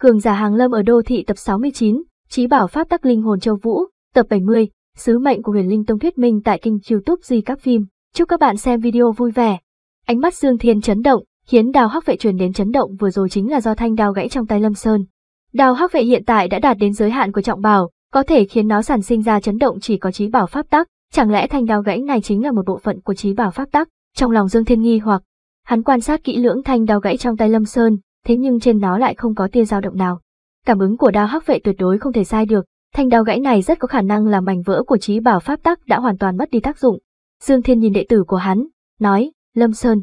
Cường giả hàng lâm ở đô thị tập 69, trí bảo pháp tắc linh hồn châu Vũ, tập 70, sứ mệnh của huyền linh tông thuyết minh tại kênh youtube di các phim. Chúc các bạn xem video vui vẻ. Ánh mắt Dương Thiên chấn động, khiến đào hắc vệ truyền đến chấn động vừa rồi chính là do thanh đao gãy trong tay Lâm Sơn. Đào hắc vệ hiện tại đã đạt đến giới hạn của trọng bảo, có thể khiến nó sản sinh ra chấn động chỉ có trí bảo pháp tắc, chẳng lẽ thanh đao gãy này chính là một bộ phận của trí bảo pháp tắc? Trong lòng Dương Thiên nghi hoặc, hắn quan sát kỹ lưỡng thanh đao gãy trong tay Lâm Sơn, thế nhưng trên nó lại không có tia dao động nào. Cảm ứng của đao hắc vệ tuyệt đối không thể sai được, thanh đao gãy này rất có khả năng làm mảnh vỡ của trí bảo pháp tắc đã hoàn toàn mất đi tác dụng. Dương Thiên nhìn đệ tử của hắn, nói, Lâm Sơn.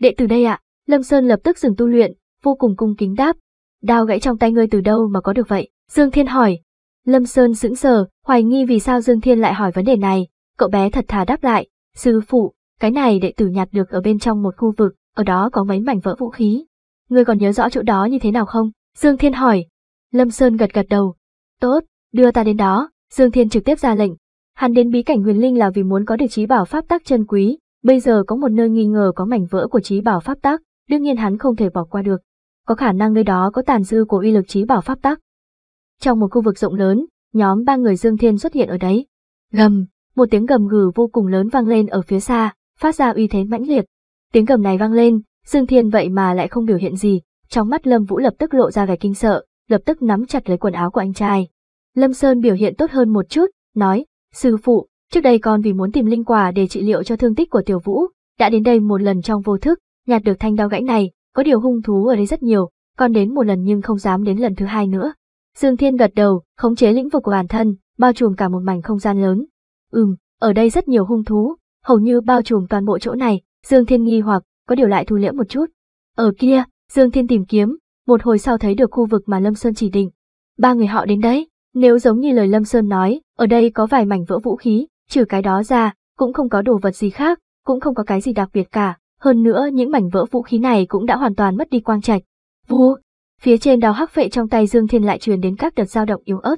Đệ tử đây ạ, Lâm Sơn lập tức dừng tu luyện, vô cùng cung kính đáp. Đao gãy trong tay ngươi từ đâu mà có được vậy? Dương Thiên hỏi. Lâm Sơn sững sờ, hoài nghi vì sao Dương Thiên lại hỏi vấn đề này. Cậu bé thật thà đáp lại, sư phụ, cái này đệ tử nhặt được ở bên trong một khu vực, ở đó có mấy mảnh vỡ vũ khí ngươi còn nhớ rõ chỗ đó như thế nào không? Dương Thiên hỏi. Lâm Sơn gật gật đầu. Tốt, đưa ta đến đó, Dương Thiên trực tiếp ra lệnh. Hắn đến bí cảnh huyền linh là vì muốn có được trí bảo pháp tắc chân quý, bây giờ có một nơi nghi ngờ có mảnh vỡ của trí bảo pháp tắc, đương nhiên hắn không thể bỏ qua được. Có khả năng nơi đó có tàn dư của uy lực trí bảo pháp tắc. Trong một khu vực rộng lớn, nhóm ba người Dương Thiên xuất hiện ở đấy. Gầm, một tiếng gầm gừ vô cùng lớn vang lên ở phía xa, phát ra uy thế mãnh liệt. Tiếng gầm này vang lên, Dương Thiên vậy mà lại không biểu hiện gì, trong mắt Lâm Vũ lập tức lộ ra vẻ kinh sợ, lập tức nắm chặt lấy quần áo của anh trai. Lâm Sơn biểu hiện tốt hơn một chút, nói, sư phụ, trước đây con vì muốn tìm linh quả để trị liệu cho thương tích của tiểu vũ, đã đến đây một lần trong vô thức, nhặt được thanh đao gãy này, có điều hung thú ở đây rất nhiều, con đến một lần nhưng không dám đến lần thứ hai nữa. Dương Thiên gật đầu, khống chế lĩnh vực của bản thân, bao trùm cả một mảnh không gian lớn. Ừm, ở đây rất nhiều hung thú, hầu như bao trùm toàn bộ chỗ này, Dương Thiên nghi hoặc, có điều lại thu liễm một chút. Ở kia, Dương Thiên tìm kiếm, một hồi sau thấy được khu vực mà Lâm Sơn chỉ định. Ba người họ đến đấy, nếu giống như lời Lâm Sơn nói, ở đây có vài mảnh vỡ vũ khí, trừ cái đó ra, cũng không có đồ vật gì khác, cũng không có cái gì đặc biệt cả. Hơn nữa những mảnh vỡ vũ khí này cũng đã hoàn toàn mất đi quang trạch. Vù! Phía trên đào hắc vệ trong tay Dương Thiên lại truyền đến các đợt dao động yếu ớt.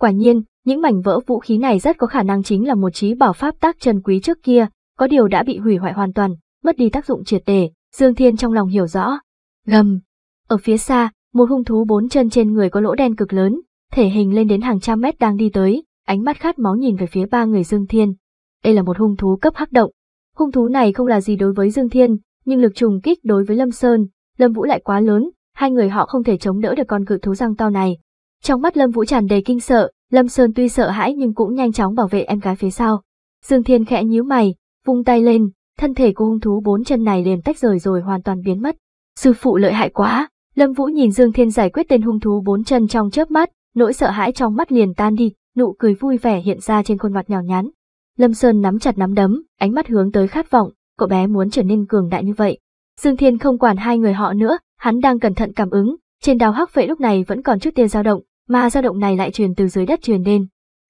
Quả nhiên, những mảnh vỡ vũ khí này rất có khả năng chính là một trí bảo pháp tác chân quý trước kia, có điều đã bị hủy hoại hoàn toàn, mất đi tác dụng triệt để, Dương Thiên trong lòng hiểu rõ. Gầm! Ở phía xa, một hung thú bốn chân trên người có lỗ đen cực lớn, thể hình lên đến hàng trăm mét đang đi tới, ánh mắt khát máu nhìn về phía ba người Dương Thiên. Đây là một hung thú cấp hắc động. Hung thú này không là gì đối với Dương Thiên, nhưng lực trùng kích đối với Lâm Sơn, Lâm Vũ lại quá lớn, hai người họ không thể chống đỡ được con cự thú răng to này. Trong mắt Lâm Vũ tràn đầy kinh sợ, Lâm Sơn tuy sợ hãi nhưng cũng nhanh chóng bảo vệ em gái phía sau. Dương Thiên khẽ nhíu mày, vung tay lên, thân thể của hung thú bốn chân này liền tách rời rồi hoàn toàn biến mất. Sư phụ lợi hại quá, Lâm Vũ nhìn Dương Thiên giải quyết tên hung thú bốn chân trong chớp mắt, nỗi sợ hãi trong mắt liền tan đi, nụ cười vui vẻ hiện ra trên khuôn mặt nhỏ nhắn. Lâm Sơn nắm chặt nắm đấm, ánh mắt hướng tới khát vọng, cậu bé muốn trở nên cường đại như vậy. Dương Thiên không quản hai người họ nữa, hắn đang cẩn thận cảm ứng, trên đào hắc vệ lúc này vẫn còn chút tia dao động, mà dao động này lại truyền từ dưới đất truyền lên.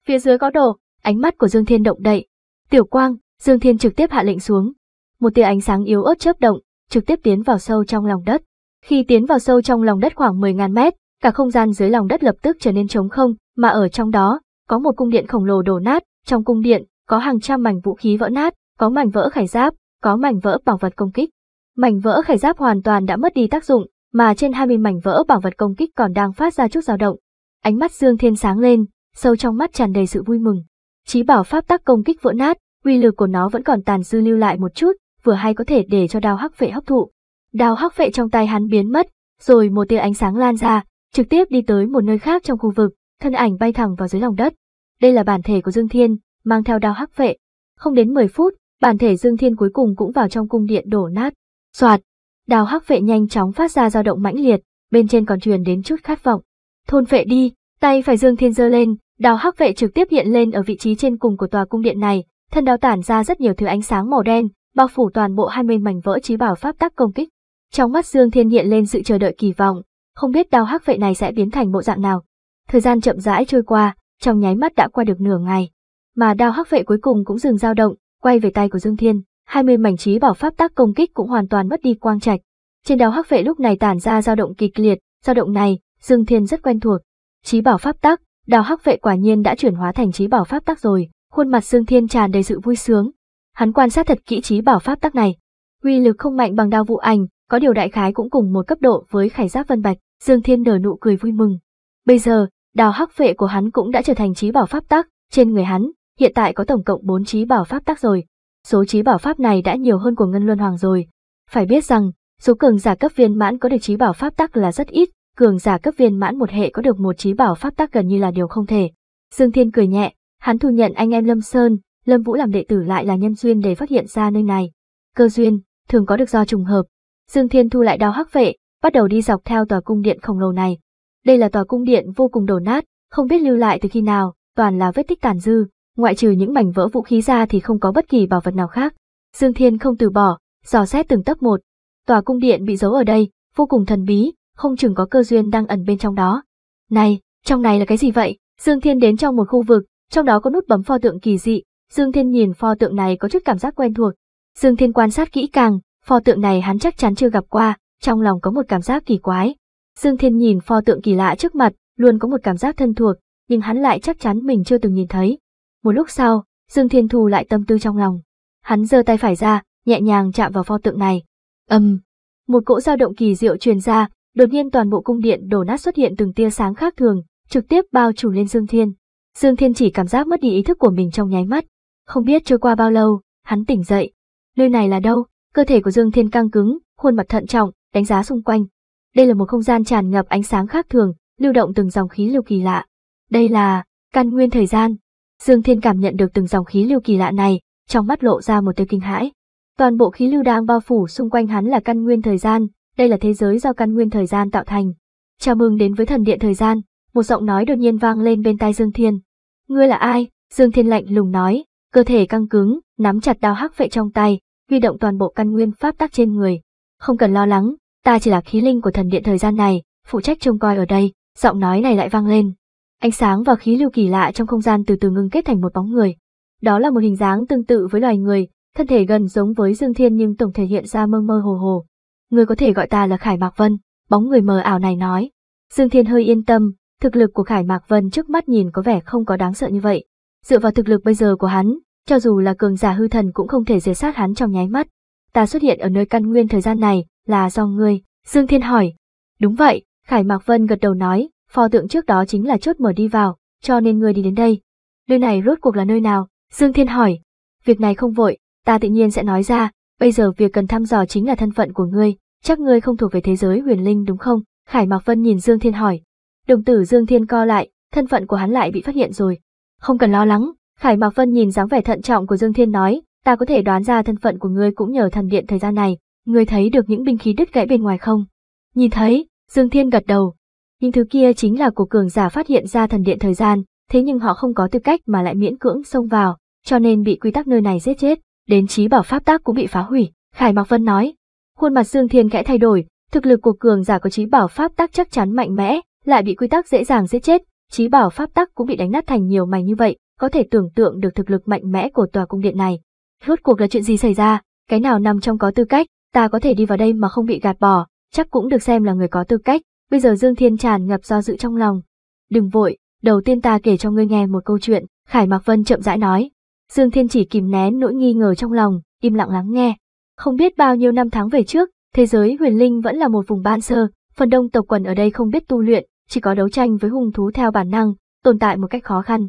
Phía dưới có đồ, ánh mắt của Dương Thiên động đậy. Tiểu Quang, Dương Thiên trực tiếp hạ lệnh xuống. Một tia ánh sáng yếu ớt chớp động, trực tiếp tiến vào sâu trong lòng đất. Khi tiến vào sâu trong lòng đất khoảng 10.000 mét, cả không gian dưới lòng đất lập tức trở nên trống không, mà ở trong đó, có một cung điện khổng lồ đổ nát, trong cung điện, có hàng trăm mảnh vũ khí vỡ nát, có mảnh vỡ khải giáp, có mảnh vỡ bảo vật công kích. Mảnh vỡ khải giáp hoàn toàn đã mất đi tác dụng, mà trên 20 mảnh vỡ bảo vật công kích còn đang phát ra chút dao động. Ánh mắt Dương Thiên sáng lên, sâu trong mắt tràn đầy sự vui mừng. Chí bảo pháp tắc công kích vỡ nát, uy lực của nó vẫn còn tàn dư lưu lại một chút, vừa hay có thể để cho đao hắc vệ hấp thụ. Đao hắc vệ trong tay hắn biến mất, rồi một tia ánh sáng lan ra, trực tiếp đi tới một nơi khác trong khu vực, thân ảnh bay thẳng vào dưới lòng đất. Đây là bản thể của Dương Thiên, mang theo đao hắc vệ. Không đến 10 phút, bản thể Dương Thiên cuối cùng cũng vào trong cung điện đổ nát. Soạt, đao hắc vệ nhanh chóng phát ra dao động mãnh liệt, bên trên còn truyền đến chút khát vọng. Thôn vệ đi, tay phải Dương Thiên giơ lên, đao hắc vệ trực tiếp hiện lên ở vị trí trên cùng của tòa cung điện này, thân đao tản ra rất nhiều thứ ánh sáng màu đen, bao phủ toàn bộ hai mươi mảnh vỡ trí bảo pháp tắc công kích. Trong mắt Dương Thiên hiện lên sự chờ đợi kỳ vọng, không biết đao hắc vệ này sẽ biến thành bộ dạng nào. Thời gian chậm rãi trôi qua, trong nháy mắt đã qua được nửa ngày, mà đao hắc vệ cuối cùng cũng dừng dao động, quay về tay của Dương Thiên, hai mươi mảnh trí bảo pháp tắc công kích cũng hoàn toàn mất đi quang trạch. Trên đao hắc vệ lúc này tản ra dao động kịch liệt, dao động này, Dương Thiên rất quen thuộc. Trí bảo pháp tắc đao hắc vệ quả nhiên đã chuyển hóa thành trí bảo pháp tắc rồi, khuôn mặt Dương Thiên tràn đầy sự vui sướng. Hắn quan sát thật kỹ trí bảo pháp tắc này. Uy lực không mạnh bằng đao vụ ảnh, có điều đại khái cũng cùng một cấp độ với khải giáp vân bạch, Dương Thiên nở nụ cười vui mừng. Bây giờ, đào hắc vệ của hắn cũng đã trở thành trí bảo pháp tắc, trên người hắn, hiện tại có tổng cộng 4 trí bảo pháp tắc rồi. Số trí bảo pháp này đã nhiều hơn của Ngân Luân Hoàng rồi. Phải biết rằng, số cường giả cấp viên mãn có được trí bảo pháp tắc là rất ít, cường giả cấp viên mãn một hệ có được một trí bảo pháp tắc gần như là điều không thể. Dương Thiên cười nhẹ, Hắn thừa nhận anh em Lâm Sơn, Lâm Vũ làm đệ tử lại là nhân duyên để phát hiện ra nơi này. Cơ duyên, thường có được do trùng hợp. Dương Thiên thu lại đao hắc vệ, bắt đầu đi dọc theo tòa cung điện khổng lồ này. Đây là tòa cung điện vô cùng đổ nát, không biết lưu lại từ khi nào, toàn là vết tích tàn dư, ngoại trừ những mảnh vỡ vũ khí ra thì không có bất kỳ bảo vật nào khác. Dương Thiên không từ bỏ, dò xét từng tấc một. Tòa cung điện bị giấu ở đây, vô cùng thần bí, không chừng có cơ duyên đang ẩn bên trong đó. Này, trong này là cái gì vậy? Dương Thiên đến trong một khu vực, trong đó có nút bấm pho tượng kỳ dị, Dương Thiên nhìn pho tượng này có chút cảm giác quen thuộc. Dương Thiên quan sát kỹ càng, pho tượng này hắn chắc chắn chưa gặp qua, trong lòng có một cảm giác kỳ quái. Dương Thiên nhìn pho tượng kỳ lạ trước mặt, luôn có một cảm giác thân thuộc, nhưng hắn lại chắc chắn mình chưa từng nhìn thấy. Một lúc sau, Dương Thiên thu lại tâm tư trong lòng. Hắn giơ tay phải ra, nhẹ nhàng chạm vào pho tượng này. Ầm, một cỗ dao động kỳ diệu truyền ra, đột nhiên toàn bộ cung điện đổ nát xuất hiện từng tia sáng khác thường, trực tiếp bao trùm lên Dương Thiên. Dương Thiên chỉ cảm giác mất đi ý thức của mình trong nháy mắt. Không biết trôi qua bao lâu, hắn tỉnh dậy. Nơi này là đâu? Cơ thể của Dương Thiên căng cứng, khuôn mặt thận trọng, đánh giá xung quanh. Đây là một không gian tràn ngập ánh sáng khác thường, lưu động từng dòng khí lưu kỳ lạ. Đây là căn nguyên thời gian. Dương Thiên cảm nhận được từng dòng khí lưu kỳ lạ này, trong mắt lộ ra một tia kinh hãi. Toàn bộ khí lưu đang bao phủ xung quanh hắn là căn nguyên thời gian, đây là thế giới do căn nguyên thời gian tạo thành. Chào mừng đến với thần điện thời gian, một giọng nói đột nhiên vang lên bên tai Dương Thiên. Ngươi là ai? Dương Thiên lạnh lùng nói, cơ thể căng cứng, nắm chặt đao hắc vệ trong tay, huy động toàn bộ căn nguyên pháp tắc trên người. Không cần lo lắng, ta chỉ là khí linh của thần điện thời gian này, phụ trách trông coi ở đây, giọng nói này lại vang lên. Ánh sáng và khí lưu kỳ lạ trong không gian từ từ ngưng kết thành một bóng người. Đó là một hình dáng tương tự với loài người, thân thể gần giống với Dương Thiên nhưng tổng thể hiện ra mơ mơ hồ hồ. Người có thể gọi ta là Khải Mạc Vân, bóng người mờ ảo này nói. Dương Thiên hơi yên tâm, Thực lực của Khải Mạc Vân trước mắt nhìn có vẻ không có đáng sợ như vậy. Dựa vào thực lực bây giờ của hắn, cho dù là cường giả hư thần cũng không thể diệt sát hắn trong nháy mắt. Ta xuất hiện ở nơi căn nguyên thời gian này là do ngươi, Dương Thiên hỏi. Đúng vậy, Khải Mạc Vân gật đầu nói, pho tượng trước đó chính là chốt mở đi vào, cho nên ngươi đi đến đây. Nơi này rốt cuộc là nơi nào? Dương Thiên hỏi. Việc này không vội, ta tự nhiên sẽ nói ra, bây giờ việc cần thăm dò chính là thân phận của ngươi, chắc ngươi không thuộc về thế giới huyền linh đúng không? Khải Mạc Vân nhìn Dương Thiên hỏi, đồng tử Dương Thiên co lại, thân phận của hắn lại bị phát hiện rồi. Không cần lo lắng, Khải Mạc Vân nhìn dáng vẻ thận trọng của Dương Thiên nói, ta có thể đoán ra thân phận của ngươi cũng nhờ thần điện thời gian này, ngươi thấy được những binh khí đứt gãy bên ngoài không? Nhìn thấy, Dương Thiên gật đầu. Những thứ kia chính là của cường giả phát hiện ra thần điện thời gian, thế nhưng họ không có tư cách mà lại miễn cưỡng xông vào, cho nên bị quy tắc nơi này giết chết, đến trí bảo pháp tác cũng bị phá hủy, Khải Mạc Vân nói. Khuôn mặt Dương Thiên khẽ thay đổi, thực lực của cường giả có trí bảo pháp tác chắc chắn mạnh mẽ, lại bị quy tắc dễ dàng giết chết, trí bảo pháp tắc cũng bị đánh nát thành nhiều mảnh như vậy, có thể tưởng tượng được thực lực mạnh mẽ của tòa cung điện này. Rốt cuộc là chuyện gì xảy ra, cái nào nằm trong có tư cách, ta có thể đi vào đây mà không bị gạt bỏ, chắc cũng được xem là người có tư cách. Bây giờ Dương Thiên tràn ngập do dự trong lòng. Đừng vội, đầu tiên ta kể cho ngươi nghe một câu chuyện, Khải Mạc Vân chậm rãi nói. Dương Thiên chỉ kìm nén nỗi nghi ngờ trong lòng, im lặng lắng nghe. Không biết bao nhiêu năm tháng về trước, thế giới huyền linh vẫn là một vùng ban sơ, phần đông tộc quần ở đây không biết tu luyện, chỉ có đấu tranh với hung thú theo bản năng, tồn tại một cách khó khăn.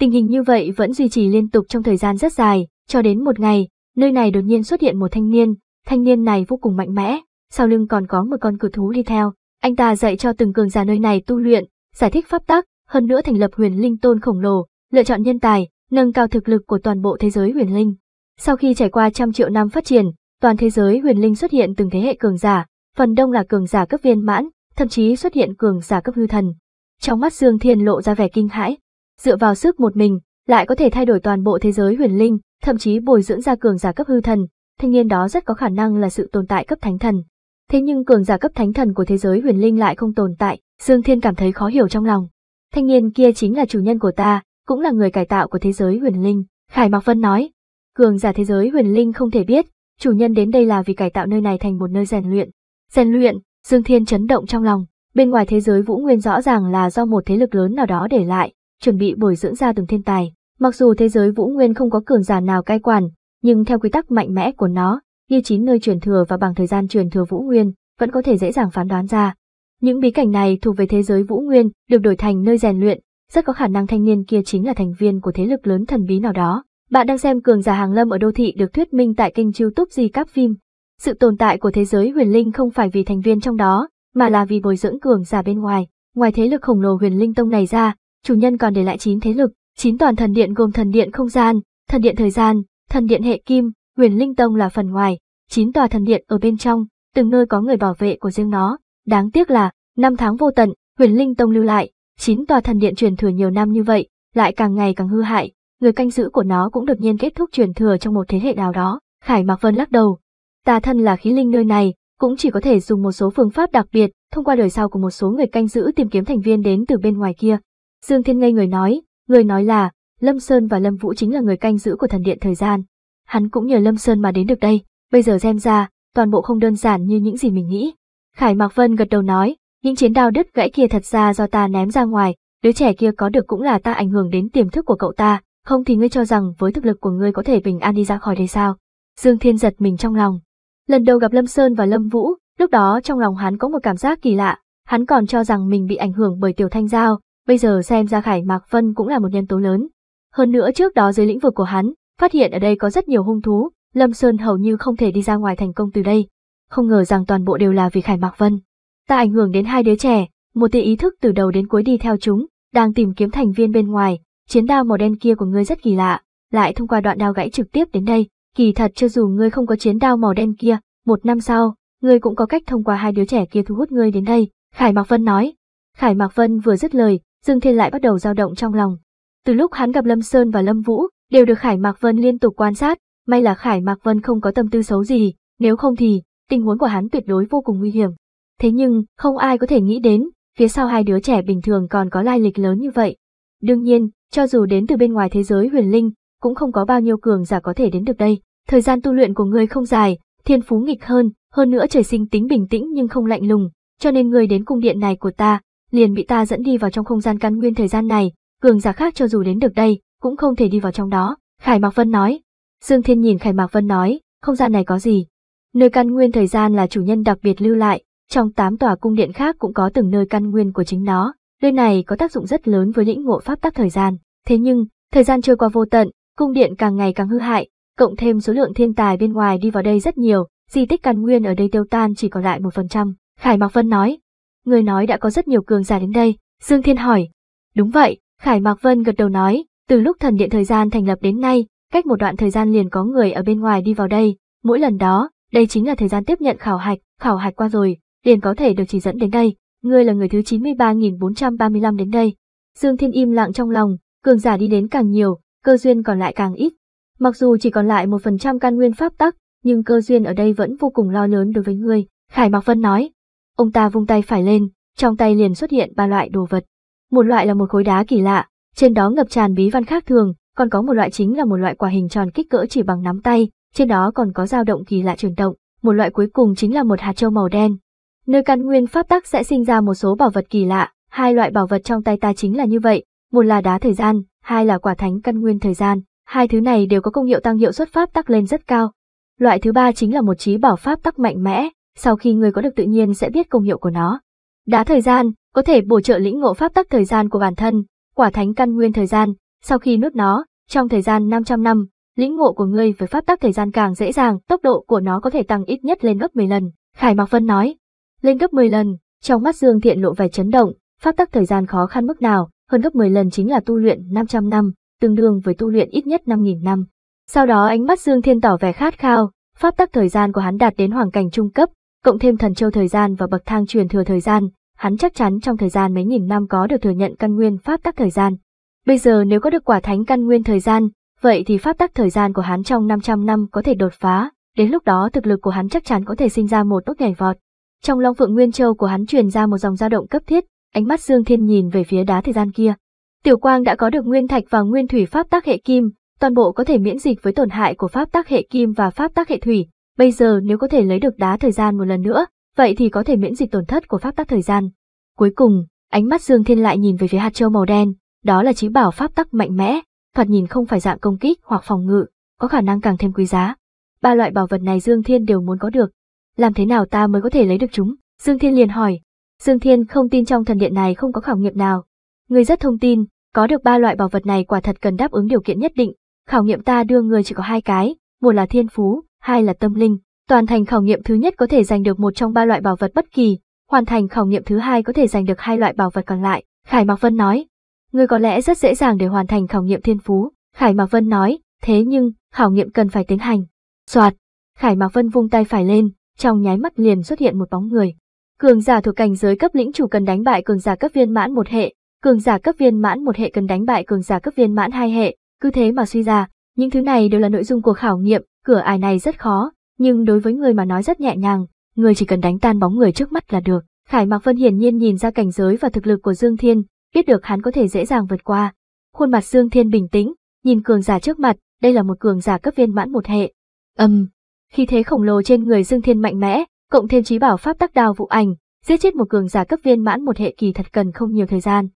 Tình hình như vậy vẫn duy trì liên tục trong thời gian rất dài, cho đến một ngày, nơi này đột nhiên xuất hiện một thanh niên, thanh niên này vô cùng mạnh mẽ, sau lưng còn có một con cử thú đi theo. Anh ta dạy cho từng cường giả nơi này tu luyện, giải thích pháp tắc, hơn nữa thành lập huyền linh tôn khổng lồ, lựa chọn nhân tài, nâng cao thực lực của toàn bộ thế giới huyền linh. Sau khi trải qua trăm triệu năm phát triển, toàn thế giới huyền linh xuất hiện từng thế hệ cường giả, phần đông là cường giả cấp viên mãn, thậm chí xuất hiện cường giả cấp hư thần. Trong mắt Dương Thiên lộ ra vẻ kinh hãi, dựa vào sức một mình, lại có thể thay đổi toàn bộ thế giới huyền linh, thậm chí bồi dưỡng ra cường giả cấp hư thần, thanh niên đó rất có khả năng là sự tồn tại cấp thánh thần. Thế nhưng cường giả cấp thánh thần của thế giới huyền linh lại không tồn tại, Dương Thiên cảm thấy khó hiểu trong lòng. Thanh niên kia chính là chủ nhân của ta, cũng là người cải tạo của thế giới huyền linh, Khải mặc Vân nói. Cường giả thế giới huyền linh không thể biết, chủ nhân đến đây là vì cải tạo nơi này thành một nơi rèn luyện. Rèn luyện, Dương Thiên chấn động trong lòng, bên ngoài thế giới Vũ Nguyên rõ ràng là do một thế lực lớn nào đó để lại, chuẩn bị bồi dưỡng ra từng thiên tài. Mặc dù thế giới Vũ Nguyên không có cường giả nào cai quản, nhưng theo quy tắc mạnh mẽ của nó, như chín nơi truyền thừa và bằng thời gian truyền thừa Vũ Nguyên, vẫn có thể dễ dàng phán đoán ra. Những bí cảnh này thuộc về thế giới Vũ Nguyên, được đổi thành nơi rèn luyện, rất có khả năng thanh niên kia chính là thành viên của thế lực lớn thần bí nào đó. Bạn đang xem cường giả hàng lâm ở đô thị được thuyết minh tại kênh youtube Di Cáp Phim. Sự tồn tại của thế giới huyền linh không phải vì thành viên trong đó, mà là vì bồi dưỡng cường giả bên ngoài. Ngoài thế lực khổng lồ huyền linh tông này ra, chủ nhân còn để lại 9 thế lực, 9 toàn thần điện gồm thần điện không gian, thần điện thời gian, thần điện hệ kim, huyền linh tông là phần ngoài, 9 tòa thần điện ở bên trong, từng nơi có người bảo vệ của riêng nó. Đáng tiếc là, năm tháng vô tận, huyền linh tông lưu lại, 9 tòa thần điện truyền thừa nhiều năm như vậy, lại càng ngày càng hư hại, người canh giữ của nó cũng đột nhiên kết thúc truyền thừa trong một thế hệ nào đó. Khải Mạc Vân lắc đầu, Ta thân là khí linh nơi này, cũng chỉ có thể dùng một số phương pháp đặc biệt, thông qua đời sau của một số người canh giữ tìm kiếm thành viên đến từ bên ngoài kia. Dương Thiên ngây người nói, người nói là, Lâm Sơn và Lâm Vũ chính là người canh giữ của thần điện thời gian. Hắn cũng nhờ Lâm Sơn mà đến được đây, bây giờ xem ra, toàn bộ không đơn giản như những gì mình nghĩ. Khải Mạc Vân gật đầu nói, những chiến đao đứt gãy kia thật ra do ta ném ra ngoài, đứa trẻ kia có được cũng là ta ảnh hưởng đến tiềm thức của cậu ta, không thì ngươi cho rằng với thực lực của ngươi có thể bình an đi ra khỏi đây sao? Dương Thiên giật mình trong lòng, Lần đầu gặp Lâm Sơn và Lâm Vũ, lúc đó trong lòng hắn có một cảm giác kỳ lạ, hắn còn cho rằng mình bị ảnh hưởng bởi Tiểu Thanh Giao, bây giờ xem ra Khải Mạc Vân cũng là một nhân tố lớn. Hơn nữa trước đó dưới lĩnh vực của hắn, phát hiện ở đây có rất nhiều hung thú, Lâm Sơn hầu như không thể đi ra ngoài thành công từ đây. Không ngờ rằng toàn bộ đều là vì Khải Mạc Vân. Ta ảnh hưởng đến hai đứa trẻ, một tia ý thức từ đầu đến cuối đi theo chúng, đang tìm kiếm thành viên bên ngoài, chiến đao màu đen kia của ngươi rất kỳ lạ, lại thông qua đoạn đao gãy trực tiếp đến đây, Kỳ thật cho dù ngươi không có chiến đao màu đen kia, một năm sau, ngươi cũng có cách thông qua hai đứa trẻ kia thu hút ngươi đến đây, Khải Mạc Vân nói. Khải Mạc Vân vừa dứt lời, Dương Thiên lại bắt đầu dao động trong lòng. Từ lúc hắn gặp Lâm Sơn và Lâm Vũ, đều được Khải Mạc Vân liên tục quan sát, may là Khải Mạc Vân không có tâm tư xấu gì, nếu không thì, tình huống của hắn tuyệt đối vô cùng nguy hiểm. Thế nhưng, không ai có thể nghĩ đến, phía sau hai đứa trẻ bình thường còn có lai lịch lớn như vậy. Đương nhiên, cho dù đến từ bên ngoài thế giới huyền linh, cũng không có bao nhiêu cường giả có thể đến được đây thời gian tu luyện của ngươi không dài, thiên phú nghịch hơn, hơn nữa trời sinh tính bình tĩnh nhưng không lạnh lùng, cho nên ngươi đến cung điện này của ta, liền bị ta dẫn đi vào trong không gian căn nguyên thời gian này, cường giả khác cho dù đến được đây, cũng không thể đi vào trong đó, Khải Mạc Vân nói. Dương Thiên nhìn Khải Mạc Vân nói, không gian này có gì? Nơi căn nguyên thời gian là chủ nhân đặc biệt lưu lại, trong tám tòa cung điện khác cũng có từng nơi căn nguyên của chính nó, nơi này có tác dụng rất lớn với lĩnh ngộ pháp tắc thời gian, thế nhưng, thời gian trôi qua vô tận, cung điện càng ngày càng hư hại, cộng thêm số lượng thiên tài bên ngoài đi vào đây rất nhiều, di tích căn nguyên ở đây tiêu tan chỉ còn lại một phần trăm. Khải Mạc Vân nói, người nói đã có rất nhiều cường giả đến đây, Dương Thiên hỏi. Đúng vậy, Khải Mạc Vân gật đầu nói, từ lúc thần điện thời gian thành lập đến nay, cách một đoạn thời gian liền có người ở bên ngoài đi vào đây, mỗi lần đó, đây chính là thời gian tiếp nhận khảo hạch, khảo hạch qua rồi, liền có thể được chỉ dẫn đến đây, ngươi là người thứ 93.435 đến đây. Dương Thiên im lặng trong lòng, cường giả đi đến càng nhiều, cơ duyên còn lại càng ít, Mặc dù chỉ còn lại một phần trăm căn nguyên pháp tắc, nhưng cơ duyên ở đây vẫn vô cùng lo lớn đối với ngươi, Khải Mạc Vân nói. Ông ta vung tay phải lên, trong tay liền xuất hiện ba loại đồ vật. Một loại là một khối đá kỳ lạ, trên đó ngập tràn bí văn khác thường, còn có một loại chính là một loại quả hình tròn kích cỡ chỉ bằng nắm tay, trên đó còn có dao động kỳ lạ chuyển động, một loại cuối cùng chính là một hạt châu màu đen. Nơi căn nguyên pháp tắc sẽ sinh ra một số bảo vật kỳ lạ, hai loại bảo vật trong tay ta chính là như vậy, một là đá thời gian, hai là quả thánh căn nguyên thời gian, Hai thứ này đều có công hiệu tăng hiệu suất pháp tắc lên rất cao. Loại thứ ba chính là một trí bảo pháp tắc mạnh mẽ, sau khi người có được tự nhiên sẽ biết công hiệu của nó. Đá thời gian, có thể bổ trợ lĩnh ngộ pháp tắc thời gian của bản thân, quả thánh căn nguyên thời gian, sau khi nuốt nó, trong thời gian 500 năm, lĩnh ngộ của ngươi với pháp tắc thời gian càng dễ dàng, tốc độ của nó có thể tăng ít nhất lên gấp 10 lần, Khải Mạc Vân nói. Lên gấp 10 lần, trong mắt Dương Thiện lộ vẻ chấn động, pháp tắc thời gian khó khăn mức nào, hơn gấp 10 lần chính là tu luyện 500 năm, tương đương với tu luyện ít nhất 5.000 năm. Sau đó ánh mắt Dương Thiên tỏ vẻ khát khao, pháp tắc thời gian của hắn đạt đến hoàng cảnh trung cấp, cộng thêm thần châu thời gian và bậc thang truyền thừa thời gian, hắn chắc chắn trong thời gian mấy nghìn năm có được thừa nhận căn nguyên pháp tắc thời gian. Bây giờ nếu có được quả thánh căn nguyên thời gian, vậy thì pháp tắc thời gian của hắn trong 500 năm có thể đột phá, đến lúc đó thực lực của hắn chắc chắn có thể sinh ra một bước nhảy vọt. Trong Long Phượng Nguyên Châu của hắn truyền ra một dòng dao động cấp thiết, ánh mắt Dương Thiên nhìn về phía đá thời gian kia, Tiểu Quang đã có được nguyên thạch và nguyên thủy pháp tác hệ kim, toàn bộ có thể miễn dịch với tổn hại của pháp tác hệ kim và pháp tác hệ thủy. Bây giờ nếu có thể lấy được đá thời gian một lần nữa, vậy thì có thể miễn dịch tổn thất của pháp tác thời gian. Cuối cùng, ánh mắt Dương Thiên lại nhìn về phía hạt châu màu đen, đó là trí bảo pháp tắc mạnh mẽ, thoạt nhìn không phải dạng công kích hoặc phòng ngự, có khả năng càng thêm quý giá. Ba loại bảo vật này Dương Thiên đều muốn có được. Làm thế nào ta mới có thể lấy được chúng? Dương Thiên liền hỏi. Dương Thiên không tin trong thần điện này không có khảo nghiệm nào. Người rất thông tin, có được ba loại bảo vật này quả thật cần đáp ứng điều kiện nhất định, khảo nghiệm ta đưa người chỉ có hai cái, một là thiên phú, hai là tâm linh. Toàn thành khảo nghiệm thứ nhất có thể giành được một trong ba loại bảo vật bất kỳ, hoàn thành khảo nghiệm thứ hai có thể giành được hai loại bảo vật còn lại, Khải Mạc Vân nói. Người có lẽ rất dễ dàng để hoàn thành khảo nghiệm thiên phú, Khải Mạc Vân nói, thế nhưng, khảo nghiệm cần phải tiến hành. Soạt, Khải Mạc Vân vung tay phải lên, trong nháy mắt liền xuất hiện một bóng người. Cường giả thuộc cảnh giới cấp lĩnh chủ cần đánh bại cường giả cấp viên mãn một hệ, cường giả cấp viên mãn một hệ cần đánh bại cường giả cấp viên mãn hai hệ, cứ thế mà suy ra, những thứ này đều là nội dung của khảo nghiệm, cửa ải này rất khó, nhưng đối với người mà nói rất nhẹ nhàng, người chỉ cần đánh tan bóng người trước mắt là được. Khải Mạc Vân hiển nhiên nhìn ra cảnh giới và thực lực của Dương Thiên, biết được hắn có thể dễ dàng vượt qua. Khuôn mặt Dương Thiên bình tĩnh, nhìn cường giả trước mặt, đây là một cường giả cấp viên mãn một hệ. Âm, um, khi thế khổng lồ trên người Dương Thiên mạnh mẽ, cộng thêm trí bảo pháp tắc đào vụ ảnh, giết chết một cường giả cấp viên mãn một hệ kỳ thật cần không nhiều thời gian.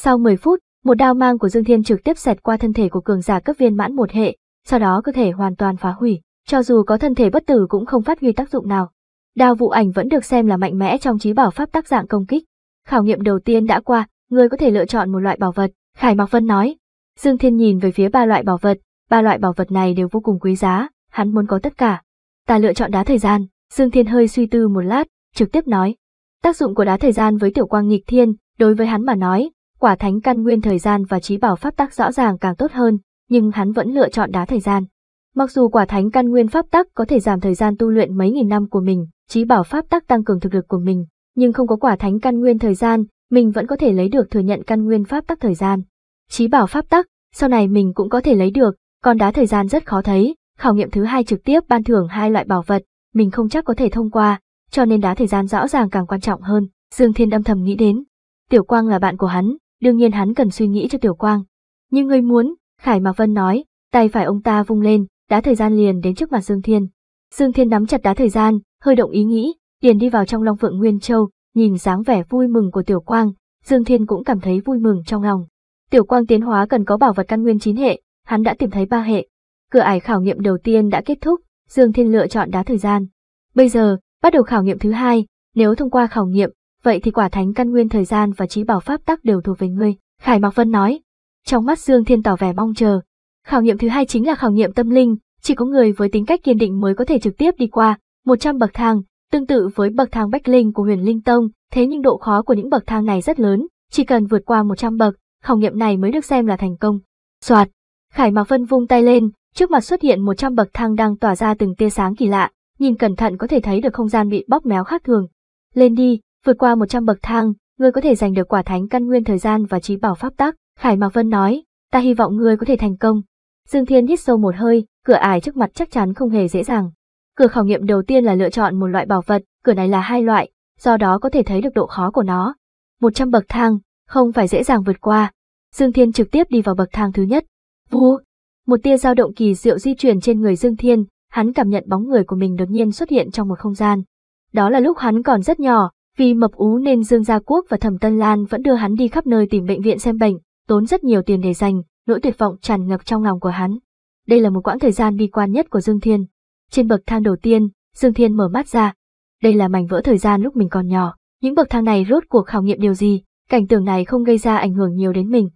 Sau 10 phút, một đao mang của Dương Thiên trực tiếp xẹt qua thân thể của cường giả cấp viên mãn một hệ, sau đó cơ thể hoàn toàn phá hủy, cho dù có thân thể bất tử cũng không phát huy tác dụng nào. Đao vụ ảnh vẫn được xem là mạnh mẽ trong trí bảo pháp tác dạng công kích. Khảo nghiệm đầu tiên đã qua, người có thể lựa chọn một loại bảo vật, Khải Mặc Vân nói. Dương Thiên nhìn về phía ba loại bảo vật, ba loại bảo vật này đều vô cùng quý giá, hắn muốn có tất cả. Ta lựa chọn đá thời gian, Dương Thiên hơi suy tư một lát, trực tiếp nói. Tác dụng của đá thời gian với tiểu quang nghịch thiên, đối với hắn mà nói, Quả thánh căn nguyên thời gian và trí bảo pháp tắc rõ ràng càng tốt hơn, nhưng hắn vẫn lựa chọn đá thời gian. Mặc dù quả thánh căn nguyên pháp tắc có thể giảm thời gian tu luyện mấy nghìn năm của mình, trí bảo pháp tắc tăng cường thực lực của mình, nhưng không có quả thánh căn nguyên thời gian, mình vẫn có thể lấy được thừa nhận căn nguyên pháp tắc thời gian. Trí bảo pháp tắc, sau này mình cũng có thể lấy được, còn đá thời gian rất khó thấy, khảo nghiệm thứ hai trực tiếp ban thưởng hai loại bảo vật, mình không chắc có thể thông qua, cho nên đá thời gian rõ ràng càng quan trọng hơn, Dương Thiên âm thầm nghĩ đến. Tiểu Quang là bạn của hắn, Đương nhiên hắn cần suy nghĩ cho Tiểu Quang. Như ngươi muốn, Khải Mạc Vân nói, tay phải ông ta vung lên, đá thời gian liền đến trước mặt Dương Thiên. Dương Thiên nắm chặt đá thời gian, hơi động ý nghĩ, liền đi vào trong Long Phượng Nguyên Châu, nhìn dáng vẻ vui mừng của Tiểu Quang, Dương Thiên cũng cảm thấy vui mừng trong lòng. Tiểu Quang tiến hóa cần có bảo vật căn nguyên chín hệ, hắn đã tìm thấy ba hệ. Cửa ải khảo nghiệm đầu tiên đã kết thúc, Dương Thiên lựa chọn đá thời gian. Bây giờ, bắt đầu khảo nghiệm thứ hai, nếu thông qua khảo nghiệm, vậy thì quả thánh căn nguyên thời gian và trí bảo pháp tắc đều thuộc về ngươi, Khải Mạc Vân nói. Trong mắt Dương Thiên tỏ vẻ mong chờ. Khảo nghiệm thứ hai chính là khảo nghiệm tâm linh, chỉ có người với tính cách kiên định mới có thể trực tiếp đi qua, một trăm bậc thang, tương tự với bậc thang Bách Linh của huyền Linh Tông, thế nhưng độ khó của những bậc thang này rất lớn, chỉ cần vượt qua một trăm bậc, khảo nghiệm này mới được xem là thành công. Soạt, Khải Mạc Vân vung tay lên, trước mặt xuất hiện một trăm bậc thang đang tỏa ra từng tia sáng kỳ lạ, nhìn cẩn thận có thể thấy được không gian bị bóp méo khác thường. Lên đi, Vượt qua 100 bậc thang, ngươi có thể giành được quả thánh căn nguyên thời gian và trí bảo pháp tắc, Khải Mạc Vân nói, ta hy vọng ngươi có thể thành công. Dương Thiên hít sâu một hơi, cửa ải trước mặt chắc chắn không hề dễ dàng. Cửa khảo nghiệm đầu tiên là lựa chọn một loại bảo vật, cửa này là hai loại, do đó có thể thấy được độ khó của nó. 100 bậc thang, không phải dễ dàng vượt qua. Dương Thiên trực tiếp đi vào bậc thang thứ nhất. Vù! Một tia dao động kỳ diệu di chuyển trên người Dương Thiên, hắn cảm nhận bóng người của mình đột nhiên xuất hiện trong một không gian. Đó là lúc hắn còn rất nhỏ, vì mập ú nên Dương Gia Quốc và Thẩm Tân Lan vẫn đưa hắn đi khắp nơi tìm bệnh viện xem bệnh, tốn rất nhiều tiền để dành, nỗi tuyệt vọng tràn ngập trong lòng của hắn. Đây là một quãng thời gian bi quan nhất của Dương Thiên. Trên bậc thang đầu tiên, Dương Thiên mở mắt ra. Đây là mảnh vỡ thời gian lúc mình còn nhỏ, những bậc thang này rốt cuộc khảo nghiệm điều gì, cảnh tượng này không gây ra ảnh hưởng nhiều đến mình.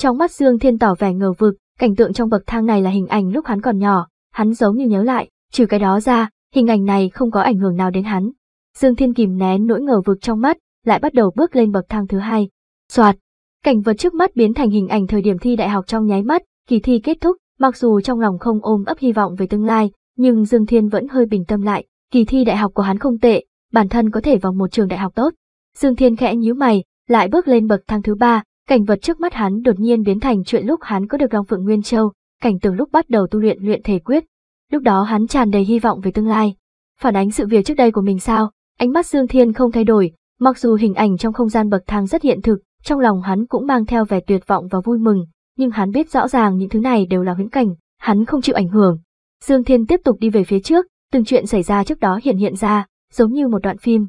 Trong mắt Dương Thiên tỏ vẻ ngờ vực, cảnh tượng trong bậc thang này là hình ảnh lúc hắn còn nhỏ, hắn giống như nhớ lại, trừ cái đó ra, hình ảnh này không có ảnh hưởng nào đến hắn. Dương Thiên kìm nén nỗi ngờ vực trong mắt, lại bắt đầu bước lên bậc thang thứ hai. Soạt, cảnh vật trước mắt biến thành hình ảnh thời điểm thi đại học trong nháy mắt, kỳ thi kết thúc, mặc dù trong lòng không ôm ấp hy vọng về tương lai, nhưng Dương Thiên vẫn hơi bình tâm lại, kỳ thi đại học của hắn không tệ, bản thân có thể vào một trường đại học tốt. Dương Thiên khẽ nhíu mày, lại bước lên bậc thang thứ ba, cảnh vật trước mắt hắn đột nhiên biến thành chuyện lúc hắn có được Long Phượng Nguyên Châu, cảnh tượng lúc bắt đầu tu luyện luyện thể quyết. Lúc đó hắn tràn đầy hy vọng về tương lai. Phản ánh sự việc trước đây của mình sao? Ánh mắt Dương Thiên không thay đổi, mặc dù hình ảnh trong không gian bậc thang rất hiện thực, trong lòng hắn cũng mang theo vẻ tuyệt vọng và vui mừng, nhưng hắn biết rõ ràng những thứ này đều là huyễn cảnh, hắn không chịu ảnh hưởng. Dương Thiên tiếp tục đi về phía trước, từng chuyện xảy ra trước đó hiện hiện ra, giống như một đoạn phim.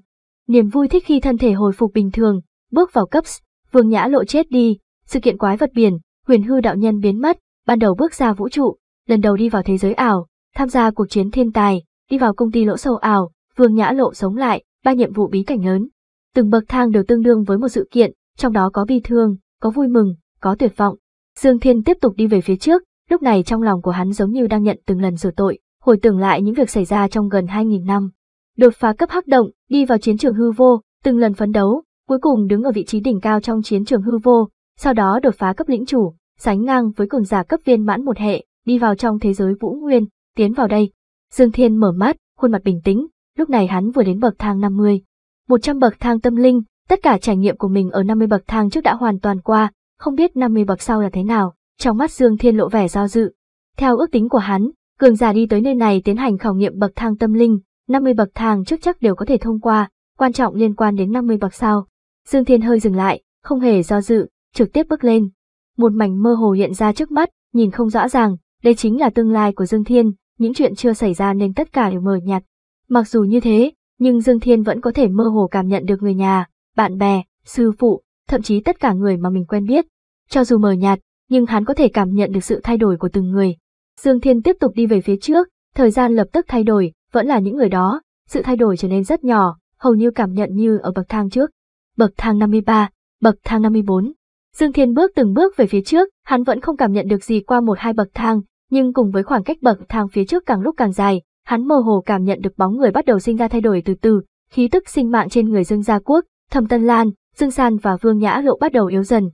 Niềm vui thích khi thân thể hồi phục bình thường, bước vào cấp, Vương Nhã Lộ chết đi, sự kiện quái vật biển, huyền hư đạo nhân biến mất, ban đầu bước ra vũ trụ, lần đầu đi vào thế giới ảo, tham gia cuộc chiến thiên tài, đi vào công ty lỗ sâu ảo, Vương Nhã Lộ sống lại, ba nhiệm vụ bí cảnh lớn. Từng bậc thang đều tương đương với một sự kiện, trong đó có bi thương, có vui mừng, có tuyệt vọng. Dương Thiên tiếp tục đi về phía trước, lúc này trong lòng của hắn giống như đang nhận từng lần rửa tội, hồi tưởng lại những việc xảy ra trong gần 2.000 năm. Đột phá cấp hắc động, đi vào chiến trường hư vô, từng lần phấn đấu, cuối cùng đứng ở vị trí đỉnh cao trong chiến trường hư vô, sau đó đột phá cấp lĩnh chủ, sánh ngang với cường giả cấp viên mãn một hệ, đi vào trong thế giới vũ nguyên, tiến vào đây. Dương Thiên mở mắt, khuôn mặt bình tĩnh, lúc này hắn vừa đến bậc thang 50. 100 bậc thang tâm linh, tất cả trải nghiệm của mình ở 50 bậc thang trước đã hoàn toàn qua, không biết 50 bậc sau là thế nào, trong mắt Dương Thiên lộ vẻ do dự. Theo ước tính của hắn, cường giả đi tới nơi này tiến hành khảo nghiệm bậc thang tâm linh, 50 bậc thang trước chắc đều có thể thông qua, quan trọng liên quan đến 50 bậc sau. Dương Thiên hơi dừng lại, không hề do dự, trực tiếp bước lên. Một mảnh mơ hồ hiện ra trước mắt, nhìn không rõ ràng, đây chính là tương lai của Dương Thiên, những chuyện chưa xảy ra nên tất cả đều mờ nhạt. Mặc dù như thế, nhưng Dương Thiên vẫn có thể mơ hồ cảm nhận được người nhà, bạn bè, sư phụ, thậm chí tất cả người mà mình quen biết. Cho dù mờ nhạt, nhưng hắn có thể cảm nhận được sự thay đổi của từng người. Dương Thiên tiếp tục đi về phía trước, thời gian lập tức thay đổi, vẫn là những người đó, sự thay đổi trở nên rất nhỏ, hầu như cảm nhận như ở bậc thang trước. Bậc thang 53, bậc thang 54. Dương Thiên bước từng bước về phía trước, hắn vẫn không cảm nhận được gì qua một hai bậc thang, nhưng cùng với khoảng cách bậc thang phía trước càng lúc càng dài, hắn mơ hồ cảm nhận được bóng người bắt đầu sinh ra thay đổi từ từ, khí tức sinh mạng trên người Dương Gia Quốc, Thẩm Tân Lan, Dương San và Vương Nhã Lộ bắt đầu yếu dần.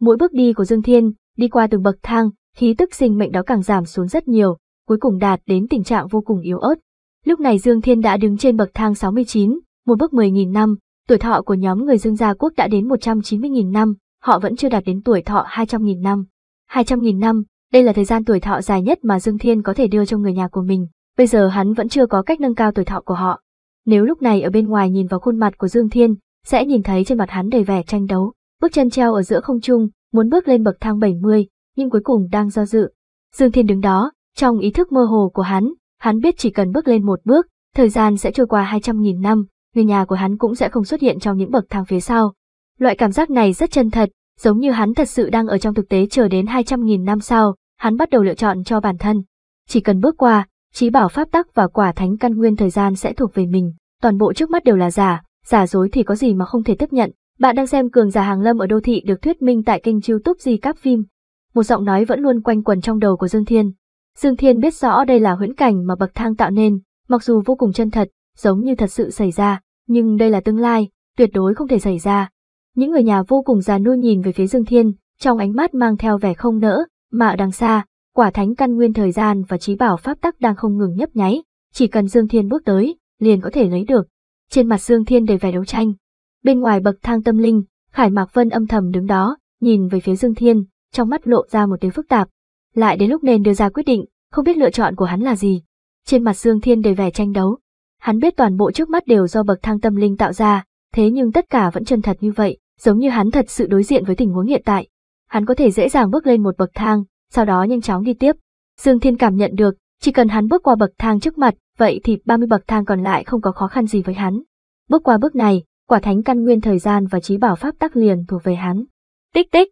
Mỗi bước đi của Dương Thiên, đi qua từng bậc thang, khí tức sinh mệnh đó càng giảm xuống rất nhiều, cuối cùng đạt đến tình trạng vô cùng yếu ớt. Lúc này Dương Thiên đã đứng trên bậc thang 69, một bước 10.000 năm, tuổi thọ của nhóm người Dương Gia Quốc đã đến 190.000 năm, họ vẫn chưa đạt đến tuổi thọ 200.000 năm. 200.000 năm, đây là thời gian tuổi thọ dài nhất mà Dương Thiên có thể đưa cho người nhà của mình. Bây giờ hắn vẫn chưa có cách nâng cao tuổi thọ của họ. Nếu lúc này ở bên ngoài nhìn vào khuôn mặt của Dương Thiên, sẽ nhìn thấy trên mặt hắn đầy vẻ tranh đấu, bước chân treo ở giữa không trung, muốn bước lên bậc thang 70, nhưng cuối cùng đang do dự. Dương Thiên đứng đó, trong ý thức mơ hồ của hắn, hắn biết chỉ cần bước lên một bước, thời gian sẽ trôi qua 200.000 năm, người nhà của hắn cũng sẽ không xuất hiện trong những bậc thang phía sau. Loại cảm giác này rất chân thật, giống như hắn thật sự đang ở trong thực tế chờ đến 200.000 năm sau, hắn bắt đầu lựa chọn cho bản thân. Chỉ cần bước qua, trí bảo pháp tắc và quả thánh căn nguyên thời gian sẽ thuộc về mình, toàn bộ trước mắt đều là giả, giả dối thì có gì mà không thể tiếp nhận. Bạn đang xem cường giả hàng lâm ở đô thị được thuyết minh tại kênh YouTube Di Cáp Phim. Một giọng nói vẫn luôn quanh quẩn trong đầu của Dương Thiên. Dương Thiên biết rõ đây là huyễn cảnh mà bậc thang tạo nên, mặc dù vô cùng chân thật, giống như thật sự xảy ra, nhưng đây là tương lai, tuyệt đối không thể xảy ra. Những người nhà vô cùng già nuôi nhìn về phía Dương Thiên, trong ánh mắt mang theo vẻ không nỡ, mà ở đằng xa, Quả thánh căn nguyên thời gian và trí bảo pháp tắc đang không ngừng nhấp nháy, chỉ cần Dương Thiên bước tới, liền có thể lấy được. Trên mặt Dương Thiên đầy vẻ đấu tranh. Bên ngoài bậc thang tâm linh, Khải Mạc Vân âm thầm đứng đó, nhìn về phía Dương Thiên, trong mắt lộ ra một tiếng phức tạp. Lại đến lúc nên đưa ra quyết định, không biết lựa chọn của hắn là gì. Trên mặt Dương Thiên đầy vẻ tranh đấu. Hắn biết toàn bộ trước mắt đều do bậc thang tâm linh tạo ra, thế nhưng tất cả vẫn chân thật như vậy, giống như hắn thật sự đối diện với tình huống hiện tại. Hắn có thể dễ dàng bước lên một bậc thang, sau đó nhanh chóng đi tiếp. Dương Thiên cảm nhận được, chỉ cần hắn bước qua bậc thang trước mặt, vậy thì 30 bậc thang còn lại không có khó khăn gì với hắn. Bước qua bước này, quả thánh căn nguyên thời gian và trí bảo pháp tắc liền thuộc về hắn. Tích tích!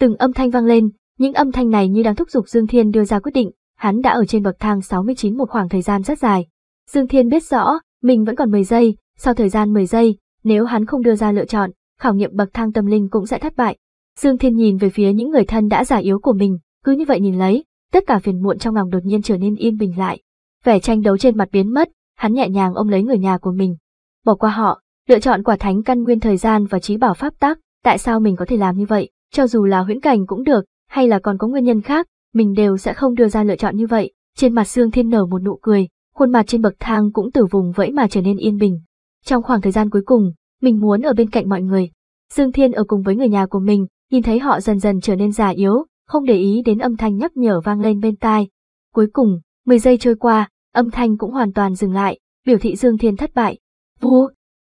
Từng âm thanh vang lên, những âm thanh này như đang thúc giục Dương Thiên đưa ra quyết định, hắn đã ở trên bậc thang 69 một khoảng thời gian rất dài. Dương Thiên biết rõ, mình vẫn còn 10 giây, sau thời gian 10 giây, nếu hắn không đưa ra lựa chọn, khảo nghiệm bậc thang tâm linh cũng sẽ thất bại. Dương Thiên nhìn về phía những người thân đã già yếu của mình, cứ như vậy nhìn lấy, tất cả phiền muộn trong lòng đột nhiên trở nên yên bình lại. Vẻ tranh đấu trên mặt biến mất, hắn nhẹ nhàng ôm lấy người nhà của mình. Bỏ qua họ, lựa chọn quả thánh căn nguyên thời gian và trí bảo pháp tắc, tại sao mình có thể làm như vậy, cho dù là huyễn cảnh cũng được, hay là còn có nguyên nhân khác, mình đều sẽ không đưa ra lựa chọn như vậy. Trên mặt Dương Thiên nở một nụ cười, khuôn mặt trên bậc thang cũng từ vùng vẫy mà trở nên yên bình. Trong khoảng thời gian cuối cùng, mình muốn ở bên cạnh mọi người. Dương Thiên ở cùng với người nhà của mình, nhìn thấy họ dần dần trở nên già yếu, không để ý đến âm thanh nhắc nhở vang lên bên tai. Cuối cùng, 10 giây trôi qua, âm thanh cũng hoàn toàn dừng lại, biểu thị Dương Thiên thất bại. Vù!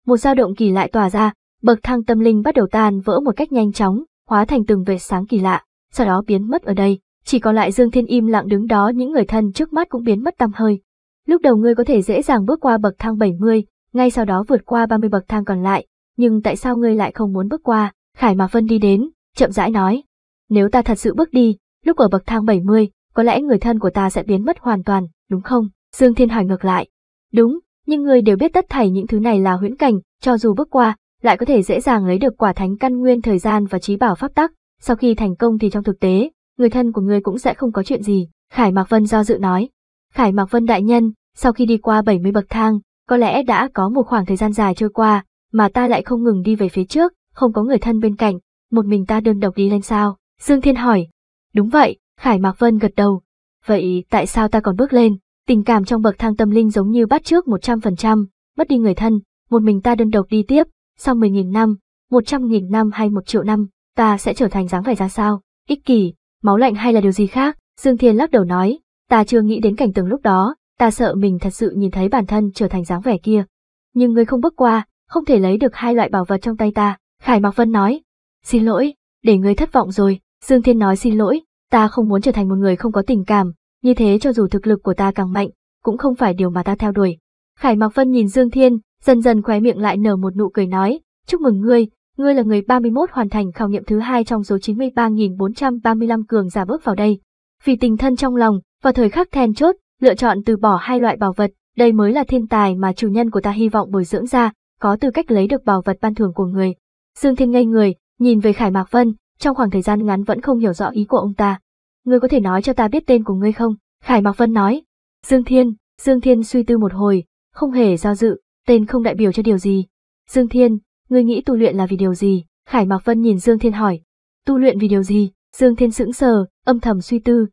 Một dao động kỳ lại tỏa ra, bậc thang tâm linh bắt đầu tan vỡ một cách nhanh chóng, hóa thành từng vệt sáng kỳ lạ, sau đó biến mất ở đây. Chỉ còn lại Dương Thiên im lặng đứng đó những người thân trước mắt cũng biến mất tăm hơi. Lúc đầu ngươi có thể dễ dàng bước qua bậc thang 70, ngay sau đó vượt qua 30 bậc thang còn lại, nhưng tại sao ngươi lại không muốn bước qua? Khải Mạc Vân đi đến, chậm rãi nói, nếu ta thật sự bước đi, lúc ở bậc thang 70, có lẽ người thân của ta sẽ biến mất hoàn toàn, đúng không? Dương Thiên hỏi ngược lại. Đúng, nhưng người đều biết tất thảy những thứ này là huyễn cảnh, cho dù bước qua, lại có thể dễ dàng lấy được quả thánh căn nguyên thời gian và trí bảo pháp tắc. Sau khi thành công thì trong thực tế, người thân của người cũng sẽ không có chuyện gì, Khải Mạc Vân do dự nói. Khải Mạc Vân đại nhân, sau khi đi qua 70 bậc thang, có lẽ đã có một khoảng thời gian dài trôi qua, mà ta lại không ngừng đi về phía trước, không có người thân bên cạnh, một mình ta đơn độc đi lên sao. Dương Thiên hỏi. Đúng vậy, Khải Mạc Vân gật đầu. Vậy tại sao ta còn bước lên? Tình cảm trong bậc thang tâm linh giống như bắt trước 100%, mất đi người thân, một mình ta đơn độc đi tiếp, sau 10.000 năm, 100.000 năm hay một triệu năm, ta sẽ trở thành dáng vẻ ra sao? Ích kỷ, máu lạnh hay là điều gì khác? Dương Thiên lắc đầu nói, ta chưa nghĩ đến cảnh tường lúc đó, ta sợ mình thật sự nhìn thấy bản thân trở thành dáng vẻ kia. Nhưng người không bước qua, không thể lấy được hai loại bảo vật trong tay ta, Khải Mạc Vân nói. Xin lỗi, để người thất vọng rồi, Dương Thiên nói xin lỗi, ta không muốn trở thành một người không có tình cảm, như thế cho dù thực lực của ta càng mạnh, cũng không phải điều mà ta theo đuổi. Khải Mạc Vân nhìn Dương Thiên, dần dần khóe miệng lại nở một nụ cười nói, chúc mừng ngươi, ngươi là người 31 hoàn thành khảo nghiệm thứ hai trong số 93.435 cường giả bước vào đây. Vì tình thân trong lòng, vào thời khắc then chốt, lựa chọn từ bỏ hai loại bảo vật, đây mới là thiên tài mà chủ nhân của ta hy vọng bồi dưỡng ra, có tư cách lấy được bảo vật ban thưởng của người. Dương Thiên ngây người, nhìn về Khải Mạc Vân, trong khoảng thời gian ngắn vẫn không hiểu rõ ý của ông ta. Ngươi có thể nói cho ta biết tên của ngươi không? Khải Mạc Vân nói. Dương Thiên, Dương Thiên suy tư một hồi, không hề do dự, tên không đại biểu cho điều gì. Dương Thiên, ngươi nghĩ tu luyện là vì điều gì? Khải Mạc Vân nhìn Dương Thiên hỏi. Tu luyện vì điều gì? Dương Thiên sững sờ, âm thầm suy tư.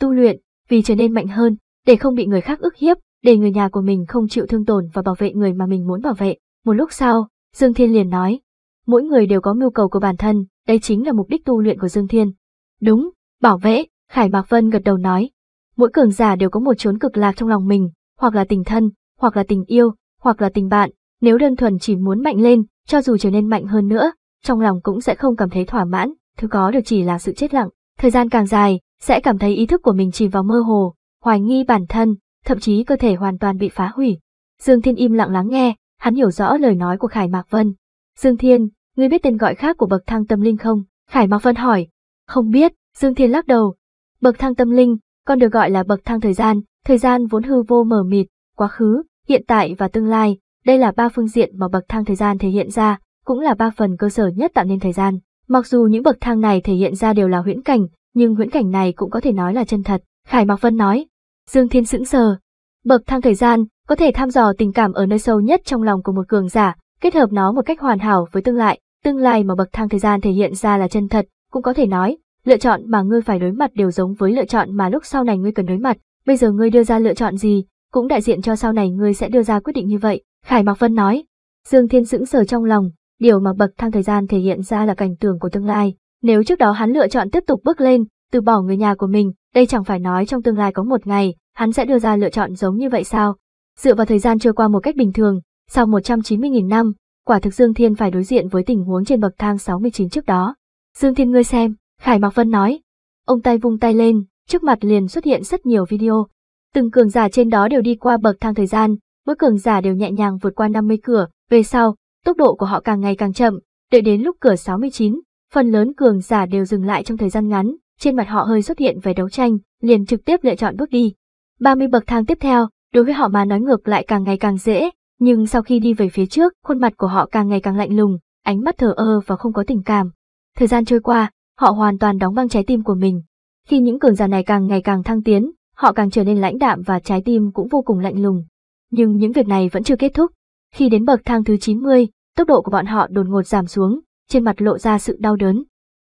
Tu luyện, vì trở nên mạnh hơn, để không bị người khác ức hiếp, để người nhà của mình không chịu thương tổn và bảo vệ người mà mình muốn bảo vệ. Một lúc sau, Dương Thiên liền nói, mỗi người đều có mưu cầu của bản thân, đây chính là mục đích tu luyện của Dương Thiên. Đúng, bảo vệ, Khải Mạc Vân gật đầu nói. Mỗi cường giả đều có một chốn cực lạc trong lòng mình, hoặc là tình thân, hoặc là tình yêu, hoặc là tình bạn, nếu đơn thuần chỉ muốn mạnh lên, cho dù trở nên mạnh hơn nữa, trong lòng cũng sẽ không cảm thấy thỏa mãn, thứ có được chỉ là sự chết lặng. Thời gian càng dài, sẽ cảm thấy ý thức của mình chìm vào mơ hồ, hoài nghi bản thân, thậm chí cơ thể hoàn toàn bị phá hủy. Dương Thiên im lặng lắng nghe, hắn hiểu rõ lời nói của Khải Mạc Vân, Dương Thiên, ngươi biết tên gọi khác của bậc thang tâm linh không? Khải Mạc Vân hỏi. Không biết, Dương Thiên lắc đầu. Bậc thang tâm linh, còn được gọi là bậc thang thời gian, thời gian vốn hư vô mờ mịt, quá khứ, hiện tại và tương lai, đây là ba phương diện mà bậc thang thời gian thể hiện ra, cũng là ba phần cơ sở nhất tạo nên thời gian. Mặc dù những bậc thang này thể hiện ra đều là huyễn cảnh, nhưng huyễn cảnh này cũng có thể nói là chân thật, Khải Mạc Vân nói. Dương Thiên sững sờ. Bậc thang thời gian có thể tham dò tình cảm ở nơi sâu nhất trong lòng của một cường giả, kết hợp nó một cách hoàn hảo với tương lai, tương lai mà bậc thang thời gian thể hiện ra là chân thật, cũng có thể nói, lựa chọn mà ngươi phải đối mặt đều giống với lựa chọn mà lúc sau này ngươi cần đối mặt, bây giờ ngươi đưa ra lựa chọn gì, cũng đại diện cho sau này ngươi sẽ đưa ra quyết định như vậy, Khải Mạc Vân nói. Dương Thiên sững sờ trong lòng, điều mà bậc thang thời gian thể hiện ra là cảnh tượng của tương lai, nếu trước đó hắn lựa chọn tiếp tục bước lên, từ bỏ người nhà của mình, đây chẳng phải nói trong tương lai có một ngày, hắn sẽ đưa ra lựa chọn giống như vậy sao? Dựa vào thời gian trôi qua một cách bình thường, sau 190.000 năm, quả thực Dương Thiên phải đối diện với tình huống trên bậc thang 69 trước đó. Dương Thiên ngươi xem, Khải Mạc Vân nói. Ông tay vung tay lên, trước mặt liền xuất hiện rất nhiều video. Từng cường giả trên đó đều đi qua bậc thang thời gian, mỗi cường giả đều nhẹ nhàng vượt qua 50 cửa, về sau, tốc độ của họ càng ngày càng chậm, đợi đến lúc cửa 69, phần lớn cường giả đều dừng lại trong thời gian ngắn, trên mặt họ hơi xuất hiện vẻ đấu tranh, liền trực tiếp lựa chọn bước đi. 30 bậc thang tiếp theo, đối với họ mà nói ngược lại càng ngày càng dễ, nhưng sau khi đi về phía trước, khuôn mặt của họ càng ngày càng lạnh lùng, ánh mắt thờ ơ và không có tình cảm. Thời gian trôi qua, họ hoàn toàn đóng băng trái tim của mình. Khi những cường giả này càng ngày càng thăng tiến, họ càng trở nên lãnh đạm và trái tim cũng vô cùng lạnh lùng. Nhưng những việc này vẫn chưa kết thúc. Khi đến bậc thang thứ 90, tốc độ của bọn họ đột ngột giảm xuống, trên mặt lộ ra sự đau đớn.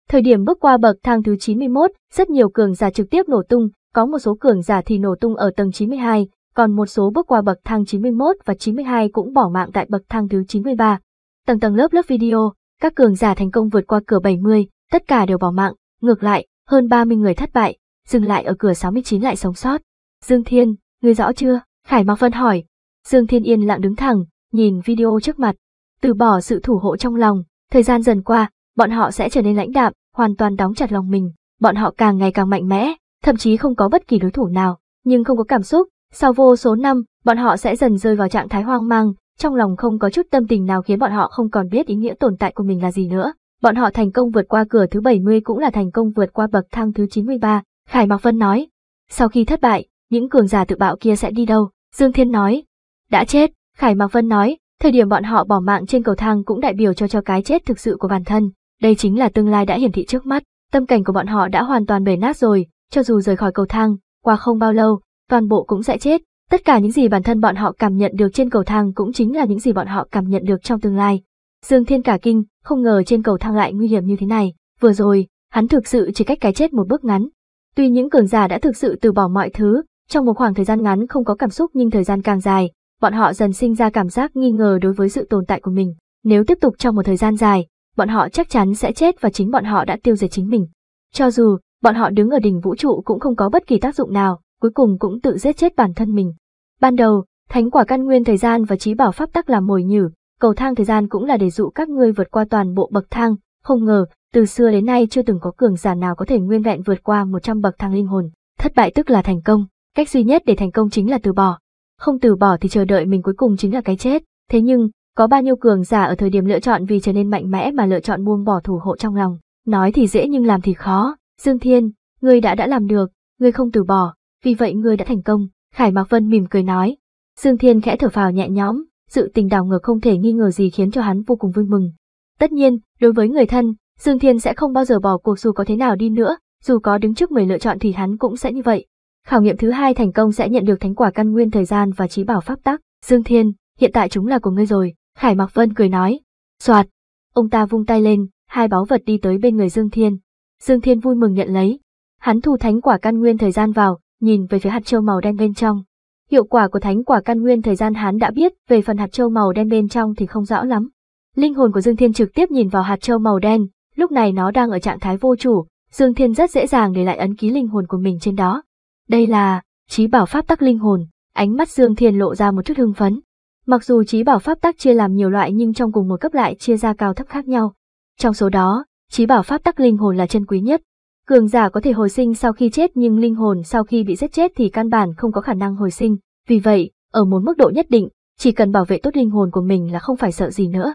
Thời điểm bước qua bậc thang thứ 91, rất nhiều cường giả trực tiếp nổ tung, có một số cường giả thì nổ tung ở tầng 92, còn một số bước qua bậc thang 91 và 92 cũng bỏ mạng tại bậc thang thứ 93. Tầng tầng lớp lớp video, các cường giả thành công vượt qua cửa 70, tất cả đều bỏ mạng, ngược lại, hơn 30 người thất bại, dừng lại ở cửa 69 lại sống sót. Dương Thiên, ngươi rõ chưa? Khải Mạc Vân hỏi. Dương Thiên yên lặng đứng thẳng, nhìn video trước mặt. Từ bỏ sự thủ hộ trong lòng, thời gian dần qua, bọn họ sẽ trở nên lãnh đạm, hoàn toàn đóng chặt lòng mình. Bọn họ càng ngày càng mạnh mẽ, thậm chí không có bất kỳ đối thủ nào, nhưng không có cảm xúc, sau vô số năm, bọn họ sẽ dần rơi vào trạng thái hoang mang, trong lòng không có chút tâm tình nào khiến bọn họ không còn biết ý nghĩa tồn tại của mình là gì nữa. Bọn họ thành công vượt qua cửa thứ 70 cũng là thành công vượt qua bậc thang thứ 93, Khải Mạc Vân nói. Sau khi thất bại, những cường giả tự bạo kia sẽ đi đâu? Dương Thiên nói. Đã chết, Khải Mạc Vân nói, thời điểm bọn họ bỏ mạng trên cầu thang cũng đại biểu cho cho cái chết thực sự của bản thân. Đây chính là tương lai đã hiển thị trước mắt, tâm cảnh của bọn họ đã hoàn toàn bể nát rồi, cho dù rời khỏi cầu thang, qua không bao lâu, toàn bộ cũng sẽ chết. Tất cả những gì bản thân bọn họ cảm nhận được trên cầu thang cũng chính là những gì bọn họ cảm nhận được trong tương lai. Dương Thiên cả kinh, không ngờ trên cầu thang lại nguy hiểm như thế này. Vừa rồi, hắn thực sự chỉ cách cái chết một bước ngắn. Tuy những cường giả đã thực sự từ bỏ mọi thứ, trong một khoảng thời gian ngắn không có cảm xúc nhưng thời gian càng dài, bọn họ dần sinh ra cảm giác nghi ngờ đối với sự tồn tại của mình. Nếu tiếp tục trong một thời gian dài, bọn họ chắc chắn sẽ chết và chính bọn họ đã tiêu diệt chính mình. Cho dù bọn họ đứng ở đỉnh vũ trụ cũng không có bất kỳ tác dụng nào, cuối cùng cũng tự giết chết bản thân mình. Ban đầu, thánh quả căn nguyên thời gian và trí bảo pháp tắc là mồi nhử, cầu thang thời gian cũng là để dụ các ngươi vượt qua toàn bộ bậc thang, không ngờ, từ xưa đến nay chưa từng có cường giả nào có thể nguyên vẹn vượt qua 100 bậc thang linh hồn, thất bại tức là thành công, cách duy nhất để thành công chính là từ bỏ. Không từ bỏ thì chờ đợi mình cuối cùng chính là cái chết, thế nhưng, có bao nhiêu cường giả ở thời điểm lựa chọn vì trở nên mạnh mẽ mà lựa chọn buông bỏ thủ hộ trong lòng, nói thì dễ nhưng làm thì khó, Dương Thiên, ngươi đã đã làm được, ngươi không từ bỏ, vì vậy ngươi đã thành công, Khải Mạc Vân mỉm cười nói. Dương Thiên khẽ thở phào nhẹ nhõm, sự tình đảo ngược không thể nghi ngờ gì khiến cho hắn vô cùng vui mừng. Tất nhiên, đối với người thân, Dương Thiên sẽ không bao giờ bỏ cuộc dù có thế nào đi nữa, dù có đứng trước mười lựa chọn thì hắn cũng sẽ như vậy. Khảo nghiệm thứ hai thành công sẽ nhận được thánh quả căn nguyên thời gian và trí bảo pháp tắc. Dương Thiên, hiện tại chúng là của ngươi rồi, Khải Mạc Vân cười nói. Soạt, ông ta vung tay lên, hai báu vật đi tới bên người Dương Thiên. Dương Thiên vui mừng nhận lấy. Hắn thu thánh quả căn nguyên thời gian vào, nhìn về phía hạt châu màu đen bên trong. Hiệu quả của thánh quả căn nguyên thời gian hắn đã biết, về phần hạt châu màu đen bên trong thì không rõ lắm. Linh hồn của Dương Thiên trực tiếp nhìn vào hạt châu màu đen, lúc này nó đang ở trạng thái vô chủ, Dương Thiên rất dễ dàng để lại ấn ký linh hồn của mình trên đó. Đây là trí bảo pháp tắc linh hồn, ánh mắt Dương Thiên lộ ra một chút hưng phấn. Mặc dù trí bảo pháp tắc chia làm nhiều loại nhưng trong cùng một cấp lại chia ra cao thấp khác nhau. Trong số đó, trí bảo pháp tắc linh hồn là chân quý nhất, Cường giả có thể hồi sinh sau khi chết nhưng linh hồn sau khi bị giết chết thì căn bản không có khả năng hồi sinh. Vì vậy, ở một mức độ nhất định, chỉ cần bảo vệ tốt linh hồn của mình là không phải sợ gì nữa.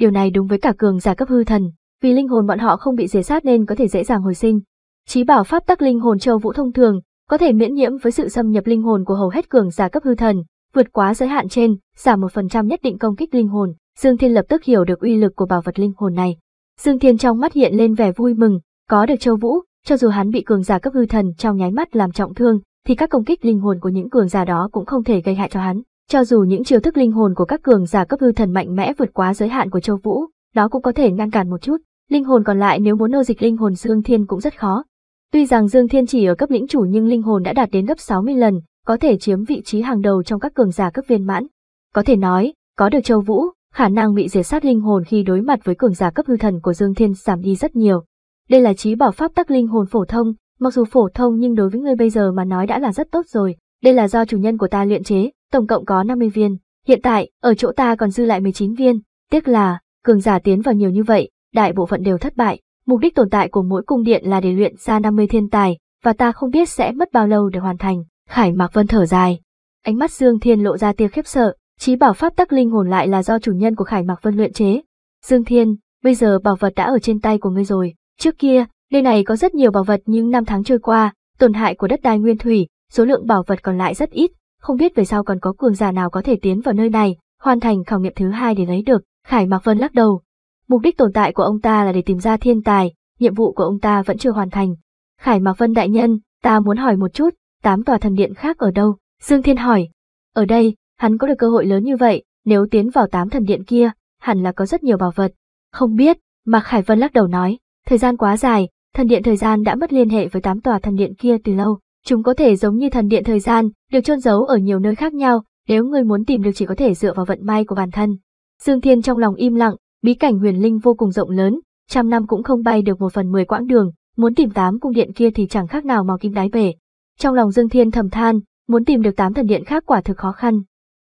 Điều này đúng với cả cường giả cấp hư thần, vì linh hồn bọn họ không bị diệt sát nên có thể dễ dàng hồi sinh. Chí bảo pháp tắc linh hồn châu vũ thông thường, có thể miễn nhiễm với sự xâm nhập linh hồn của hầu hết cường giả cấp hư thần, vượt quá giới hạn trên, giảm một phần trăm nhất định công kích linh hồn, Dương Thiên lập tức hiểu được uy lực của bảo vật linh hồn này. Dương Thiên trong mắt hiện lên vẻ vui mừng, có được châu vũ, cho dù hắn bị cường giả cấp hư thần trong nháy mắt làm trọng thương, thì các công kích linh hồn của những cường giả đó cũng không thể gây hại cho hắn. Cho dù những chiêu thức linh hồn của các cường giả cấp hư thần mạnh mẽ vượt quá giới hạn của Châu Vũ, đó cũng có thể ngăn cản một chút. Linh hồn còn lại nếu muốn nô dịch linh hồn Dương Thiên cũng rất khó. Tuy rằng Dương Thiên chỉ ở cấp lĩnh chủ nhưng linh hồn đã đạt đến gấp 60 lần, có thể chiếm vị trí hàng đầu trong các cường giả cấp viên mãn. Có thể nói, có được Châu Vũ, khả năng bị diệt sát linh hồn khi đối mặt với cường giả cấp hư thần của Dương Thiên giảm đi rất nhiều. Đây là trí bảo pháp tắc linh hồn phổ thông, mặc dù phổ thông nhưng đối với ngươi bây giờ mà nói đã là rất tốt rồi. Đây là do chủ nhân của ta luyện chế, tổng cộng có 50 viên. Hiện tại, ở chỗ ta còn dư lại 19 viên. Tiếc là, cường giả tiến vào nhiều như vậy, đại bộ phận đều thất bại. Mục đích tồn tại của mỗi cung điện là để luyện ra 50 thiên tài, và ta không biết sẽ mất bao lâu để hoàn thành. Khải Mạc Vân thở dài. Ánh mắt Dương Thiên lộ ra tia khiếp sợ, trí bảo pháp tắc linh hồn lại là do chủ nhân của Khải Mạc Vân luyện chế. Dương Thiên, bây giờ bảo vật đã ở trên tay của ngươi rồi, Trước kia, nơi này có rất nhiều bảo vật nhưng năm tháng trôi qua, tổn hại của đất đai nguyên thủy, số lượng bảo vật còn lại rất ít, không biết về sau còn có cường giả nào có thể tiến vào nơi này, hoàn thành khảo nghiệm thứ hai để lấy được, Khải Mạc Vân lắc đầu. Mục đích tồn tại của ông ta là để tìm ra thiên tài, nhiệm vụ của ông ta vẫn chưa hoàn thành. Khải Mạc Vân đại nhân, ta muốn hỏi một chút, tám tòa thần điện khác ở đâu? Dương Thiên hỏi. Ở đây, hắn có được cơ hội lớn như vậy, nếu tiến vào tám thần điện kia, hẳn là có rất nhiều bảo vật. Không biết, mà Khải Vân lắc đầu nói. Thời gian quá dài, thần điện thời gian đã mất liên hệ với tám tòa thần điện kia từ lâu. Chúng có thể giống như thần điện thời gian, được chôn giấu ở nhiều nơi khác nhau, nếu người muốn tìm được chỉ có thể dựa vào vận may của bản thân. Dương Thiên trong lòng im lặng, bí cảnh huyền linh vô cùng rộng lớn, trăm năm cũng không bay được một phần mười quãng đường, muốn tìm tám cung điện kia thì chẳng khác nào mò kim đáy bể. Trong lòng Dương Thiên thầm than, muốn tìm được tám thần điện khác quả thực khó khăn.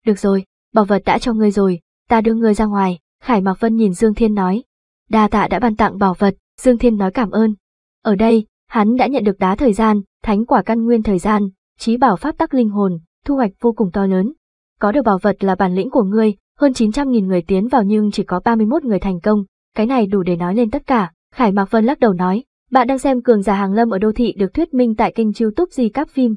Được rồi, bảo vật đã cho ngươi rồi, ta đưa ngươi ra ngoài, Khải Mạc Vân nhìn Dương Thiên nói. Đa tạ đã ban tặng bảo vật, Dương Thiên nói cảm ơn. Ở đây, hắn đã nhận được đá thời gian, thánh quả căn nguyên thời gian, trí bảo pháp tắc linh hồn, thu hoạch vô cùng to lớn. Có được bảo vật là bản lĩnh của ngươi, hơn 900.000 người tiến vào nhưng chỉ có 31 người thành công, cái này đủ để nói lên tất cả. Khải Mạc Vân lắc đầu nói, bạn đang xem cường giả hàng lâm ở đô thị được thuyết minh tại kênh youtube gì các phim.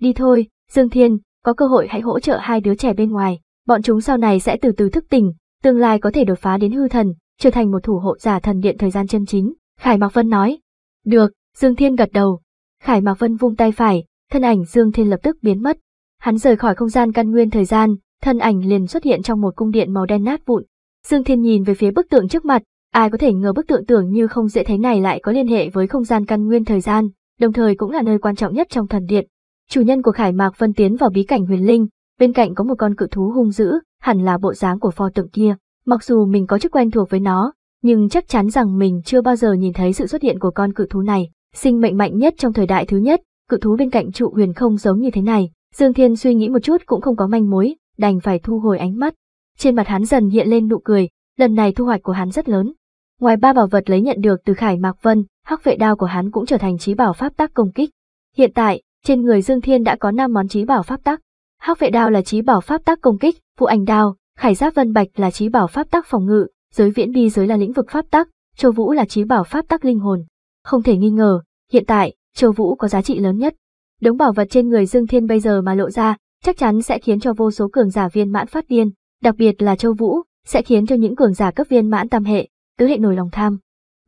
Đi thôi, Dương Thiên, có cơ hội hãy hỗ trợ hai đứa trẻ bên ngoài, bọn chúng sau này sẽ từ từ thức tỉnh, tương lai có thể đột phá đến hư thần, trở thành một thủ hộ giả thần điện thời gian chân chính. Khải Mạc Vân nói. Được, Dương Thiên gật đầu. Khải Mạc Vân vung tay phải, thân ảnh Dương Thiên lập tức biến mất. Hắn rời khỏi không gian căn nguyên thời gian, thân ảnh liền xuất hiện trong một cung điện màu đen nát vụn. Dương Thiên nhìn về phía bức tượng trước mặt, ai có thể ngờ bức tượng tưởng như không dễ thấy này lại có liên hệ với không gian căn nguyên thời gian, đồng thời cũng là nơi quan trọng nhất trong thần điện. Chủ nhân của Khải Mạc Vân tiến vào bí cảnh huyền linh, bên cạnh có một con cự thú hung dữ, hẳn là bộ dáng của pho tượng kia. Mặc dù mình có chút quen thuộc với nó, nhưng chắc chắn rằng mình chưa bao giờ nhìn thấy sự xuất hiện của con cự thú này, sinh mệnh mạnh nhất trong thời đại thứ nhất, cự thú bên cạnh trụ huyền không giống như thế này. Dương Thiên suy nghĩ một chút cũng không có manh mối, đành phải thu hồi ánh mắt. Trên mặt hắn dần hiện lên nụ cười, lần này thu hoạch của hắn rất lớn. Ngoài ba bảo vật lấy nhận được từ Khải Mạc Vân, hắc vệ đao của hắn cũng trở thành trí bảo pháp tác công kích. Hiện tại, trên người Dương Thiên đã có năm món trí bảo pháp tác. Hắc vệ đao là trí bảo pháp tác công kích, phụ ảnh đao, Khải Giáp Vân Bạch là trí bảo pháp tác phòng ngự, Giới viễn bi giới là lĩnh vực pháp tắc, Châu Vũ là trí bảo pháp tắc linh hồn. Không thể nghi ngờ, hiện tại, Châu Vũ có giá trị lớn nhất. Đống bảo vật trên người Dương Thiên bây giờ mà lộ ra, chắc chắn sẽ khiến cho vô số cường giả viên mãn phát điên, đặc biệt là Châu Vũ, sẽ khiến cho những cường giả cấp viên mãn tam hệ, tứ hệ nổi lòng tham.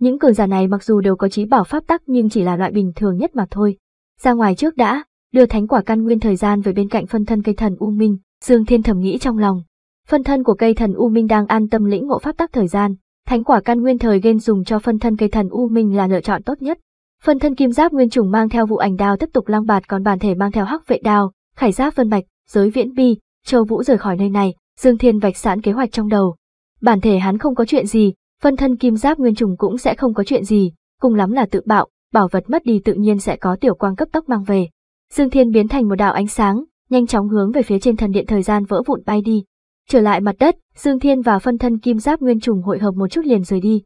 Những cường giả này mặc dù đều có trí bảo pháp tắc nhưng chỉ là loại bình thường nhất mà thôi. Ra ngoài trước đã, đưa thánh quả căn nguyên thời gian về bên cạnh phân thân cây thần U Minh, Dương Thiên thầm nghĩ trong lòng, Phân thân của cây thần U Minh đang an tâm lĩnh ngộ pháp tắc thời gian, thánh quả căn nguyên thời gen dùng cho phân thân cây thần U Minh là lựa chọn tốt nhất. Phân thân kim giáp nguyên trùng mang theo vụ ảnh đao tiếp tục lang bạt còn bản thể mang theo hắc vệ đao, khải giáp vân bạch, giới viễn bi, Châu Vũ rời khỏi nơi này, Dương Thiên vạch sẵn kế hoạch trong đầu. Bản thể hắn không có chuyện gì, phân thân kim giáp nguyên trùng cũng sẽ không có chuyện gì, cùng lắm là tự bạo, bảo vật mất đi tự nhiên sẽ có tiểu quang cấp tốc mang về. Dương Thiên biến thành một đạo ánh sáng, nhanh chóng hướng về phía trên thần điện thời gian vỡ vụn bay đi. Trở lại mặt đất, Dương Thiên và phân thân kim giáp nguyên trùng hội hợp một chút liền rời đi.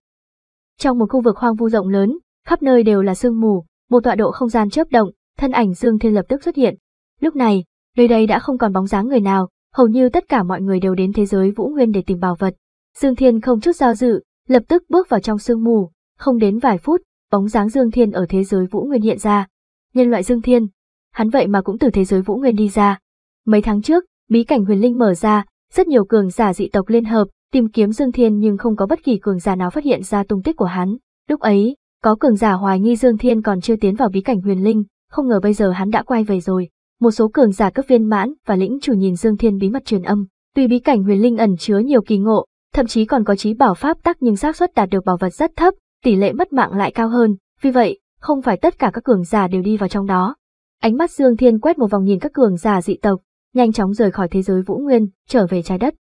Trong một khu vực hoang vu rộng lớn, khắp nơi đều là sương mù, một tọa độ không gian chớp động, thân ảnh Dương Thiên lập tức xuất hiện. Lúc này, nơi đây đã không còn bóng dáng người nào, hầu như tất cả mọi người đều đến thế giới Vũ Nguyên để tìm bảo vật. Dương Thiên không chút do dự, lập tức bước vào trong sương mù, không đến vài phút, bóng dáng Dương Thiên ở thế giới Vũ Nguyên hiện ra. Nhân loại Dương Thiên, hắn vậy mà cũng từ thế giới Vũ Nguyên đi ra. Mấy tháng trước, bí cảnh huyền linh mở ra, rất nhiều cường giả dị tộc liên hợp, tìm kiếm Dương Thiên nhưng không có bất kỳ cường giả nào phát hiện ra tung tích của hắn. Lúc ấy, có cường giả hoài nghi Dương Thiên còn chưa tiến vào bí cảnh huyền linh, không ngờ bây giờ hắn đã quay về rồi. Một số cường giả cấp viên mãn và lĩnh chủ nhìn Dương Thiên bí mật truyền âm, tuy bí cảnh huyền linh ẩn chứa nhiều kỳ ngộ, thậm chí còn có trí bảo pháp tắc nhưng xác suất đạt được bảo vật rất thấp, tỷ lệ mất mạng lại cao hơn, vì vậy, không phải tất cả các cường giả đều đi vào trong đó. Ánh mắt Dương Thiên quét một vòng nhìn các cường giả dị tộc, nhanh chóng rời khỏi thế giới Vũ Nguyên, trở về trái đất.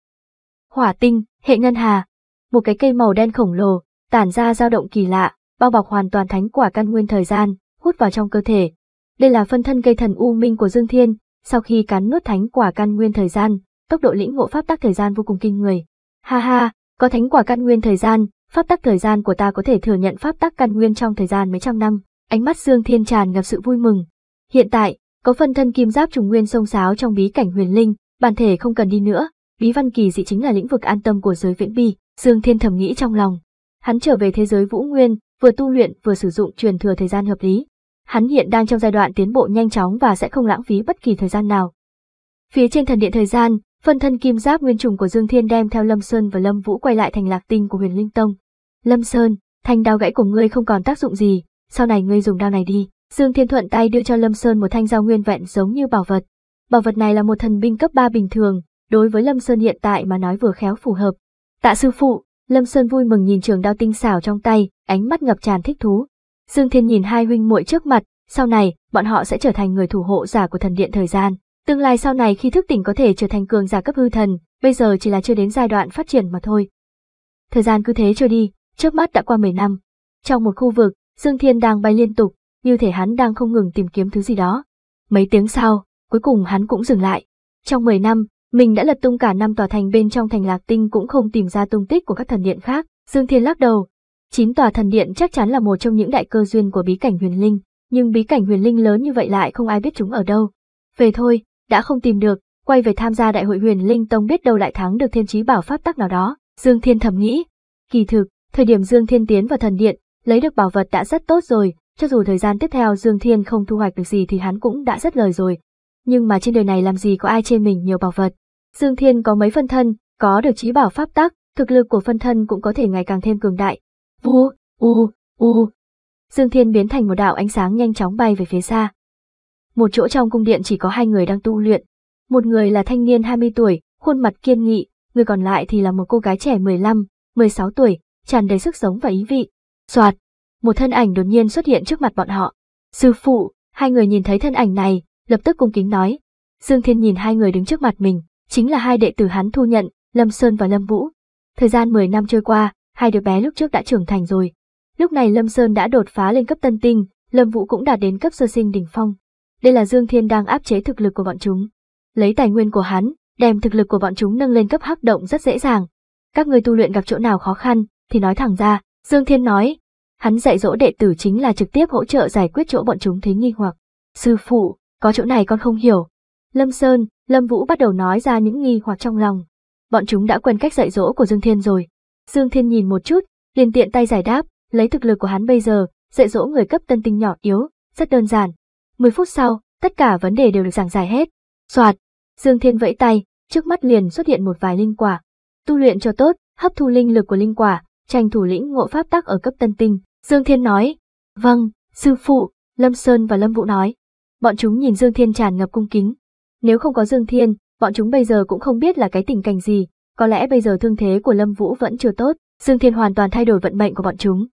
Hỏa tinh, hệ ngân hà, một cái cây màu đen khổng lồ, tản ra dao động kỳ lạ, bao bọc hoàn toàn thánh quả căn nguyên thời gian, hút vào trong cơ thể. Đây là phân thân cây thần u minh của Dương Thiên, sau khi cắn nuốt thánh quả căn nguyên thời gian, tốc độ lĩnh ngộ pháp tắc thời gian vô cùng kinh người. Ha ha, có thánh quả căn nguyên thời gian, pháp tắc thời gian của ta có thể thừa nhận pháp tắc căn nguyên trong thời gian mấy trăm năm. Ánh mắt Dương Thiên tràn ngập sự vui mừng. Hiện tại, có phân thân kim giáp trùng nguyên sông sáo trong bí cảnh huyền linh, bản thể không cần đi nữa, Bí Văn Kỳ dị chính là lĩnh vực an tâm của giới viễn bi, Dương Thiên thầm nghĩ trong lòng. Hắn trở về thế giới Vũ Nguyên, vừa tu luyện vừa sử dụng truyền thừa thời gian hợp lý. Hắn hiện đang trong giai đoạn tiến bộ nhanh chóng và sẽ không lãng phí bất kỳ thời gian nào. Phía trên thần điện thời gian, phân thân kim giáp nguyên trùng của Dương Thiên đem theo Lâm Sơn và Lâm Vũ quay lại thành lạc tinh của Huyền Linh Tông. Lâm Sơn, thanh đao gãy của ngươi không còn tác dụng gì, sau này ngươi dùng đao này đi. Dương Thiên thuận tay đưa cho Lâm Sơn một thanh dao nguyên vẹn giống như bảo vật. Bảo vật này là một thần binh cấp 3 bình thường, đối với Lâm Sơn hiện tại mà nói vừa khéo phù hợp. Tạ sư phụ, Lâm Sơn vui mừng nhìn trường đao tinh xảo trong tay, ánh mắt ngập tràn thích thú. Dương Thiên nhìn hai huynh muội trước mặt, sau này, bọn họ sẽ trở thành người thủ hộ giả của thần điện thời gian. Tương lai sau này khi thức tỉnh có thể trở thành cường giả cấp hư thần, bây giờ chỉ là chưa đến giai đoạn phát triển mà thôi. Thời gian cứ thế trôi đi, trước mắt đã qua 10 năm. Trong một khu vực, Dương Thiên đang bay liên tục, như thể hắn đang không ngừng tìm kiếm thứ gì đó. Mấy tiếng sau, cuối cùng hắn cũng dừng lại. Trong 10 năm, mình đã lật tung cả năm tòa thành bên trong thành Lạc Tinh cũng không tìm ra tung tích của các thần điện khác. Dương Thiên lắc đầu. Chín tòa thần điện chắc chắn là một trong những đại cơ duyên của bí cảnh huyền linh, nhưng bí cảnh huyền linh lớn như vậy lại không ai biết chúng ở đâu. Về thôi, đã không tìm được, quay về tham gia đại hội huyền linh tông biết đâu lại thắng được thiên trí bảo pháp tắc nào đó. Dương Thiên thầm nghĩ. Kỳ thực, thời điểm Dương Thiên tiến vào thần điện, lấy được bảo vật đã rất tốt rồi, cho dù thời gian tiếp theo Dương Thiên không thu hoạch được gì thì hắn cũng đã rất lời rồi. Nhưng mà trên đời này làm gì có ai trên mình nhiều bảo vật. Dương Thiên có mấy phân thân, có được trí bảo pháp tắc, thực lực của phân thân cũng có thể ngày càng thêm cường đại. U, u, u. Dương Thiên biến thành một đạo ánh sáng nhanh chóng bay về phía xa. Một chỗ trong cung điện chỉ có hai người đang tu luyện. Một người là thanh niên 20 tuổi, khuôn mặt kiên nghị, người còn lại thì là một cô gái trẻ 15, 16 tuổi, tràn đầy sức sống và ý vị. Soạt, một thân ảnh đột nhiên xuất hiện trước mặt bọn họ. Sư phụ, hai người nhìn thấy thân ảnh này, lập tức cung kính nói. Dương Thiên nhìn hai người đứng trước mặt mình, chính là hai đệ tử hắn thu nhận, Lâm Sơn và Lâm Vũ. Thời gian 10 năm trôi qua, hai đứa bé lúc trước đã trưởng thành rồi. Lúc này Lâm Sơn đã đột phá lên cấp tân tinh, Lâm Vũ cũng đạt đến cấp sơ sinh đỉnh phong. Đây là Dương Thiên đang áp chế thực lực của bọn chúng. Lấy tài nguyên của hắn, đem thực lực của bọn chúng nâng lên cấp hắc động rất dễ dàng. Các người tu luyện gặp chỗ nào khó khăn, thì nói thẳng ra, Dương Thiên nói, Hắn dạy dỗ đệ tử chính là trực tiếp hỗ trợ giải quyết chỗ bọn chúng thấy nghi hoặc. Sư phụ, có chỗ này con không hiểu. Lâm Sơn, Lâm Vũ bắt đầu nói ra những nghi hoặc trong lòng. Bọn chúng đã quen cách dạy dỗ của Dương Thiên rồi. Dương Thiên nhìn một chút, liền tiện tay giải đáp, lấy thực lực của hắn bây giờ, dạy dỗ người cấp tân tinh nhỏ yếu, rất đơn giản. Mười phút sau, tất cả vấn đề đều được giảng giải hết. Soạt, Dương Thiên vẫy tay, trước mắt liền xuất hiện một vài linh quả. Tu luyện cho tốt, hấp thu linh lực của linh quả, tranh thủ lĩnh ngộ pháp tắc ở cấp tân tinh. Dương Thiên nói, vâng, sư phụ, Lâm Sơn và Lâm Vũ nói. Bọn chúng nhìn Dương Thiên tràn ngập cung kính. Nếu không có Dương Thiên, bọn chúng bây giờ cũng không biết là cái tình cảnh gì, có lẽ bây giờ thương thế của Lâm Vũ vẫn chưa tốt, Dương Thiên hoàn toàn thay đổi vận mệnh của bọn chúng.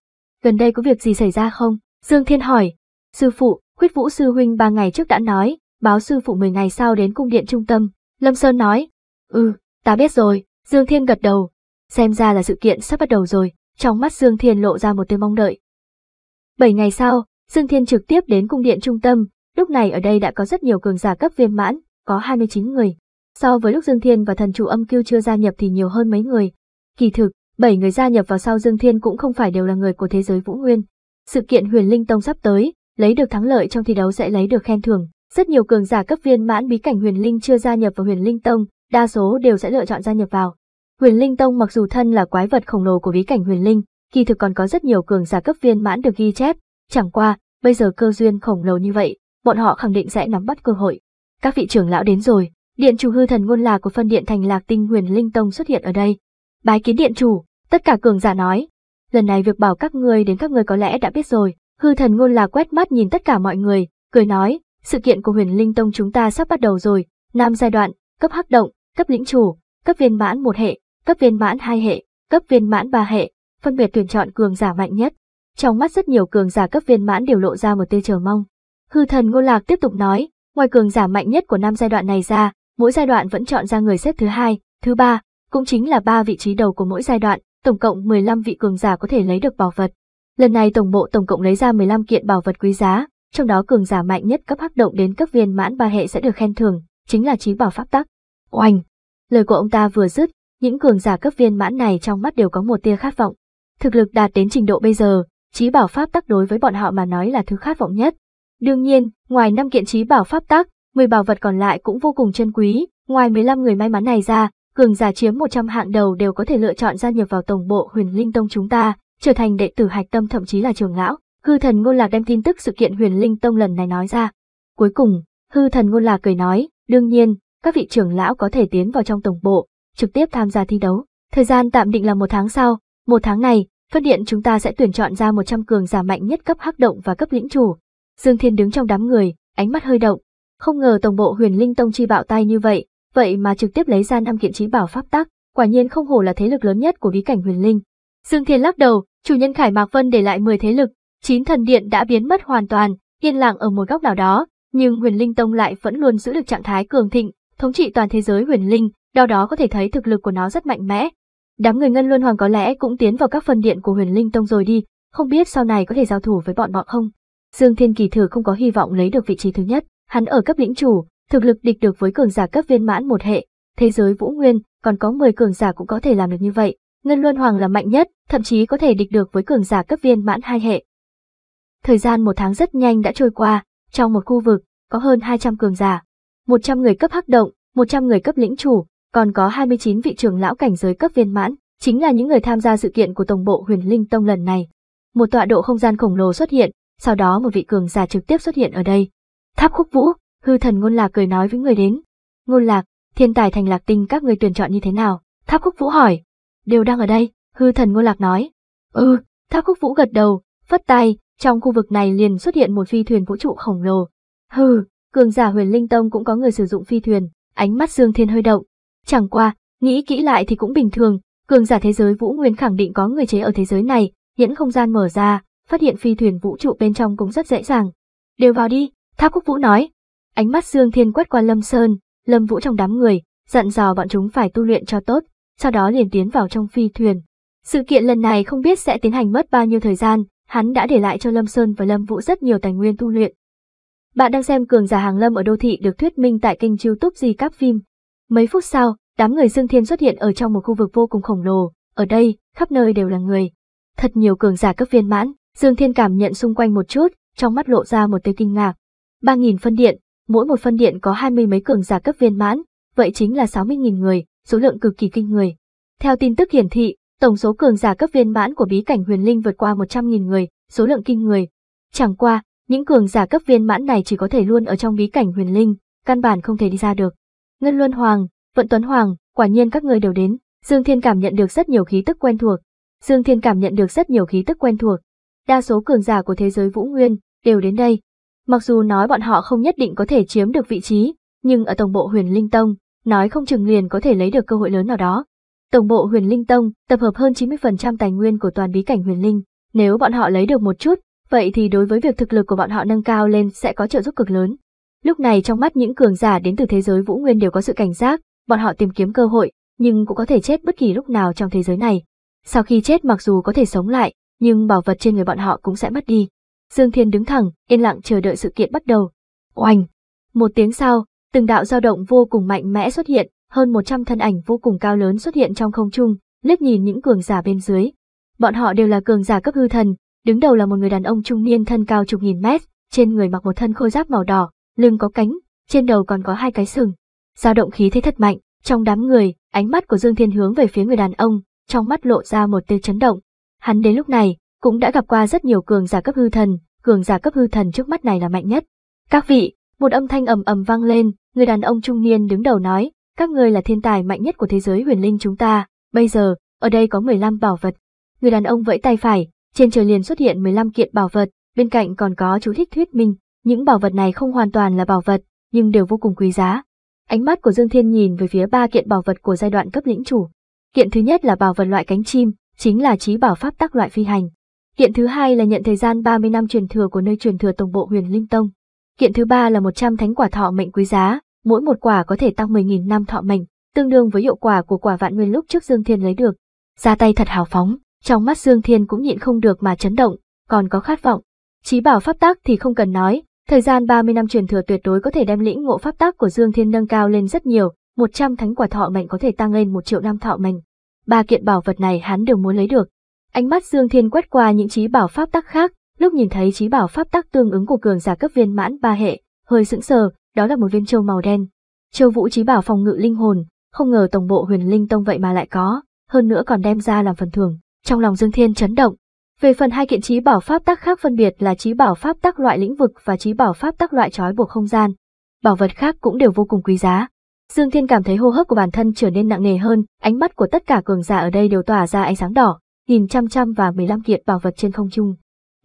Gần đây có việc gì xảy ra không? Dương Thiên hỏi. Sư phụ, khuyết vũ sư huynh ba ngày trước đã nói, báo sư phụ 10 ngày sau đến cung điện trung tâm. Lâm Sơn nói. Ừ, ta biết rồi, Dương Thiên gật đầu, xem ra là sự kiện sắp bắt đầu rồi, trong mắt Dương Thiên lộ ra một tia mong đợi. Bảy ngày sau, Dương Thiên trực tiếp đến cung điện trung tâm, lúc này ở đây đã có rất nhiều cường giả cấp viên mãn, có 29 người. So với lúc Dương Thiên và thần chủ âm cưu chưa gia nhập thì nhiều hơn mấy người. Kỳ thực, bảy người gia nhập vào sau Dương Thiên cũng không phải đều là người của thế giới Vũ Nguyên. Sự kiện huyền linh tông sắp tới, lấy được thắng lợi trong thi đấu sẽ lấy được khen thưởng. Rất nhiều cường giả cấp viên mãn bí cảnh huyền linh chưa gia nhập vào huyền linh tông, đa số đều sẽ lựa chọn gia nhập vào. Huyền Linh Tông mặc dù thân là quái vật khổng lồ của bí cảnh Huyền Linh, kỳ thực còn có rất nhiều cường giả cấp viên mãn được ghi chép, chẳng qua, bây giờ cơ duyên khổng lồ như vậy, bọn họ khẳng định sẽ nắm bắt cơ hội. Các vị trưởng lão đến rồi, điện chủ hư thần ngôn là của phân điện thành Lạc Tinh Huyền Linh Tông xuất hiện ở đây. Bái kiến điện chủ, tất cả cường giả nói. Lần này việc bảo các ngươi đến các ngươi có lẽ đã biết rồi, hư thần ngôn là quét mắt nhìn tất cả mọi người, cười nói, sự kiện của Huyền Linh Tông chúng ta sắp bắt đầu rồi, Nam giai đoạn, cấp hắc động, cấp lĩnh chủ, cấp viên mãn một hệ, cấp viên mãn hai hệ, cấp viên mãn ba hệ, phân biệt tuyển chọn cường giả mạnh nhất. Trong mắt rất nhiều cường giả cấp viên mãn đều lộ ra một tia chờ mong. Hư thần Ngô Lạc tiếp tục nói, ngoài cường giả mạnh nhất của năm giai đoạn này ra, mỗi giai đoạn vẫn chọn ra người xếp thứ hai, thứ ba, cũng chính là ba vị trí đầu của mỗi giai đoạn, tổng cộng 15 vị cường giả có thể lấy được bảo vật. Lần này tổng bộ tổng cộng lấy ra 15 kiện bảo vật quý giá, trong đó cường giả mạnh nhất cấp hắc động đến cấp viên mãn ba hệ sẽ được khen thưởng, chính là trí bảo pháp tắc. Oanh! Lời của ông ta vừa dứt, những cường giả cấp viên mãn này trong mắt đều có một tia khát vọng. Thực lực đạt đến trình độ bây giờ, trí bảo pháp tắc đối với bọn họ mà nói là thứ khát vọng nhất. Đương nhiên, ngoài năm kiện trí bảo pháp tắc, 10 bảo vật còn lại cũng vô cùng chân quý, ngoài 15 người may mắn này ra, cường giả chiếm 100 hạng đầu đều có thể lựa chọn gia nhập vào tổng bộ Huyền Linh Tông chúng ta, trở thành đệ tử hạch tâm thậm chí là trưởng lão. Hư thần Ngôn Lạc đem tin tức sự kiện Huyền Linh Tông lần này nói ra. Cuối cùng, hư thần Ngôn Lạc cười nói, đương nhiên, các vị trưởng lão có thể tiến vào trong tổng bộ, trực tiếp tham gia thi đấu. Thời gian tạm định là một tháng sau, một tháng này, phân điện chúng ta sẽ tuyển chọn ra 100 cường giả mạnh nhất cấp hắc động và cấp lĩnh chủ. Dương Thiên đứng trong đám người, ánh mắt hơi động. Không ngờ tổng bộ huyền linh tông chi bạo tay như vậy, vậy mà trực tiếp lấy ra năm kiện trí bảo pháp tắc, quả nhiên không hổ là thế lực lớn nhất của bí cảnh huyền linh. Dương Thiên lắc đầu, chủ nhân Khải Mạc Vân để lại 10 thế lực, chín thần điện đã biến mất hoàn toàn, yên lặng ở một góc nào đó, nhưng huyền linh tông lại vẫn luôn giữ được trạng thái cường thịnh, thống trị toàn thế giới huyền linh, do đó có thể thấy thực lực của nó rất mạnh mẽ. Đám người Ngân Luân Hoàng có lẽ cũng tiến vào các phần điện của huyền linh tông rồi đi, không biết sau này có thể giao thủ với bọn bọn không. Dương Thiên Kỳ thử không có hy vọng lấy được vị trí thứ nhất, hắn ở cấp lĩnh chủ, thực lực địch được với cường giả cấp viên mãn một hệ, thế giới Vũ Nguyên còn có 10 cường giả cũng có thể làm được như vậy, Ngân Luân Hoàng là mạnh nhất, thậm chí có thể địch được với cường giả cấp viên mãn hai hệ. Thời gian một tháng rất nhanh đã trôi qua, trong một khu vực có hơn 200 cường giả, 100 người cấp hắc động, 100 người cấp lĩnh chủ, còn có 29 vị trưởng lão cảnh giới cấp viên mãn, chính là những người tham gia sự kiện của Tổng bộ Huyền Linh Tông lần này. Một tọa độ không gian khổng lồ xuất hiện, sau đó một vị cường giả trực tiếp xuất hiện ở đây. Tháp Khúc Vũ, hư thần Ngôn Lạc cười nói với người đến. Ngôn Lạc, thiên tài thành Lạc Tinh các người tuyển chọn như thế nào? Tháp Khúc Vũ hỏi. Đều đang ở đây, hư thần Ngôn Lạc nói. Ừ, Tháp Khúc Vũ gật đầu, phất tay, trong khu vực này liền xuất hiện một phi thuyền vũ trụ khổng lồ. Hừ, cường giả Huyền Linh Tông cũng có người sử dụng phi thuyền, ánh mắt Dương Thiên hơi động, Chẳng qua, nghĩ kỹ lại thì cũng bình thường, cường giả thế giới Vũ Nguyên khẳng định có người chế ở thế giới này, nhẫn không gian mở ra, phát hiện phi thuyền vũ trụ bên trong cũng rất dễ dàng. Đều vào đi, Tháp Quốc Vũ nói. Ánh mắt Dương Thiên quét qua Lâm Sơn, Lâm Vũ trong đám người, dặn dò bọn chúng phải tu luyện cho tốt, sau đó liền tiến vào trong phi thuyền. Sự kiện lần này không biết sẽ tiến hành mất bao nhiêu thời gian, hắn đã để lại cho Lâm Sơn và Lâm Vũ rất nhiều tài nguyên tu luyện. Bạn đang xem cường giả hàng Lâm ở đô thị được thuyết minh tại kênh youtube gì các phim. Mấy phút sau, đám người Dương Thiên xuất hiện ở trong một khu vực vô cùng khổng lồ, ở đây, khắp nơi đều là người. Thật nhiều cường giả cấp viên mãn, Dương Thiên cảm nhận xung quanh một chút, trong mắt lộ ra một tia kinh ngạc. 3.000 phân điện, mỗi một phân điện có hai mươi mấy cường giả cấp viên mãn, vậy chính là 60.000 người, số lượng cực kỳ kinh người. Theo tin tức hiển thị, tổng số cường giả cấp viên mãn của bí cảnh huyền linh vượt qua 100.000 người, số lượng kinh người. Chẳng qua, những cường giả cấp viên mãn này chỉ có thể luôn ở trong bí cảnh huyền linh, căn bản không thể đi ra được. Ngân Luân Hoàng, Vận Tuấn Hoàng, quả nhiên các ngươi đều đến. Dương Thiên cảm nhận được rất nhiều khí tức quen thuộc. Dương Thiên cảm nhận được rất nhiều khí tức quen thuộc. Đa số cường giả của thế giới Vũ Nguyên đều đến đây. Mặc dù nói bọn họ không nhất định có thể chiếm được vị trí, nhưng ở tổng bộ Huyền Linh Tông, nói không chừng liền có thể lấy được cơ hội lớn nào đó. Tổng bộ Huyền Linh Tông tập hợp hơn 90% tài nguyên của toàn bí cảnh Huyền Linh, nếu bọn họ lấy được một chút, vậy thì đối với việc thực lực của bọn họ nâng cao lên sẽ có trợ giúp cực lớn. Lúc này trong mắt những cường giả đến từ thế giới Vũ Nguyên đều có sự cảnh giác, bọn họ tìm kiếm cơ hội, nhưng cũng có thể chết bất kỳ lúc nào trong thế giới này. Sau khi chết mặc dù có thể sống lại, nhưng bảo vật trên người bọn họ cũng sẽ mất đi. Dương Thiên đứng thẳng, yên lặng chờ đợi sự kiện bắt đầu. Oanh! Một tiếng sau, từng đạo dao động vô cùng mạnh mẽ xuất hiện, hơn 100 thân ảnh vô cùng cao lớn xuất hiện trong không trung, liếc nhìn những cường giả bên dưới. Bọn họ đều là cường giả cấp hư thần, đứng đầu là một người đàn ông trung niên thân cao chục nghìn mét, trên người mặc một thân khôi giáp màu đỏ, lưng có cánh, trên đầu còn có hai cái sừng. dao động khí thế thật mạnh, trong đám người, ánh mắt của Dương Thiên hướng về phía người đàn ông, trong mắt lộ ra một tia chấn động. Hắn đến lúc này, cũng đã gặp qua rất nhiều cường giả cấp hư thần, cường giả cấp hư thần trước mắt này là mạnh nhất. Các vị, một âm thanh ầm ầm vang lên, người đàn ông trung niên đứng đầu nói, các ngươi là thiên tài mạnh nhất của thế giới huyền linh chúng ta, bây giờ, ở đây có 15 bảo vật. Người đàn ông vẫy tay phải, trên trời liền xuất hiện 15 kiện bảo vật, bên cạnh còn có chú thích thuyết minh, những bảo vật này không hoàn toàn là bảo vật, nhưng đều vô cùng quý giá. Ánh mắt của Dương Thiên nhìn về phía ba kiện bảo vật của giai đoạn cấp lĩnh chủ. Kiện thứ nhất là bảo vật loại cánh chim, chính là trí bảo pháp tắc loại phi hành. Kiện thứ hai là nhận thời gian 30 năm truyền thừa của nơi truyền thừa tổng bộ Huyền Linh Tông. Kiện thứ ba là 100 thánh quả thọ mệnh quý giá, mỗi một quả có thể tăng 10.000 năm thọ mệnh, tương đương với hiệu quả của quả vạn nguyên lúc trước Dương Thiên lấy được. Ra tay thật hào phóng, trong mắt Dương Thiên cũng nhịn không được mà chấn động, còn có khát vọng. Chí bảo pháp tắc thì không cần nói, Thời gian 30 năm truyền thừa tuyệt đối có thể đem lĩnh ngộ pháp tác của Dương Thiên nâng cao lên rất nhiều, 100 thánh quả thọ mệnh có thể tăng lên 1 triệu năm thọ mệnh. Ba kiện bảo vật này hắn đều muốn lấy được. Ánh mắt Dương Thiên quét qua những trí bảo pháp tắc khác, lúc nhìn thấy trí bảo pháp tắc tương ứng của cường giả cấp viên mãn ba hệ, hơi sững sờ, đó là một viên châu màu đen. Châu Vũ trí bảo phòng ngự linh hồn, không ngờ tổng bộ Huyền Linh Tông vậy mà lại có, hơn nữa còn đem ra làm phần thưởng. Trong lòng Dương Thiên chấn động, về phần hai kiện trí bảo pháp tắc khác phân biệt là trí bảo pháp tắc loại lĩnh vực và trí bảo pháp tắc loại trói buộc không gian. Bảo vật khác cũng đều vô cùng quý giá. Dương Thiên cảm thấy hô hấp của bản thân trở nên nặng nề hơn, ánh mắt của tất cả cường giả ở đây đều tỏa ra ánh sáng đỏ, nhìn chăm chăm và 15 kiện bảo vật trên không trung.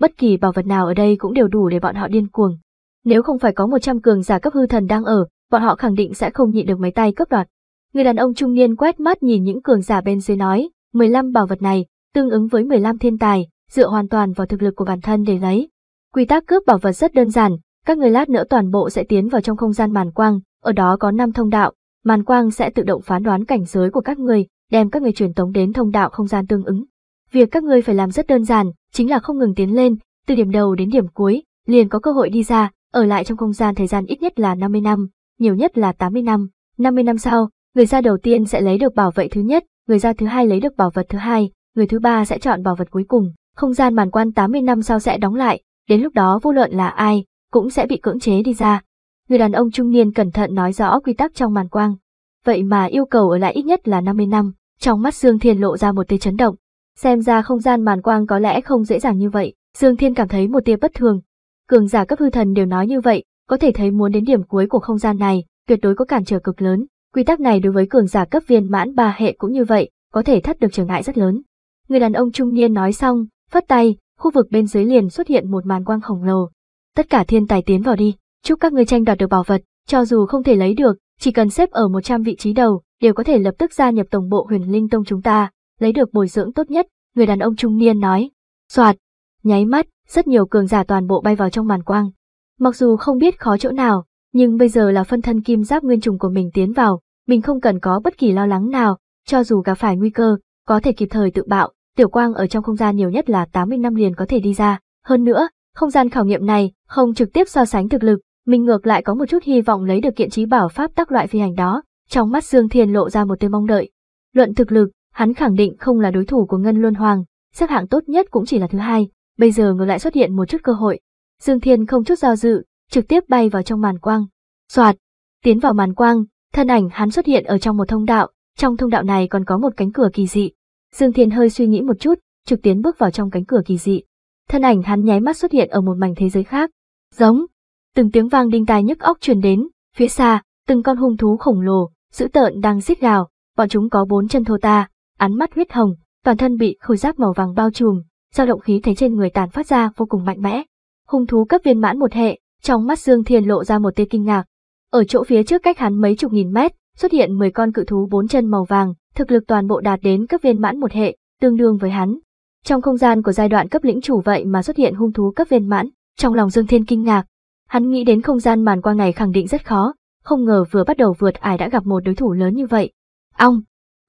Bất kỳ bảo vật nào ở đây cũng đều đủ để bọn họ điên cuồng. Nếu không phải có 100 cường giả cấp hư thần đang ở, bọn họ khẳng định sẽ không nhịn được mấy tay cướp đoạt. Người đàn ông trung niên quét mắt nhìn những cường giả bên dưới nói, 15 bảo vật này, tương ứng với 15 thiên tài, dựa hoàn toàn vào thực lực của bản thân để lấy. Quy tắc cướp bảo vật rất đơn giản, các người lát nữa toàn bộ sẽ tiến vào trong không gian màn quang, ở đó có 5 thông đạo, màn quang sẽ tự động phán đoán cảnh giới của các người, đem các người truyền tống đến thông đạo không gian tương ứng. Việc các người phải làm rất đơn giản, chính là không ngừng tiến lên, từ điểm đầu đến điểm cuối, liền có cơ hội đi ra, ở lại trong không gian thời gian ít nhất là 50 năm, nhiều nhất là 80 năm. 50 năm sau, người ra đầu tiên sẽ lấy được bảo vệ thứ nhất, người ra thứ hai lấy được bảo vật thứ hai, người thứ ba sẽ chọn bảo vật cuối cùng không gian màn quan 80 năm sau sẽ đóng lại, đến lúc đó vô luận là ai, cũng sẽ bị cưỡng chế đi ra. Người đàn ông trung niên cẩn thận nói rõ quy tắc trong màn quang. Vậy mà yêu cầu ở lại ít nhất là 50 năm, trong mắt Dương Thiên lộ ra một tia chấn động. Xem ra không gian màn quang có lẽ không dễ dàng như vậy, Dương Thiên cảm thấy một tia bất thường. Cường giả cấp hư thần đều nói như vậy, có thể thấy muốn đến điểm cuối của không gian này, tuyệt đối có cản trở cực lớn. Quy tắc này đối với cường giả cấp viên mãn ba hệ cũng như vậy, có thể thắt được trở ngại rất lớn. Người đàn ông trung niên nói xong, Phất tay, khu vực bên dưới liền xuất hiện một màn quang khổng lồ. Tất cả thiên tài tiến vào đi, chúc các ngươi tranh đoạt được bảo vật, cho dù không thể lấy được, chỉ cần xếp ở 100 vị trí đầu, đều có thể lập tức gia nhập tổng bộ Huyền Linh Tông chúng ta, lấy được bồi dưỡng tốt nhất, người đàn ông trung niên nói. Soạt, nháy mắt, rất nhiều cường giả toàn bộ bay vào trong màn quang. Mặc dù không biết khó chỗ nào, nhưng bây giờ là phân thân kim giáp nguyên trùng của mình tiến vào, mình không cần có bất kỳ lo lắng nào, cho dù gặp phải nguy cơ, có thể kịp thời tự bạo, Tiểu quang ở trong không gian nhiều nhất là 80 năm liền có thể đi ra. Hơn nữa, không gian khảo nghiệm này không trực tiếp so sánh thực lực, mình ngược lại có một chút hy vọng lấy được kiện trí bảo pháp tác loại phi hành đó. Trong mắt Dương Thiên lộ ra một tia mong đợi. Luận thực lực, hắn khẳng định không là đối thủ của Ngân Luân Hoàng, xếp hạng tốt nhất cũng chỉ là thứ hai, bây giờ ngược lại xuất hiện một chút cơ hội. Dương Thiên không chút do dự, trực tiếp bay vào trong màn quang. Soạt, tiến vào màn quang, thân ảnh hắn xuất hiện ở trong một thông đạo, trong thông đạo này còn có một cánh cửa kỳ dị, Dương Thiên hơi suy nghĩ một chút, trực tiến bước vào trong cánh cửa kỳ dị. Thân ảnh hắn nháy mắt xuất hiện ở một mảnh thế giới khác. Giống, từng tiếng vang đinh tai nhức óc truyền đến, phía xa, từng con hung thú khổng lồ, dữ tợn đang giết gào, bọn chúng có bốn chân thô ta, ánh mắt huyết hồng, toàn thân bị khôi giáp màu vàng bao trùm, dao động khí thế trên người tàn phát ra vô cùng mạnh mẽ. Hung thú cấp viên mãn một hệ, trong mắt Dương Thiên lộ ra một tia kinh ngạc. Ở chỗ phía trước cách hắn mấy chục nghìn mét, xuất hiện 10 con cự thú bốn chân màu vàng, thực lực toàn bộ đạt đến cấp viên mãn một hệ, tương đương với hắn. Trong không gian của giai đoạn cấp lĩnh chủ vậy mà xuất hiện hung thú cấp viên mãn, trong lòng Dương Thiên kinh ngạc. Hắn nghĩ đến không gian màn qua ngày khẳng định rất khó, không ngờ vừa bắt đầu vượt ải đã gặp một đối thủ lớn như vậy. Ong!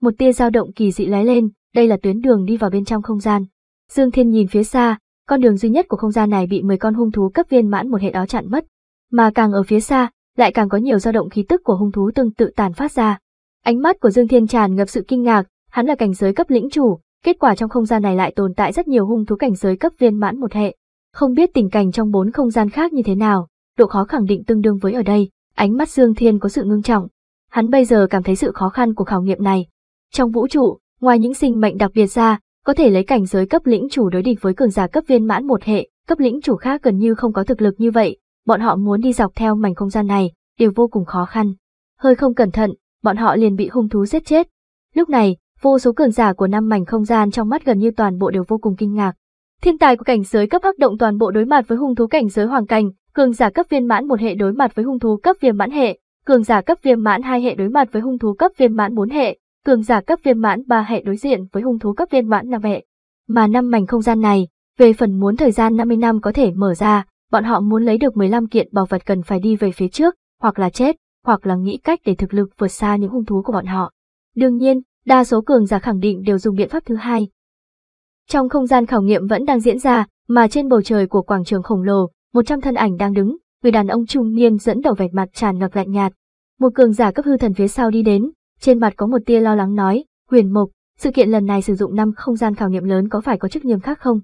Một tia dao động kỳ dị lóe lên, đây là tuyến đường đi vào bên trong không gian. Dương Thiên nhìn phía xa, con đường duy nhất của không gian này bị 10 con hung thú cấp viên mãn một hệ đó chặn mất. Mà càng ở phía xa, lại càng có nhiều dao động khí tức của hung thú tương tự tàn phát ra, Ánh mắt của Dương Thiên tràn ngập sự kinh ngạc, hắn là cảnh giới cấp lĩnh chủ, kết quả trong không gian này lại tồn tại rất nhiều hung thú cảnh giới cấp viên mãn một hệ. Không biết tình cảnh trong bốn không gian khác như thế nào, độ khó khẳng định tương đương với ở đây, ánh mắt Dương Thiên có sự ngưng trọng. Hắn bây giờ cảm thấy sự khó khăn của khảo nghiệm này. Trong vũ trụ, ngoài những sinh mệnh đặc biệt ra, có thể lấy cảnh giới cấp lĩnh chủ đối địch với cường giả cấp viên mãn một hệ, cấp lĩnh chủ khác gần như không có thực lực như vậy, bọn họ muốn đi dọc theo mảnh không gian này, đều vô cùng khó khăn. Hơi không cẩn thận, bọn họ liền bị hung thú giết chết. Lúc này, vô số cường giả của năm mảnh không gian trong mắt gần như toàn bộ đều vô cùng kinh ngạc. Thiên tài của cảnh giới cấp hắc động toàn bộ đối mặt với hung thú cảnh giới hoàng cảnh, cường giả cấp viên mãn một hệ đối mặt với hung thú cấp viêm mãn hệ, cường giả cấp viêm mãn hai hệ đối mặt với hung thú cấp viêm mãn bốn hệ, cường giả cấp viêm mãn ba hệ đối diện với hung thú cấp viên mãn năm hệ. Mà năm mảnh không gian này, về phần muốn thời gian 50 năm có thể mở ra, bọn họ muốn lấy được 15 kiện bảo vật cần phải đi về phía trước, hoặc là chết hoặc là nghĩ cách để thực lực vượt xa những hung thú của bọn họ. Đương nhiên, đa số cường giả khẳng định đều dùng biện pháp thứ hai. Trong không gian khảo nghiệm vẫn đang diễn ra, mà trên bầu trời của quảng trường khổng lồ, một trăm thân ảnh đang đứng, người đàn ông trung niên dẫn đầu vẹt mặt tràn ngập lạnh nhạt. Một cường giả cấp hư thần phía sau đi đến, trên mặt có một tia lo lắng nói, huyền mục, sự kiện lần này sử dụng năm không gian khảo nghiệm lớn có phải có chức nghiêm khác không?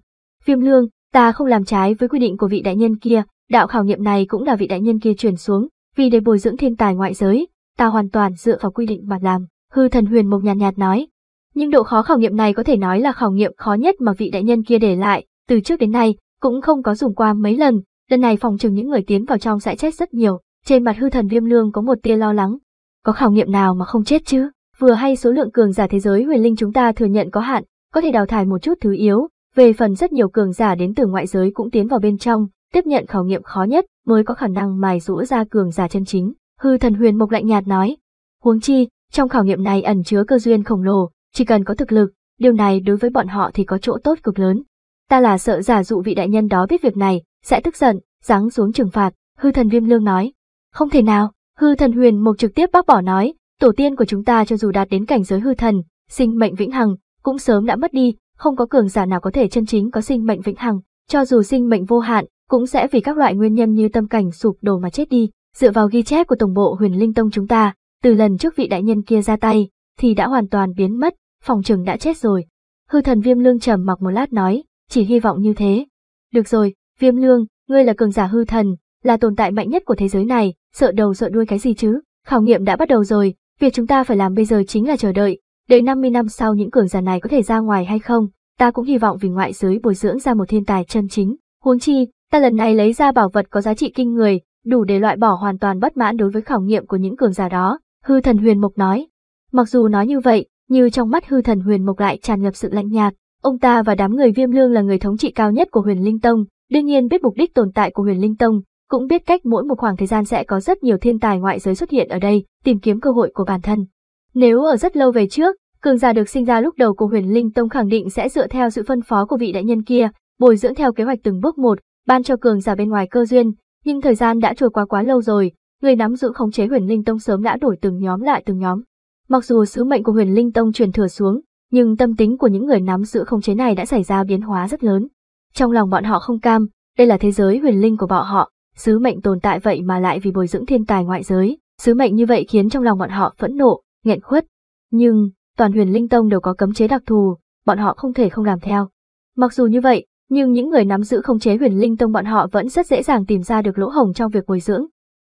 Viêm lương, ta không làm trái với quy định của vị đại nhân kia, đạo khảo nghiệm này cũng là vị đại nhân kia truyền xuống, vì để bồi dưỡng thiên tài ngoại giới, ta hoàn toàn dựa vào quy định mà làm, hư thần huyền mộc nhàn nhạt, nhạt nói. Nhưng độ khó khảo nghiệm này có thể nói là khảo nghiệm khó nhất mà vị đại nhân kia để lại, từ trước đến nay, cũng không có dùng qua mấy lần, lần này phòng trừng những người tiến vào trong sẽ chết rất nhiều, trên mặt hư thần viêm lương có một tia lo lắng. Có khảo nghiệm nào mà không chết chứ? Vừa hay số lượng cường giả thế giới huyền linh chúng ta thừa nhận có hạn, có thể đào thải một chút thứ yếu, về phần rất nhiều cường giả đến từ ngoại giới cũng tiến vào bên trong, tiếp nhận khảo nghiệm khó nhất mới có khả năng mài rũa ra cường giả chân chính. Hư thần huyền mộc lạnh nhạt nói. Huống chi, trong khảo nghiệm này ẩn chứa cơ duyên khổng lồ, chỉ cần có thực lực, điều này đối với bọn họ thì có chỗ tốt cực lớn. Ta là sợ giả dụ vị đại nhân đó biết việc này, sẽ tức giận, giáng xuống trừng phạt, hư thần viêm lương nói. Không thể nào, hư thần huyền mộc trực tiếp bác bỏ nói, tổ tiên của chúng ta cho dù đạt đến cảnh giới hư thần, sinh mệnh vĩnh hằng, cũng sớm đã mất đi, không có cường giả nào có thể chân chính có sinh mệnh vĩnh hằng, cho dù sinh mệnh vô hạn, cũng sẽ vì các loại nguyên nhân như tâm cảnh sụp đổ mà chết đi. Dựa vào ghi chép của Tổng bộ Huyền Linh Tông chúng ta, từ lần trước vị đại nhân kia ra tay, thì đã hoàn toàn biến mất, phòng trừng đã chết rồi. Hư thần Viêm Lương trầm mặc một lát nói, chỉ hy vọng như thế. Được rồi, Viêm Lương, ngươi là cường giả hư thần, là tồn tại mạnh nhất của thế giới này, sợ đầu sợ đuôi cái gì chứ? Khảo nghiệm đã bắt đầu rồi, việc chúng ta phải làm bây giờ chính là chờ đợi, đợi 50 năm sau những cường giả này có thể ra ngoài hay không, ta cũng hy vọng vì ngoại giới bồi dưỡng ra một thiên tài chân chính, huống chi, Ta lần này lấy ra bảo vật có giá trị kinh người, đủ để loại bỏ hoàn toàn bất mãn đối với khảo nghiệm của những cường giả đó, hư thần huyền mộc nói. Mặc dù nói như vậy, như trong mắt hư thần huyền mộc lại tràn ngập sự lạnh nhạt, ông ta và đám người viêm lương là người thống trị cao nhất của huyền linh tông, đương nhiên biết mục đích tồn tại của huyền linh tông, cũng biết cách mỗi một khoảng thời gian sẽ có rất nhiều thiên tài ngoại giới xuất hiện ở đây, tìm kiếm cơ hội của bản thân. Nếu ở rất lâu về trước, cường giả được sinh ra lúc đầu của huyền linh tông khẳng định sẽ dựa theo sự phân phó của vị đại nhân kia, bồi dưỡng theo kế hoạch từng bước một, ban cho cường giả bên ngoài cơ duyên, nhưng thời gian đã trôi qua quá lâu rồi, người nắm giữ khống chế huyền linh tông sớm đã đổi từng nhóm lại từng nhóm. Mặc dù sứ mệnh của huyền linh tông truyền thừa xuống, nhưng tâm tính của những người nắm giữ khống chế này đã xảy ra biến hóa rất lớn. Trong lòng bọn họ không cam, đây là thế giới huyền linh của bọn họ, sứ mệnh tồn tại vậy mà lại vì bồi dưỡng thiên tài ngoại giới, sứ mệnh như vậy khiến trong lòng bọn họ phẫn nộ, nghẹn khuất. Nhưng, toàn huyền linh tông đều có cấm chế đặc thù, bọn họ không thể không làm theo. Mặc dù như vậy, nhưng những người nắm giữ khống chế huyền linh tông bọn họ vẫn rất dễ dàng tìm ra được lỗ hổng trong việc bồi dưỡng.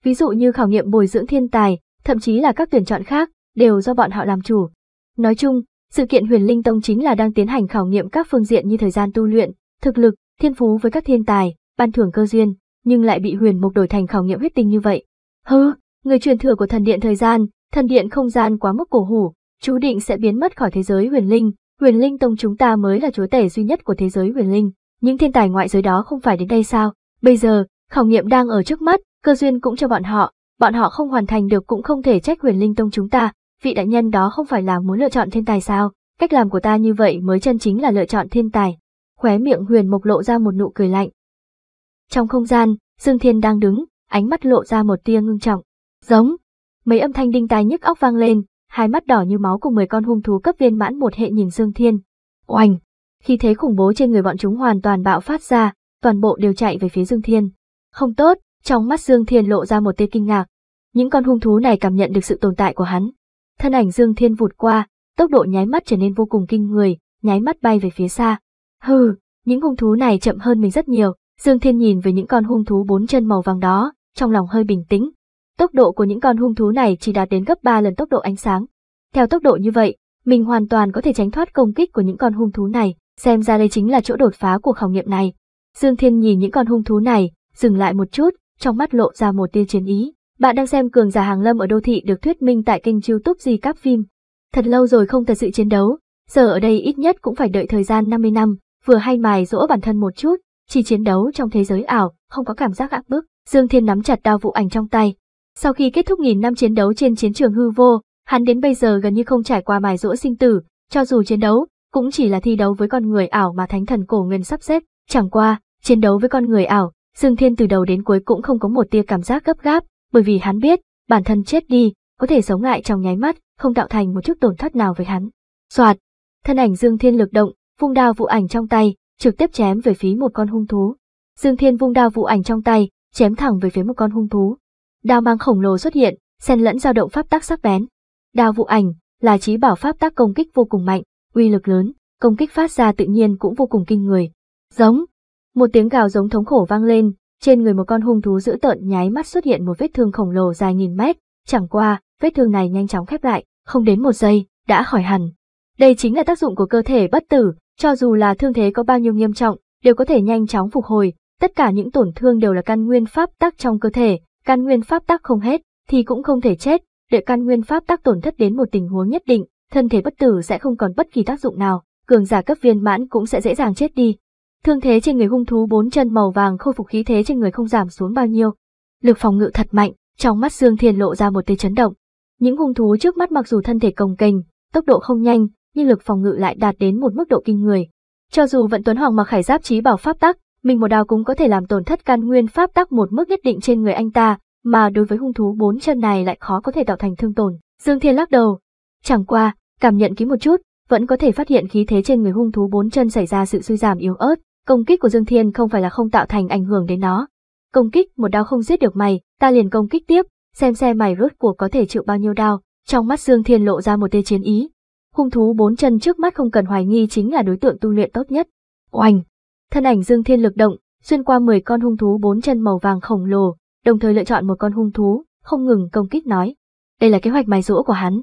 Ví dụ như khảo nghiệm bồi dưỡng thiên tài, thậm chí là các tuyển chọn khác, đều do bọn họ làm chủ. Nói chung, sự kiện huyền linh tông chính là đang tiến hành khảo nghiệm các phương diện như thời gian tu luyện, thực lực, thiên phú với các thiên tài, ban thưởng cơ duyên, nhưng lại bị huyền mục đổi thành khảo nghiệm huyết tinh như vậy. Hừ, người truyền thừa của thần điện thời gian, thần điện không gian quá mức cổ hủ, chú định sẽ biến mất khỏi thế giới huyền linh, huyền linh tông chúng ta mới là chúa tể duy nhất của thế giới huyền linh. Những thiên tài ngoại giới đó không phải đến đây sao? Bây giờ, khảo nghiệm đang ở trước mắt, cơ duyên cũng cho bọn họ, bọn họ không hoàn thành được cũng không thể trách huyền linh tông chúng ta, vị đại nhân đó không phải là muốn lựa chọn thiên tài sao? Cách làm của ta như vậy mới chân chính là lựa chọn thiên tài. Khóe miệng huyền mộc lộ ra một nụ cười lạnh. Trong không gian, Dương Thiên đang đứng, ánh mắt lộ ra một tia ngưng trọng. Giống, mấy âm thanh đinh tai nhức óc vang lên, hai mắt đỏ như máu của 10 con hung thú cấp viên mãn một hệ nhìn Dương Thiên. Oành, khi thế khủng bố trên người bọn chúng hoàn toàn bạo phát ra, toàn bộ đều chạy về phía Dương Thiên. Không tốt, trong mắt Dương Thiên lộ ra một tia kinh ngạc. Những con hung thú này cảm nhận được sự tồn tại của hắn. Thân ảnh Dương Thiên vụt qua, tốc độ nháy mắt trở nên vô cùng kinh người, nháy mắt bay về phía xa. Hừ, những hung thú này chậm hơn mình rất nhiều, Dương Thiên nhìn về những con hung thú bốn chân màu vàng đó, trong lòng hơi bình tĩnh. Tốc độ của những con hung thú này chỉ đạt đến gấp ba lần tốc độ ánh sáng. Theo tốc độ như vậy, mình hoàn toàn có thể tránh thoát công kích của những con hung thú này. Xem ra đây chính là chỗ đột phá của khảo nghiệm này. Dương Thiên nhìn những con hung thú này, dừng lại một chút, trong mắt lộ ra một tia chiến ý. Bạn đang xem cường giả hàng lâm ở đô thị được thuyết minh tại kênh youtube Di Cáp Phim. Thật lâu rồi không thật sự chiến đấu, giờ ở đây ít nhất cũng phải đợi thời gian 50 năm, vừa hay mài dỗ bản thân một chút, chỉ chiến đấu trong thế giới ảo, không có cảm giác áp bức. Dương Thiên nắm chặt đao vụ ảnh trong tay. Sau khi kết thúc nghìn năm chiến đấu trên chiến trường hư vô, hắn đến bây giờ gần như không trải qua mài dỗ sinh tử, cho dù chiến đấu, cũng chỉ là thi đấu với con người ảo mà thánh thần cổ nguyên sắp xếp, chẳng qua, chiến đấu với con người ảo, Dương Thiên từ đầu đến cuối cũng không có một tia cảm giác gấp gáp, bởi vì hắn biết, bản thân chết đi, có thể sống lại trong nháy mắt, không tạo thành một chút tổn thất nào với hắn. Soạt, thân ảnh Dương Thiên lực động, vung đao vụ ảnh trong tay, trực tiếp chém về phía một con hung thú. Dương Thiên vung đao vụ ảnh trong tay, chém thẳng về phía một con hung thú. Đao mang khổng lồ xuất hiện, xen lẫn dao động pháp tắc sắc bén. Đao vụ ảnh là trí bảo pháp tác công kích vô cùng mạnh, uy lực lớn, công kích phát ra tự nhiên cũng vô cùng kinh người. Giống, một tiếng gào giống thống khổ vang lên, trên người một con hung thú dữ tợn nháy mắt xuất hiện một vết thương khổng lồ dài nghìn mét, chẳng qua, vết thương này nhanh chóng khép lại, không đến một giây, đã khỏi hẳn. Đây chính là tác dụng của cơ thể bất tử, cho dù là thương thế có bao nhiêu nghiêm trọng, đều có thể nhanh chóng phục hồi, tất cả những tổn thương đều là căn nguyên pháp tắc trong cơ thể, căn nguyên pháp tắc không hết thì cũng không thể chết, Để căn nguyên pháp tắc tổn thất đến một tình huống nhất định, thân thể bất tử sẽ không còn bất kỳ tác dụng nào, cường giả cấp viên mãn cũng sẽ dễ dàng chết đi. Thương thế trên người hung thú bốn chân màu vàng khôi phục khí thế trên người không giảm xuống bao nhiêu. Lực phòng ngự thật mạnh, trong mắt Dương Thiên lộ ra một tia chấn động. Những hung thú trước mắt mặc dù thân thể cồng kềnh, tốc độ không nhanh, nhưng lực phòng ngự lại đạt đến một mức độ kinh người. Cho dù vận Tuấn Hoàng mặc khải giáp trí bảo pháp tắc, mình một đao cũng có thể làm tổn thất căn nguyên pháp tắc một mức nhất định trên người anh ta, mà đối với hung thú bốn chân này lại khó có thể tạo thành thương tổn. Dương Thiên lắc đầu, chẳng qua, Cảm nhận kỹ một chút, vẫn có thể phát hiện khí thế trên người hung thú bốn chân xảy ra sự suy giảm yếu ớt, công kích của Dương Thiên không phải là không tạo thành ảnh hưởng đến nó. Công kích một đao không giết được mày, ta liền công kích tiếp, xem xem mày rốt cuộc có thể chịu bao nhiêu đau. Trong mắt Dương Thiên lộ ra một tia chiến ý. Hung thú bốn chân trước mắt không cần hoài nghi chính là đối tượng tu luyện tốt nhất. Oanh! Thân ảnh Dương Thiên lực động, xuyên qua 10 con hung thú bốn chân màu vàng khổng lồ, đồng thời lựa chọn một con hung thú, không ngừng công kích nói. Đây là kế hoạch mài rũa của hắn,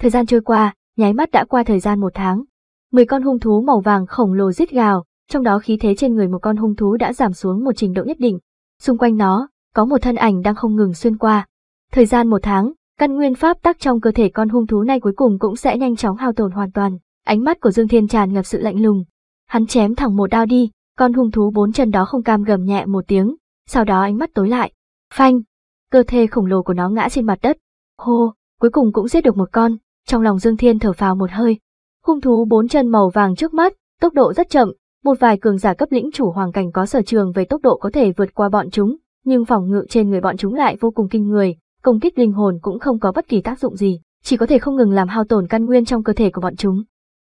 Thời gian trôi qua, nháy mắt đã qua thời gian một tháng. Mười con hung thú màu vàng khổng lồ rít gào, trong đó khí thế trên người một con hung thú đã giảm xuống một trình độ nhất định. Xung quanh nó, có một thân ảnh đang không ngừng xuyên qua. Thời gian một tháng, căn nguyên pháp tắc trong cơ thể con hung thú này cuối cùng cũng sẽ nhanh chóng hao tổn hoàn toàn. Ánh mắt của Dương Thiên tràn ngập sự lạnh lùng. Hắn chém thẳng một đao đi, con hung thú bốn chân đó không cam gầm nhẹ một tiếng, sau đó ánh mắt tối lại. Phanh! Cơ thể khổng lồ của nó ngã trên mặt đất. Hô, cuối cùng cũng giết được một con. Trong lòng Dương Thiên thở phào một hơi. Hung thú bốn chân màu vàng trước mắt, tốc độ rất chậm, một vài cường giả cấp lĩnh chủ hoàng cảnh có sở trường về tốc độ có thể vượt qua bọn chúng, nhưng phòng ngự trên người bọn chúng lại vô cùng kinh người, công kích linh hồn cũng không có bất kỳ tác dụng gì, chỉ có thể không ngừng làm hao tổn căn nguyên trong cơ thể của bọn chúng.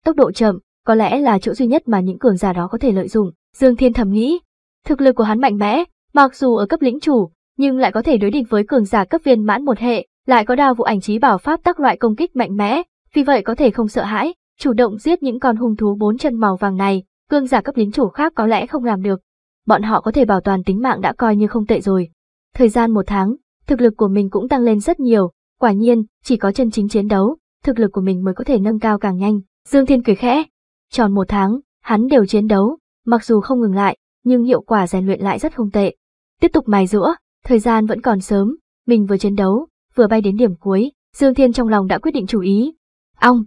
Tốc độ chậm, có lẽ là chỗ duy nhất mà những cường giả đó có thể lợi dụng, Dương Thiên thầm nghĩ. Thực lực của hắn mạnh mẽ, mặc dù ở cấp lĩnh chủ, nhưng lại có thể đối địch với cường giả cấp viên mãn một hệ, lại có đao vụ ảnh trí bảo pháp tác loại công kích mạnh mẽ, vì vậy có thể không sợ hãi, chủ động giết những con hung thú bốn chân màu vàng này, cương giả cấp lính chủ khác có lẽ không làm được. Bọn họ có thể bảo toàn tính mạng đã coi như không tệ rồi. Thời gian một tháng, thực lực của mình cũng tăng lên rất nhiều, quả nhiên, chỉ có chân chính chiến đấu, thực lực của mình mới có thể nâng cao càng nhanh. Dương Thiên cười khẽ, tròn một tháng, hắn đều chiến đấu, mặc dù không ngừng lại, nhưng hiệu quả rèn luyện lại rất không tệ. Tiếp tục mài rũa, thời gian vẫn còn sớm, mình vừa chiến đấu, vừa bay đến điểm cuối, Dương Thiên trong lòng đã quyết định chủ ý. Ong!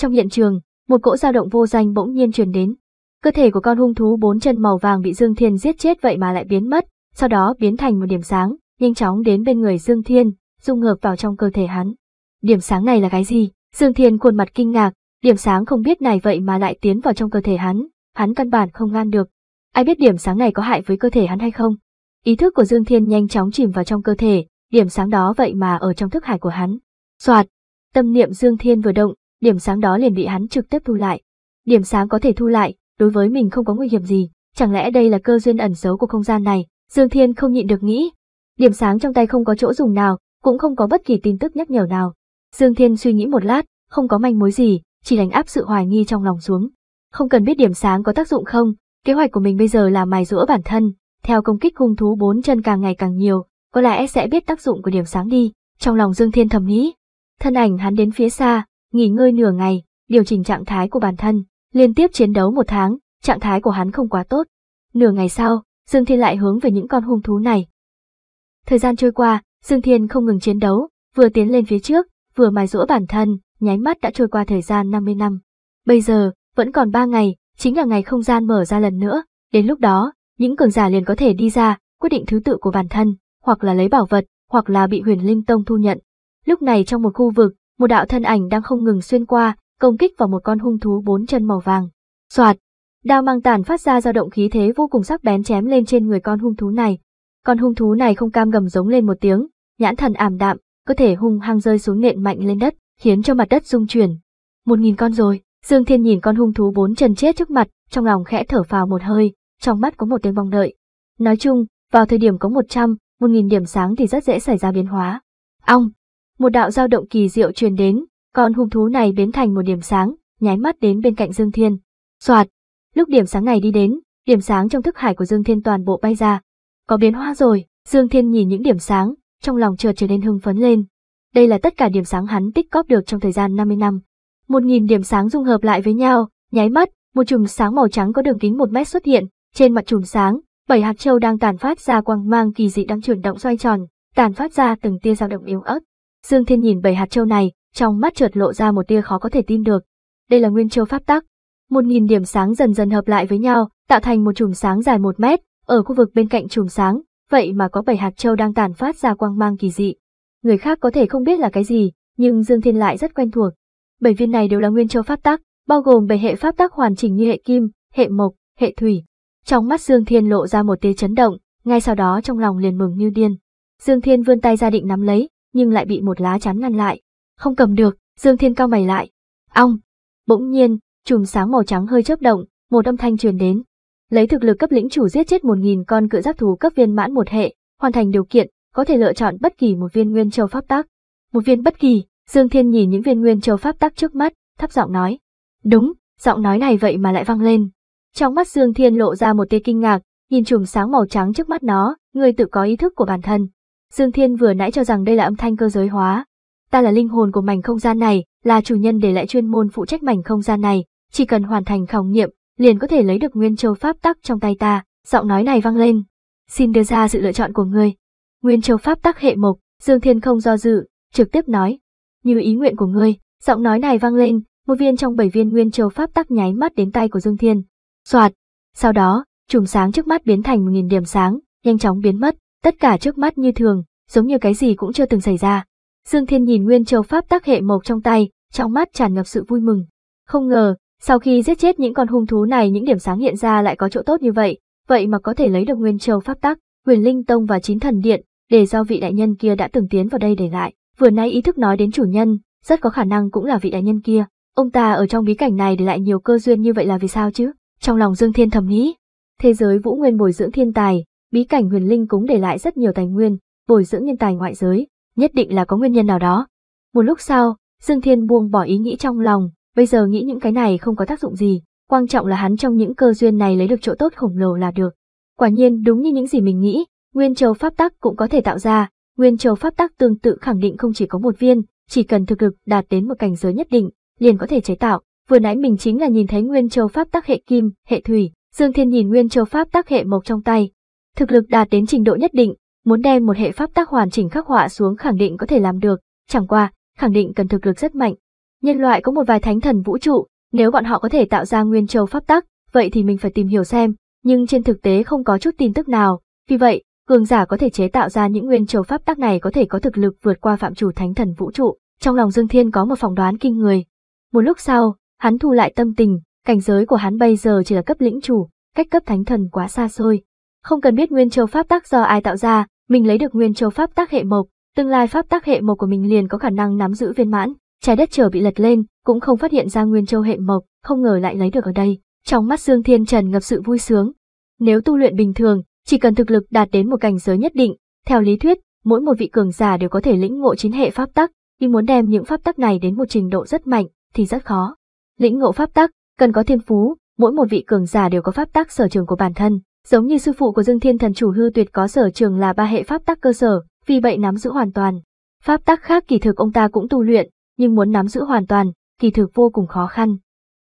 Trong hiện trường, một cỗ dao động vô danh bỗng nhiên truyền đến. Cơ thể của con hung thú bốn chân màu vàng bị Dương Thiên giết chết vậy mà lại biến mất, sau đó biến thành một điểm sáng, nhanh chóng đến bên người Dương Thiên, dung ngược vào trong cơ thể hắn. Điểm sáng này là cái gì? Dương Thiên khuôn mặt kinh ngạc, điểm sáng không biết này vậy mà lại tiến vào trong cơ thể hắn, hắn căn bản không ngăn được. Ai biết điểm sáng này có hại với cơ thể hắn hay không? Ý thức của Dương Thiên nhanh chóng chìm vào trong cơ thể, điểm sáng đó vậy mà ở trong thức hải của hắn. Soạt, tâm niệm Dương Thiên vừa động, điểm sáng đó liền bị hắn trực tiếp thu lại. Điểm sáng có thể thu lại, đối với mình không có nguy hiểm gì, chẳng lẽ đây là cơ duyên ẩn giấu của không gian này? Dương Thiên không nhịn được nghĩ. Điểm sáng trong tay không có chỗ dùng nào, cũng không có bất kỳ tin tức nhắc nhở nào. Dương Thiên suy nghĩ một lát, không có manh mối gì, chỉ đánh áp sự hoài nghi trong lòng xuống. Không cần biết điểm sáng có tác dụng không, kế hoạch của mình bây giờ là mài rũa bản thân, theo công kích hung thú bốn chân càng ngày càng nhiều, có lẽ sẽ biết tác dụng của điểm sáng đi, trong lòng Dương Thiên thầm nghĩ. Thân ảnh hắn đến phía xa, nghỉ ngơi nửa ngày, điều chỉnh trạng thái của bản thân, liên tiếp chiến đấu một tháng, trạng thái của hắn không quá tốt. Nửa ngày sau, Dương Thiên lại hướng về những con hung thú này. Thời gian trôi qua, Dương Thiên không ngừng chiến đấu, vừa tiến lên phía trước, vừa mài rũa bản thân, nháy mắt đã trôi qua thời gian 50 năm. Bây giờ, vẫn còn ba ngày, chính là ngày không gian mở ra lần nữa, đến lúc đó, những cường giả liền có thể đi ra, quyết định thứ tự của bản thân hoặc là lấy bảo vật, hoặc là bị huyền linh tông thu nhận. Lúc này trong một khu vực, một đạo thân ảnh đang không ngừng xuyên qua, công kích vào một con hung thú bốn chân màu vàng. xoạt, đao mang tàn phát ra dao động khí thế vô cùng sắc bén chém lên trên người con hung thú này. Con hung thú này không cam gầm giống lên một tiếng, nhãn thần ảm đạm, cơ thể hung hăng rơi xuống nện mạnh lên đất, khiến cho mặt đất rung chuyển. Một nghìn con rồi, Dương Thiên nhìn con hung thú bốn chân chết trước mặt, trong lòng khẽ thở phào một hơi, trong mắt có một tiếng mong đợi. Nói chung, vào thời điểm có 100, một nghìn điểm sáng thì rất dễ xảy ra biến hóa. Ong, một đạo dao động kỳ diệu truyền đến, con hung thú này biến thành một điểm sáng, nháy mắt đến bên cạnh Dương Thiên. Soạt, lúc điểm sáng này đi đến, điểm sáng trong thức hải của Dương Thiên toàn bộ bay ra. Có biến hóa rồi, Dương Thiên nhìn những điểm sáng, trong lòng chợt trở nên hưng phấn lên. Đây là tất cả điểm sáng hắn tích cóp được trong thời gian 50 năm. Một nghìn điểm sáng dung hợp lại với nhau, nháy mắt, một chùm sáng màu trắng có đường kính một mét xuất hiện, trên mặt chùm sáng, Bảy hạt châu đang tàn phát ra quang mang kỳ dị đang chuyển động xoay tròn, tàn phát ra từng tia dao động yếu ớt. Dương Thiên nhìn bảy hạt châu này, trong mắt trượt lộ ra một tia khó có thể tin được. Đây là nguyên châu pháp tắc. Một nghìn điểm sáng dần dần hợp lại với nhau, tạo thành một chùm sáng dài một mét, ở khu vực bên cạnh chùm sáng, vậy mà có bảy hạt châu đang tàn phát ra quang mang kỳ dị. Người khác có thể không biết là cái gì, nhưng Dương Thiên lại rất quen thuộc. Bảy viên này đều là nguyên châu pháp tắc, bao gồm bảy hệ pháp tắc hoàn chỉnh như hệ kim, hệ mộc, hệ thủy, trong mắt Dương Thiên lộ ra một tia chấn động, ngay sau đó trong lòng liền mừng như điên. Dương Thiên vươn tay ra định nắm lấy, nhưng lại bị một lá chắn ngăn lại. Không cầm được, Dương Thiên cao mày lại. Ong! Bỗng nhiên, chùm sáng màu trắng hơi chớp động, một âm thanh truyền đến. Lấy thực lực cấp lĩnh chủ giết chết 1000 con cự giác thú cấp viên mãn một hệ, hoàn thành điều kiện, có thể lựa chọn bất kỳ một viên nguyên châu pháp tác. Một viên bất kỳ, Dương Thiên nhìn những viên nguyên châu pháp tác trước mắt, thấp giọng nói. Đúng, giọng nói này vậy mà lại vang lên. Trong mắt Dương Thiên lộ ra một tia kinh ngạc, nhìn chùm sáng màu trắng trước mắt nó, người tự có ý thức của bản thân. Dương Thiên vừa nãy cho rằng đây là âm thanh cơ giới hóa. Ta là linh hồn của mảnh không gian này, là chủ nhân để lại chuyên môn phụ trách mảnh không gian này, chỉ cần hoàn thành khảo nghiệm, liền có thể lấy được Nguyên Châu Pháp Tắc trong tay ta, giọng nói này vang lên. Xin đưa ra sự lựa chọn của ngươi Nguyên Châu Pháp Tắc hệ mộc, Dương Thiên không do dự, trực tiếp nói. Như ý nguyện của ngươi, giọng nói này vang lên, một viên trong bảy viên Nguyên Châu Pháp Tắc nháy mắt đến tay của Dương Thiên, Soạt, sau đó, chùm sáng trước mắt biến thành một nghìn điểm sáng, nhanh chóng biến mất, tất cả trước mắt như thường, giống như cái gì cũng chưa từng xảy ra. Dương Thiên nhìn Nguyên Châu Pháp tác hệ mộc trong tay, trong mắt tràn ngập sự vui mừng. Không ngờ, sau khi giết chết những con hung thú này những điểm sáng hiện ra lại có chỗ tốt như vậy, vậy mà có thể lấy được Nguyên Châu Pháp tắc, Huyền Linh Tông và Chín Thần Điện, để do vị đại nhân kia đã từng tiến vào đây để lại. Vừa nay ý thức nói đến chủ nhân, rất có khả năng cũng là vị đại nhân kia. Ông ta ở trong bí cảnh này để lại nhiều cơ duyên như vậy là vì sao chứ? Trong lòng Dương Thiên thầm nghĩ, thế giới Vũ Nguyên bồi dưỡng thiên tài, bí cảnh huyền linh cũng để lại rất nhiều tài nguyên, bồi dưỡng nhân tài ngoại giới, nhất định là có nguyên nhân nào đó. Một lúc sau, Dương Thiên buông bỏ ý nghĩ trong lòng, bây giờ nghĩ những cái này không có tác dụng gì, quan trọng là hắn trong những cơ duyên này lấy được chỗ tốt khổng lồ là được. Quả nhiên đúng như những gì mình nghĩ, Nguyên Châu Pháp Tắc cũng có thể tạo ra, Nguyên Châu Pháp Tắc tương tự khẳng định không chỉ có một viên, chỉ cần thực lực đạt đến một cảnh giới nhất định, liền có thể chế tạo, Vừa nãy mình chính là nhìn thấy nguyên châu pháp tắc hệ kim, hệ thủy, Dương Thiên nhìn nguyên châu pháp tắc hệ mộc trong tay. Thực lực đạt đến trình độ nhất định, muốn đem một hệ pháp tắc hoàn chỉnh khắc họa xuống khẳng định có thể làm được, chẳng qua, khẳng định cần thực lực rất mạnh. Nhân loại có một vài thánh thần vũ trụ, nếu bọn họ có thể tạo ra nguyên châu pháp tắc, vậy thì mình phải tìm hiểu xem, nhưng trên thực tế không có chút tin tức nào, vì vậy, cường giả có thể chế tạo ra những nguyên châu pháp tắc này có thể có thực lực vượt qua phạm chủ thánh thần vũ trụ. Trong lòng Dương Thiên có một phỏng đoán kinh người. Một lúc sau, Hắn thu lại tâm tình, cảnh giới của hắn bây giờ chỉ là cấp lĩnh chủ, cách cấp thánh thần quá xa xôi. Không cần biết nguyên châu pháp tắc do ai tạo ra, mình lấy được nguyên châu pháp tắc hệ mộc, tương lai pháp tắc hệ mộc của mình liền có khả năng nắm giữ viên mãn. Trái đất trở bị lật lên, cũng không phát hiện ra nguyên châu hệ mộc, không ngờ lại lấy được ở đây. Trong mắt Dương Thiên Trần ngập sự vui sướng. Nếu tu luyện bình thường, chỉ cần thực lực đạt đến một cảnh giới nhất định, theo lý thuyết, mỗi một vị cường giả đều có thể lĩnh ngộ chín hệ pháp tắc, nhưng muốn đem những pháp tắc này đến một trình độ rất mạnh thì rất khó. Lĩnh ngộ pháp tắc, cần có thiên phú, mỗi một vị cường giả đều có pháp tắc sở trường của bản thân, giống như sư phụ của Dương Thiên Thần chủ hư tuyệt có sở trường là ba hệ pháp tắc cơ sở, vì vậy nắm giữ hoàn toàn. Pháp tắc khác kỳ thực ông ta cũng tu luyện, nhưng muốn nắm giữ hoàn toàn, kỳ thực vô cùng khó khăn.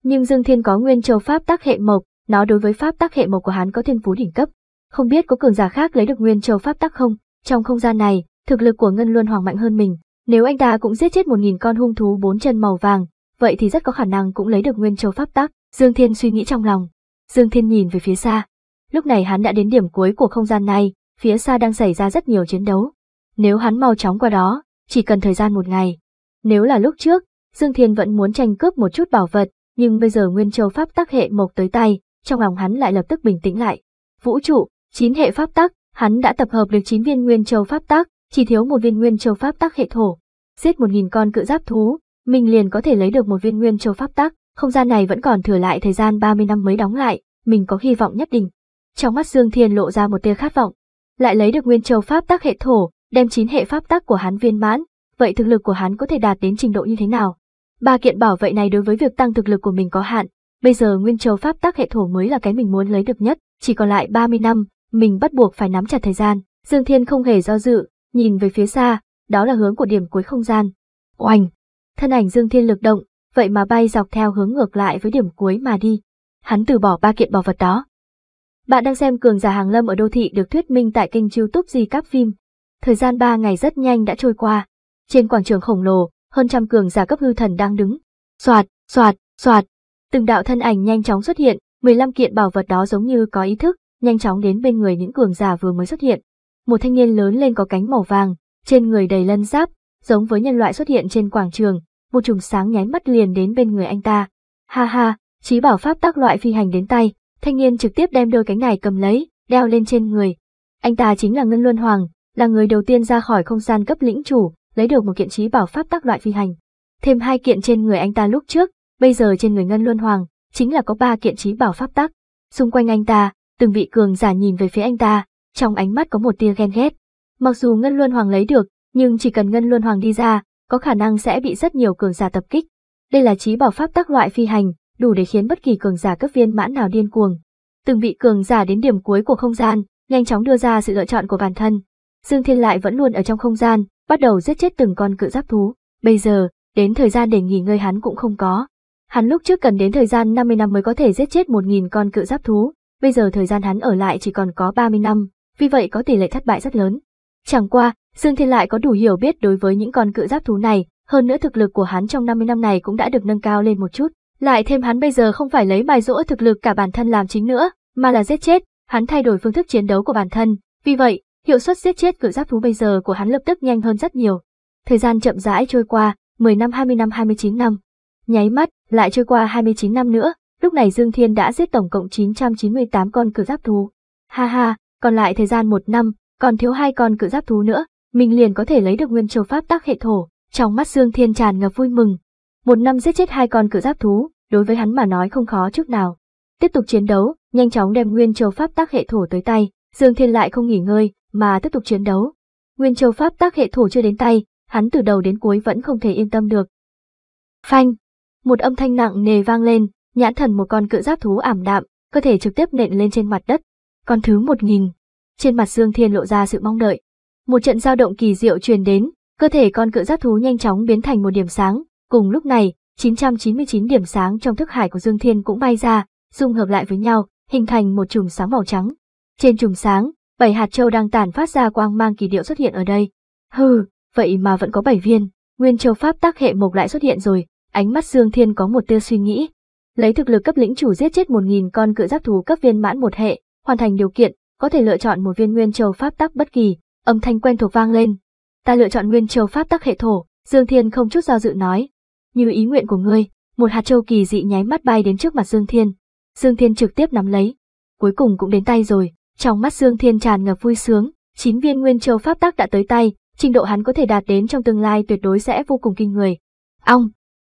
Nhưng Dương Thiên có nguyên châu pháp tắc hệ mộc, nó đối với pháp tắc hệ mộc của hắn có thiên phú đỉnh cấp. Không biết có cường giả khác lấy được nguyên châu pháp tắc không? Trong không gian này, thực lực của Ngân Luân Hoàng mạnh hơn mình, nếu anh ta cũng giết chết một nghìn con hung thú bốn chân màu vàng, vậy thì rất có khả năng cũng lấy được Nguyên Châu pháp tắc, Dương Thiên suy nghĩ trong lòng. Dương Thiên nhìn về phía xa. Lúc này hắn đã đến điểm cuối của không gian này, phía xa đang xảy ra rất nhiều chiến đấu. Nếu hắn mau chóng qua đó, chỉ cần thời gian một ngày. Nếu là lúc trước, Dương Thiên vẫn muốn tranh cướp một chút bảo vật, nhưng bây giờ Nguyên Châu pháp tắc hệ mộc tới tay, trong lòng hắn lại lập tức bình tĩnh lại. Vũ trụ, chín hệ pháp tắc, hắn đã tập hợp được chín viên Nguyên Châu pháp tắc, chỉ thiếu một viên Nguyên Châu pháp tắc hệ thổ. Giết một nghìn con cự giáp thú, mình liền có thể lấy được một viên nguyên châu pháp tắc, không gian này vẫn còn thừa lại thời gian 30 năm mới đóng lại, mình có hy vọng nhất định. Trong mắt Dương Thiên lộ ra một tia khát vọng, lại lấy được nguyên châu pháp tắc hệ thổ, đem chín hệ pháp tắc của hắn viên mãn, vậy thực lực của hắn có thể đạt đến trình độ như thế nào? Ba kiện bảo vệ này đối với việc tăng thực lực của mình có hạn, bây giờ nguyên châu pháp tắc hệ thổ mới là cái mình muốn lấy được nhất, chỉ còn lại 30 năm, mình bắt buộc phải nắm chặt thời gian. Dương Thiên không hề do dự, nhìn về phía xa, đó là hướng của điểm cuối không gian. Oanh! thân ảnh Dương Thiên lực động, vậy mà bay dọc theo hướng ngược lại với điểm cuối mà đi. Hắn từ bỏ ba kiện bảo vật đó. Bạn đang xem Cường giả Hàng Lâm ở đô thị được thuyết minh tại kênh youtube di các phim. Thời gian ba ngày rất nhanh đã trôi qua. Trên quảng trường khổng lồ, hơn trăm cường giả cấp hư thần đang đứng. Soạt, soạt, soạt. Từng đạo thân ảnh nhanh chóng xuất hiện, 15 kiện bảo vật đó giống như có ý thức, nhanh chóng đến bên người những cường giả vừa mới xuất hiện. Một thanh niên lớn lên có cánh màu vàng, trên người đầy lân giáp, giống với nhân loại xuất hiện trên quảng trường, một trùng sáng nháy mắt liền đến bên người anh ta. Ha ha, trí bảo pháp tác loại phi hành đến tay, thanh niên trực tiếp đem đôi cánh này cầm lấy, đeo lên trên người. Anh ta chính là Ngân Luân Hoàng, là người đầu tiên ra khỏi không gian cấp lĩnh chủ, lấy được một kiện trí bảo pháp tác loại phi hành. Thêm hai kiện trên người anh ta lúc trước, bây giờ trên người Ngân Luân Hoàng, chính là có ba kiện trí bảo pháp tác. Xung quanh anh ta, từng vị cường giả nhìn về phía anh ta, trong ánh mắt có một tia ghen ghét. Mặc dù Ngân Luân Hoàng lấy được nhưng chỉ cần Ngân Luân Hoàng đi ra, có khả năng sẽ bị rất nhiều cường giả tập kích. Đây là trí bảo pháp tác loại phi hành, đủ để khiến bất kỳ cường giả cấp viên mãn nào điên cuồng. Từng bị cường giả đến điểm cuối của không gian, nhanh chóng đưa ra sự lựa chọn của bản thân. Dương Thiên lại vẫn luôn ở trong không gian, bắt đầu giết chết từng con cự giáp thú. Bây giờ, đến thời gian để nghỉ ngơi hắn cũng không có. Hắn lúc trước cần đến thời gian 50 năm mới có thể giết chết 1.000 con cự giáp thú, bây giờ thời gian hắn ở lại chỉ còn có 30 năm, vì vậy có tỷ lệ thất bại rất lớn. Chẳng qua, Dương Thiên lại có đủ hiểu biết đối với những con cự giáp thú này, hơn nữa thực lực của hắn trong 50 năm này cũng đã được nâng cao lên một chút. Lại thêm hắn bây giờ không phải lấy mài dũa thực lực cả bản thân làm chính nữa, mà là giết chết, hắn thay đổi phương thức chiến đấu của bản thân, vì vậy, hiệu suất giết chết cự giáp thú bây giờ của hắn lập tức nhanh hơn rất nhiều. Thời gian chậm rãi trôi qua, 10 năm 20 năm 29 năm. Nháy mắt, lại trôi qua 29 năm nữa, lúc này Dương Thiên đã giết tổng cộng 998 con cự giáp thú. Ha ha, còn lại thời gian một năm, còn thiếu hai con cự giáp thú nữa, mình liền có thể lấy được nguyên châu pháp tắc hệ thổ, trong mắt Dương Thiên tràn ngập vui mừng. Một năm giết chết hai con cự giáp thú, đối với hắn mà nói không khó chút nào. Tiếp tục chiến đấu, nhanh chóng đem nguyên châu pháp tắc hệ thổ tới tay, Dương Thiên lại không nghỉ ngơi, mà tiếp tục chiến đấu. Nguyên châu pháp tắc hệ thổ chưa đến tay, hắn từ đầu đến cuối vẫn không thể yên tâm được. Phanh! Một âm thanh nặng nề vang lên, nhãn thần một con cự giáp thú ảm đạm, cơ thể trực tiếp nện lên trên mặt đất. Con thứ một nghìn. Trên mặt Dương Thiên lộ ra sự mong đợi, một trận dao động kỳ diệu truyền đến, cơ thể con cự giác thú nhanh chóng biến thành một điểm sáng, cùng lúc này, 999 điểm sáng trong thức hải của Dương Thiên cũng bay ra, dung hợp lại với nhau, hình thành một chùm sáng màu trắng. Trên chùm sáng, bảy hạt châu đang tản phát ra quang mang kỳ diệu xuất hiện ở đây. Hừ, vậy mà vẫn có bảy viên, nguyên châu pháp tác hệ mộc lại xuất hiện rồi, ánh mắt Dương Thiên có một tia suy nghĩ. Lấy thực lực cấp lĩnh chủ giết chết 1000 con cự giác thú cấp viên mãn một hệ, hoàn thành điều kiện, có thể lựa chọn một viên nguyên châu pháp tắc bất kỳ, âm thanh quen thuộc vang lên. Ta lựa chọn nguyên châu pháp tắc hệ thổ, Dương Thiên không chút do dự nói. Như ý nguyện của ngươi, một hạt châu kỳ dị nháy mắt bay đến trước mặt Dương Thiên. Dương Thiên trực tiếp nắm lấy. Cuối cùng cũng đến tay rồi, trong mắt Dương Thiên tràn ngập vui sướng, chín viên nguyên châu pháp tắc đã tới tay, trình độ hắn có thể đạt đến trong tương lai tuyệt đối sẽ vô cùng kinh người. Ong!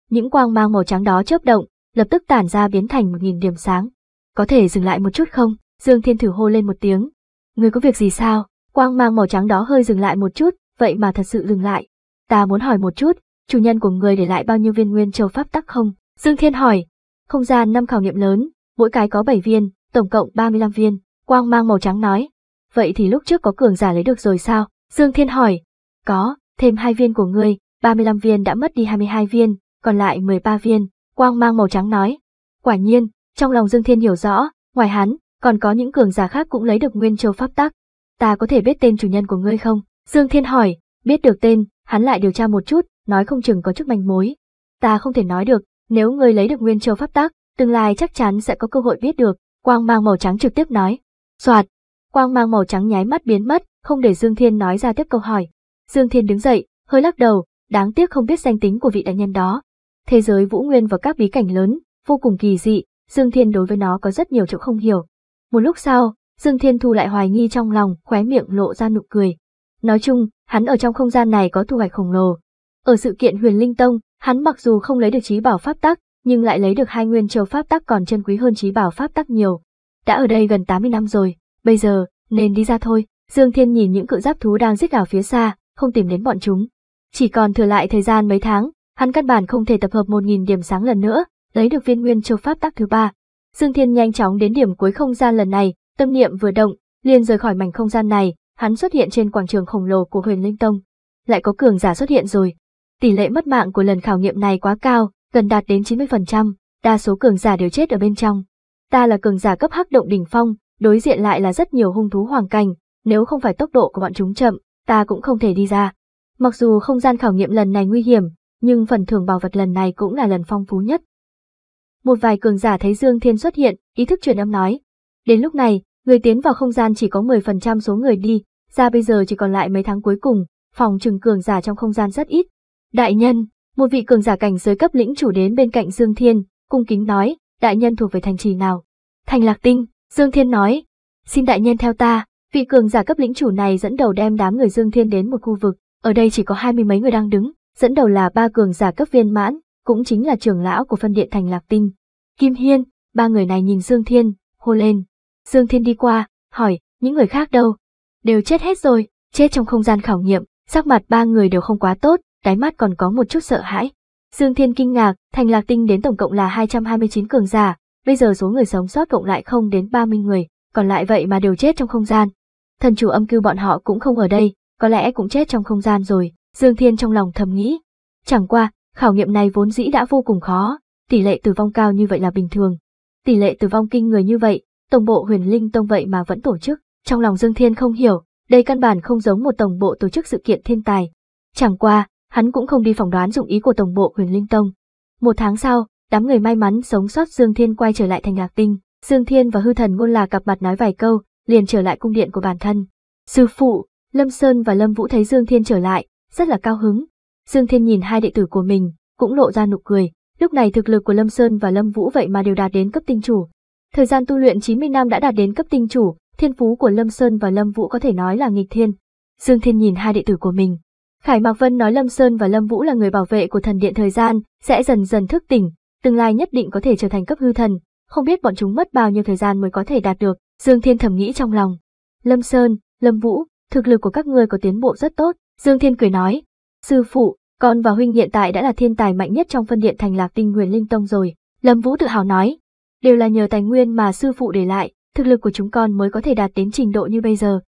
Những quang mang màu trắng đó chớp động, lập tức tản ra biến thành một nghìn điểm sáng. Có thể dừng lại một chút không? Dương Thiên thử hô lên một tiếng. Ngươi có việc gì sao? Quang mang màu trắng đó hơi dừng lại một chút, vậy mà thật sự dừng lại. Ta muốn hỏi một chút, chủ nhân của người để lại bao nhiêu viên nguyên châu pháp tắc không? Dương Thiên hỏi. Không gian năm khảo nghiệm lớn, mỗi cái có 7 viên, tổng cộng 35 viên, quang mang màu trắng nói. Vậy thì lúc trước có cường giả lấy được rồi sao? Dương Thiên hỏi. Có, thêm hai viên của ngươi, 35 viên đã mất đi 22 viên, còn lại 13 viên, quang mang màu trắng nói. Quả nhiên, trong lòng Dương Thiên hiểu rõ, ngoài hắn, còn có những cường giả khác cũng lấy được nguyên châu pháp tắc, ta có thể biết tên chủ nhân của ngươi không? Dương Thiên hỏi, biết được tên, hắn lại điều tra một chút, nói không chừng có chút manh mối. Ta không thể nói được, nếu ngươi lấy được nguyên châu pháp tác, tương lai chắc chắn sẽ có cơ hội biết được, quang mang màu trắng trực tiếp nói. Xoạt. quang mang màu trắng nháy mắt biến mất, không để Dương Thiên nói ra tiếp câu hỏi. Dương Thiên đứng dậy, hơi lắc đầu, đáng tiếc không biết danh tính của vị đại nhân đó. Thế giới Vũ Nguyên và các bí cảnh lớn, vô cùng kỳ dị, Dương Thiên đối với nó có rất nhiều chỗ không hiểu. Một lúc sau, Dương Thiên Thu lại hoài nghi trong lòng, khóe miệng lộ ra nụ cười. Nói chung, hắn ở trong không gian này có thu hoạch khổng lồ. Ở sự kiện Huyền Linh Tông, hắn mặc dù không lấy được trí bảo pháp tắc, nhưng lại lấy được hai nguyên châu pháp tắc còn chân quý hơn trí bảo pháp tắc nhiều. Đã ở đây gần 80 năm rồi, bây giờ, nên đi ra thôi. Dương Thiên nhìn những cự giáp thú đang giết đảo phía xa, không tìm đến bọn chúng. Chỉ còn thừa lại thời gian mấy tháng, hắn căn bản không thể tập hợp 1.000 điểm sáng lần nữa, lấy được viên nguyên châu pháp tắc thứ ba. Dương Thiên nhanh chóng đến điểm cuối không gian lần này, Tâm niệm vừa động, liền rời khỏi mảnh không gian này, hắn xuất hiện trên quảng trường khổng lồ của Huyền Linh Tông. Lại có cường giả xuất hiện rồi. Tỷ lệ mất mạng của lần khảo nghiệm này quá cao, gần đạt đến 90%, đa số cường giả đều chết ở bên trong. Ta là cường giả cấp hắc động đỉnh phong, đối diện lại là rất nhiều hung thú hoàng cảnh, nếu không phải tốc độ của bọn chúng chậm, ta cũng không thể đi ra. Mặc dù không gian khảo nghiệm lần này nguy hiểm, nhưng phần thưởng bảo vật lần này cũng là lần phong phú nhất. Một vài cường giả thấy Dương Thiên xuất hiện, ý thức truyền âm nói, Đến lúc này, người tiến vào không gian chỉ có 10% số người đi, ra bây giờ chỉ còn lại mấy tháng cuối cùng, phòng trừng cường giả trong không gian rất ít. Đại nhân, một vị cường giả cảnh giới cấp lĩnh chủ đến bên cạnh Dương Thiên, cung kính nói, đại nhân thuộc về thành trì nào? Thành Lạc Tinh, Dương Thiên nói, xin đại nhân theo ta, vị cường giả cấp lĩnh chủ này dẫn đầu đem đám người Dương Thiên đến một khu vực, ở đây chỉ có hai mươi mấy người đang đứng, dẫn đầu là ba cường giả cấp viên mãn, cũng chính là trưởng lão của phân điện Thành Lạc Tinh. Kim Hiên, ba người này nhìn Dương Thiên, hô lên, Dương Thiên đi qua, hỏi, những người khác đâu? Đều chết hết rồi, chết trong không gian khảo nghiệm, sắc mặt ba người đều không quá tốt, đáy mắt còn có một chút sợ hãi. Dương Thiên kinh ngạc, thành lạc tinh đến tổng cộng là 229 cường giả, bây giờ số người sống sót cộng lại không đến 30 người, còn lại vậy mà đều chết trong không gian. Thần chủ âm cưu bọn họ cũng không ở đây, có lẽ cũng chết trong không gian rồi, Dương Thiên trong lòng thầm nghĩ. Chẳng qua, khảo nghiệm này vốn dĩ đã vô cùng khó, tỷ lệ tử vong cao như vậy là bình thường. Tỷ lệ tử vong kinh người như vậy, tổng bộ huyền linh tông vậy mà vẫn tổ chức. Trong lòng Dương Thiên không hiểu, đây căn bản không giống một tổng bộ tổ chức sự kiện thiên tài. Chẳng qua, hắn cũng không đi phỏng đoán dụng ý của tổng bộ huyền linh tông. Một tháng sau, đám người may mắn sống sót Dương Thiên quay trở lại thành lạc tinh. Dương Thiên và hư thần ngôn là cặp mặt nói vài câu, liền trở lại cung điện của bản thân. Sư phụ, Lâm Sơn và Lâm Vũ thấy Dương Thiên trở lại, rất là cao hứng. Dương Thiên nhìn hai đệ tử của mình, cũng lộ ra nụ cười. Lúc này thực lực của Lâm Sơn và Lâm Vũ vậy mà đều đạt đến cấp tinh chủ, Thời gian tu luyện 90 năm đã đạt đến cấp tinh chủ, thiên phú của Lâm Sơn và Lâm Vũ có thể nói là nghịch thiên. Dương Thiên nhìn hai đệ tử của mình. Khải Mạc Vân nói Lâm Sơn và Lâm Vũ là người bảo vệ của thần điện thời gian, sẽ dần dần thức tỉnh, tương lai nhất định có thể trở thành cấp hư thần, không biết bọn chúng mất bao nhiêu thời gian mới có thể đạt được, Dương Thiên thầm nghĩ trong lòng. Lâm Sơn, Lâm Vũ, thực lực của các ngươi có tiến bộ rất tốt, Dương Thiên cười nói. Sư phụ, con và huynh hiện tại đã là thiên tài mạnh nhất trong phân điện thành lạc tinh huyền linh tông rồi, Lâm Vũ tự hào nói, đều là nhờ tài nguyên mà sư phụ để lại, thực lực của chúng con mới có thể đạt đến trình độ như bây giờ.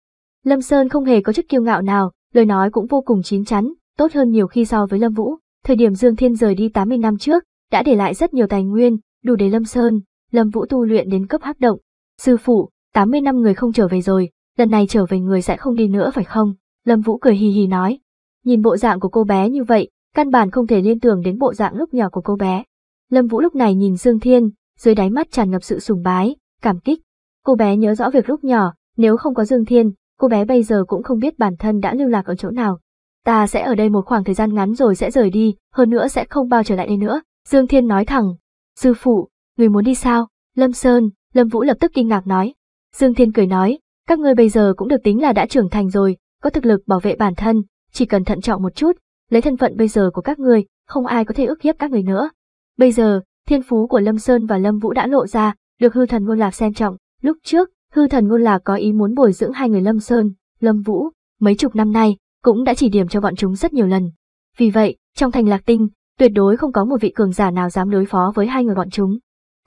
Lâm Sơn không hề có chất kiêu ngạo nào, lời nói cũng vô cùng chín chắn, tốt hơn nhiều khi so với Lâm Vũ. Thời điểm Dương Thiên rời đi 80 năm trước, đã để lại rất nhiều tài nguyên, đủ để Lâm Sơn, Lâm Vũ tu luyện đến cấp hắc động. Sư phụ, 80 năm người không trở về rồi, lần này trở về người sẽ không đi nữa phải không? Lâm Vũ cười hì hì nói. Nhìn bộ dạng của cô bé như vậy, căn bản không thể liên tưởng đến bộ dạng lúc nhỏ của cô bé. Lâm Vũ lúc này nhìn Dương Thiên, dưới đáy mắt tràn ngập sự sùng bái, cảm kích. Cô bé nhớ rõ việc lúc nhỏ, nếu không có Dương Thiên, cô bé bây giờ cũng không biết bản thân đã lưu lạc ở chỗ nào. Ta sẽ ở đây một khoảng thời gian ngắn rồi sẽ rời đi, hơn nữa sẽ không bao trở lại đây nữa. Dương Thiên nói thẳng. Sư phụ, người muốn đi sao? Lâm Sơn, Lâm Vũ lập tức kinh ngạc nói. Dương Thiên cười nói, các ngươi bây giờ cũng được tính là đã trưởng thành rồi, có thực lực bảo vệ bản thân, chỉ cần thận trọng một chút, lấy thân phận bây giờ của các ngươi, không ai có thể ức hiếp các người nữa. Bây giờ, Thiên phú của Lâm Sơn và Lâm Vũ đã lộ ra, được hư thần ngôn lạc xem trọng. Lúc trước, hư thần ngôn lạc có ý muốn bồi dưỡng hai người Lâm Sơn, Lâm Vũ, mấy chục năm nay, cũng đã chỉ điểm cho bọn chúng rất nhiều lần. Vì vậy, trong thành lạc tinh, tuyệt đối không có một vị cường giả nào dám đối phó với hai người bọn chúng.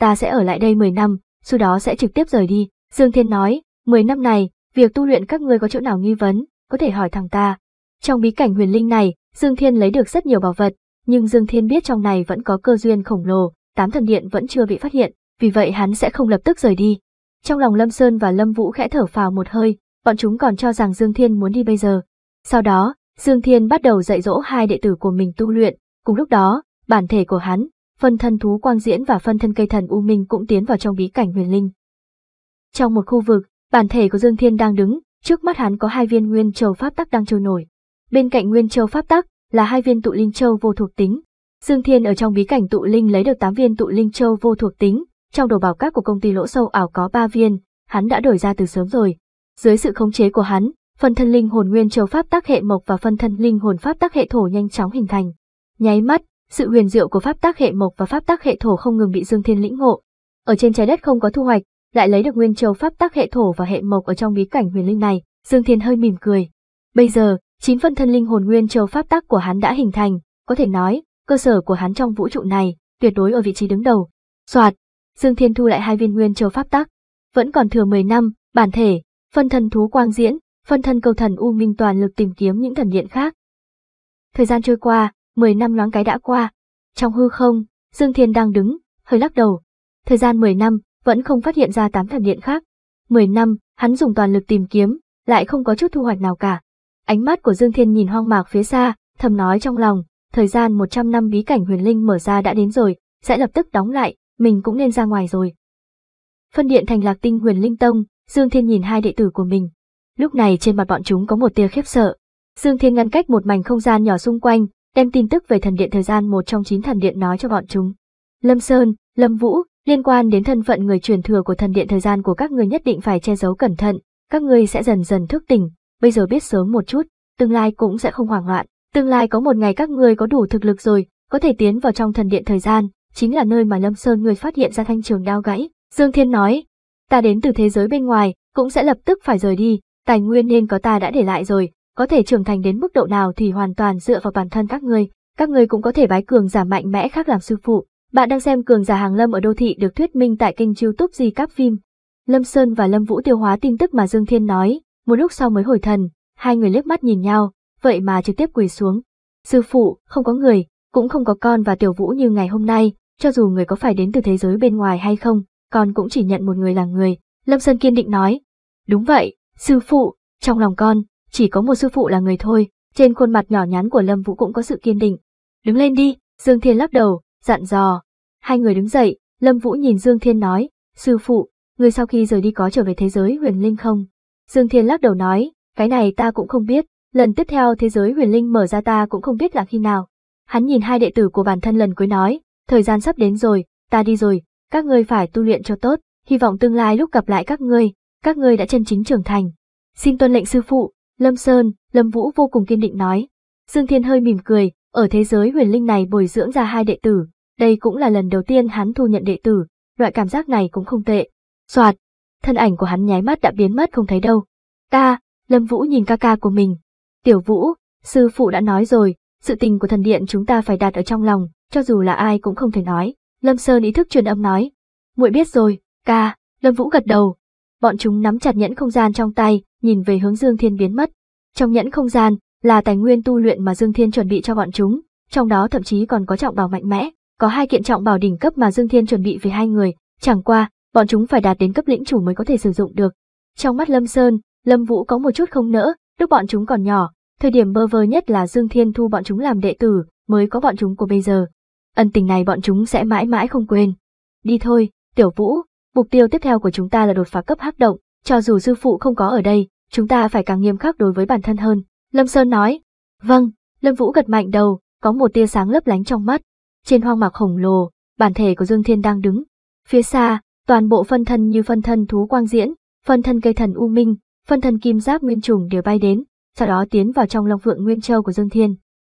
Ta sẽ ở lại đây 10 năm, sau đó sẽ trực tiếp rời đi. Dương Thiên nói, 10 năm này, việc tu luyện các ngươi có chỗ nào nghi vấn, có thể hỏi thằng ta. Trong bí cảnh huyền linh này, Dương Thiên lấy được rất nhiều bảo vật, nhưng Dương Thiên biết trong này vẫn có cơ duyên khổng lồ, tám thần điện vẫn chưa bị phát hiện, vì vậy hắn sẽ không lập tức rời đi. Trong lòng Lâm Sơn và Lâm Vũ khẽ thở phào một hơi, bọn chúng còn cho rằng Dương Thiên muốn đi bây giờ. Sau đó, Dương Thiên bắt đầu dạy dỗ hai đệ tử của mình tu luyện, cùng lúc đó, bản thể của hắn, phân thân thú quang diễn và phân thân cây thần U Minh cũng tiến vào trong bí cảnh huyền linh. Trong một khu vực, bản thể của Dương Thiên đang đứng, trước mắt hắn có hai viên nguyên châu pháp tắc đang trôi nổi. Bên cạnh nguyên châu pháp tắc là hai viên tụ linh châu vô thuộc tính, Dương Thiên ở trong bí cảnh tụ linh lấy được 8 viên tụ linh châu vô thuộc tính, trong đồ bảo các của công ty lỗ sâu ảo có 3 viên, hắn đã đổi ra từ sớm rồi. Dưới sự khống chế của hắn, phân thân linh hồn nguyên châu pháp tác hệ mộc và phân thân linh hồn pháp tác hệ thổ nhanh chóng hình thành. Nháy mắt, sự huyền diệu của pháp tác hệ mộc và pháp tác hệ thổ không ngừng bị Dương Thiên lĩnh ngộ. Ở trên trái đất không có thu hoạch, lại lấy được nguyên châu pháp tác hệ thổ và hệ mộc ở trong bí cảnh huyền linh này, Dương Thiên hơi mỉm cười. Bây giờ, chín phân thân linh hồn nguyên châu pháp tác của hắn đã hình thành, có thể nói, cơ sở của hắn trong vũ trụ này, tuyệt đối ở vị trí đứng đầu. Soạt, Dương Thiên thu lại hai viên nguyên châu pháp tắc. Vẫn còn thừa 10 năm, bản thể, phân thân thú quang diễn, phân thân cầu thần U Minh toàn lực tìm kiếm những thần điện khác. Thời gian trôi qua, 10 năm loáng cái đã qua. Trong hư không, Dương Thiên đang đứng, hơi lắc đầu. Thời gian 10 năm, vẫn không phát hiện ra tám thần điện khác. 10 năm, hắn dùng toàn lực tìm kiếm, lại không có chút thu hoạch nào cả. Ánh mắt của Dương Thiên nhìn hoang mạc phía xa, thầm nói trong lòng, thời gian 100 năm bí cảnh huyền linh mở ra đã đến rồi, sẽ lập tức đóng lại, mình cũng nên ra ngoài rồi. Phân điện thành lạc tinh huyền linh tông, Dương Thiên nhìn hai đệ tử của mình. Lúc này trên mặt bọn chúng có một tia khiếp sợ. Dương Thiên ngăn cách một mảnh không gian nhỏ xung quanh, đem tin tức về thần điện thời gian một trong chín thần điện nói cho bọn chúng. Lâm Sơn, Lâm Vũ, liên quan đến thân phận người truyền thừa của thần điện thời gian của các người nhất định phải che giấu cẩn thận, các người sẽ dần dần thức tỉnh, bây giờ biết sớm một chút, tương lai cũng sẽ không hoảng loạn. Tương lai có một ngày các người có đủ thực lực rồi, có thể tiến vào trong thần điện thời gian, chính là nơi mà Lâm Sơn người phát hiện ra thanh trường đao gãy. Dương Thiên nói, ta đến từ thế giới bên ngoài, cũng sẽ lập tức phải rời đi, tài nguyên nên có ta đã để lại rồi, có thể trưởng thành đến mức độ nào thì hoàn toàn dựa vào bản thân các người các người cũng có thể bái cường giả mạnh mẽ khác làm sư phụ. Bạn đang xem cường giả hàng lâm ở đô thị được thuyết minh tại kênh YouTube Di Cáp Phim. Lâm Sơn và Lâm Vũ tiêu hóa tin tức mà Dương Thiên nói, một lúc sau mới hồi thần, hai người liếc mắt nhìn nhau, vậy mà trực tiếp quỳ xuống. Sư phụ, không có người, cũng không có con và tiểu vũ như ngày hôm nay, cho dù người có phải đến từ thế giới bên ngoài hay không, con cũng chỉ nhận một người là người. Lâm Sơn kiên định nói. Đúng vậy, sư phụ, trong lòng con, chỉ có một sư phụ là người thôi, trên khuôn mặt nhỏ nhắn của Lâm Vũ cũng có sự kiên định. Đứng lên đi, Dương Thiên lắc đầu, dặn dò. Hai người đứng dậy, Lâm Vũ nhìn Dương Thiên nói, sư phụ, người sau khi rời đi có trở về thế giới huyền linh không? Dương Thiên lắc đầu nói, cái này ta cũng không biết, Lần tiếp theo thế giới huyền linh mở ra ta cũng không biết là khi nào. Hắn nhìn hai đệ tử của bản thân lần cuối nói, thời gian sắp đến rồi, ta đi rồi, các ngươi phải tu luyện cho tốt, hy vọng tương lai lúc gặp lại các ngươi, các ngươi đã chân chính trưởng thành. Xin tuân lệnh sư phụ, Lâm Sơn, Lâm Vũ vô cùng kiên định nói. Dương Thiên hơi mỉm cười, ở thế giới huyền linh này bồi dưỡng ra hai đệ tử, đây cũng là lần đầu tiên hắn thu nhận đệ tử, loại cảm giác này cũng không tệ. Soạt, thân ảnh của hắn nháy mắt đã biến mất không thấy đâu. Ta, Lâm Vũ nhìn ca ca của mình, Tiểu Vũ, sư phụ đã nói rồi, sự tình của thần điện chúng ta phải đặt ở trong lòng, cho dù là ai cũng không thể nói. Lâm Sơn ý thức truyền âm nói. Muội biết rồi, ca, Lâm Vũ gật đầu. Bọn chúng nắm chặt nhẫn không gian trong tay, nhìn về hướng Dương Thiên biến mất. Trong nhẫn không gian là tài nguyên tu luyện mà Dương Thiên chuẩn bị cho bọn chúng, trong đó thậm chí còn có trọng bảo mạnh mẽ, có hai kiện trọng bảo đỉnh cấp mà Dương Thiên chuẩn bị về hai người, chẳng qua, bọn chúng phải đạt đến cấp lĩnh chủ mới có thể sử dụng được. Trong mắt Lâm Sơn, Lâm Vũ có một chút không nỡ, Lúc bọn chúng còn nhỏ, thời điểm bơ vơ nhất là Dương Thiên thu bọn chúng làm đệ tử, mới có bọn chúng của bây giờ. Ân tình này bọn chúng sẽ mãi mãi không quên. Đi thôi, Tiểu Vũ, mục tiêu tiếp theo của chúng ta là đột phá cấp hắc động, cho dù sư phụ không có ở đây, chúng ta phải càng nghiêm khắc đối với bản thân hơn. Lâm Sơn nói. Vâng, Lâm Vũ gật mạnh đầu, có một tia sáng lấp lánh trong mắt. Trên hoang mạc khổng lồ, bản thể của Dương Thiên đang đứng. Phía xa, toàn bộ phân thân như phân thân thú quang diễn, phân thân cây thần U Minh, phân thân kim giáp nguyên trùng đều bay đến, sau đó tiến vào trong Long Phượng Nguyên Châu của Dương Thiên.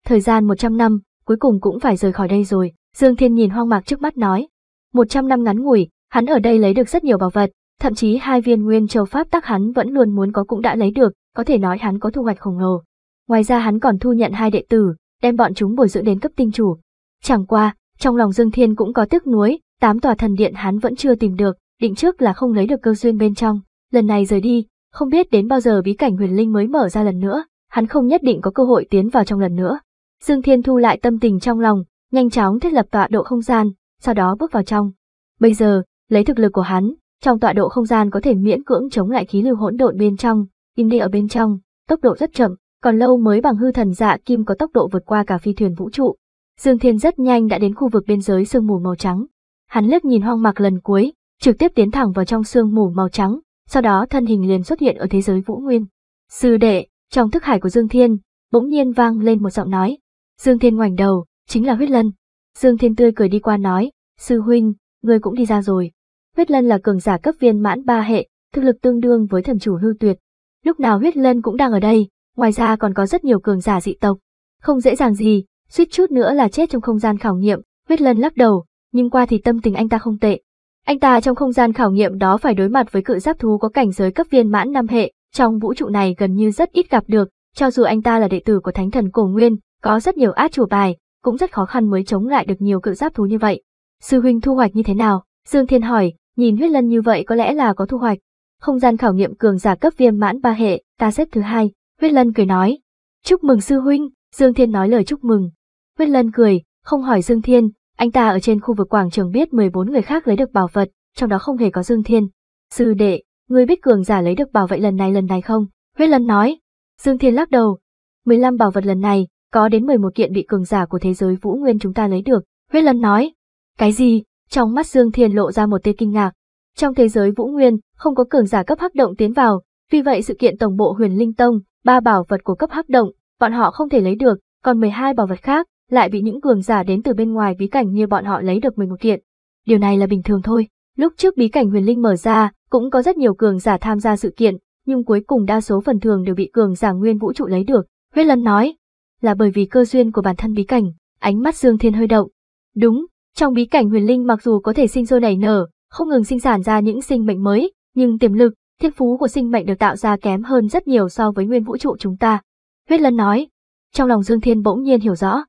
Thời gian 100 năm, cuối cùng cũng phải rời khỏi đây rồi, Dương Thiên nhìn hoang mạc trước mắt nói. 100 năm ngắn ngủi, hắn ở đây lấy được rất nhiều bảo vật, thậm chí hai viên Nguyên Châu Pháp tắc hắn vẫn luôn muốn có cũng đã lấy được, có thể nói hắn có thu hoạch khổng lồ. Ngoài ra hắn còn thu nhận hai đệ tử, đem bọn chúng bồi dưỡng đến cấp tinh chủ. Chẳng qua, trong lòng Dương Thiên cũng có tiếc nuối, tám tòa thần điện hắn vẫn chưa tìm được, định trước là không lấy được cơ duyên bên trong, lần này rời đi, không biết đến bao giờ bí cảnh huyền linh mới mở ra lần nữa, hắn không nhất định có cơ hội tiến vào trong lần nữa. Dương Thiên thu lại tâm tình trong lòng, nhanh chóng thiết lập tọa độ không gian, sau đó bước vào trong. Bây giờ, lấy thực lực của hắn, trong tọa độ không gian có thể miễn cưỡng chống lại khí lưu hỗn độn bên trong, im đi ở bên trong, tốc độ rất chậm, còn lâu mới bằng hư thần dạ kim có tốc độ vượt qua cả phi thuyền vũ trụ. Dương Thiên rất nhanh đã đến khu vực biên giới sương mù màu trắng. Hắn liếc nhìn hoang mạc lần cuối, trực tiếp tiến thẳng vào trong sương mù màu trắng, sau đó thân hình liền xuất hiện ở thế giới Vũ Nguyên. Sư đệ, trong thức hải của Dương Thiên, bỗng nhiên vang lên một giọng nói. Dương Thiên ngoảnh đầu, chính là huyết lân. Dương Thiên tươi cười đi qua nói, sư huynh, ngươi cũng đi ra rồi. Huyết lân là cường giả cấp viên mãn ba hệ, thực lực tương đương với thần chủ hư tuyệt. Lúc nào huyết lân cũng đang ở đây, ngoài ra còn có rất nhiều cường giả dị tộc. Không dễ dàng gì, suýt chút nữa là chết trong không gian khảo nghiệm, huyết lân lắc đầu, nhưng qua thì tâm tình anh ta không tệ, anh ta trong không gian khảo nghiệm đó phải đối mặt với cự giáp thú có cảnh giới cấp viên mãn năm hệ, trong vũ trụ này gần như rất ít gặp được, cho dù anh ta là đệ tử của thánh thần cổ nguyên, có rất nhiều át chủ bài, cũng rất khó khăn mới chống lại được nhiều cự giáp thú như vậy. Sư huynh thu hoạch như thế nào? Dương Thiên hỏi, nhìn huyết lân như vậy có lẽ là có thu hoạch. Không gian khảo nghiệm cường giả cấp viên mãn ba hệ, ta xếp thứ hai, huyết lân cười nói. Chúc mừng sư huynh, Dương Thiên nói lời chúc mừng. Huyết lân cười, không hỏi Dương Thiên, anh ta ở trên khu vực quảng trường biết 14 người khác lấy được bảo vật, trong đó không hề có Dương Thiên. Sư đệ, ngươi biết cường giả lấy được bảo vệ lần này lần này không? Huyết Lân nói. Dương Thiên lắc đầu. 15 bảo vật lần này, có đến 11 kiện bị cường giả của thế giới Vũ Nguyên chúng ta lấy được. Huyết Lân nói. Cái gì? Trong mắt Dương Thiên lộ ra một tia kinh ngạc. Trong thế giới Vũ Nguyên, không có cường giả cấp hắc động tiến vào, vì vậy sự kiện tổng bộ Huyền Linh Tông, ba bảo vật của cấp hắc động, bọn họ không thể lấy được, còn 12 bảo vật khác, lại bị những cường giả đến từ bên ngoài bí cảnh như bọn họ lấy được mình một kiện. Điều này là bình thường thôi. Lúc trước bí cảnh huyền linh mở ra, cũng có rất nhiều cường giả tham gia sự kiện, nhưng cuối cùng đa số phần thường đều bị cường giả nguyên vũ trụ lấy được. Huyết Lân nói, là bởi vì cơ duyên của bản thân bí cảnh, ánh mắt Dương Thiên hơi động. Đúng, trong bí cảnh huyền linh mặc dù có thể sinh sôi nảy nở, không ngừng sinh sản ra những sinh mệnh mới, nhưng tiềm lực, thiên phú của sinh mệnh được tạo ra kém hơn rất nhiều so với nguyên vũ trụ chúng ta. Huyết Lân nói, trong lòng Dương Thiên bỗng nhiên hiểu rõ,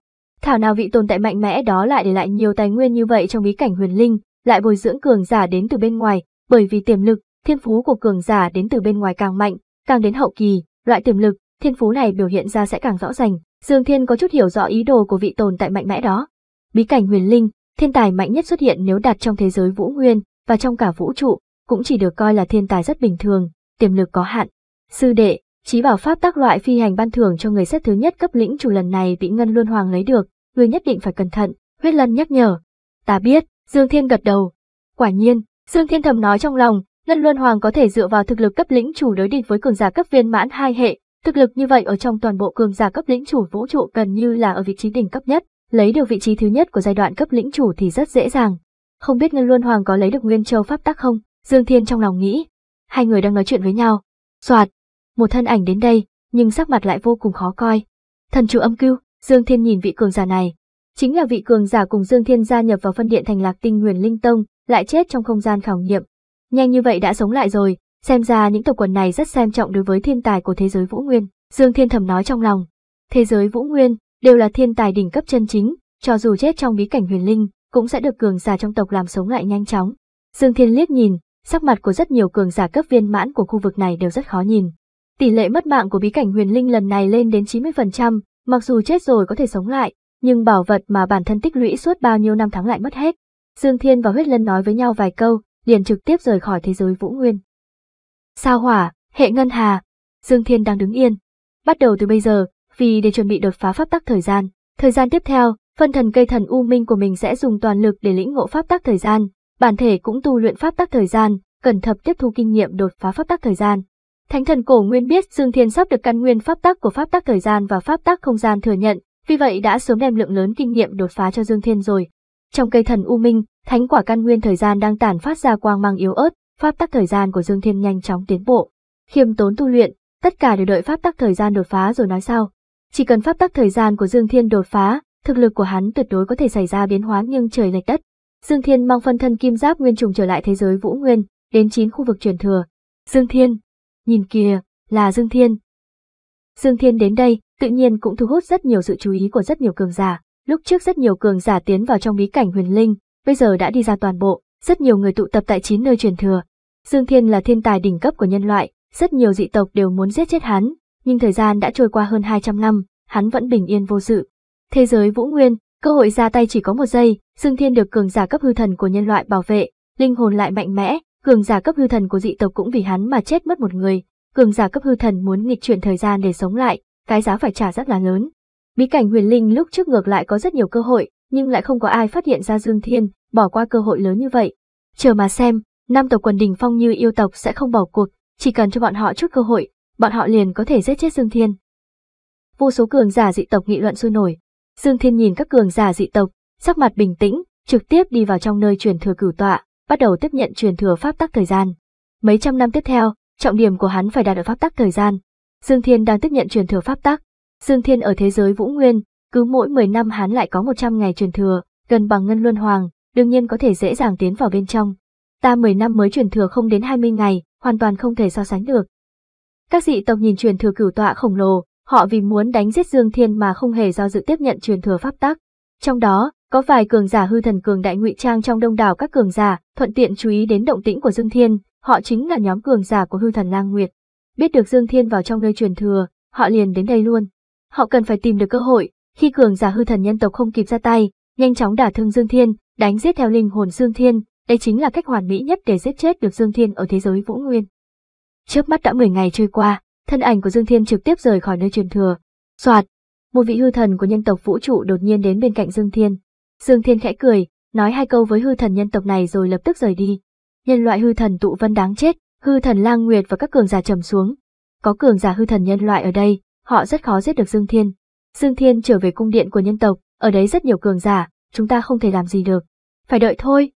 Thảo nào vị tồn tại mạnh mẽ đó lại để lại nhiều tài nguyên như vậy trong bí cảnh huyền linh, lại bồi dưỡng cường giả đến từ bên ngoài, bởi vì tiềm lực, thiên phú của cường giả đến từ bên ngoài càng mạnh, càng đến hậu kỳ, loại tiềm lực, thiên phú này biểu hiện ra sẽ càng rõ ràng. Dương Thiên có chút hiểu rõ ý đồ của vị tồn tại mạnh mẽ đó. Bí cảnh huyền linh, thiên tài mạnh nhất xuất hiện nếu đặt trong thế giới vũ nguyên và trong cả vũ trụ, cũng chỉ được coi là thiên tài rất bình thường, tiềm lực có hạn. Sư đệ, Chí bảo pháp tác loại phi hành ban thưởng cho người xếp thứ nhất cấp lĩnh chủ lần này bị Ngân Luân Hoàng lấy được, người nhất định phải cẩn thận, huyết lân nhắc nhở. Ta biết, Dương Thiên gật đầu. Quả nhiên, Dương Thiên thầm nói trong lòng, Ngân Luân Hoàng có thể dựa vào thực lực cấp lĩnh chủ đối địch với cường giả cấp viên mãn hai hệ, thực lực như vậy ở trong toàn bộ cường giả cấp lĩnh chủ vũ trụ gần như là ở vị trí đỉnh cấp nhất, lấy được vị trí thứ nhất của giai đoạn cấp lĩnh chủ thì rất dễ dàng. Không biết Ngân Luân Hoàng có lấy được Nguyên Châu pháp tắc không? Dương Thiên trong lòng nghĩ. Hai người đang nói chuyện với nhau. Soạt, một thân ảnh đến đây, nhưng sắc mặt lại vô cùng khó coi. Thần chủ âm cưu, Dương Thiên nhìn vị cường giả này. Chính là vị cường giả cùng Dương Thiên gia nhập vào phân điện thành lạc tinh huyền linh tông, lại chết trong không gian khảo nghiệm. Nhanh như vậy đã sống lại rồi, xem ra những tộc quần này rất xem trọng đối với thiên tài của thế giới Vũ Nguyên. Dương Thiên thầm nói trong lòng. Thế giới Vũ Nguyên đều là thiên tài đỉnh cấp chân chính, cho dù chết trong bí cảnh huyền linh, cũng sẽ được cường giả trong tộc làm sống lại nhanh chóng. Dương Thiên liếc nhìn, sắc mặt của rất nhiều cường giả cấp viên mãn của khu vực này đều rất khó nhìn. Tỷ lệ mất mạng của bí cảnh huyền linh lần này lên đến 90%, mặc dù chết rồi có thể sống lại, nhưng bảo vật mà bản thân tích lũy suốt bao nhiêu năm tháng lại mất hết. Dương Thiên và Huyết Lân nói với nhau vài câu, liền trực tiếp rời khỏi thế giới Vũ Nguyên. Sao hỏa, hệ ngân hà, Dương Thiên đang đứng yên. Bắt đầu từ bây giờ, vì để chuẩn bị đột phá pháp tắc thời gian, thời gian tiếp theo, phân thần cây thần u minh của mình sẽ dùng toàn lực để lĩnh ngộ pháp tắc thời gian, bản thể cũng tu luyện pháp tắc thời gian, cẩn thận tiếp thu kinh nghiệm đột phá pháp tắc thời gian, Thánh thần cổ nguyên biết Dương Thiên sắp được căn nguyên pháp tắc của pháp tắc thời gian và pháp tắc không gian thừa nhận, vì vậy đã sớm đem lượng lớn kinh nghiệm đột phá cho Dương Thiên rồi. Trong cây thần u minh, thánh quả căn nguyên thời gian đang tản phát ra quang mang yếu ớt, pháp tắc thời gian của Dương Thiên nhanh chóng tiến bộ. Khiêm tốn tu luyện, tất cả đều đợi pháp tắc thời gian đột phá rồi nói sau. Chỉ cần pháp tắc thời gian của Dương Thiên đột phá, thực lực của hắn tuyệt đối có thể xảy ra biến hóa nhưng trời lệch đất. Dương Thiên mang phân thân kim giáp nguyên trùng trở lại thế giới Vũ Nguyên, đến chín khu vực truyền thừa. Dương Thiên, nhìn kìa, là Dương Thiên. Dương Thiên đến đây, tự nhiên cũng thu hút rất nhiều sự chú ý của rất nhiều cường giả. Lúc trước rất nhiều cường giả tiến vào trong bí cảnh huyền linh, bây giờ đã đi ra toàn bộ, rất nhiều người tụ tập tại chín nơi truyền thừa. Dương Thiên là thiên tài đỉnh cấp của nhân loại, rất nhiều dị tộc đều muốn giết chết hắn, nhưng thời gian đã trôi qua hơn 200 năm, hắn vẫn bình yên vô sự. Thế giới Vũ Nguyên, cơ hội ra tay chỉ có một giây, Dương Thiên được cường giả cấp hư thần của nhân loại bảo vệ, linh hồn lại mạnh mẽ, cường giả cấp hư thần của dị tộc cũng vì hắn mà chết mất một người, cường giả cấp hư thần muốn nghịch chuyển thời gian để sống lại, cái giá phải trả rất là lớn. Bí cảnh huyền linh lúc trước ngược lại có rất nhiều cơ hội, nhưng lại không có ai phát hiện ra Dương Thiên, bỏ qua cơ hội lớn như vậy. Chờ mà xem, năm tộc quần đình phong như yêu tộc sẽ không bỏ cuộc, chỉ cần cho bọn họ chút cơ hội, bọn họ liền có thể giết chết Dương Thiên. Vô số cường giả dị tộc nghị luận sôi nổi. Dương Thiên nhìn các cường giả dị tộc, sắc mặt bình tĩnh, trực tiếp đi vào trong nơi truyền thừa cửu tọa, bắt đầu tiếp nhận truyền thừa pháp tắc thời gian. Mấy trăm năm tiếp theo, trọng điểm của hắn phải đạt ở pháp tắc thời gian. Dương Thiên đang tiếp nhận truyền thừa pháp tắc. Dương Thiên ở thế giới Vũ Nguyên, cứ mỗi 10 năm hắn lại có 100 ngày truyền thừa, gần bằng ngân luân hoàng, đương nhiên có thể dễ dàng tiến vào bên trong. Ta 10 năm mới truyền thừa không đến 20 ngày, hoàn toàn không thể so sánh được. Các dị tộc nhìn truyền thừa cửu tọa khổng lồ, họ vì muốn đánh giết Dương Thiên mà không hề do dự tiếp nhận truyền thừa pháp tắc. Trong đó, có vài cường giả hư thần cường đại ngụy trang trong đông đảo các cường giả, thuận tiện chú ý đến động tĩnh của Dương Thiên, họ chính là nhóm cường giả của hư thần Lang Nguyệt. Biết được Dương Thiên vào trong nơi truyền thừa, họ liền đến đây luôn. Họ cần phải tìm được cơ hội, khi cường giả hư thần nhân tộc không kịp ra tay, nhanh chóng đả thương Dương Thiên, đánh giết theo linh hồn Dương Thiên, đây chính là cách hoàn mỹ nhất để giết chết được Dương Thiên ở thế giới Vũ Nguyên. Chớp mắt đã 10 ngày trôi qua, thân ảnh của Dương Thiên trực tiếp rời khỏi nơi truyền thừa. Soạt, một vị hư thần của nhân tộc vũ trụ đột nhiên đến bên cạnh Dương Thiên. Dương Thiên khẽ cười, nói hai câu với hư thần nhân tộc này rồi lập tức rời đi. Nhân loại hư thần tụ vân đáng chết, hư thần lang nguyệt và các cường giả trầm xuống. Có cường giả hư thần nhân loại ở đây, họ rất khó giết được Dương Thiên. Dương Thiên trở về cung điện của nhân tộc, ở đấy rất nhiều cường giả, chúng ta không thể làm gì được. Phải đợi thôi.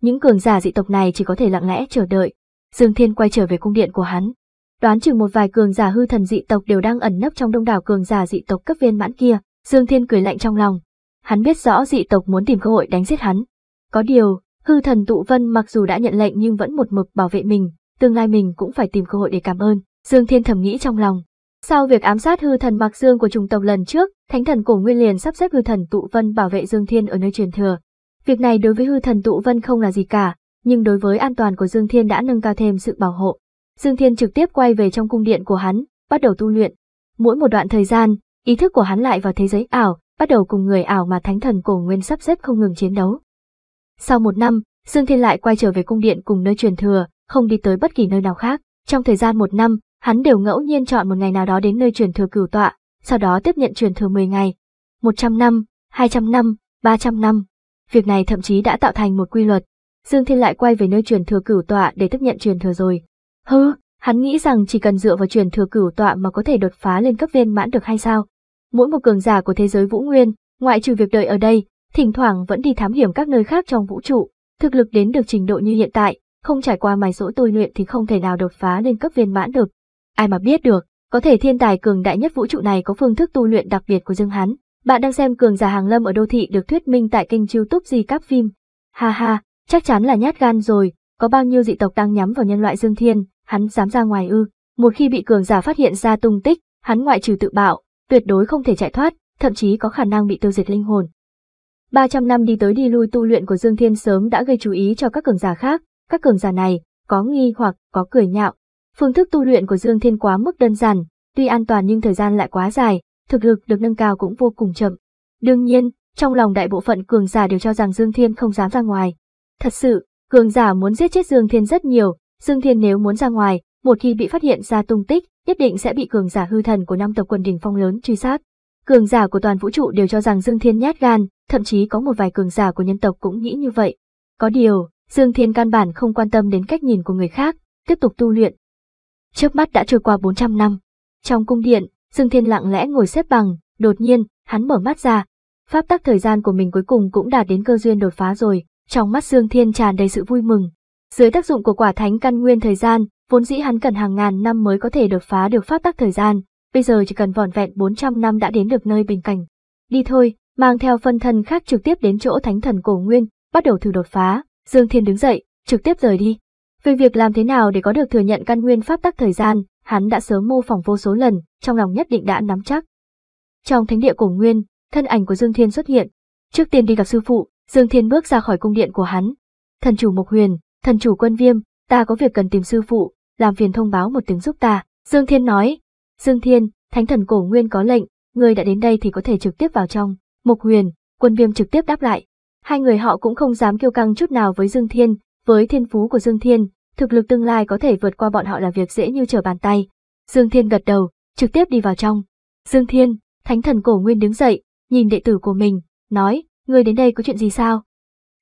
Những cường giả dị tộc này chỉ có thể lặng lẽ chờ đợi. Dương Thiên quay trở về cung điện của hắn. Đoán chừng một vài cường giả hư thần dị tộc đều đang ẩn nấp trong đông đảo cường giả dị tộc cấp viên mãn kia, Dương Thiên cười lạnh trong lòng, Hắn biết rõ dị tộc muốn tìm cơ hội đánh giết hắn. Có điều, hư thần tụ vân mặc dù đã nhận lệnh nhưng vẫn một mực bảo vệ mình, tương lai mình cũng phải tìm cơ hội để cảm ơn. Dương Thiên thầm nghĩ trong lòng. Sau việc ám sát hư thần Mạc Dương của trùng tộc lần trước, Thánh thần Cổ Nguyên liền sắp xếp hư thần Tụ Vân bảo vệ Dương Thiên ở nơi truyền thừa. Việc này đối với hư thần Tụ Vân không là gì cả, nhưng đối với an toàn của Dương Thiên đã nâng cao thêm sự bảo hộ. Dương Thiên trực tiếp quay về trong cung điện của hắn, bắt đầu tu luyện. Mỗi một đoạn thời gian, ý thức của hắn lại vào thế giới ảo, bắt đầu cùng người ảo mà thánh thần cổ nguyên sắp xếp không ngừng chiến đấu. Sau một năm, Dương Thiên lại quay trở về cung điện cùng nơi truyền thừa, không đi tới bất kỳ nơi nào khác. Trong thời gian một năm, hắn đều ngẫu nhiên chọn một ngày nào đó đến nơi truyền thừa cửu tọa, sau đó tiếp nhận truyền thừa 10 ngày, 100 năm, 200 năm, 300 năm. Việc này thậm chí đã tạo thành một quy luật. Dương Thiên lại quay về nơi truyền thừa cửu tọa để tiếp nhận truyền thừa rồi. Hừ, hắn nghĩ rằng chỉ cần dựa vào truyền thừa cửu tọa mà có thể đột phá lên cấp viên mãn được hay sao? mỗi một cường giả của thế giới Vũ Nguyên, ngoại trừ việc đợi ở đây, thỉnh thoảng vẫn đi thám hiểm các nơi khác trong vũ trụ, thực lực đến được trình độ như hiện tại, không trải qua mài dỗ tôi luyện thì không thể nào đột phá lên cấp viên mãn được. Ai mà biết được, có thể thiên tài cường đại nhất vũ trụ này có phương thức tu luyện đặc biệt của Dương hắn. Bạn đang xem cường giả hàng lâm ở đô thị được thuyết minh tại kênh YouTube gì các phim. Ha ha, chắc chắn là nhát gan rồi, có bao nhiêu dị tộc đang nhắm vào nhân loại Dương Thiên, hắn dám ra ngoài ư? Một khi bị cường giả phát hiện ra tung tích, hắn ngoại trừ tự bạo, tuyệt đối không thể chạy thoát, thậm chí có khả năng bị tiêu diệt linh hồn. 300 năm đi tới đi lui tu luyện của Dương Thiên sớm đã gây chú ý cho các cường giả khác, các cường giả này có nghi hoặc có cười nhạo. Phương thức tu luyện của Dương Thiên quá mức đơn giản, tuy an toàn nhưng thời gian lại quá dài, thực lực được nâng cao cũng vô cùng chậm. Đương nhiên, trong lòng đại bộ phận cường giả đều cho rằng Dương Thiên không dám ra ngoài. Thật sự, cường giả muốn giết chết Dương Thiên rất nhiều, Dương Thiên nếu muốn ra ngoài, một khi bị phát hiện ra tung tích, nhất định sẽ bị cường giả hư thần của năm tộc quân đỉnh phong lớn truy sát. Cường giả của toàn vũ trụ đều cho rằng Dương Thiên nhát gan, thậm chí có một vài cường giả của nhân tộc cũng nghĩ như vậy. Có điều, Dương Thiên căn bản không quan tâm đến cách nhìn của người khác, tiếp tục tu luyện. Trước mắt đã trôi qua 400 năm. Trong cung điện, Dương Thiên lặng lẽ ngồi xếp bằng, đột nhiên, hắn mở mắt ra. Pháp tắc thời gian của mình cuối cùng cũng đạt đến cơ duyên đột phá rồi, trong mắt Dương Thiên tràn đầy sự vui mừng. Dưới tác dụng của quả thánh căn nguyên thời gian, Vốn dĩ hắn cần hàng ngàn năm mới có thể đột phá được pháp tắc thời gian, bây giờ chỉ cần vỏn vẹn 400 năm đã đến được nơi bình cảnh. Đi thôi, mang theo phân thân khác trực tiếp đến chỗ thánh thần cổ nguyên, bắt đầu thử đột phá. Dương Thiên đứng dậy, trực tiếp rời đi. Về việc làm thế nào để có được thừa nhận căn nguyên pháp tắc thời gian, hắn đã sớm mô phỏng vô số lần, trong lòng nhất định đã nắm chắc. Trong thánh địa cổ nguyên, thân ảnh của Dương Thiên xuất hiện. Trước tiên đi gặp sư phụ, Dương Thiên bước ra khỏi cung điện của hắn. Thần chủ Mộc Huyền, thần chủ Quân Viêm, ta có việc cần tìm sư phụ, làm phiền thông báo một tiếng giúp ta. Dương Thiên nói, Dương Thiên, thánh thần cổ nguyên có lệnh, ngươi đã đến đây thì có thể trực tiếp vào trong. Mục huyền, quân viêm trực tiếp đáp lại. Hai người họ cũng không dám kiêu căng chút nào với Dương Thiên, với thiên phú của Dương Thiên, thực lực tương lai có thể vượt qua bọn họ là việc dễ như trở bàn tay. Dương Thiên gật đầu, trực tiếp đi vào trong. Dương Thiên, thánh thần cổ nguyên đứng dậy, nhìn đệ tử của mình, nói, ngươi đến đây có chuyện gì sao?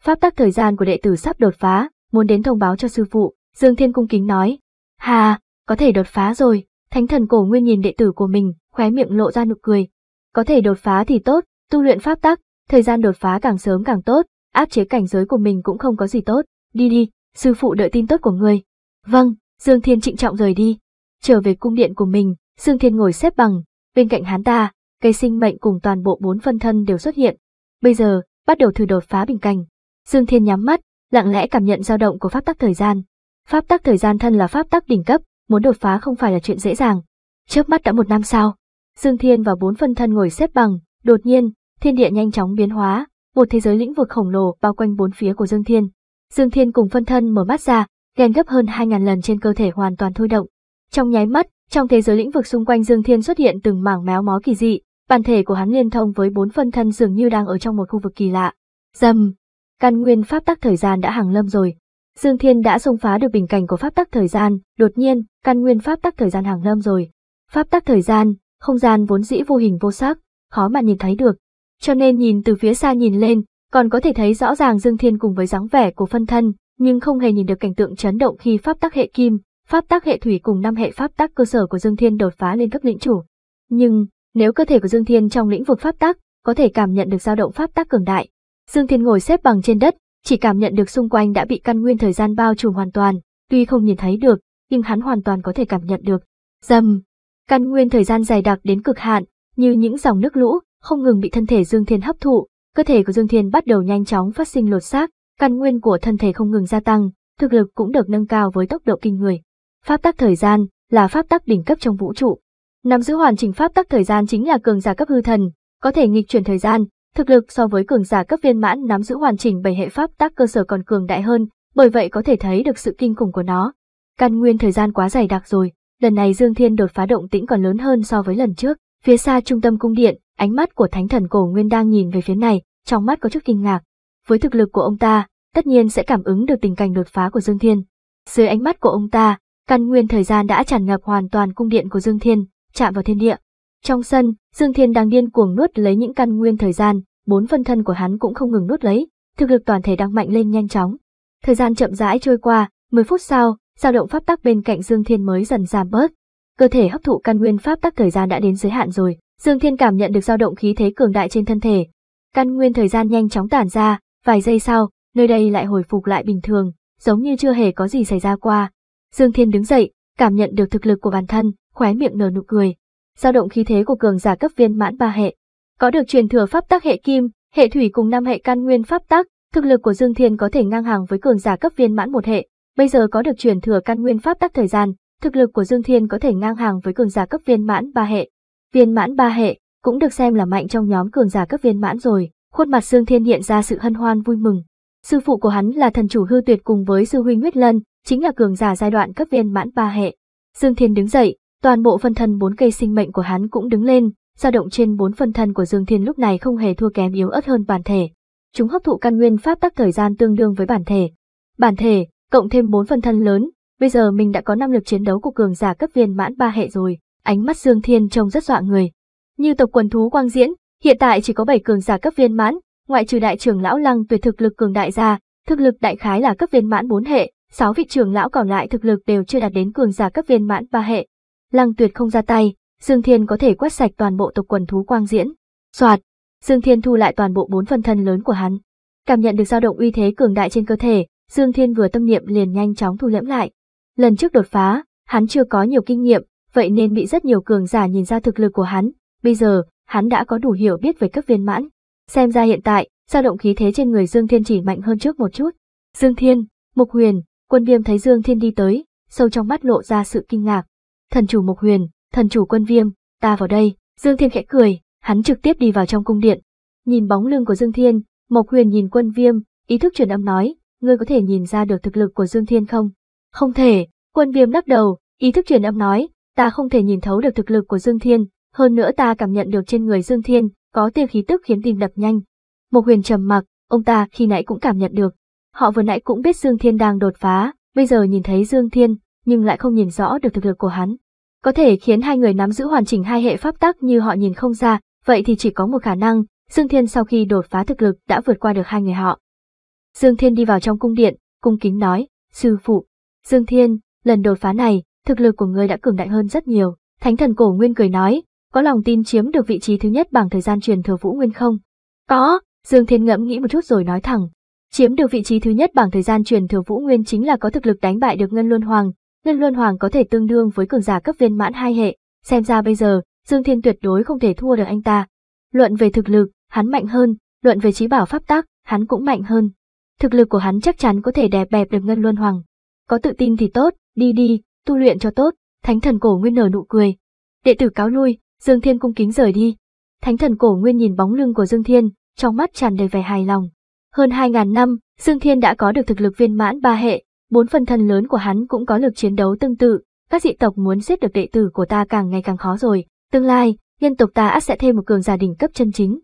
Pháp tắc thời gian của đệ tử sắp đột phá, muốn đến thông báo cho sư phụ, Dương Thiên cung kính nói, Hà, có thể đột phá rồi, thánh thần cổ nguyên nhìn đệ tử của mình, khóe miệng lộ ra nụ cười. Có thể đột phá thì tốt, tu luyện pháp tắc, thời gian đột phá càng sớm càng tốt, áp chế cảnh giới của mình cũng không có gì tốt, đi đi, sư phụ đợi tin tốt của người. Vâng, Dương Thiên trịnh trọng rời đi. Trở về cung điện của mình, Dương Thiên ngồi xếp bằng, bên cạnh hắn ta, cây sinh mệnh cùng toàn bộ bốn phân thân đều xuất hiện. Bây giờ, bắt đầu thử đột phá bình cảnh. Dương Thiên nhắm mắt, lặng lẽ cảm nhận dao động của pháp tắc thời gian. Pháp tắc thời gian thân là pháp tắc đỉnh cấp, muốn đột phá không phải là chuyện dễ dàng. Chớp mắt đã một năm sau, Dương Thiên và bốn phân thân ngồi xếp bằng, đột nhiên, thiên địa nhanh chóng biến hóa, một thế giới lĩnh vực khổng lồ bao quanh bốn phía của Dương Thiên. Dương Thiên cùng phân thân mở mắt ra, ghen gấp hơn hai ngàn lần trên cơ thể hoàn toàn thôi động. Trong nháy mắt, trong thế giới lĩnh vực xung quanh Dương Thiên xuất hiện từng mảng méo mó kỳ dị, bản thể của hắn liên thông với bốn phân thân dường như đang ở trong một khu vực kỳ lạ. Dầm, căn nguyên pháp tắc thời gian đã hàng lâm rồi. Dương Thiên đã xông phá được bình cảnh của pháp tắc thời gian, đột nhiên, căn nguyên pháp tắc thời gian hàng lâm rồi. Pháp tắc thời gian, không gian vốn dĩ vô hình vô sắc, khó mà nhìn thấy được. Cho nên nhìn từ phía xa nhìn lên, còn có thể thấy rõ ràng Dương Thiên cùng với dáng vẻ của phân thân, nhưng không hề nhìn được cảnh tượng chấn động khi pháp tắc hệ kim, pháp tắc hệ thủy cùng năm hệ pháp tắc cơ sở của Dương Thiên đột phá lên cấp lĩnh chủ. Nhưng, nếu cơ thể của Dương Thiên trong lĩnh vực pháp tắc, có thể cảm nhận được dao động pháp tắc cường đại. Dương Thiên ngồi xếp bằng trên đất, chỉ cảm nhận được xung quanh đã bị căn nguyên thời gian bao trùm hoàn toàn, tuy không nhìn thấy được, nhưng hắn hoàn toàn có thể cảm nhận được. Dầm! Căn nguyên thời gian dài đặc đến cực hạn, như những dòng nước lũ, không ngừng bị thân thể Dương Thiên hấp thụ, cơ thể của Dương Thiên bắt đầu nhanh chóng phát sinh lột xác, căn nguyên của thân thể không ngừng gia tăng, thực lực cũng được nâng cao với tốc độ kinh người. Pháp tắc thời gian là pháp tắc đỉnh cấp trong vũ trụ. Nắm giữ hoàn chỉnh pháp tắc thời gian chính là cường giả cấp hư thần, có thể nghịch chuyển thời gian, Thực lực so với cường giả cấp viên mãn nắm giữ hoàn chỉnh bảy hệ pháp tác cơ sở còn cường đại hơn, bởi vậy có thể thấy được sự kinh khủng của nó. Căn nguyên thời gian quá dày đặc rồi, lần này Dương Thiên đột phá động tĩnh còn lớn hơn so với lần trước. Phía xa trung tâm cung điện, ánh mắt của thánh thần cổ nguyên đang nhìn về phía này, trong mắt có chút kinh ngạc. Với thực lực của ông ta, tất nhiên sẽ cảm ứng được tình cảnh đột phá của Dương Thiên. Dưới ánh mắt của ông ta, căn nguyên thời gian đã tràn ngập hoàn toàn cung điện của Dương Thiên, chạm vào thiên địa, trong sân, Dương Thiên đang điên cuồng nuốt lấy những căn nguyên thời gian, bốn phân thân của hắn cũng không ngừng nuốt lấy, thực lực toàn thể đang mạnh lên nhanh chóng. Thời gian chậm rãi trôi qua, 10 phút sau, dao động pháp tắc bên cạnh Dương Thiên mới dần giảm bớt. Cơ thể hấp thụ căn nguyên pháp tắc thời gian đã đến giới hạn rồi, Dương Thiên cảm nhận được dao động khí thế cường đại trên thân thể. Căn nguyên thời gian nhanh chóng tản ra, vài giây sau, nơi đây lại hồi phục lại bình thường, giống như chưa hề có gì xảy ra qua. Dương Thiên đứng dậy, cảm nhận được thực lực của bản thân, khóe miệng nở nụ cười dao động khí thế của cường giả cấp viên mãn ba hệ. Có được truyền thừa pháp tắc hệ kim, hệ thủy cùng năm hệ căn nguyên pháp tắc, thực lực của Dương Thiên có thể ngang hàng với cường giả cấp viên mãn một hệ. Bây giờ có được truyền thừa căn nguyên pháp tắc thời gian, thực lực của Dương Thiên có thể ngang hàng với cường giả cấp viên mãn ba hệ. Viên mãn ba hệ cũng được xem là mạnh trong nhóm cường giả cấp viên mãn rồi. Khuôn mặt Dương Thiên hiện ra sự hân hoan vui mừng. Sư phụ của hắn là thần chủ hư tuyệt cùng với sư huynh huyết lân, chính là cường giả giai đoạn cấp viên mãn ba hệ. Dương Thiên đứng dậy, Toàn bộ phân thân bốn cây sinh mệnh của hắn cũng đứng lên, dao động trên bốn phân thân của Dương Thiên lúc này không hề thua kém yếu ớt hơn bản thể. Chúng hấp thụ căn nguyên pháp tắc thời gian tương đương với bản thể. Bản thể, cộng thêm bốn phân thân lớn, bây giờ mình đã có năng lực chiến đấu của cường giả cấp viên mãn ba hệ rồi. Ánh mắt Dương Thiên trông rất dọa người. Như tộc quần thú quang diễn, hiện tại chỉ có bảy cường giả cấp viên mãn, ngoại trừ đại trưởng lão Lăng tuyệt thực lực cường đại ra, thực lực đại khái là cấp viên mãn bốn hệ, sáu vị trưởng lão còn lại thực lực đều chưa đạt đến cường giả cấp viên mãn ba hệ. Lăng Tuyệt không ra tay, Dương Thiên có thể quét sạch toàn bộ tộc quần thú quang diễn. Soạt, Dương Thiên thu lại toàn bộ bốn phần thân lớn của hắn. Cảm nhận được dao động uy thế cường đại trên cơ thể, Dương Thiên vừa tâm niệm liền nhanh chóng thu liễm lại. Lần trước đột phá, hắn chưa có nhiều kinh nghiệm, vậy nên bị rất nhiều cường giả nhìn ra thực lực của hắn, bây giờ, hắn đã có đủ hiểu biết về cấp viên mãn. Xem ra hiện tại, dao động khí thế trên người Dương Thiên chỉ mạnh hơn trước một chút. Dương Thiên, Mục Huyền, Quân Viêm thấy Dương Thiên đi tới, sâu trong mắt lộ ra sự kinh ngạc thần chủ Mộc Huyền, thần chủ Quân Viêm, ta vào đây, Dương Thiên khẽ cười, hắn trực tiếp đi vào trong cung điện. Nhìn bóng lưng của Dương Thiên, Mộc Huyền nhìn Quân Viêm, ý thức truyền âm nói, ngươi có thể nhìn ra được thực lực của Dương Thiên không? Không thể, Quân Viêm lắc đầu, ý thức truyền âm nói, ta không thể nhìn thấu được thực lực của Dương Thiên, hơn nữa ta cảm nhận được trên người Dương Thiên có tiêu khí tức khiến tim đập nhanh. Mộc Huyền trầm mặc, ông ta khi nãy cũng cảm nhận được. Họ vừa nãy cũng biết Dương Thiên đang đột phá, bây giờ nhìn thấy Dương Thiên, nhưng lại không nhìn rõ được thực lực của hắn. Có thể khiến hai người nắm giữ hoàn chỉnh hai hệ pháp tắc như họ nhìn không ra, vậy thì chỉ có một khả năng, Dương Thiên sau khi đột phá thực lực đã vượt qua được hai người họ. Dương Thiên đi vào trong cung điện, cung kính nói, sư phụ, Dương Thiên, lần đột phá này, thực lực của ngươi đã cường đại hơn rất nhiều. Thánh thần cổ nguyên cười nói, có lòng tin chiếm được vị trí thứ nhất bằng thời gian truyền thừa vũ nguyên không? Có, Dương Thiên ngẫm nghĩ một chút rồi nói thẳng. Chiếm được vị trí thứ nhất bằng thời gian truyền thừa vũ nguyên chính là có thực lực đánh bại được Ngân Luân Hoàng, Ngân Luân Hoàng có thể tương đương với cường giả cấp viên mãn hai hệ, xem ra bây giờ, Dương Thiên tuyệt đối không thể thua được anh ta. Luận về thực lực, hắn mạnh hơn, luận về trí bảo pháp tác, hắn cũng mạnh hơn. Thực lực của hắn chắc chắn có thể đè bẹp được Ngân Luân Hoàng. Có tự tin thì tốt, đi đi, tu luyện cho tốt, Thánh thần cổ nguyên nở nụ cười. Đệ tử cáo lui, Dương Thiên cung kính rời đi. Thánh thần cổ nguyên nhìn bóng lưng của Dương Thiên, trong mắt tràn đầy vẻ hài lòng. Hơn 2.000 năm, Dương Thiên đã có được thực lực viên mãn ba hệ, Bốn phần thân lớn của hắn cũng có lực chiến đấu tương tự, các dị tộc muốn giết được đệ tử của ta càng ngày càng khó rồi, tương lai, nhân tộc ta sẽ thêm một cường gia đình cấp chân chính.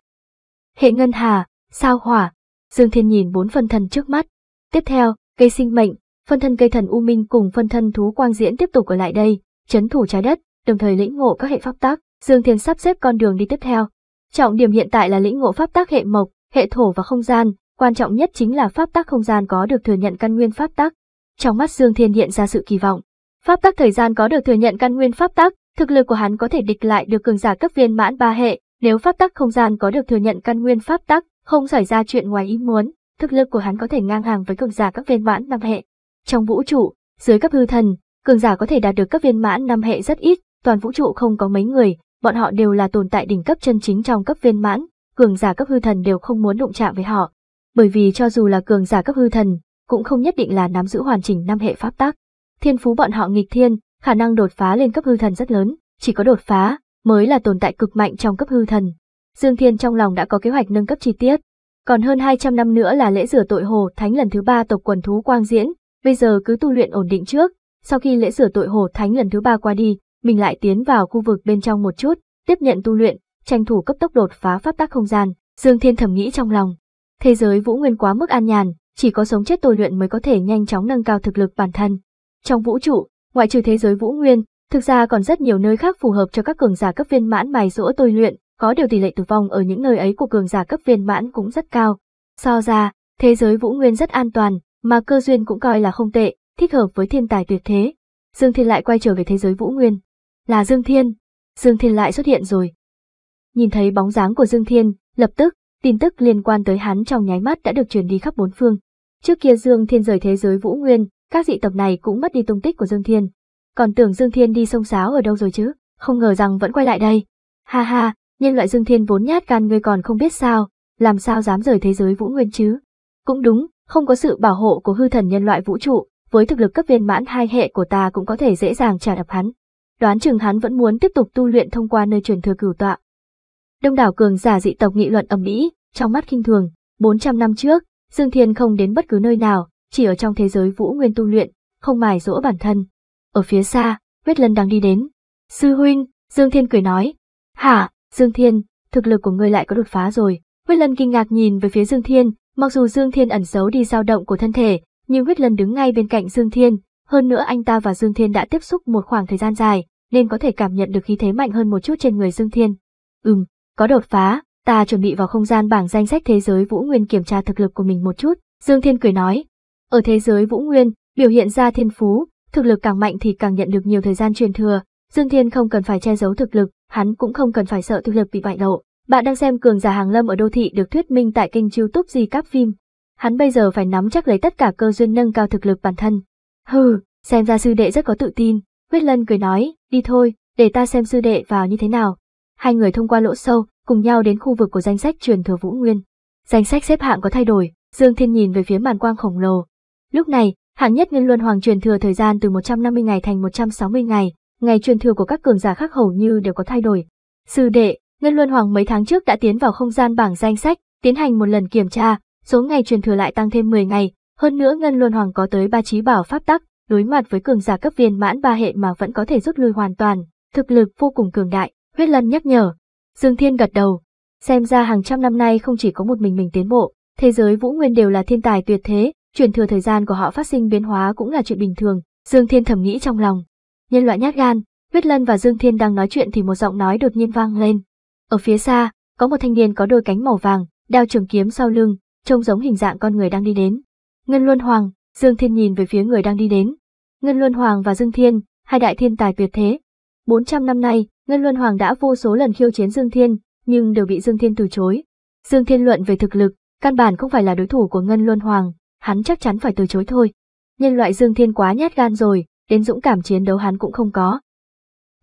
Hệ ngân hà, sao hỏa, Dương Thiên nhìn bốn phần thân trước mắt. Tiếp theo, cây sinh mệnh, phân thân cây thần U Minh cùng phân thân thú quang diễn tiếp tục ở lại đây, chấn thủ trái đất, đồng thời lĩnh ngộ các hệ pháp tác, Dương Thiên sắp xếp con đường đi tiếp theo. Trọng điểm hiện tại là lĩnh ngộ pháp tác hệ mộc, hệ thổ và không gian, quan trọng nhất chính là pháp tác không gian có được thừa nhận căn nguyên pháp tác, trong mắt Dương Thiên hiện ra sự kỳ vọng. Pháp tắc thời gian có được thừa nhận căn nguyên pháp tắc, thực lực của hắn có thể địch lại được cường giả cấp viên mãn ba hệ, nếu pháp tắc không gian có được thừa nhận căn nguyên pháp tắc, không xảy ra chuyện ngoài ý muốn, thực lực của hắn có thể ngang hàng với cường giả cấp viên mãn năm hệ. Trong vũ trụ, dưới cấp hư thần, cường giả có thể đạt được cấp viên mãn năm hệ rất ít, toàn vũ trụ không có mấy người, bọn họ đều là tồn tại đỉnh cấp chân chính trong cấp viên mãn, cường giả cấp hư thần đều không muốn đụng chạm với họ. Bởi vì cho dù là cường giả cấp hư thần, cũng không nhất định là nắm giữ hoàn chỉnh năm hệ pháp tắc. Thiên phú bọn họ nghịch thiên, khả năng đột phá lên cấp hư thần rất lớn, chỉ có đột phá mới là tồn tại cực mạnh trong cấp hư thần. Dương Thiên trong lòng đã có kế hoạch nâng cấp chi tiết. Còn hơn 200 năm nữa là lễ rửa tội hồ thánh lần thứ ba tộc quần thú quang diễn, bây giờ cứ tu luyện ổn định trước, sau khi lễ rửa tội hồ thánh lần thứ ba qua đi, mình lại tiến vào khu vực bên trong một chút, tiếp nhận tu luyện, tranh thủ cấp tốc đột phá pháp tắc không gian, Dương Thiên thầm nghĩ trong lòng. Thế giới Vũ Nguyên quá mức an nhàn, chỉ có sống chết tôi luyện mới có thể nhanh chóng nâng cao thực lực bản thân. Trong vũ trụ, ngoại trừ thế giới vũ nguyên, thực ra còn rất nhiều nơi khác phù hợp cho các cường giả cấp viên mãn mài dũa tôi luyện, có điều tỷ lệ tử vong ở những nơi ấy của cường giả cấp viên mãn cũng rất cao. So ra, thế giới vũ nguyên rất an toàn, mà cơ duyên cũng coi là không tệ, thích hợp với thiên tài tuyệt thế. Dương Thiên lại quay trở về thế giới vũ nguyên. Là Dương Thiên. Dương Thiên lại xuất hiện rồi. Nhìn thấy bóng dáng của Dương Thiên, lập tức, tin tức liên quan tới hắn trong nháy mắt đã được truyền đi khắp bốn phương. Trước kia Dương Thiên rời thế giới Vũ Nguyên, các dị tộc này cũng mất đi tung tích của Dương Thiên. Còn tưởng Dương Thiên đi sông sáo ở đâu rồi chứ, không ngờ rằng vẫn quay lại đây. Ha ha, nhân loại Dương Thiên vốn nhát gan ngươi còn không biết sao, làm sao dám rời thế giới Vũ Nguyên chứ. Cũng đúng, không có sự bảo hộ của hư thần nhân loại vũ trụ, với thực lực cấp viên mãn hai hệ của ta cũng có thể dễ dàng trả đập hắn. Đoán chừng hắn vẫn muốn tiếp tục tu luyện thông qua nơi truyền thừa cửu tọa. Đông đảo cường giả dị tộc nghị luận ầm ĩ, trong mắt khinh thường, 400 năm trước, Dương Thiên không đến bất cứ nơi nào, chỉ ở trong thế giới vũ nguyên tu luyện, không mài dỗ bản thân. Ở phía xa, Huyết Lân đang đi đến. Sư huynh, Dương Thiên cười nói. Hả, Dương Thiên, thực lực của ngươi lại có đột phá rồi. Huyết Lân kinh ngạc nhìn về phía Dương Thiên, mặc dù Dương Thiên ẩn giấu đi dao động của thân thể, nhưng Huyết Lân đứng ngay bên cạnh Dương Thiên, hơn nữa anh ta và Dương Thiên đã tiếp xúc một khoảng thời gian dài, nên có thể cảm nhận được khí thế mạnh hơn một chút trên người Dương Thiên. Ừm, có đột phá, ta chuẩn bị vào không gian bảng danh sách thế giới Vũ Nguyên kiểm tra thực lực của mình một chút, Dương Thiên cười nói. Ở thế giới Vũ Nguyên, biểu hiện ra thiên phú, thực lực càng mạnh thì càng nhận được nhiều thời gian truyền thừa, Dương Thiên không cần phải che giấu thực lực, hắn cũng không cần phải sợ thực lực bị bại lộ. Bạn đang xem cường giả hàng lâm ở đô thị được thuyết minh tại kênh youtube di cáp phim. Hắn bây giờ phải nắm chắc lấy tất cả cơ duyên nâng cao thực lực bản thân. Hừ, xem ra sư đệ rất có tự tin, Huyết Lân cười nói, đi thôi, để ta xem sư đệ vào như thế nào. Hai người thông qua lỗ sâu, cùng nhau đến khu vực của danh sách truyền thừa Vũ Nguyên. Danh sách xếp hạng có thay đổi, Dương Thiên nhìn về phía màn quang khổng lồ. Lúc này, hạng nhất Ngân Luân Hoàng truyền thừa thời gian từ 150 ngày thành 160 ngày, ngày truyền thừa của các cường giả khác hầu như đều có thay đổi. Sư đệ, Ngân Luân Hoàng mấy tháng trước đã tiến vào không gian bảng danh sách, tiến hành một lần kiểm tra, số ngày truyền thừa lại tăng thêm 10 ngày, hơn nữa Ngân Luân Hoàng có tới ba trí bảo pháp tắc, đối mặt với cường giả cấp viên mãn ba hệ mà vẫn có thể rút lui hoàn toàn, thực lực vô cùng cường đại, huyết lân nhắc nhở, Dương Thiên gật đầu, xem ra hàng trăm năm nay không chỉ có một mình mình tiến bộ, thế giới Vũ Nguyên đều là thiên tài tuyệt thế, truyền thừa thời gian của họ phát sinh biến hóa cũng là chuyện bình thường, Dương Thiên thầm nghĩ trong lòng. Nhân loại nhát gan, Huyết Lân và Dương Thiên đang nói chuyện thì một giọng nói đột nhiên vang lên. Ở phía xa, có một thanh niên có đôi cánh màu vàng, đeo trường kiếm sau lưng, trông giống hình dạng con người đang đi đến. Ngân Luân Hoàng, Dương Thiên nhìn về phía người đang đi đến. Ngân Luân Hoàng và Dương Thiên, hai đại thiên tài tuyệt thế. 400 năm nay, Ngân Luân Hoàng đã vô số lần khiêu chiến Dương Thiên, nhưng đều bị Dương Thiên từ chối. Dương Thiên luận về thực lực, căn bản không phải là đối thủ của Ngân Luân Hoàng, hắn chắc chắn phải từ chối thôi. Nhân loại Dương Thiên quá nhát gan rồi, đến dũng cảm chiến đấu hắn cũng không có.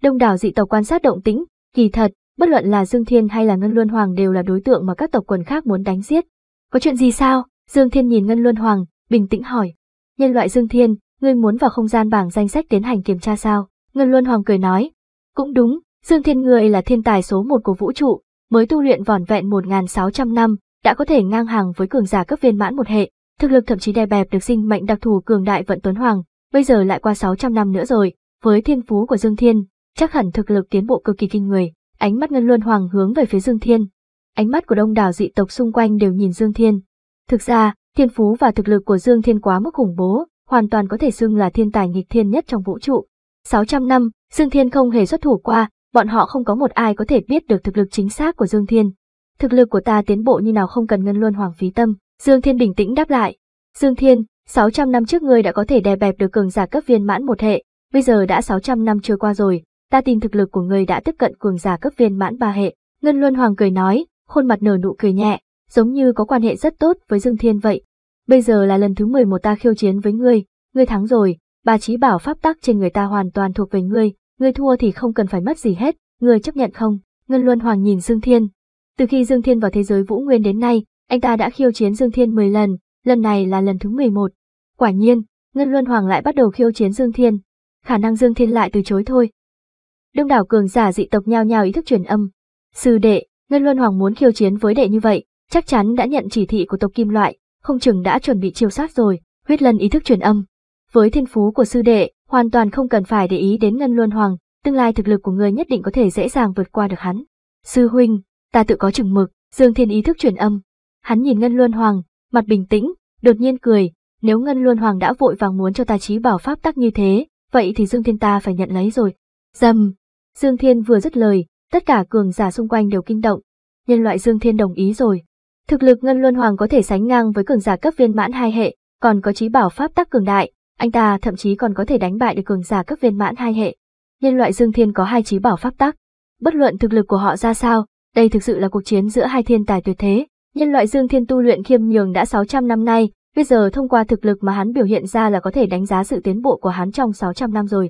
Đông đảo dị tộc quan sát động tĩnh, kỳ thật, bất luận là Dương Thiên hay là Ngân Luân Hoàng đều là đối tượng mà các tộc quần khác muốn đánh giết. Có chuyện gì sao? Dương Thiên nhìn Ngân Luân Hoàng, bình tĩnh hỏi. Nhân loại Dương Thiên, ngươi muốn vào không gian bảng danh sách tiến hành kiểm tra sao? Ngân Luân Hoàng cười nói. Cũng đúng, Dương Thiên Người là thiên tài số một của vũ trụ, mới tu luyện vỏn vẹn 1.600 năm, đã có thể ngang hàng với cường giả cấp viên mãn một hệ, thực lực thậm chí đè bẹp được sinh mệnh đặc thù cường đại vận Tuấn Hoàng, bây giờ lại qua 600 năm nữa rồi, với thiên phú của Dương Thiên, chắc hẳn thực lực tiến bộ cực kỳ kinh người, ánh mắt Ngân Luân Hoàng hướng về phía Dương Thiên. Ánh mắt của đông đảo dị tộc xung quanh đều nhìn Dương Thiên. Thực ra, thiên phú và thực lực của Dương Thiên quá mức khủng bố, hoàn toàn có thể xưng là thiên tài nghịch thiên nhất trong vũ trụ. 600 năm, Dương Thiên không hề xuất thủ qua, bọn họ không có một ai có thể biết được thực lực chính xác của Dương Thiên. Thực lực của ta tiến bộ như nào không cần ngân luân hoàng phí tâm, Dương Thiên bình tĩnh đáp lại. Dương Thiên, 600 năm trước ngươi đã có thể đè bẹp được cường giả cấp viên mãn một hệ, bây giờ đã 600 năm trôi qua rồi, ta tin thực lực của ngươi đã tiếp cận cường giả cấp viên mãn ba hệ. Ngân Luân Hoàng cười nói, khuôn mặt nở nụ cười nhẹ, giống như có quan hệ rất tốt với Dương Thiên vậy. Bây giờ là lần thứ 11 ta khiêu chiến với ngươi, ngươi thắng rồi, ba trí bảo pháp tắc trên người ta hoàn toàn thuộc về ngươi, ngươi thua thì không cần phải mất gì hết, ngươi chấp nhận không? Ngân Luân Hoàng nhìn Dương Thiên. Từ khi Dương Thiên vào thế giới Vũ Nguyên đến nay, anh ta đã khiêu chiến Dương Thiên 10 lần, lần này là lần thứ 11. Quả nhiên, Ngân Luân Hoàng lại bắt đầu khiêu chiến Dương Thiên. Khả năng Dương Thiên lại từ chối thôi. Đông đảo cường giả dị tộc nhao nhao ý thức truyền âm. Sư đệ, Ngân Luân Hoàng muốn khiêu chiến với đệ như vậy, chắc chắn đã nhận chỉ thị của tộc kim loại, không chừng đã chuẩn bị chiêu sát rồi, huyết lân ý thức truyền âm. Với thiên phú của sư đệ, hoàn toàn không cần phải để ý đến Ngân Luân Hoàng, tương lai thực lực của người nhất định có thể dễ dàng vượt qua được hắn. Sư huynh, ta tự có chừng mực, Dương Thiên ý thức truyền âm. Hắn nhìn Ngân Luân Hoàng, mặt bình tĩnh, đột nhiên cười, nếu Ngân Luân Hoàng đã vội vàng muốn cho ta trí bảo pháp tắc như thế, vậy thì Dương Thiên ta phải nhận lấy rồi. Dầm! Dương Thiên vừa dứt lời, tất cả cường giả xung quanh đều kinh động. Nhân loại Dương Thiên đồng ý rồi. Thực lực Ngân Luân Hoàng có thể sánh ngang với cường giả cấp viên mãn hai hệ, còn có trí bảo pháp tắc cường đại, anh ta thậm chí còn có thể đánh bại được cường giả cấp viên mãn hai hệ. Nhân loại Dương Thiên có hai trí bảo pháp tắc. Bất luận thực lực của họ ra sao, đây thực sự là cuộc chiến giữa hai thiên tài tuyệt thế. Nhân loại Dương Thiên tu luyện khiêm nhường đã 600 năm nay, bây giờ thông qua thực lực mà hắn biểu hiện ra là có thể đánh giá sự tiến bộ của hắn trong 600 năm rồi.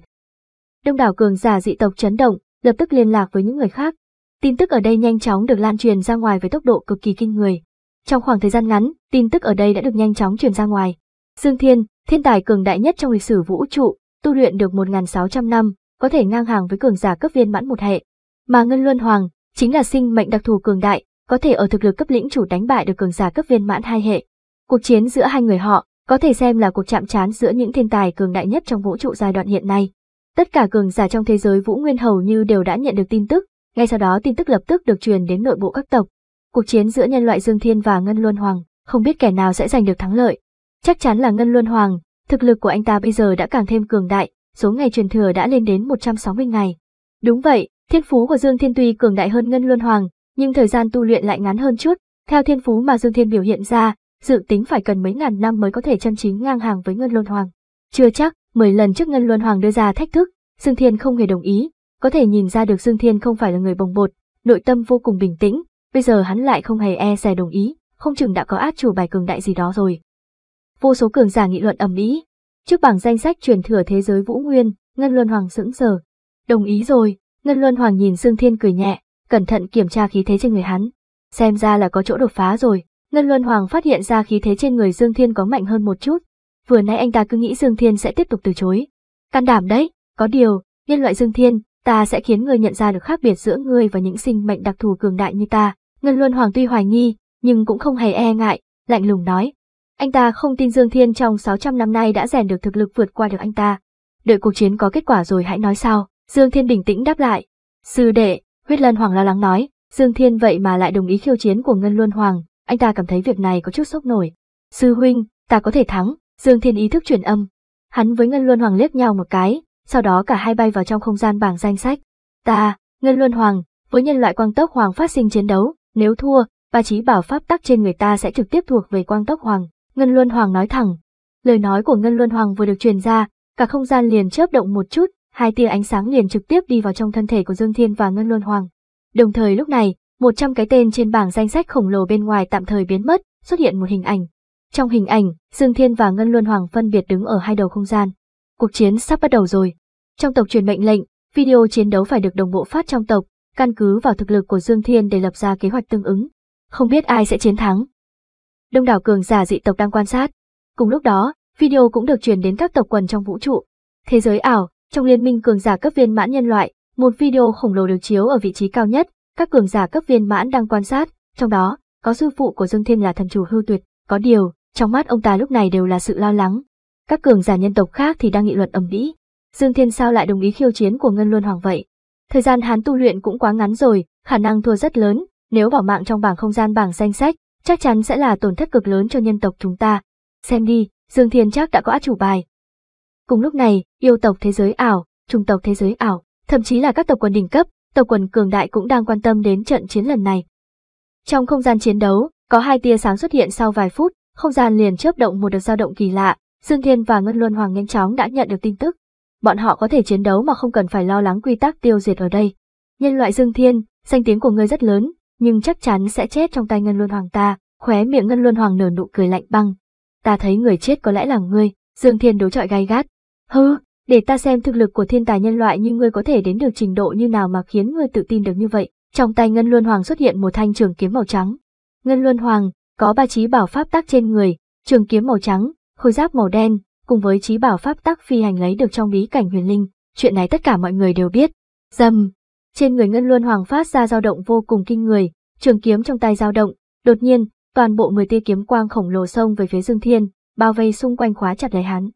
Đông đảo cường giả dị tộc chấn động, lập tức liên lạc với những người khác. Tin tức ở đây nhanh chóng được lan truyền ra ngoài với tốc độ cực kỳ kinh người. Trong khoảng thời gian ngắn, tin tức ở đây đã được nhanh chóng truyền ra ngoài. Dương Thiên, thiên tài cường đại nhất trong lịch sử vũ trụ, tu luyện được 1.600 năm, có thể ngang hàng với cường giả cấp viên mãn một hệ. Mà Ngân Luân Hoàng, chính là sinh mệnh đặc thù cường đại, có thể ở thực lực cấp lĩnh chủ đánh bại được cường giả cấp viên mãn hai hệ. Cuộc chiến giữa hai người họ có thể xem là cuộc chạm trán giữa những thiên tài cường đại nhất trong vũ trụ giai đoạn hiện nay. Tất cả cường giả trong thế giới Vũ Nguyên hầu như đều đã nhận được tin tức, ngay sau đó tin tức lập tức được truyền đến nội bộ các tộc. Cuộc chiến giữa nhân loại Dương Thiên và Ngân Luân Hoàng, không biết kẻ nào sẽ giành được thắng lợi, Chắc chắn là Ngân Luân Hoàng, thực lực của anh ta bây giờ đã càng thêm cường đại, số ngày truyền thừa đã lên đến 160 ngày. Đúng vậy, thiên phú của Dương Thiên tuy cường đại hơn Ngân Luân Hoàng, nhưng thời gian tu luyện lại ngắn hơn chút, theo thiên phú mà Dương Thiên biểu hiện ra, dự tính phải cần mấy ngàn năm mới có thể chân chính ngang hàng với Ngân Luân Hoàng. Chưa chắc, 10 lần trước Ngân Luân Hoàng đưa ra thách thức, Dương Thiên không hề đồng ý, có thể nhìn ra được Dương Thiên không phải là người bồng bột, nội tâm vô cùng bình tĩnh, bây giờ hắn lại không hề e dè đồng ý, không chừng đã có át chủ bài cường đại gì đó rồi vô số cường giả nghị luận ầm ĩ. Trước bảng danh sách truyền thừa thế giới Vũ Nguyên, Ngân Luân Hoàng sững sờ. Đồng ý rồi, Ngân Luân Hoàng nhìn Dương Thiên cười nhẹ, cẩn thận kiểm tra khí thế trên người hắn. Xem ra là có chỗ đột phá rồi, Ngân Luân Hoàng phát hiện ra khí thế trên người Dương Thiên có mạnh hơn một chút. Vừa nãy anh ta cứ nghĩ Dương Thiên sẽ tiếp tục từ chối. Can đảm đấy, có điều, nhân loại Dương Thiên, ta sẽ khiến người nhận ra được khác biệt giữa ngươi và những sinh mệnh đặc thù cường đại như ta. Ngân Luân Hoàng tuy hoài nghi, nhưng cũng không hề e ngại, lạnh lùng nói, anh ta không tin Dương Thiên trong 600 năm nay đã rèn được thực lực vượt qua được anh ta. Đợi cuộc chiến có kết quả rồi hãy nói sau Dương Thiên bình tĩnh đáp lại. Sư đệ, huyết lân hoàng lo lắng nói, Dương Thiên vậy mà lại đồng ý khiêu chiến của Ngân Luân Hoàng, anh ta cảm thấy việc này có chút sốc nổi. Sư huynh, ta có thể thắng, Dương Thiên ý thức truyền âm. Hắn với Ngân Luân Hoàng liếc nhau một cái, sau đó cả hai bay vào trong không gian bảng danh sách. Ta, Ngân Luân Hoàng, với nhân loại quang tốc hoàng phát sinh chiến đấu, nếu thua, ba trí bảo pháp tắc trên người ta sẽ trực tiếp thuộc về quang tốc hoàng. Ngân Luân Hoàng nói thẳng. Lời nói của Ngân Luân Hoàng vừa được truyền ra, cả không gian liền chớp động một chút, hai tia ánh sáng liền trực tiếp đi vào trong thân thể của Dương Thiên và Ngân Luân Hoàng. Đồng thời lúc này, 100 cái tên trên bảng danh sách khổng lồ bên ngoài tạm thời biến mất, xuất hiện một hình ảnh. Trong hình ảnh, Dương Thiên và Ngân Luân Hoàng phân biệt đứng ở hai đầu không gian. Cuộc chiến sắp bắt đầu rồi. Trong tộc truyền mệnh lệnh, video chiến đấu phải được đồng bộ phát trong tộc, căn cứ vào thực lực của Dương Thiên để lập ra kế hoạch tương ứng. Không biết ai sẽ chiến thắng, đông đảo cường giả dị tộc đang quan sát. Cùng lúc đó, video cũng được truyền đến các tộc quần trong vũ trụ. Thế giới ảo, trong liên minh cường giả cấp viên mãn nhân loại, một video khổng lồ được chiếu ở vị trí cao nhất, các cường giả cấp viên mãn đang quan sát, trong đó có sư phụ của Dương Thiên là thần chủ hưu tuyệt, có điều, trong mắt ông ta lúc này đều là sự lo lắng. Các cường giả nhân tộc khác thì đang nghị luận ầm ĩ. Dương Thiên sao lại đồng ý khiêu chiến của Ngân Luân Hoàng vậy? Thời gian hắn tu luyện cũng quá ngắn rồi, khả năng thua rất lớn, nếu bỏ mạng trong bảng không gian bảng danh sách, chắc chắn sẽ là tổn thất cực lớn cho nhân tộc chúng ta. Xem đi, Dương Thiên chắc đã có át chủ bài. Cùng lúc này, yêu tộc thế giới ảo, trung tộc thế giới ảo, thậm chí là các tộc quần đỉnh cấp, tộc quần cường đại cũng đang quan tâm đến trận chiến lần này. Trong không gian chiến đấu, có hai tia sáng xuất hiện sau vài phút, không gian liền chớp động một đợt dao động kỳ lạ, Dương Thiên và Ngân Luân Hoàng nhanh chóng đã nhận được tin tức. Bọn họ có thể chiến đấu mà không cần phải lo lắng quy tắc tiêu diệt ở đây. Nhân loại Dương Thiên, danh tiếng của ngươi rất lớn, nhưng chắc chắn sẽ chết trong tay Ngân Luân Hoàng ta, khóe miệng Ngân Luân Hoàng nở nụ cười lạnh băng. Ta thấy người chết có lẽ là ngươi, Dương Thiên đối chọi gai gắt. Hừ, để ta xem thực lực của thiên tài nhân loại như ngươi có thể đến được trình độ như nào mà khiến ngươi tự tin được như vậy. Trong tay Ngân Luân Hoàng xuất hiện một thanh trường kiếm màu trắng. Ngân Luân Hoàng có ba trí bảo pháp tắc trên người, trường kiếm màu trắng, khôi giáp màu đen, cùng với trí bảo pháp tắc phi hành lấy được trong bí cảnh huyền linh, chuyện này tất cả mọi người đều biết. Dầm, trên người Ngân Luân Hoàng phát ra dao động vô cùng kinh người, trường kiếm trong tay dao động, đột nhiên, toàn bộ mười tia kiếm quang khổng lồ xông về phía Dương Thiên, bao vây xung quanh khóa chặt lấy hắn.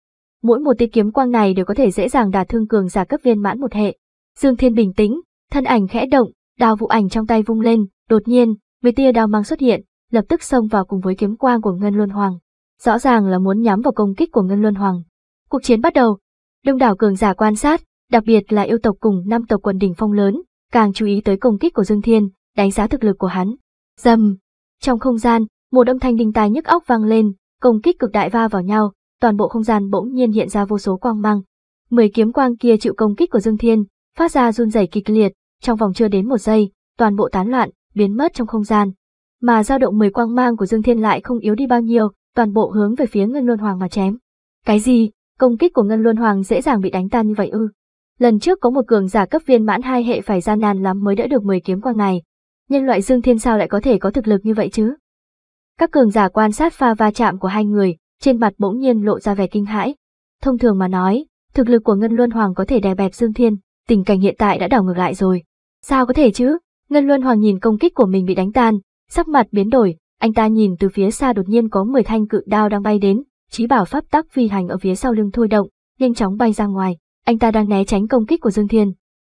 Mỗi một tia kiếm quang này đều có thể dễ dàng đả thương cường giả cấp viên mãn một hệ. Dương Thiên bình tĩnh, thân ảnh khẽ động, đao vụ ảnh trong tay vung lên, đột nhiên, mười tia đao mang xuất hiện, lập tức xông vào cùng với kiếm quang của Ngân Luân Hoàng. Rõ ràng là muốn nhắm vào công kích của Ngân Luân Hoàng. Cuộc chiến bắt đầu. Đông đảo cường giả quan sát, đặc biệt là yêu tộc cùng năm tộc quần đỉnh phong lớn, càng chú ý tới công kích của Dương Thiên, đánh giá thực lực của hắn. Dầm! Trong không gian, một âm thanh đình tai nhức óc vang lên, công kích cực đại va vào nhau, toàn bộ không gian bỗng nhiên hiện ra vô số quang mang. Mười kiếm quang kia chịu công kích của Dương Thiên, phát ra run rẩy kịch liệt, trong vòng chưa đến một giây, toàn bộ tán loạn, biến mất trong không gian. Mà dao động mười quang mang của Dương Thiên lại không yếu đi bao nhiêu, toàn bộ hướng về phía Ngân Luân Hoàng mà chém. Cái gì? Công kích của Ngân Luân Hoàng dễ dàng bị đánh tan như vậy ư? Lần trước có một cường giả cấp viên mãn hai hệ phải gian nan lắm mới đỡ được 10 kiếm qua ngày. Nhân loại Dương Thiên sao lại có thể có thực lực như vậy chứ? Các cường giả quan sát pha va chạm của hai người, trên mặt bỗng nhiên lộ ra vẻ kinh hãi. Thông thường mà nói, thực lực của Ngân Luân Hoàng có thể đè bẹp Dương Thiên, tình cảnh hiện tại đã đảo ngược lại rồi. Sao có thể chứ? Ngân Luân Hoàng nhìn công kích của mình bị đánh tan, sắc mặt biến đổi, anh ta nhìn từ phía xa đột nhiên có 10 thanh cự đao đang bay đến, chí bảo pháp tắc phi hành ở phía sau lưng thôi động, nhanh chóng bay ra ngoài anh ta đang né tránh công kích của Dương Thiên.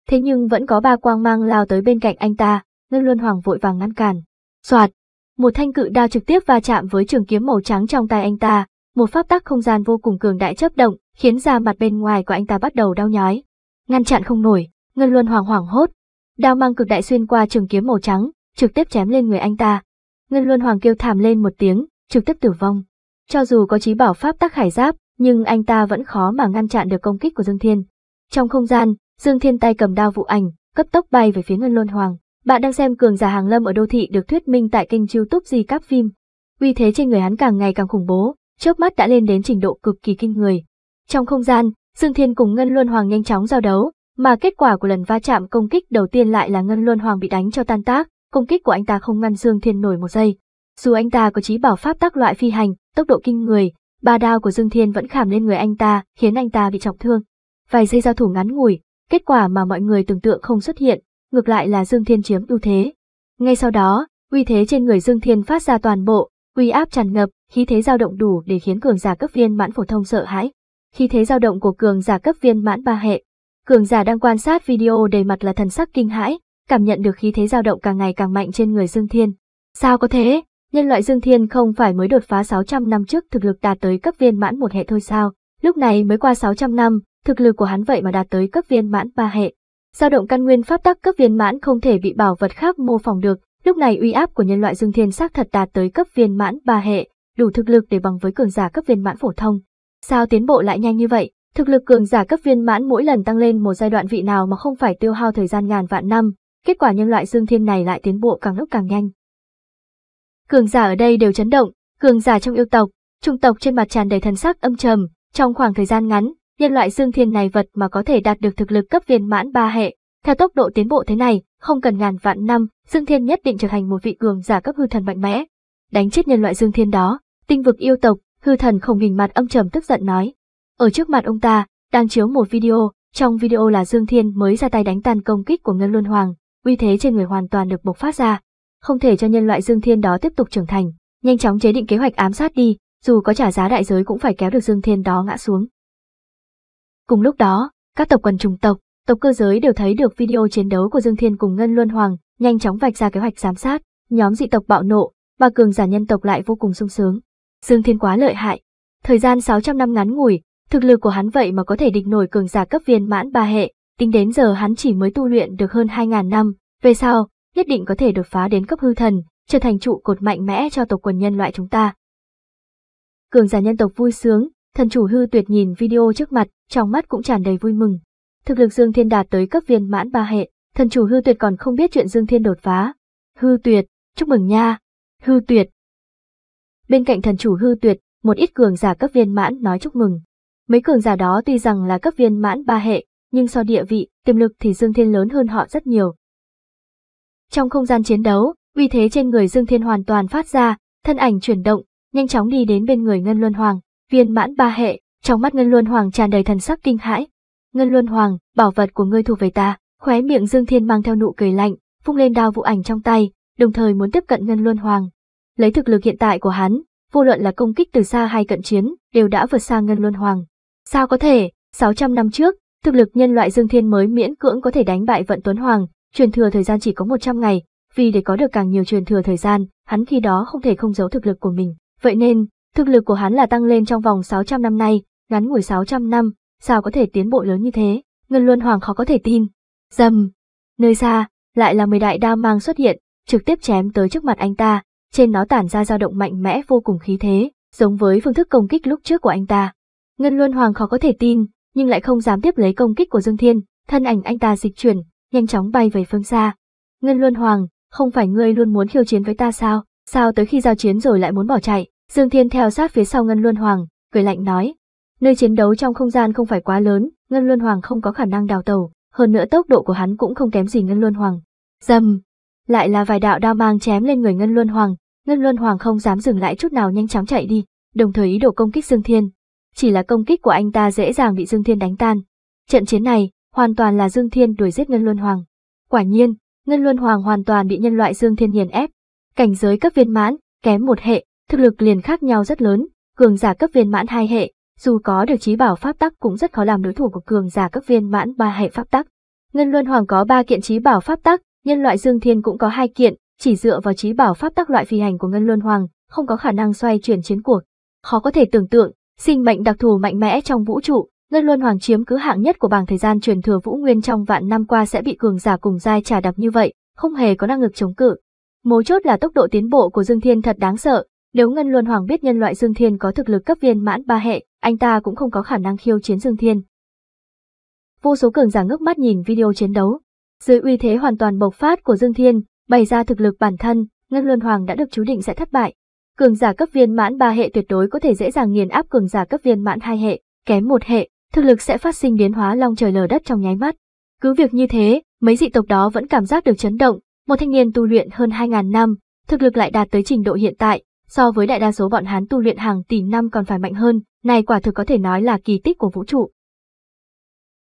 Thế nhưng vẫn có ba quang mang lao tới bên cạnh anh ta, Ngân Luân Hoàng vội vàng ngăn cản. Soạt, một thanh cự đao trực tiếp va chạm với trường kiếm màu trắng trong tay anh ta, một pháp tắc không gian vô cùng cường đại chấp động, khiến da mặt bên ngoài của anh ta bắt đầu đau nhói. Ngăn chặn không nổi, Ngân Luân Hoàng hoảng hốt, đao mang cực đại xuyên qua trường kiếm màu trắng, trực tiếp chém lên người anh ta. Ngân Luân Hoàng kêu thảm lên một tiếng, trực tiếp tử vong. Cho dù có trí bảo pháp tắc khải giáp, nhưng anh ta vẫn khó mà ngăn chặn được công kích của Dương Thiên. Trong không gian, Dương Thiên tay cầm đao vụ ảnh, cấp tốc bay về phía Ngân Luân Hoàng. Bạn đang xem cường giả hàng lâm ở đô thị được thuyết minh tại kênh YouTube Di Cáp phim. Uy thế trên người hắn càng ngày càng khủng bố, chớp mắt đã lên đến trình độ cực kỳ kinh người. Trong không gian, Dương Thiên cùng Ngân Luân Hoàng nhanh chóng giao đấu, mà kết quả của lần va chạm công kích đầu tiên lại là Ngân Luân Hoàng bị đánh cho tan tác, công kích của anh ta không ngăn Dương Thiên nổi một giây. Dù anh ta có trí bảo pháp tác loại phi hành, tốc độ kinh người, Ba đao của Dương Thiên vẫn khảm lên người anh ta, khiến anh ta bị trọng thương. Vài giây giao thủ ngắn ngủi, kết quả mà mọi người tưởng tượng không xuất hiện, ngược lại là Dương Thiên chiếm ưu thế. Ngay sau đó, uy thế trên người Dương Thiên phát ra toàn bộ, uy áp tràn ngập, khí thế dao động đủ để khiến cường giả cấp viên mãn phổ thông sợ hãi. Khí thế dao động của cường giả cấp viên mãn ba hệ. Cường giả đang quan sát video đầy mặt là thần sắc kinh hãi, cảm nhận được khí thế dao động càng ngày càng mạnh trên người Dương Thiên. Sao có thế? Nhân loại Dương Thiên không phải mới đột phá 600 năm trước thực lực đạt tới cấp viên mãn một hệ thôi sao, lúc này mới qua 600 năm, thực lực của hắn vậy mà đạt tới cấp viên mãn ba hệ. Dao động căn nguyên pháp tắc cấp viên mãn không thể bị bảo vật khác mô phỏng được, lúc này uy áp của nhân loại Dương Thiên xác thật đạt tới cấp viên mãn ba hệ, đủ thực lực để bằng với cường giả cấp viên mãn phổ thông. Sao tiến bộ lại nhanh như vậy? Thực lực cường giả cấp viên mãn mỗi lần tăng lên một giai đoạn vị nào mà không phải tiêu hao thời gian ngàn vạn năm, kết quả nhân loại Dương Thiên này lại tiến bộ càng lúc càng nhanh cường giả ở đây đều chấn động, cường giả trong yêu tộc, trung tộc trên mặt tràn đầy thần sắc âm trầm, trong khoảng thời gian ngắn, nhân loại dương thiên này vật mà có thể đạt được thực lực cấp viên mãn ba hệ, theo tốc độ tiến bộ thế này, không cần ngàn vạn năm, Dương Thiên nhất định trở thành một vị cường giả cấp hư thần mạnh mẽ. Đánh chết nhân loại Dương Thiên đó, tinh vực yêu tộc, hư thần không hình mặt âm trầm tức giận nói. Ở trước mặt ông ta, đang chiếu một video, trong video là Dương Thiên mới ra tay đánh tan công kích của Ngân Luân Hoàng, uy thế trên người hoàn toàn được bộc phát ra, không thể cho nhân loại Dương Thiên đó tiếp tục trưởng thành, nhanh chóng chế định kế hoạch ám sát đi, dù có trả giá đại giới cũng phải kéo được Dương Thiên đó ngã xuống. Cùng lúc đó, các tộc quần trùng tộc, tộc cơ giới đều thấy được video chiến đấu của Dương Thiên cùng Ngân Luân Hoàng, nhanh chóng vạch ra kế hoạch giám sát, nhóm dị tộc bạo nộ, bà cường giả nhân tộc lại vô cùng sung sướng. Dương Thiên quá lợi hại. Thời gian 600 năm ngắn ngủi, thực lực của hắn vậy mà có thể địch nổi cường giả cấp viên mãn ba hệ, tính đến giờ hắn chỉ mới tu luyện được hơn 2000 năm, về sau, nhất định có thể đột phá đến cấp hư thần, trở thành trụ cột mạnh mẽ cho tộc quần nhân loại chúng ta. Cường giả nhân tộc vui sướng, thần chủ hư tuyệt nhìn video trước mặt, trong mắt cũng tràn đầy vui mừng. Thực lực Dương Thiên đạt tới cấp viên mãn ba hệ, thần chủ hư tuyệt còn không biết chuyện Dương Thiên đột phá. Hư tuyệt, chúc mừng nha. Hư tuyệt. Bên cạnh thần chủ hư tuyệt, một ít cường giả cấp viên mãn nói chúc mừng. Mấy cường giả đó tuy rằng là cấp viên mãn ba hệ, nhưng so địa vị, tiềm lực thì Dương Thiên lớn hơn họ rất nhiều, trong không gian chiến đấu, uy thế trên người Dương Thiên hoàn toàn phát ra, thân ảnh chuyển động, nhanh chóng đi đến bên người Ngân Luân Hoàng, viên mãn ba hệ, trong mắt Ngân Luân Hoàng tràn đầy thần sắc kinh hãi. Ngân Luân Hoàng, bảo vật của ngươi thuộc về ta, khóe miệng Dương Thiên mang theo nụ cười lạnh, phung lên đao vụ ảnh trong tay, đồng thời muốn tiếp cận Ngân Luân Hoàng. Lấy thực lực hiện tại của hắn, vô luận là công kích từ xa hay cận chiến, đều đã vượt xa Ngân Luân Hoàng. Sao có thể, 600 năm trước, thực lực nhân loại Dương Thiên mới miễn cưỡng có thể đánh bại Vận Tuấn Hoàng, Truyền thừa thời gian chỉ có 100 ngày, vì để có được càng nhiều truyền thừa thời gian, hắn khi đó không thể không giấu thực lực của mình. Vậy nên, thực lực của hắn là tăng lên trong vòng 600 năm nay, ngắn ngủi 600 năm, sao có thể tiến bộ lớn như thế? Ngân Luân Hoàng khó có thể tin. Dầm! Nơi xa, lại là mười đại đao mang xuất hiện, trực tiếp chém tới trước mặt anh ta, trên nó tản ra dao động mạnh mẽ vô cùng khí thế, giống với phương thức công kích lúc trước của anh ta. Ngân Luân Hoàng khó có thể tin, nhưng lại không dám tiếp lấy công kích của Dương Thiên, thân ảnh anh ta dịch chuyển, nhanh chóng bay về phương xa. Ngân Luân Hoàng, không phải ngươi luôn muốn khiêu chiến với ta sao, sao tới khi giao chiến rồi lại muốn bỏ chạy, Dương Thiên theo sát phía sau Ngân Luân Hoàng, cười lạnh nói. Nơi chiến đấu trong không gian không phải quá lớn, Ngân Luân Hoàng không có khả năng đào tẩu, hơn nữa tốc độ của hắn cũng không kém gì Ngân Luân Hoàng. Dầm! Lại là vài đạo đao mang chém lên người Ngân Luân Hoàng, Ngân Luân Hoàng không dám dừng lại chút nào nhanh chóng chạy đi, đồng thời ý đồ công kích Dương Thiên. Chỉ là công kích của anh ta dễ dàng bị Dương Thiên đánh tan. Trận chiến này, hoàn toàn là Dương Thiên đuổi giết Ngân Luân Hoàng. Quả nhiên, Ngân Luân Hoàng hoàn toàn bị nhân loại Dương Thiên hiền ép. Cảnh giới cấp viên mãn, kém một hệ, thực lực liền khác nhau rất lớn, cường giả cấp viên mãn hai hệ, dù có được trí bảo pháp tắc cũng rất khó làm đối thủ của cường giả cấp viên mãn ba hệ pháp tắc. Ngân Luân Hoàng có ba kiện trí bảo pháp tắc, nhân loại Dương Thiên cũng có hai kiện, chỉ dựa vào trí bảo pháp tắc loại phi hành của Ngân Luân Hoàng, không có khả năng xoay chuyển chiến cuộc. Khó có thể tưởng tượng, sinh mệnh đặc thù mạnh mẽ trong vũ trụ, Ngân Luân Hoàng chiếm cứ hạng nhất của bảng thời gian truyền thừa Vũ Nguyên trong vạn năm qua sẽ bị cường giả cùng giai trà đập như vậy, không hề có năng lực chống cự. Mấu chốt là tốc độ tiến bộ của Dương Thiên thật đáng sợ, nếu Ngân Luân Hoàng biết nhân loại Dương Thiên có thực lực cấp viên mãn ba hệ, anh ta cũng không có khả năng khiêu chiến Dương Thiên. Vô số cường giả ngước mắt nhìn video chiến đấu. Dưới uy thế hoàn toàn bộc phát của Dương Thiên, bày ra thực lực bản thân, Ngân Luân Hoàng đã được chú định sẽ thất bại. Cường giả cấp viên mãn ba hệ tuyệt đối có thể dễ dàng nghiền áp cường giả cấp viên mãn hai hệ, kém một hệ, thực lực sẽ phát sinh biến hóa long trời lở đất trong nháy mắt. Cứ việc như thế, mấy dị tộc đó vẫn cảm giác được chấn động, một thanh niên tu luyện hơn 2.000 năm, thực lực lại đạt tới trình độ hiện tại, so với đại đa số bọn hắn tu luyện hàng tỷ năm còn phải mạnh hơn, này quả thực có thể nói là kỳ tích của vũ trụ.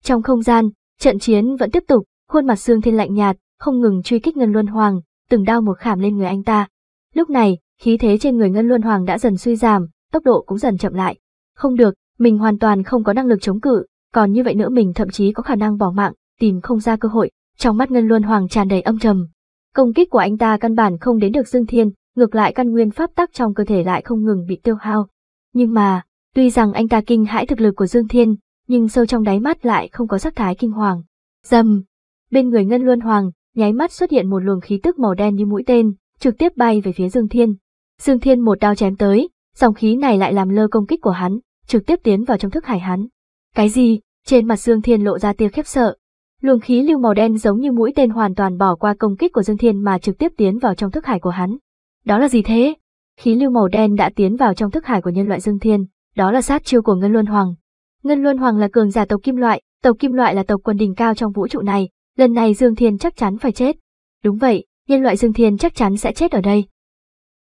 Trong không gian, trận chiến vẫn tiếp tục, khuôn mặt xương thiên lạnh nhạt, không ngừng truy kích Ngân Luân Hoàng, từng đao một khảm lên người anh ta. Lúc này, khí thế trên người Ngân Luân Hoàng đã dần suy giảm, tốc độ cũng dần chậm lại. Không được, mình hoàn toàn không có năng lực chống cự, còn như vậy nữa mình thậm chí có khả năng bỏ mạng, tìm không ra cơ hội. Trong mắt Ngân Luân Hoàng tràn đầy âm trầm. Công kích của anh ta căn bản không đến được Dương Thiên, ngược lại căn nguyên pháp tắc trong cơ thể lại không ngừng bị tiêu hao. Nhưng mà, tuy rằng anh ta kinh hãi thực lực của Dương Thiên, nhưng sâu trong đáy mắt lại không có sắc thái kinh hoàng. Dầm! Bên người Ngân Luân Hoàng, nháy mắt xuất hiện một luồng khí tức màu đen như mũi tên, trực tiếp bay về phía Dương Thiên. Dương Thiên một đao chém tới, dòng khí này lại làm lơ công kích của hắn, trực tiếp tiến vào trong thức hải hắn. Cái gì? Trên mặt Dương Thiên lộ ra tia khiếp sợ. Luồng khí lưu màu đen giống như mũi tên hoàn toàn bỏ qua công kích của Dương Thiên mà trực tiếp tiến vào trong thức hải của hắn. Đó là gì thế? Khí lưu màu đen đã tiến vào trong thức hải của nhân loại Dương Thiên, đó là sát chiêu của Ngân Luân Hoàng. Ngân Luân Hoàng là cường giả tộc kim loại, tộc kim loại là tộc quân đỉnh cao trong vũ trụ này, lần này Dương Thiên chắc chắn phải chết. Đúng vậy, nhân loại Dương Thiên chắc chắn sẽ chết ở đây.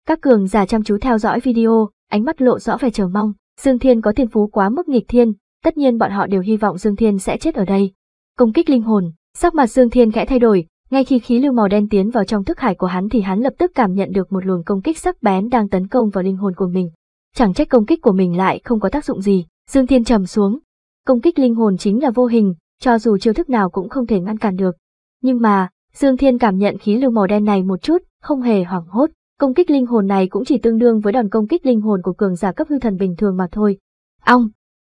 Các cường giả chăm chú theo dõi video, ánh mắt lộ rõ vẻ chờ mong, Dương Thiên có thiên phú quá mức nghịch thiên, tất nhiên bọn họ đều hy vọng Dương Thiên sẽ chết ở đây. Công kích linh hồn, sắc mặt Dương Thiên khẽ thay đổi, ngay khi khí lưu màu đen tiến vào trong thức hải của hắn thì hắn lập tức cảm nhận được một luồng công kích sắc bén đang tấn công vào linh hồn của mình. Chẳng trách công kích của mình lại không có tác dụng gì, Dương Thiên trầm xuống. Công kích linh hồn chính là vô hình, cho dù chiêu thức nào cũng không thể ngăn cản được. Nhưng mà, Dương Thiên cảm nhận khí lưu màu đen này một chút, không hề hoảng hốt. Công kích linh hồn này cũng chỉ tương đương với đòn công kích linh hồn của cường giả cấp hư thần bình thường mà thôi. Ong!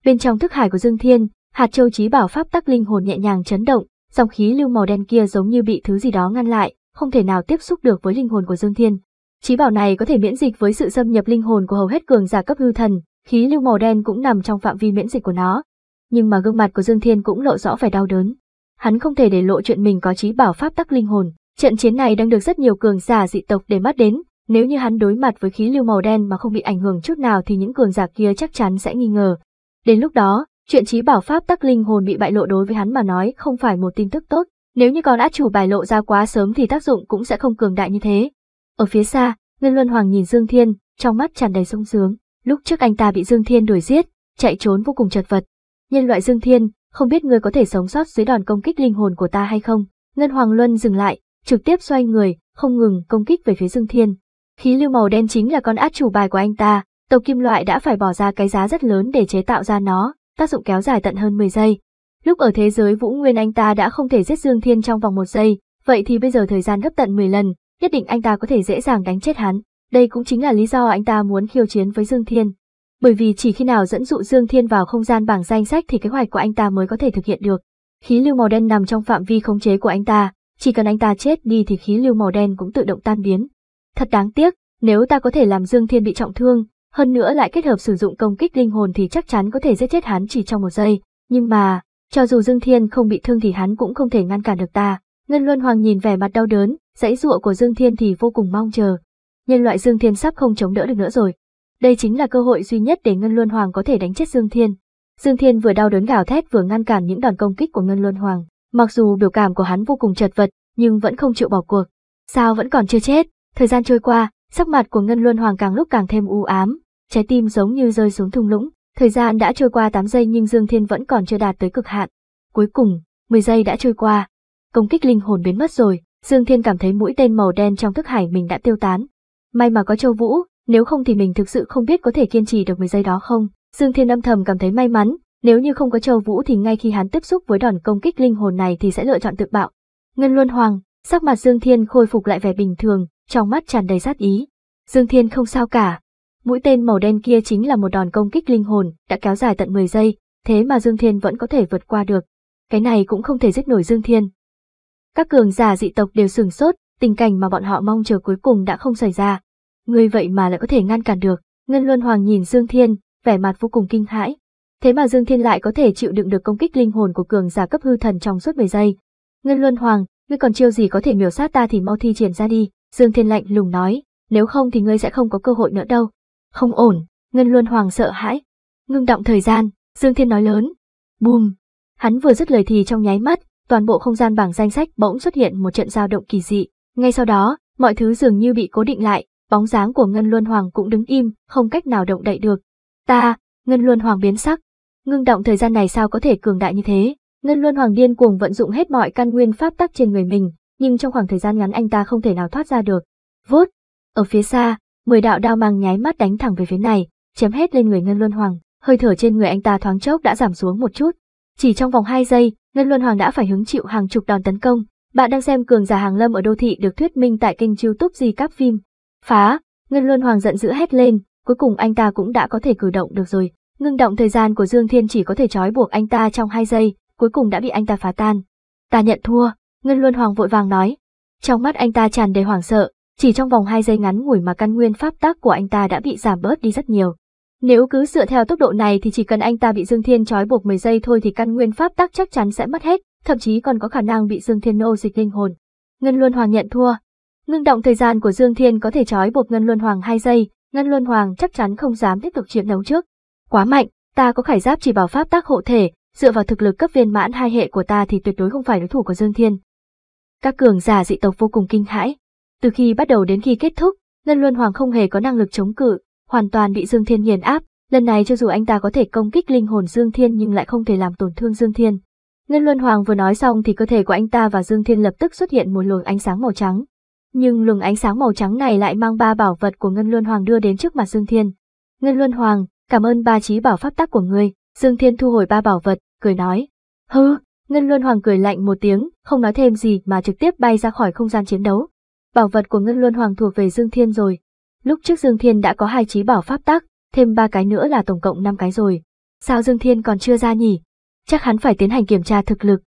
Bên trong thức hải của Dương Thiên, hạt châu trí bảo pháp tắc linh hồn nhẹ nhàng chấn động, dòng khí lưu màu đen kia giống như bị thứ gì đó ngăn lại, không thể nào tiếp xúc được với linh hồn của Dương Thiên. Trí bảo này có thể miễn dịch với sự xâm nhập linh hồn của hầu hết cường giả cấp hư thần, khí lưu màu đen cũng nằm trong phạm vi miễn dịch của nó. Nhưng mà gương mặt của Dương Thiên cũng lộ rõ vẻ đau đớn. Hắn không thể để lộ chuyện mình có trí bảo pháp tắc linh hồn. Trận chiến này đang được rất nhiều cường giả dị tộc để mắt đến, nếu như hắn đối mặt với khí lưu màu đen mà không bị ảnh hưởng chút nào thì những cường giả kia chắc chắn sẽ nghi ngờ. Đến lúc đó, chuyện trí bảo pháp tắc linh hồn bị bại lộ đối với hắn mà nói không phải một tin tức tốt. Nếu như còn át chủ bài lộ ra quá sớm thì tác dụng cũng sẽ không cường đại như thế. Ở phía xa, ngân Luân Hoàng nhìn Dương Thiên, trong mắt tràn đầy sung sướng. Lúc trước anh ta bị Dương Thiên đuổi giết, chạy trốn vô cùng chật vật. Nhân loại Dương Thiên, không biết người có thể sống sót dưới đòn công kích linh hồn của ta hay không? Ngân Hoàng Luân dừng lại, trực tiếp xoay người, không ngừng công kích về phía Dương Thiên. Khí lưu màu đen chính là con át chủ bài của anh ta, tàu kim loại đã phải bỏ ra cái giá rất lớn để chế tạo ra nó, tác dụng kéo dài tận hơn 10 giây. Lúc ở thế giới Vũ Nguyên anh ta đã không thể giết Dương Thiên trong vòng một giây, vậy thì bây giờ thời gian gấp tận 10 lần, nhất định anh ta có thể dễ dàng đánh chết hắn. Đây cũng chính là lý do anh ta muốn khiêu chiến với Dương Thiên. Bởi vì chỉ khi nào dẫn dụ Dương Thiên vào không gian bảng danh sách thì kế hoạch của anh ta mới có thể thực hiện được. Khí lưu màu đen nằm trong phạm vi khống chế của anh ta, chỉ cần anh ta chết đi thì khí lưu màu đen cũng tự động tan biến, Thật đáng tiếc, nếu ta có thể làm Dương Thiên bị trọng thương, hơn nữa lại kết hợp sử dụng công kích linh hồn thì chắc chắn có thể giết chết hắn chỉ trong một giây. Nhưng mà, cho dù Dương Thiên không bị thương thì hắn cũng không thể ngăn cản được ta. Ngân Luân Hoàng nhìn vẻ mặt đau đớn, dãy ruộng của Dương Thiên thì vô cùng mong chờ. Nhân loại Dương Thiên sắp không chống đỡ được nữa rồi. Đây chính là cơ hội duy nhất để Ngân Luân Hoàng có thể đánh chết Dương Thiên. Dương Thiên vừa đau đớn gào thét vừa ngăn cản những đòn công kích của Ngân Luân Hoàng. Mặc dù biểu cảm của hắn vô cùng chật vật, nhưng vẫn không chịu bỏ cuộc. Sao vẫn còn chưa chết? Thời gian trôi qua, sắc mặt của Ngân Luân Hoàng càng lúc càng thêm u ám, trái tim giống như rơi xuống thung lũng. Thời gian đã trôi qua 8 giây nhưng Dương Thiên vẫn còn chưa đạt tới cực hạn. Cuối cùng, 10 giây đã trôi qua. Công kích linh hồn biến mất rồi, Dương Thiên cảm thấy mũi tên màu đen trong thức hải mình đã tiêu tán. May mà có Châu Vũ, nếu không thì mình thực sự không biết có thể kiên trì được 10 giây đó không. Dương Thiên âm thầm cảm thấy may mắn, nếu như không có Châu Vũ thì ngay khi hắn tiếp xúc với đòn công kích linh hồn này thì sẽ lựa chọn tự bạo. Ngân Luân Hoàng, sắc mặt Dương Thiên khôi phục lại vẻ bình thường, trong mắt tràn đầy sát ý. Dương Thiên không sao cả. Mũi tên màu đen kia chính là một đòn công kích linh hồn, đã kéo dài tận 10 giây, thế mà Dương Thiên vẫn có thể vượt qua được. Cái này cũng không thể giết nổi Dương Thiên. Các cường giả dị tộc đều sửng sốt, tình cảnh mà bọn họ mong chờ cuối cùng đã không xảy ra. người vậy mà lại có thể ngăn cản được. Ngân Luân Hoàng nhìn Dương Thiên, vẻ mặt vô cùng kinh hãi. Thế mà Dương Thiên lại có thể chịu đựng được công kích linh hồn của cường giả cấp hư thần trong suốt 10 giây. Ngân Luân Hoàng, ngươi còn chiêu gì có thể miểu sát ta thì mau thi triển ra đi, Dương Thiên lạnh lùng nói, nếu không thì ngươi sẽ không có cơ hội nữa đâu. Không ổn, Ngân Luân Hoàng sợ hãi. Ngưng động thời gian, Dương Thiên nói lớn. Bùm! Hắn vừa dứt lời thì trong nháy mắt, toàn bộ không gian bảng danh sách bỗng xuất hiện một trận dao động kỳ dị. Ngay sau đó, mọi thứ dường như bị cố định lại, bóng dáng của Ngân Luân Hoàng cũng đứng im, không cách nào động đậy được. Ta, Ngân Luân Hoàng biến sắc. Ngưng động thời gian này sao có thể cường đại như thế? Ngân Luân Hoàng điên cuồng vận dụng hết mọi căn nguyên pháp tắc trên người mình, nhưng trong khoảng thời gian ngắn anh ta không thể nào thoát ra được. Vút! Ở phía xa, mười đạo đao mang nháy mắt đánh thẳng về phía này, chém hết lên người Ngân Luân Hoàng, hơi thở trên người anh ta thoáng chốc đã giảm xuống một chút. Chỉ trong vòng 2 giây, Ngân Luân Hoàng đã phải hứng chịu hàng chục đòn tấn công. Bạn đang xem cường giả hàng lâm ở đô thị được thuyết minh tại kênh YouTube di cáp phim. Phá! Ngân Luân Hoàng giận dữ hét lên, cuối cùng anh ta cũng đã có thể cử động được rồi. Ngưng động thời gian của Dương Thiên chỉ có thể trói buộc anh ta trong 2 giây, cuối cùng đã bị anh ta phá tan. Ta nhận thua. Ngân Luân Hoàng vội vàng nói. Trong mắt anh ta tràn đầy hoảng sợ, chỉ trong vòng 2 giây ngắn ngủi mà căn nguyên pháp tác của anh ta đã bị giảm bớt đi rất nhiều. Nếu cứ dựa theo tốc độ này thì chỉ cần anh ta bị Dương Thiên trói buộc 10 giây thôi thì căn nguyên pháp tác chắc chắn sẽ mất hết, thậm chí còn có khả năng bị Dương Thiên nô dịch linh hồn. Ngân Luân Hoàng nhận thua. Ngưng động thời gian của Dương Thiên có thể trói buộc Ngân Luân Hoàng 2 giây, Ngân Luân Hoàng chắc chắn không dám tiếp tục chiến đấu trước. Quá mạnh, ta có khải giáp chỉ bảo pháp tác hộ thể, dựa vào thực lực cấp viên mãn hai hệ của ta thì tuyệt đối không phải đối thủ của Dương Thiên. Các cường giả dị tộc vô cùng kinh hãi. Từ khi bắt đầu đến khi kết thúc, Ngân Luân Hoàng không hề có năng lực chống cự, hoàn toàn bị Dương Thiên nghiền áp, lần này cho dù anh ta có thể công kích linh hồn Dương Thiên nhưng lại không thể làm tổn thương Dương Thiên. Ngân Luân Hoàng vừa nói xong thì cơ thể của anh ta và Dương Thiên lập tức xuất hiện một luồng ánh sáng màu trắng. Nhưng luồng ánh sáng màu trắng này lại mang ba bảo vật của Ngân Luân Hoàng đưa đến trước mặt Dương Thiên. Ngân Luân Hoàng, cảm ơn ba trí bảo pháp tắc của ngươi, Dương Thiên thu hồi ba bảo vật, cười nói. Hừ, Ngân Luân Hoàng cười lạnh một tiếng, không nói thêm gì mà trực tiếp bay ra khỏi không gian chiến đấu. Bảo vật của Ngân Luân Hoàng thuộc về Dương Thiên rồi. Lúc trước Dương Thiên đã có hai trí bảo pháp tắc, thêm ba cái nữa là tổng cộng năm cái rồi. Sao Dương Thiên còn chưa ra nhỉ? Chắc hắn phải tiến hành kiểm tra thực lực.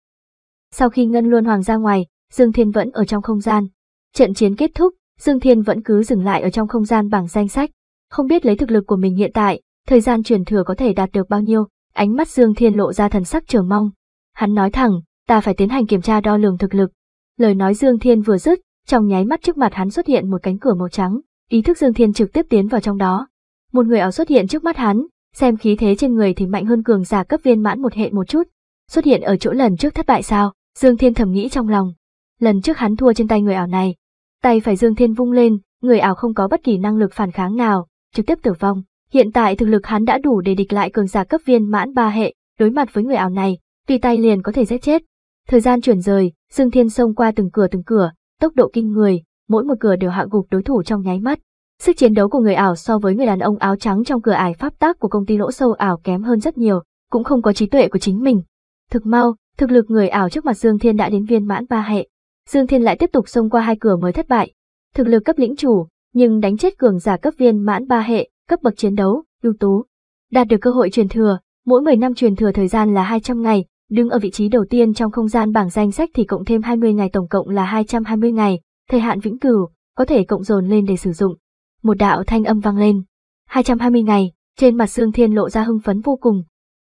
Sau khi Ngân Luân Hoàng ra ngoài, Dương Thiên vẫn ở trong không gian. Trận chiến kết thúc, Dương Thiên vẫn cứ dừng lại ở trong không gian bảng danh sách. Không biết lấy thực lực của mình hiện tại, thời gian truyền thừa có thể đạt được bao nhiêu, ánh mắt Dương Thiên lộ ra thần sắc chờ mong, Hắn nói thẳng, ta phải tiến hành kiểm tra đo lường thực lực. Lời nói Dương Thiên vừa dứt, trong nháy mắt trước mặt hắn xuất hiện một cánh cửa màu trắng, ý thức Dương Thiên trực tiếp tiến vào trong đó. Một người áo xuất hiện trước mắt hắn, xem khí thế trên người thì mạnh hơn cường giả cấp viên mãn một hệ một chút. Xuất hiện ở chỗ lần trước thất bại sao, Dương Thiên thầm nghĩ trong lòng. Lần trước hắn thua trên tay người ảo này. Tay phải Dương Thiên vung lên, người ảo không có bất kỳ năng lực phản kháng nào, trực tiếp tử vong. Hiện tại thực lực hắn đã đủ để địch lại cường giả cấp viên mãn ba hệ, đối mặt với người ảo này, tùy tay liền có thể giết chết. Thời gian chuyển rời, Dương Thiên xông qua từng cửa từng cửa, tốc độ kinh người, mỗi một cửa đều hạ gục đối thủ trong nháy mắt. Sức chiến đấu của người ảo so với người đàn ông áo trắng trong cửa ải pháp tác của công ty lỗ sâu ảo kém hơn rất nhiều, cũng không có trí tuệ của chính mình. Thực mau, thực lực người ảo trước mặt Dương Thiên đã đến viên mãn ba hệ. Dương Thiên lại tiếp tục xông qua hai cửa mới thất bại. Thực lực cấp lĩnh chủ, nhưng đánh chết cường giả cấp viên mãn ba hệ, cấp bậc chiến đấu, ưu tú. Đạt được cơ hội truyền thừa, mỗi 10 năm truyền thừa thời gian là 200 ngày, Đứng ở vị trí đầu tiên trong không gian bảng danh sách thì cộng thêm 20 ngày tổng cộng là 220 ngày, thời hạn vĩnh cửu, có thể cộng dồn lên để sử dụng. Một đạo thanh âm vang lên. 220 ngày, trên mặt xương Thiên lộ ra hưng phấn vô cùng.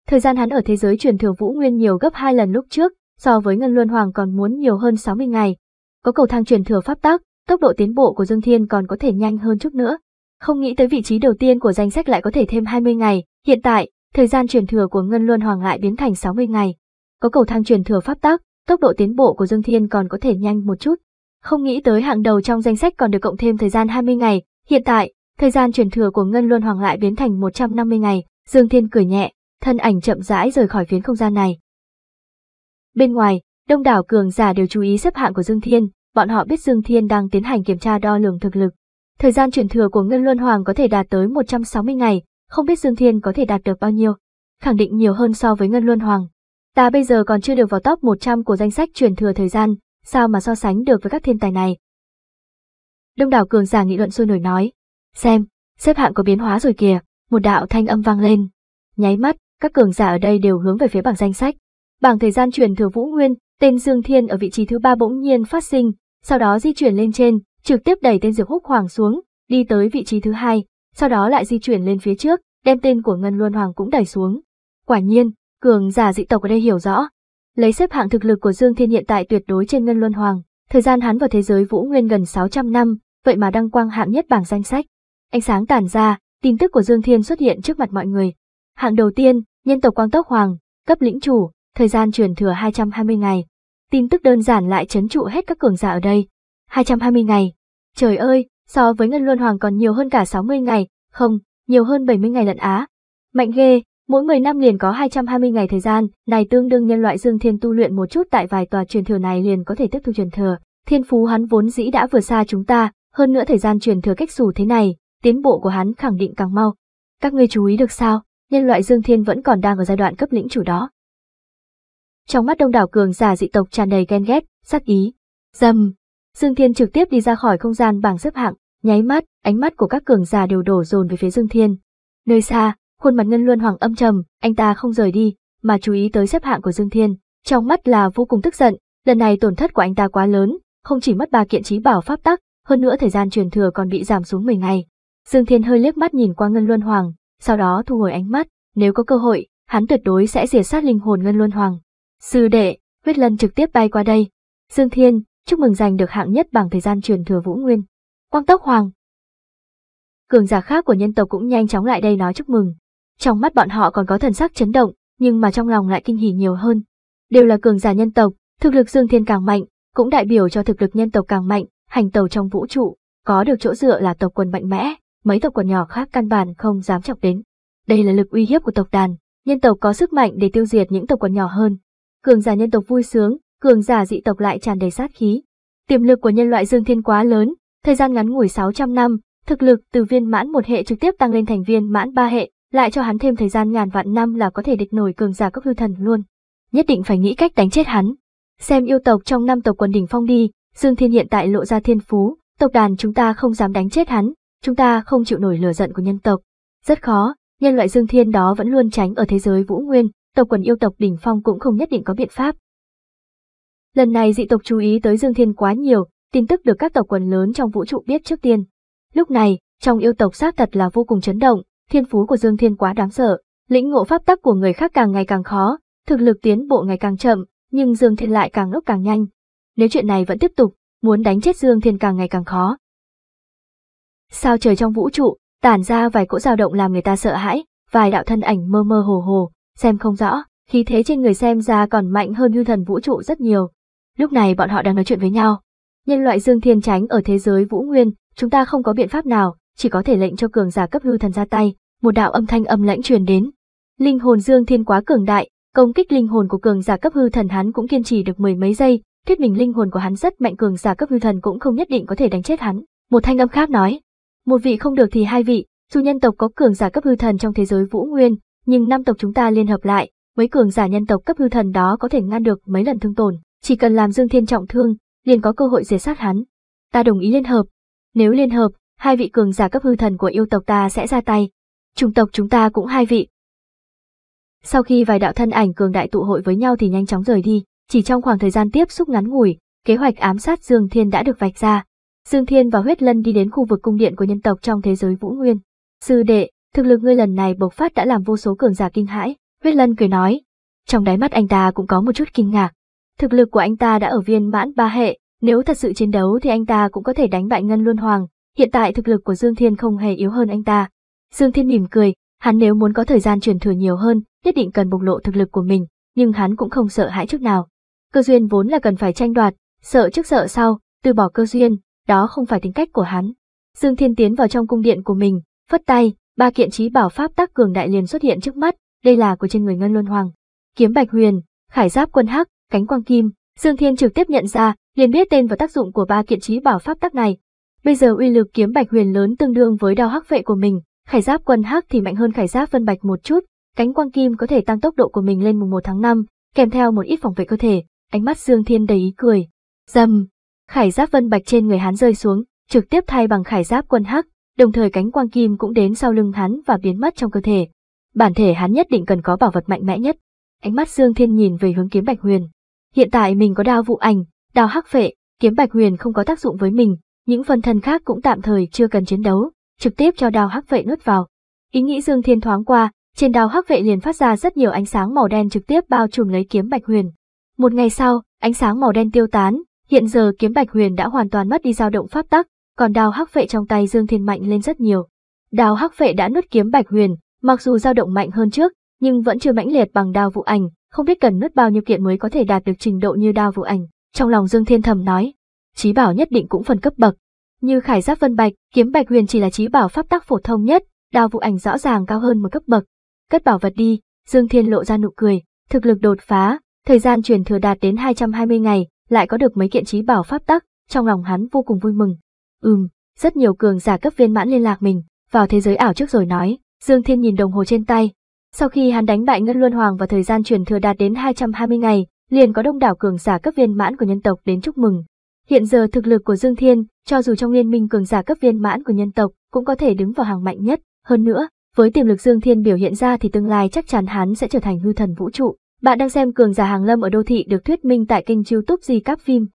Thời gian hắn ở thế giới truyền thừa Vũ Nguyên nhiều gấp hai lần lúc trước, so với Ngân Luân Hoàng còn muốn nhiều hơn 60 ngày. Có cầu thang truyền thừa pháp tắc, tốc độ tiến bộ của Dương Thiên còn có thể nhanh hơn chút nữa. Không nghĩ tới vị trí đầu tiên của danh sách lại có thể thêm 20 ngày, hiện tại, thời gian truyền thừa của Ngân Luân Hoàng lại biến thành 60 ngày. Có cầu thang truyền thừa pháp tắc tốc độ tiến bộ của Dương Thiên còn có thể nhanh một chút. Không nghĩ tới hạng đầu trong danh sách còn được cộng thêm thời gian 20 ngày, hiện tại, thời gian truyền thừa của Ngân Luân Hoàng lại biến thành 150 ngày, Dương Thiên cười nhẹ, thân ảnh chậm rãi rời khỏi phiến không gian này. Bên ngoài, đông đảo cường giả đều chú ý xếp hạng của Dương Thiên, bọn họ biết Dương Thiên đang tiến hành kiểm tra đo lường thực lực. Thời gian truyền thừa của Ngân Luân Hoàng có thể đạt tới 160 ngày, không biết Dương Thiên có thể đạt được bao nhiêu. Khẳng định nhiều hơn so với Ngân Luân Hoàng, Ta bây giờ còn chưa được vào top 100 của danh sách truyền thừa thời gian, sao mà so sánh được với các thiên tài này. Đông đảo cường giả nghị luận sôi nổi nói, xem, xếp hạng có biến hóa rồi kìa, một đạo thanh âm vang lên. Nháy mắt, các cường giả ở đây đều hướng về phía bảng danh sách. Bảng thời gian truyền thừa Vũ Nguyên, tên Dương Thiên ở vị trí thứ ba bỗng nhiên phát sinh, sau đó di chuyển lên trên, trực tiếp đẩy tên Diệp Húc Hoàng xuống, đi tới vị trí thứ hai, sau đó lại di chuyển lên phía trước, đem tên của Ngân Luân Hoàng cũng đẩy xuống. Quả nhiên, cường giả dị tộc ở đây hiểu rõ. Lấy xếp hạng thực lực của Dương Thiên hiện tại tuyệt đối trên Ngân Luân Hoàng, thời gian hắn vào thế giới Vũ Nguyên gần 600 năm, vậy mà đăng quang hạng nhất bảng danh sách. Ánh sáng tản ra, tin tức của Dương Thiên xuất hiện trước mặt mọi người. Hạng đầu tiên, nhân tộc Quang Tốc Hoàng, cấp lĩnh chủ, thời gian truyền thừa 220 ngày. Tin tức đơn giản lại chấn trụ hết các cường giả ở đây. 220 ngày. Trời ơi, so với Ngân Luân Hoàng còn nhiều hơn cả 60 ngày, không, nhiều hơn 70 ngày lận á. Mạnh ghê, Mỗi 10 năm liền có 220 ngày thời gian, này tương đương nhân loại Dương Thiên tu luyện một chút tại vài tòa truyền thừa này liền có thể tiếp thu truyền thừa. Thiên phú hắn vốn dĩ đã vừa xa chúng ta, hơn nữa thời gian truyền thừa cách dù thế này, tiến bộ của hắn khẳng định càng mau. Các ngươi chú ý được sao, nhân loại Dương Thiên vẫn còn đang ở giai đoạn cấp lĩnh chủ đó. Trong mắt đông đảo cường giả dị tộc tràn đầy ghen ghét, sát ý. Dầm, Dương Thiên trực tiếp đi ra khỏi không gian bảng xếp hạng, nháy mắt, ánh mắt của các cường già đều đổ dồn về phía Dương Thiên. Nơi xa, Khuôn mặt Ngân Luân Hoàng âm trầm, anh ta không rời đi, mà chú ý tới xếp hạng của Dương Thiên, trong mắt là vô cùng tức giận, lần này tổn thất của anh ta quá lớn, không chỉ mất ba kiện trí bảo pháp tắc, hơn nữa thời gian truyền thừa còn bị giảm xuống 10 ngày. Dương Thiên hơi liếc mắt nhìn qua Ngân Luân Hoàng, sau đó thu hồi ánh mắt, nếu có cơ hội, hắn tuyệt đối sẽ diệt sát linh hồn Ngân Luân Hoàng. Sư đệ, huyết lân trực tiếp bay qua đây. Dương Thiên, chúc mừng giành được hạng nhất bằng thời gian truyền thừa Vũ Nguyên. Quang Tốc Hoàng. Cường giả khác của nhân tộc cũng nhanh chóng lại đây nói chúc mừng. Trong mắt bọn họ còn có thần sắc chấn động, nhưng mà trong lòng lại kinh hỉ nhiều hơn. Đều là cường giả nhân tộc, thực lực Dương Thiên càng mạnh, cũng đại biểu cho thực lực nhân tộc càng mạnh, hành tàu trong vũ trụ, có được chỗ dựa là tộc quần mạnh mẽ, mấy tộc quần nhỏ khác căn bản không dám chọc đến. Đây là lực uy hiếp của tộc đàn, nhân tộc có sức mạnh để tiêu diệt những tộc quần nhỏ hơn. Cường giả nhân tộc vui sướng, cường giả dị tộc lại tràn đầy sát khí. Tiềm lực của nhân loại Dương Thiên quá lớn, thời gian ngắn ngủi 600 năm, thực lực từ viên mãn một hệ trực tiếp tăng lên thành viên mãn ba hệ, lại cho hắn thêm thời gian ngàn vạn năm là có thể địch nổi cường giả cấp hư thần luôn. Nhất định phải nghĩ cách đánh chết hắn. Xem yêu tộc trong năm tộc quần đỉnh phong đi, Dương Thiên hiện tại lộ ra thiên phú, tộc đàn chúng ta không dám đánh chết hắn, chúng ta không chịu nổi lửa giận của nhân tộc. Rất khó, nhân loại Dương Thiên đó vẫn luôn tránh ở thế giới Vũ Nguyên, tộc quần yêu tộc đỉnh phong cũng không nhất định có biện pháp. Lần này dị tộc chú ý tới Dương Thiên quá nhiều, tin tức được các tộc quần lớn trong vũ trụ biết trước tiên. Lúc này, trong yêu tộc xác thật là vô cùng chấn động, Thiên phú của Dương Thiên quá đáng sợ, lĩnh ngộ pháp tắc của người khác càng ngày càng khó, thực lực tiến bộ ngày càng chậm, nhưng Dương Thiên lại càng lúc càng nhanh. Nếu chuyện này vẫn tiếp tục, muốn đánh chết Dương Thiên càng ngày càng khó. Sao trời trong vũ trụ, tản ra vài cỗ dao động làm người ta sợ hãi, vài đạo thân ảnh mơ mơ hồ hồ, xem không rõ, khí thế trên người xem ra còn mạnh hơn hư thần vũ trụ rất nhiều. Lúc này bọn họ đang nói chuyện với nhau. Nhân loại Dương Thiên tránh ở thế giới Vũ Nguyên, chúng ta không có biện pháp nào, chỉ có thể lệnh cho cường giả cấp hư thần ra tay, một đạo âm thanh âm lãnh truyền đến. Linh hồn Dương Thiên quá cường đại, công kích linh hồn của cường giả cấp hư thần hắn cũng kiên trì được mười mấy giây, thuyết mình linh hồn của hắn rất mạnh cường giả cấp hư thần cũng không nhất định có thể đánh chết hắn. Một thanh âm khác nói, một vị không được thì hai vị, dù nhân tộc có cường giả cấp hư thần trong thế giới Vũ Nguyên, nhưng năm tộc chúng ta liên hợp lại, mấy cường giả nhân tộc cấp hư thần đó có thể ngăn được mấy lần thương tổn, chỉ cần làm Dương Thiên trọng thương, liền có cơ hội diệt sát hắn. Ta đồng ý liên hợp. Nếu liên hợp, hai vị cường giả cấp hư thần của yêu tộc ta sẽ ra tay, chủng tộc chúng ta cũng hai vị. Sau khi vài đạo thân ảnh cường đại tụ hội với nhau thì nhanh chóng rời đi, chỉ trong khoảng thời gian tiếp xúc ngắn ngủi, kế hoạch ám sát Dương Thiên đã được vạch ra. Dương Thiên và Huyết Lân đi đến khu vực cung điện của nhân tộc trong thế giới Vũ Nguyên. Sư đệ, thực lực ngươi lần này bộc phát đã làm vô số cường giả kinh hãi, Huyết Lân cười nói. Trong đáy mắt anh ta cũng có một chút kinh ngạc. Thực lực của anh ta đã ở viên mãn ba hệ, nếu thật sự chiến đấu thì anh ta cũng có thể đánh bại Ngân Luân Hoàng, hiện tại thực lực của Dương Thiên không hề yếu hơn anh ta, Dương Thiên mỉm cười, hắn nếu muốn có thời gian truyền thừa nhiều hơn, nhất định cần bộc lộ thực lực của mình, nhưng hắn cũng không sợ hãi trước nào. Cơ duyên vốn là cần phải tranh đoạt, sợ trước sợ sau, từ bỏ cơ duyên, đó không phải tính cách của hắn. Dương Thiên tiến vào trong cung điện của mình, phất tay, ba kiện trí bảo pháp tác cường đại liền xuất hiện trước mắt, đây là của trên người Ngân Luân Hoàng. Kiếm Bạch Huyền, khải giáp quân hắc, cánh quang kim, Dương Thiên trực tiếp nhận ra, liền biết tên và tác dụng của ba kiện trí bảo pháp tác này. Bây giờ uy lực kiếm Bạch Huyền lớn tương đương với đao hắc vệ của mình, Khải giáp quân hắc thì mạnh hơn khải giáp vân bạch một chút, cánh quang kim có thể tăng tốc độ của mình lên mùng 1 tháng 5, kèm theo một ít phòng vệ cơ thể, ánh mắt Dương Thiên đầy ý cười. Dầm, khải giáp vân bạch trên người hắn rơi xuống, trực tiếp thay bằng khải giáp quân hắc, đồng thời cánh quang kim cũng đến sau lưng hắn và biến mất trong cơ thể. Bản thể hắn nhất định cần có bảo vật mạnh mẽ nhất. Ánh mắt Dương Thiên nhìn về hướng kiếm Bạch Huyền. Hiện tại mình có đao vụ ảnh, đao hắc phệ, kiếm Bạch Huyền không có tác dụng với mình, những phần thân khác cũng tạm thời chưa cần chiến đấu, trực tiếp cho đao hắc vệ nuốt vào. Ý nghĩ Dương Thiên thoáng qua, trên đao hắc vệ liền phát ra rất nhiều ánh sáng màu đen trực tiếp bao trùm lấy kiếm Bạch Huyền. Một ngày sau, ánh sáng màu đen tiêu tán, hiện giờ kiếm Bạch Huyền đã hoàn toàn mất đi dao động pháp tắc, còn đao hắc vệ trong tay Dương Thiên mạnh lên rất nhiều. Đao hắc vệ đã nuốt kiếm Bạch Huyền, mặc dù dao động mạnh hơn trước, nhưng vẫn chưa mãnh liệt bằng đao vụ ảnh, không biết cần nuốt bao nhiêu kiện mới có thể đạt được trình độ như đao vụ ảnh. Trong lòng Dương Thiên thầm nói, trí bảo nhất định cũng phần cấp bậc, như khải giáp vân bạch, kiếm bạch huyền chỉ là trí bảo pháp tắc phổ thông nhất, đao vụ ảnh rõ ràng cao hơn một cấp bậc. Cất bảo vật đi, Dương Thiên lộ ra nụ cười, thực lực đột phá, thời gian truyền thừa đạt đến 220 ngày, lại có được mấy kiện trí bảo pháp tắc, trong lòng hắn vô cùng vui mừng. Ừm, rất nhiều cường giả cấp viên mãn liên lạc mình, vào thế giới ảo trước rồi nói, Dương Thiên nhìn đồng hồ trên tay. Sau khi hắn đánh bại Ngân Luân Hoàng và thời gian truyền thừa đạt đến 220 ngày, liền có đông đảo cường giả cấp viên mãn của nhân tộc đến chúc mừng, Hiện giờ thực lực của Dương Thiên, cho dù trong liên minh cường giả cấp viên mãn của nhân tộc, cũng có thể đứng vào hàng mạnh nhất, hơn nữa, với tiềm lực Dương Thiên biểu hiện ra thì tương lai chắc chắn hắn sẽ trở thành hư thần vũ trụ. Bạn đang xem cường giả hàng lâm ở đô thị được thuyết minh tại kênh YouTube Di Cáp Phim.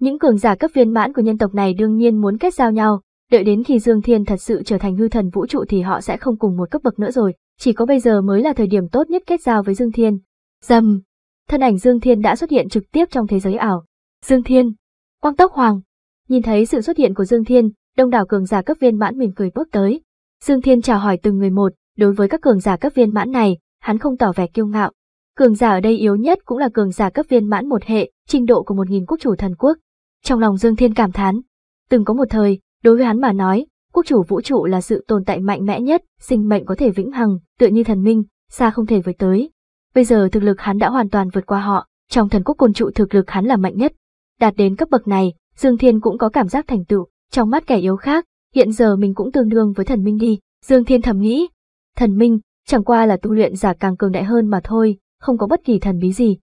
Những cường giả cấp viên mãn của nhân tộc này đương nhiên muốn kết giao nhau, đợi đến khi Dương Thiên thật sự trở thành hư thần vũ trụ thì họ sẽ không cùng một cấp bậc nữa rồi, chỉ có bây giờ mới là thời điểm tốt nhất kết giao với Dương Thiên. Dầm! Thân ảnh Dương Thiên đã xuất hiện trực tiếp trong thế giới ảo. Dương Thiên, Quang Tốc Hoàng Nhìn thấy sự xuất hiện của Dương Thiên, đông đảo cường giả cấp viên mãn mỉm cười bước tới. Dương Thiên chào hỏi từng người một, đối với các cường giả cấp viên mãn này, hắn không tỏ vẻ kiêu ngạo. Cường giả ở đây yếu nhất cũng là cường giả cấp viên mãn một hệ, trình độ của một nghìn quốc chủ thần quốc. Trong lòng Dương Thiên cảm thán, từng có một thời, đối với hắn mà nói, quốc chủ vũ trụ là sự tồn tại mạnh mẽ nhất, sinh mệnh có thể vĩnh hằng, tựa như thần minh, xa không thể với tới. Bây giờ thực lực hắn đã hoàn toàn vượt qua họ, trong thần quốc côn trụ thực lực hắn là mạnh nhất, Đạt đến cấp bậc này, Dương Thiên cũng có cảm giác thành tựu, trong mắt kẻ yếu khác, hiện giờ mình cũng tương đương với thần minh đi, Dương Thiên thầm nghĩ. Thần minh, chẳng qua là tu luyện giả càng cường đại hơn mà thôi, không có bất kỳ thần bí gì.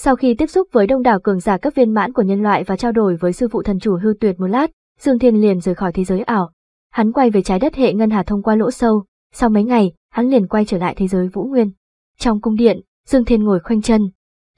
Sau khi tiếp xúc với đông đảo cường giả cấp viên mãn của nhân loại và trao đổi với sư phụ thần chủ hư tuyệt một lát, Dương Thiên liền rời khỏi thế giới ảo. Hắn quay về trái đất hệ ngân hà thông qua lỗ sâu, sau mấy ngày, hắn liền quay trở lại thế giới Vũ Nguyên. Trong cung điện, Dương Thiên ngồi khoanh chân.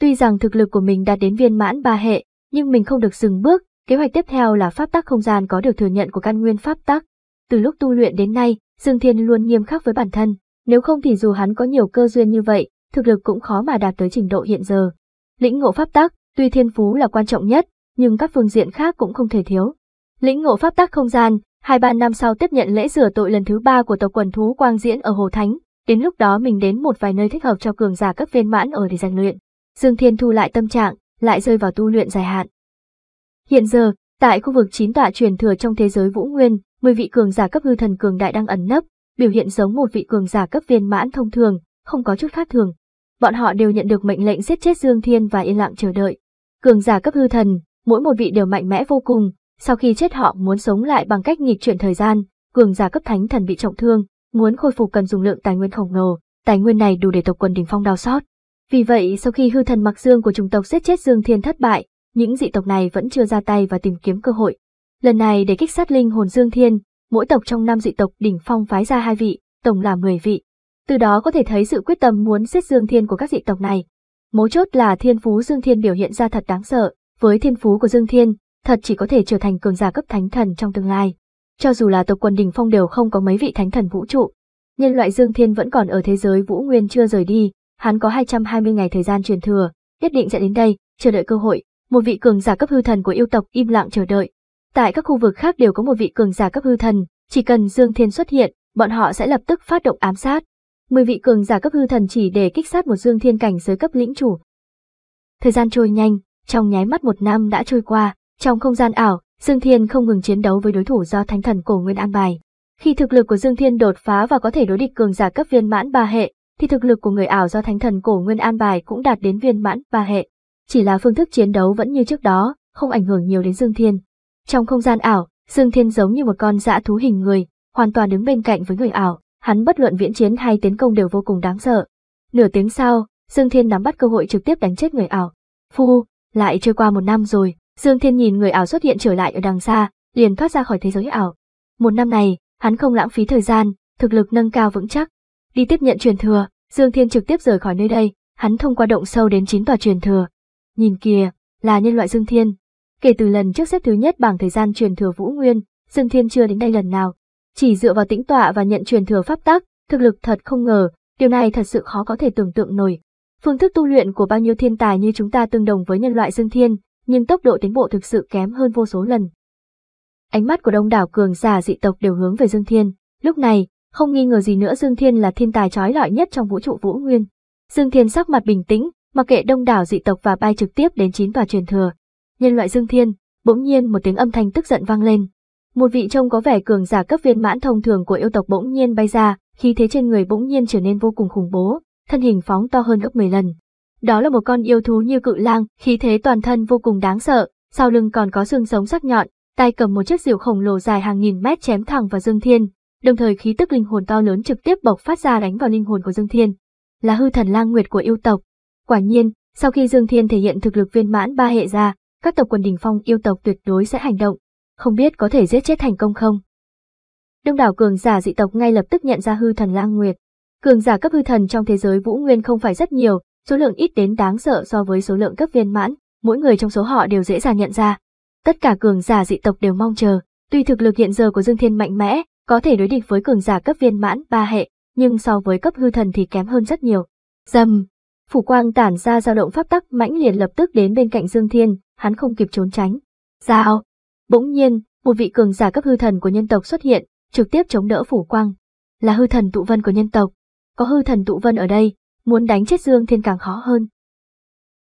Tuy rằng thực lực của mình đạt đến viên mãn ba hệ, nhưng mình không được dừng bước, kế hoạch tiếp theo là pháp tắc không gian có được thừa nhận của căn nguyên pháp tắc. Từ lúc tu luyện đến nay, Dương Thiên luôn nghiêm khắc với bản thân, nếu không thì dù hắn có nhiều cơ duyên như vậy, thực lực cũng khó mà đạt tới trình độ hiện giờ. Lĩnh ngộ pháp tắc, tuy thiên phú là quan trọng nhất, nhưng các phương diện khác cũng không thể thiếu. Lĩnh ngộ pháp tắc không gian, hai ba năm sau tiếp nhận lễ rửa tội lần thứ ba của tộc quần thú quang diễn ở Hồ Thánh, đến lúc đó mình đến một vài nơi thích hợp cho cường giả cấp viên mãn ở để rèn luyện. Dương Thiên thu lại tâm trạng, lại rơi vào tu luyện dài hạn. Hiện giờ, tại khu vực chín tọa truyền thừa trong thế giới Vũ Nguyên, 10 vị cường giả cấp hư thần cường đại đang ẩn nấp, biểu hiện giống một vị cường giả cấp viên mãn thông thường, không có chút khác thường. Bọn họ đều nhận được mệnh lệnh giết chết Dương Thiên và yên lặng chờ đợi. Cường giả cấp hư thần, mỗi một vị đều mạnh mẽ vô cùng, sau khi chết họ muốn sống lại bằng cách nghịch chuyển thời gian, cường giả cấp thánh thần bị trọng thương, muốn khôi phục cần dùng lượng tài nguyên khổng lồ, tài nguyên này đủ để tộc quần đỉnh phong đau sót. Vì vậy sau khi hư thần mặc dương của chủng tộc giết chết Dương Thiên thất bại, những dị tộc này vẫn chưa ra tay và tìm kiếm cơ hội. Lần này để kích sát linh hồn Dương Thiên, mỗi tộc trong năm dị tộc đỉnh phong phái ra hai vị, tổng là 10 vị. Từ đó có thể thấy sự quyết tâm muốn giết Dương Thiên của các dị tộc này. Mấu chốt là thiên phú Dương Thiên biểu hiện ra thật đáng sợ, với thiên phú của Dương Thiên, thật chỉ có thể trở thành cường giả cấp thánh thần trong tương lai. Cho dù là tộc quần đỉnh phong đều không có mấy vị thánh thần vũ trụ, nhân loại Dương Thiên vẫn còn ở thế giới Vũ Nguyên chưa rời đi, hắn có 220 ngày thời gian truyền thừa, nhất định sẽ đến đây, chờ đợi cơ hội, một vị cường giả cấp hư thần của yêu tộc im lặng chờ đợi. Tại các khu vực khác đều có một vị cường giả cấp hư thần, chỉ cần Dương Thiên xuất hiện, bọn họ sẽ lập tức phát động ám sát. Mười vị cường giả cấp hư thần chỉ để kích sát một Dương Thiên cảnh giới cấp lĩnh chủ. Thời gian trôi nhanh, trong nháy mắt một năm đã trôi qua, trong không gian ảo, Dương Thiên không ngừng chiến đấu với đối thủ do thánh thần cổ nguyên an bài. Khi thực lực của Dương Thiên đột phá và có thể đối địch cường giả cấp viên mãn ba hệ, thì thực lực của người ảo do thánh thần cổ nguyên an bài cũng đạt đến viên mãn và hệ. Chỉ là phương thức chiến đấu vẫn như trước đó, không ảnh hưởng nhiều đến Dương Thiên. Trong không gian ảo, Dương Thiên giống như một con dã thú hình người, hoàn toàn đứng bên cạnh với người ảo, hắn bất luận viễn chiến hay tiến công đều vô cùng đáng sợ. Nửa tiếng sau, Dương Thiên nắm bắt cơ hội trực tiếp đánh chết người ảo. Phu, lại trôi qua một năm rồi, Dương Thiên nhìn người ảo xuất hiện trở lại ở đằng xa, liền thoát ra khỏi thế giới ảo. Một năm này, hắn không lãng phí thời gian, thực lực nâng cao vững chắc, Đi tiếp nhận truyền thừa, Dương Thiên trực tiếp rời khỏi nơi đây, hắn thông qua động sâu đến chín tòa truyền thừa. Nhìn kìa, là nhân loại Dương Thiên. Kể từ lần trước xếp thứ nhất bảng thời gian truyền thừa Vũ Nguyên, Dương Thiên chưa đến đây lần nào. Chỉ dựa vào tĩnh tọa và nhận truyền thừa pháp tắc, thực lực thật không ngờ, điều này thật sự khó có thể tưởng tượng nổi. Phương thức tu luyện của bao nhiêu thiên tài như chúng ta tương đồng với nhân loại Dương Thiên, nhưng tốc độ tiến bộ thực sự kém hơn vô số lần. Ánh mắt của đông đảo cường giả dị tộc đều hướng về Dương Thiên, lúc này, không nghi ngờ gì nữa Dương Thiên là thiên tài trói lọi nhất trong vũ trụ Vũ Nguyên. Dương Thiên sắc mặt bình tĩnh, mặc kệ đông đảo dị tộc và bay trực tiếp đến chín tòa truyền thừa. Nhân loại Dương Thiên, bỗng nhiên một tiếng âm thanh tức giận vang lên. Một vị trông có vẻ cường giả cấp viên mãn thông thường của yêu tộc bỗng nhiên bay ra, khí thế trên người bỗng nhiên trở nên vô cùng khủng bố, thân hình phóng to hơn gấp 10 lần. Đó là một con yêu thú như cự lang, khí thế toàn thân vô cùng đáng sợ, sau lưng còn có xương sống sắc nhọn, tay cầm một chiếc rìu khổng lồ dài hàng nghìn mét chém thẳng vào Dương Thiên, đồng thời khí tức linh hồn to lớn trực tiếp bộc phát ra đánh vào linh hồn của Dương Thiên, là hư thần lang nguyệt của yêu tộc. Quả nhiên, sau khi Dương Thiên thể hiện thực lực viên mãn ba hệ ra, các tộc quần đỉnh phong yêu tộc tuyệt đối sẽ hành động, không biết có thể giết chết thành công không. Đông đảo cường giả dị tộc ngay lập tức nhận ra hư thần lang nguyệt. Cường giả cấp hư thần trong thế giới Vũ Nguyên không phải rất nhiều, số lượng ít đến đáng sợ so với số lượng cấp viên mãn, mỗi người trong số họ đều dễ dàng nhận ra. Tất cả cường giả dị tộc đều mong chờ, tuy thực lực hiện giờ của Dương Thiên mạnh mẽ, có thể đối địch với cường giả cấp viên mãn ba hệ, nhưng so với cấp hư thần thì kém hơn rất nhiều. Dầm, phủ quang tản ra dao động pháp tắc mãnh liền lập tức đến bên cạnh Dương Thiên, hắn không kịp trốn tránh. Giao, bỗng nhiên, một vị cường giả cấp hư thần của nhân tộc xuất hiện, trực tiếp chống đỡ phủ quang. Là hư thần tụ vân của nhân tộc, có hư thần tụ vân ở đây, muốn đánh chết Dương Thiên càng khó hơn.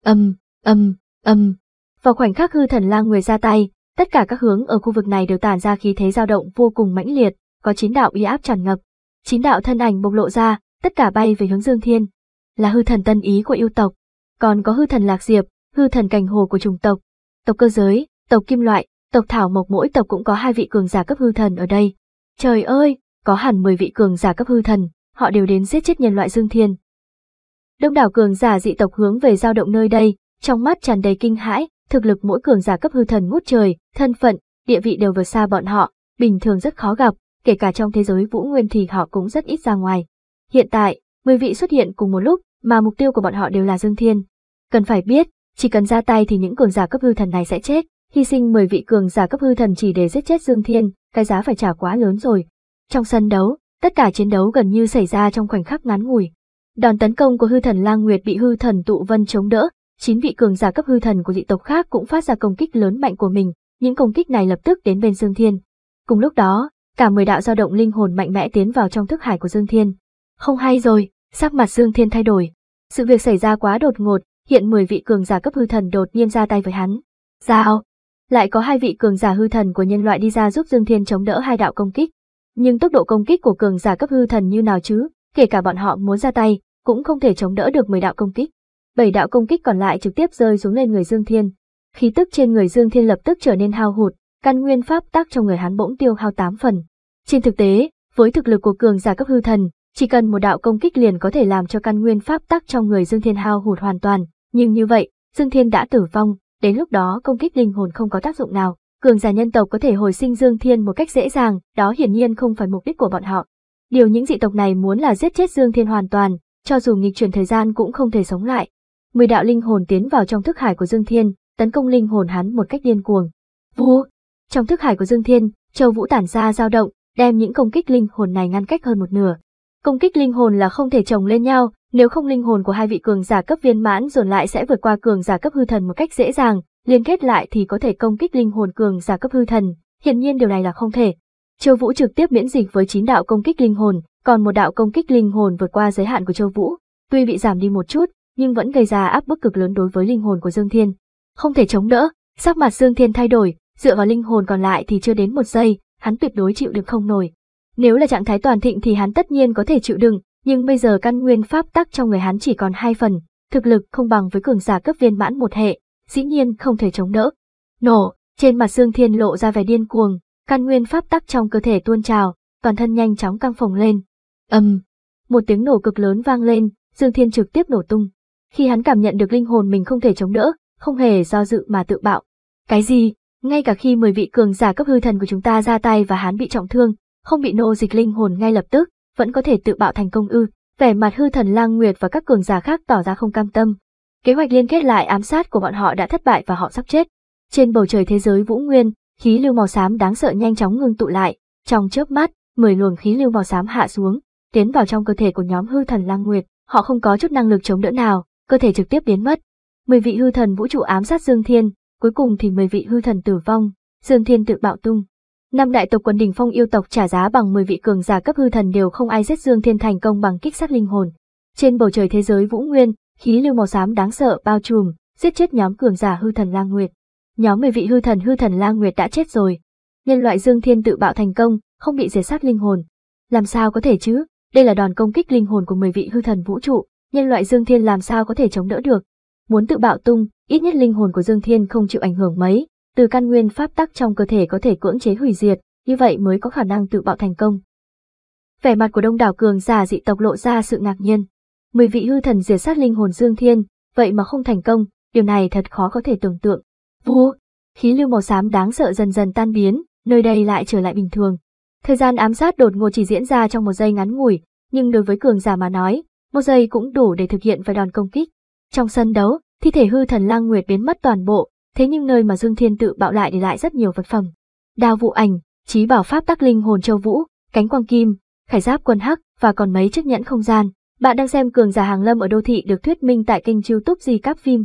Âm, âm, âm. Um. Vào khoảnh khắc hư thần lang người ra tay, tất cả các hướng ở khu vực này đều tản ra khí thế dao động vô cùng mãnh liệt, có chín đạo uy áp tràn ngập. Chín đạo thân ảnh bộc lộ ra, tất cả bay về hướng Dương Thiên. Là hư thần tân ý của yêu tộc, còn có hư thần lạc diệp, hư thần cảnh hồ của chủng tộc, tộc cơ giới, tộc kim loại, tộc thảo mộc mỗi tộc cũng có hai vị cường giả cấp hư thần ở đây. Trời ơi, có hẳn 10 vị cường giả cấp hư thần, họ đều đến giết chết nhân loại Dương Thiên. Đông đảo cường giả dị tộc hướng về giao động nơi đây, trong mắt tràn đầy kinh hãi, thực lực mỗi cường giả cấp hư thần ngút trời, thân phận, địa vị đều vượt xa bọn họ, bình thường rất khó gặp, kể cả trong thế giới Vũ Nguyên thì họ cũng rất ít ra ngoài. Hiện tại, 10 vị xuất hiện cùng một lúc mà mục tiêu của bọn họ đều là Dương Thiên. Cần phải biết, chỉ cần ra tay thì những cường giả cấp hư thần này sẽ chết, hy sinh 10 vị cường giả cấp hư thần chỉ để giết chết Dương Thiên, cái giá phải trả quá lớn rồi. Trong sân đấu, tất cả chiến đấu gần như xảy ra trong khoảnh khắc ngắn ngủi. Đòn tấn công của hư thần Lang Nguyệt bị hư thần Tụ Vân chống đỡ, chín vị cường giả cấp hư thần của dị tộc khác cũng phát ra công kích lớn mạnh của mình, những công kích này lập tức đến bên Dương Thiên. Cùng lúc đó, cả mười đạo dao động linh hồn mạnh mẽ tiến vào trong thức hải của Dương Thiên. Không hay rồi, sắc mặt Dương Thiên thay đổi. Sự việc xảy ra quá đột ngột, hiện mười vị cường giả cấp hư thần đột nhiên ra tay với hắn. Giao! Lại có hai vị cường giả hư thần của nhân loại đi ra giúp Dương Thiên chống đỡ hai đạo công kích. Nhưng tốc độ công kích của cường giả cấp hư thần như nào chứ, kể cả bọn họ muốn ra tay, cũng không thể chống đỡ được mười đạo công kích. Bảy đạo công kích còn lại trực tiếp rơi xuống lên người Dương Thiên. Khí tức trên người Dương Thiên lập tức trở nên hao hụt, căn nguyên pháp tắc trong người hắn bỗng tiêu hao 8 phần. Trên thực tế, với thực lực của cường giả cấp hư thần, chỉ cần một đạo công kích liền có thể làm cho căn nguyên pháp tắc trong người Dương Thiên hao hụt hoàn toàn, nhưng như vậy, Dương Thiên đã tử vong, đến lúc đó công kích linh hồn không có tác dụng nào, cường giả nhân tộc có thể hồi sinh Dương Thiên một cách dễ dàng, đó hiển nhiên không phải mục đích của bọn họ. Điều những dị tộc này muốn là giết chết Dương Thiên hoàn toàn, cho dù nghịch chuyển thời gian cũng không thể sống lại. Mười đạo linh hồn tiến vào trong thức hải của Dương Thiên, tấn công linh hồn hắn một cách điên cuồng. Vù, trong thức hải của Dương Thiên, Châu Vũ tản ra dao động, đem những công kích linh hồn này ngăn cách hơn một nửa. Công kích linh hồn là không thể chồng lên nhau, nếu không linh hồn của hai vị cường giả cấp viên mãn dồn lại sẽ vượt qua cường giả cấp hư thần một cách dễ dàng, liên kết lại thì có thể công kích linh hồn cường giả cấp hư thần, hiển nhiên điều này là không thể. Châu Vũ trực tiếp miễn dịch với chín đạo công kích linh hồn, còn một đạo công kích linh hồn vượt qua giới hạn của Châu Vũ, tuy bị giảm đi một chút, nhưng vẫn gây ra áp bức cực lớn đối với linh hồn của Dương Thiên. Không thể chống đỡ, sắc mặt Dương Thiên thay đổi, Dựa vào linh hồn còn lại thì chưa đến một giây, hắn tuyệt đối chịu đựng không nổi. Nếu là trạng thái toàn thịnh thì hắn tất nhiên có thể chịu đựng, nhưng bây giờ căn nguyên pháp tắc trong người hắn chỉ còn hai phần, thực lực không bằng với cường giả cấp viên mãn một hệ, dĩ nhiên không thể chống đỡ. Nổ, trên mặt Dương Thiên lộ ra vẻ điên cuồng, căn nguyên pháp tắc trong cơ thể tuôn trào, toàn thân nhanh chóng căng phồng lên. Ầm, một tiếng nổ cực lớn vang lên, Dương Thiên trực tiếp nổ tung. Khi hắn cảm nhận được linh hồn mình không thể chống đỡ, không hề do dự mà tự bạo. Cái gì? Ngay cả khi 10 vị cường giả cấp hư thần của chúng ta ra tay và hắn bị trọng thương, không bị nô dịch linh hồn ngay lập tức, vẫn có thể tự bạo thành công ư, vẻ mặt hư thần lang nguyệt và các cường giả khác tỏ ra không cam tâm. Kế hoạch liên kết lại ám sát của bọn họ đã thất bại và họ sắp chết. Trên bầu trời thế giới Vũ Nguyên, khí lưu màu xám đáng sợ nhanh chóng ngưng tụ lại, trong chớp mắt, 10 luồng khí lưu màu xám hạ xuống, tiến vào trong cơ thể của nhóm hư thần lang nguyệt, họ không có chút năng lực chống đỡ nào, cơ thể trực tiếp biến mất. Mười vị hư thần vũ trụ ám sát Dương Thiên, cuối cùng thì 10 vị hư thần tử vong, Dương Thiên tự bạo tung. Năm đại tộc quân đỉnh phong yêu tộc trả giá bằng 10 vị cường giả cấp hư thần đều không ai giết Dương Thiên thành công bằng kích sát linh hồn. Trên bầu trời thế giới Vũ Nguyên, khí lưu màu xám đáng sợ bao trùm, giết chết nhóm cường giả hư thần Lang Nguyệt. Nhóm 10 vị hư thần hư thần Lang Nguyệt đã chết rồi. Nhân loại Dương Thiên tự bạo thành công, không bị diệt sát linh hồn. Làm sao có thể chứ? Đây là đòn công kích linh hồn của 10 vị hư thần vũ trụ, nhân loại Dương Thiên làm sao có thể chống đỡ được? Muốn tự bạo tung, ít nhất linh hồn của Dương Thiên không chịu ảnh hưởng mấy, từ căn nguyên pháp tắc trong cơ thể có thể cưỡng chế hủy diệt, như vậy mới có khả năng tự bạo thành công. Vẻ mặt của đông đảo cường giả dị tộc lộ ra sự ngạc nhiên. Mười vị hư thần diệt sát linh hồn Dương Thiên, vậy mà không thành công, điều này thật khó có thể tưởng tượng. Vù, khí lưu màu xám đáng sợ dần dần tan biến, nơi đây lại trở lại bình thường. Thời gian ám sát đột ngột chỉ diễn ra trong một giây ngắn ngủi, nhưng đối với cường giả mà nói, một giây cũng đủ để thực hiện vài đòn công kích. Trong sân đấu, thi thể hư thần lang nguyệt biến mất toàn bộ, thế nhưng nơi mà Dương Thiên tự bạo lại để lại rất nhiều vật phẩm. Đao vụ ảnh, trí bảo pháp tắc linh hồn châu vũ, cánh quang kim, khải giáp quân hắc và còn mấy chiếc nhẫn không gian. Bạn đang xem cường giả hàng lâm ở đô thị được thuyết minh tại kênh YouTube Di Cáp Phim.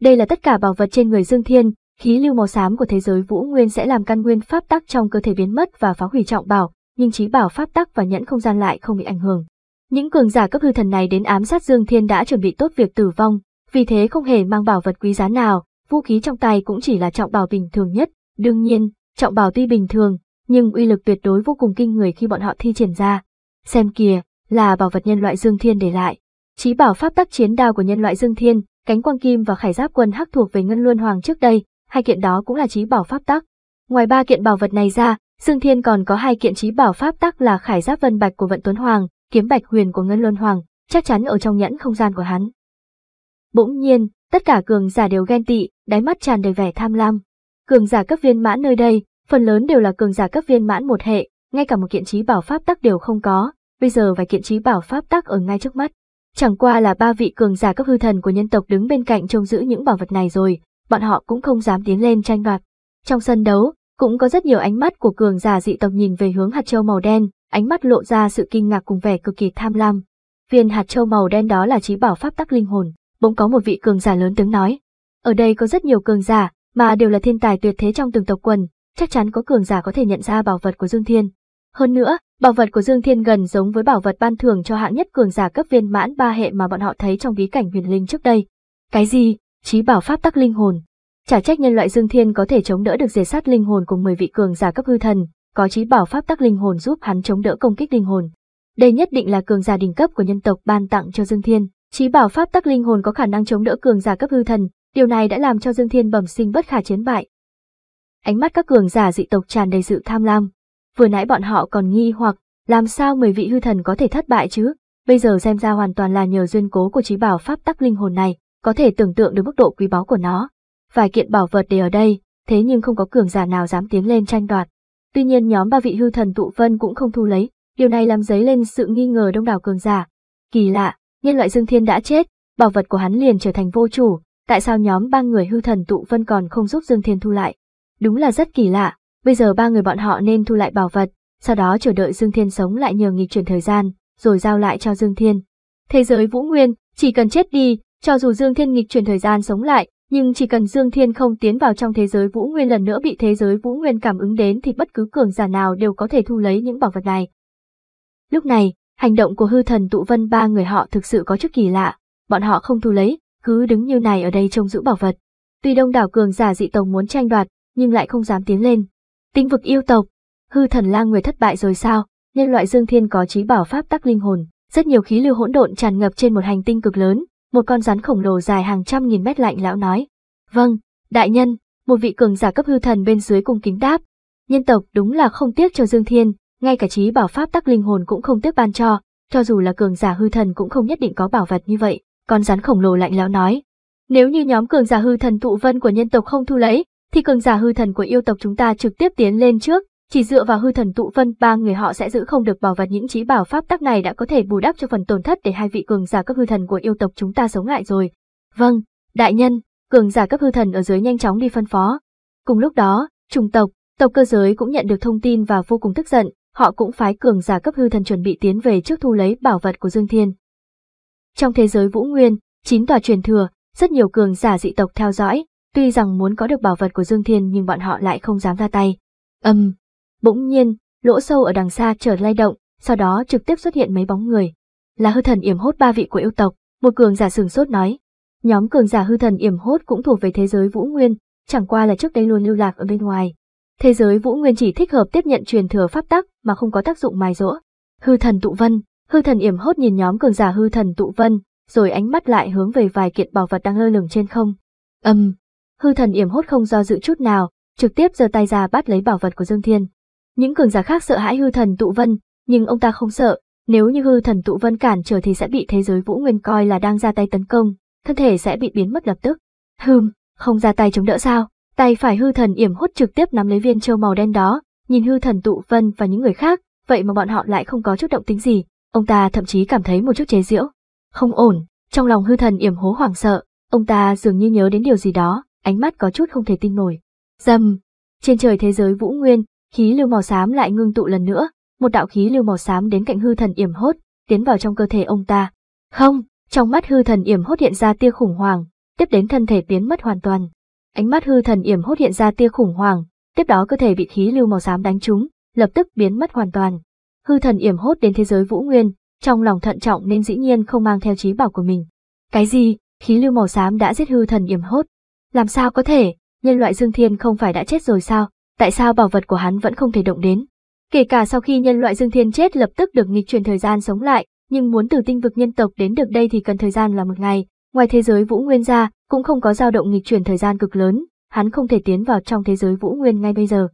Đây là tất cả bảo vật trên người Dương Thiên, khí lưu màu xám của thế giới Vũ Nguyên sẽ làm căn nguyên pháp tắc trong cơ thể biến mất và phá hủy trọng bảo, nhưng trí bảo pháp tắc và nhẫn không gian lại không bị ảnh hưởng. Những cường giả cấp hư thần này đến ám sát Dương Thiên đã chuẩn bị tốt việc tử vong, vì thế không hề mang bảo vật quý giá nào, vũ khí trong tay cũng chỉ là trọng bảo bình thường nhất. Đương nhiên, trọng bảo tuy bình thường, nhưng uy lực tuyệt đối vô cùng kinh người khi bọn họ thi triển ra. Xem kìa, là bảo vật nhân loại Dương Thiên để lại. Chí bảo pháp tắc chiến đao của nhân loại Dương Thiên, cánh quang kim và khải giáp quân hắc thuộc về Ngân Luân Hoàng trước đây, hai kiện đó cũng là chí bảo pháp tắc. Ngoài ba kiện bảo vật này ra, Dương Thiên còn có hai kiện chí bảo pháp tắc là khải giáp vân bạch của Vận Tuấn Hoàng, kiếm bạch huyền của Ngân Luân Hoàng, chắc chắn ở trong nhẫn không gian của hắn. Bỗng nhiên, tất cả cường giả đều ghen tị, đáy mắt tràn đầy vẻ tham lam. Cường giả cấp viên mãn nơi đây, phần lớn đều là cường giả cấp viên mãn một hệ, ngay cả một kiện trí bảo pháp tắc đều không có, bây giờ vài kiện trí bảo pháp tắc ở ngay trước mắt. Chẳng qua là ba vị cường giả cấp hư thần của nhân tộc đứng bên cạnh trông giữ những bảo vật này rồi, bọn họ cũng không dám tiến lên tranh đoạt. Trong sân đấu, cũng có rất nhiều ánh mắt của cường giả dị tộc nhìn về hướng hạt châu màu đen, ánh mắt lộ ra sự kinh ngạc cùng vẻ cực kỳ tham lam. Viên hạt châu màu đen đó là trí bảo pháp tắc linh hồn bỗng có một vị cường giả lớn tiếng nói. Ở đây có rất nhiều cường giả, mà đều là thiên tài tuyệt thế trong từng tộc quần, chắc chắn có cường giả có thể nhận ra bảo vật của Dương Thiên. Hơn nữa, bảo vật của Dương Thiên gần giống với bảo vật ban thường cho hạng nhất cường giả cấp viên mãn ba hệ mà bọn họ thấy trong bí cảnh huyền linh trước đây. Cái gì? trí bảo pháp tắc linh hồn. Chả trách nhân loại Dương Thiên có thể chống đỡ được dề sát linh hồn cùng 10 vị cường giả cấp hư thần, có trí bảo pháp tắc linh hồn giúp hắn chống đỡ công kích linh hồn. Đây nhất định là cường giả đỉnh cấp của nhân tộc ban tặng cho Dương Thiên. Chí bảo pháp tắc linh hồn có khả năng chống đỡ cường giả cấp hư thần, điều này đã làm cho Dương Thiên bẩm sinh bất khả chiến bại. Ánh mắt các cường giả dị tộc tràn đầy sự tham lam. Vừa nãy bọn họ còn nghi hoặc, làm sao mười vị hư thần có thể thất bại chứ? Bây giờ xem ra hoàn toàn là nhờ duyên cố của chí bảo pháp tắc linh hồn này, có thể tưởng tượng được mức độ quý báu của nó. Vài kiện bảo vật đều ở đây, thế nhưng không có cường giả nào dám tiến lên tranh đoạt. Tuy nhiên nhóm ba vị hư thần tụ vân cũng không thu lấy, điều này làm dấy lên sự nghi ngờ đông đảo cường giả. Kỳ lạ, nhân loại Dương Thiên đã chết, bảo vật của hắn liền trở thành vô chủ, tại sao nhóm ba người hư thần tụ vân còn không giúp Dương Thiên thu lại? Đúng là rất kỳ lạ, bây giờ ba người bọn họ nên thu lại bảo vật, sau đó chờ đợi Dương Thiên sống lại nhờ nghịch chuyển thời gian, rồi giao lại cho Dương Thiên. Thế giới Vũ Nguyên, chỉ cần chết đi, cho dù Dương Thiên nghịch chuyển thời gian sống lại, nhưng chỉ cần Dương Thiên không tiến vào trong thế giới Vũ Nguyên lần nữa bị thế giới Vũ Nguyên cảm ứng đến thì bất cứ cường giả nào đều có thể thu lấy những bảo vật này. Lúc này, Hành động của hư thần tụ vân ba người họ thực sự có chút kỳ lạ, bọn họ không thu lấy, cứ đứng như này ở đây trông giữ bảo vật. Tuy đông đảo cường giả dị tộc muốn tranh đoạt, nhưng lại không dám tiến lên. Tinh vực yêu tộc, hư thần lang người thất bại rồi sao, nhân loại dương thiên có trí bảo pháp tắc linh hồn, rất nhiều khí lưu hỗn độn tràn ngập trên một hành tinh cực lớn, một con rắn khổng lồ dài hàng trăm nghìn mét lạnh lão nói. Vâng, đại nhân, một vị cường giả cấp hư thần bên dưới cung kính đáp. Nhân tộc đúng là không tiếc cho dương thiên, ngay cả trí bảo pháp tắc linh hồn cũng không tiếp ban cho, cho dù là cường giả hư thần cũng không nhất định có bảo vật như vậy, con rắn khổng lồ lạnh lẽo nói. Nếu như nhóm cường giả hư thần tụ vân của nhân tộc không thu lấy, thì cường giả hư thần của yêu tộc chúng ta trực tiếp tiến lên trước, chỉ dựa vào hư thần tụ vân ba người họ sẽ giữ không được bảo vật những trí bảo pháp tắc này đã có thể bù đắp cho phần tổn thất để hai vị cường giả cấp hư thần của yêu tộc chúng ta sống lại rồi. Vâng, đại nhân, cường giả cấp hư thần ở dưới nhanh chóng đi phân phó. Cùng lúc đó, trùng tộc, tộc cơ giới cũng nhận được thông tin và vô cùng tức giận, họ cũng phái cường giả cấp hư thần chuẩn bị tiến về trước thu lấy bảo vật của Dương Thiên. Trong thế giới Vũ Nguyên, chín tòa truyền thừa, rất nhiều cường giả dị tộc theo dõi, tuy rằng muốn có được bảo vật của Dương Thiên nhưng bọn họ lại không dám ra tay. Âm, um, bỗng nhiên, lỗ sâu ở đằng xa trở lay động, sau đó trực tiếp xuất hiện mấy bóng người. Là hư thần yểm hốt ba vị của yêu tộc, một cường giả sừng sốt nói. Nhóm cường giả hư thần yểm hốt cũng thuộc về thế giới Vũ Nguyên, chẳng qua là trước đây luôn lưu lạc ở bên ngoài, Thế giới Vũ Nguyên chỉ thích hợp tiếp nhận truyền thừa pháp tắc mà không có tác dụng mài rũa Hư thần tụ vân, hư thần yểm hốt nhìn nhóm cường giả hư thần tụ vân, rồi ánh mắt lại hướng về vài kiện bảo vật đang lơ lửng trên không. Âm, um, hư thần yểm hốt không do dự chút nào, trực tiếp giơ tay ra bắt lấy bảo vật của Dương Thiên. Những cường giả khác sợ hãi hư thần tụ vân, nhưng ông ta không sợ, nếu như hư thần tụ vân cản trở thì sẽ bị thế giới Vũ Nguyên coi là đang ra tay tấn công, thân thể sẽ bị biến mất lập tức. Hừm, không ra tay chống đỡ sao? Tay phải hư thần yểm hút trực tiếp nắm lấy viên châu màu đen đó, nhìn hư thần tụ vân và những người khác, vậy mà bọn họ lại không có chút động tính gì, ông ta thậm chí cảm thấy một chút chế giễu. Không ổn, trong lòng hư thần yểm hố hoảng sợ, ông ta dường như nhớ đến điều gì đó, ánh mắt có chút không thể tin nổi. Dầm! Trên trời thế giới vũ nguyên, khí lưu màu xám lại ngưng tụ lần nữa, một đạo khí lưu màu xám đến cạnh hư thần yểm hốt, tiến vào trong cơ thể ông ta. Không, trong mắt hư thần yểm hốt hiện ra tia khủng hoảng, tiếp đến thân thể biến mất hoàn toàn. Ánh mắt hư thần yểm hốt hiện ra tia khủng hoảng, tiếp đó cơ thể bị khí lưu màu xám đánh trúng, lập tức biến mất hoàn toàn. Hư thần yểm hốt đến thế giới Vũ Nguyên, trong lòng thận trọng nên dĩ nhiên không mang theo trí bảo của mình. Cái gì? Khí lưu màu xám đã giết hư thần yểm hốt. Làm sao có thể? Nhân loại Dương Thiên không phải đã chết rồi sao? Tại sao bảo vật của hắn vẫn không thể động đến? Kể cả sau khi nhân loại Dương Thiên chết lập tức được nghịch chuyển thời gian sống lại, nhưng muốn từ tinh vực nhân tộc đến được đây thì cần thời gian là một ngày. Ngoài thế giới Vũ Nguyên ra, cũng không có dao động nghịch chuyển thời gian cực lớn, hắn không thể tiến vào trong thế giới vũ nguyên ngay bây giờ.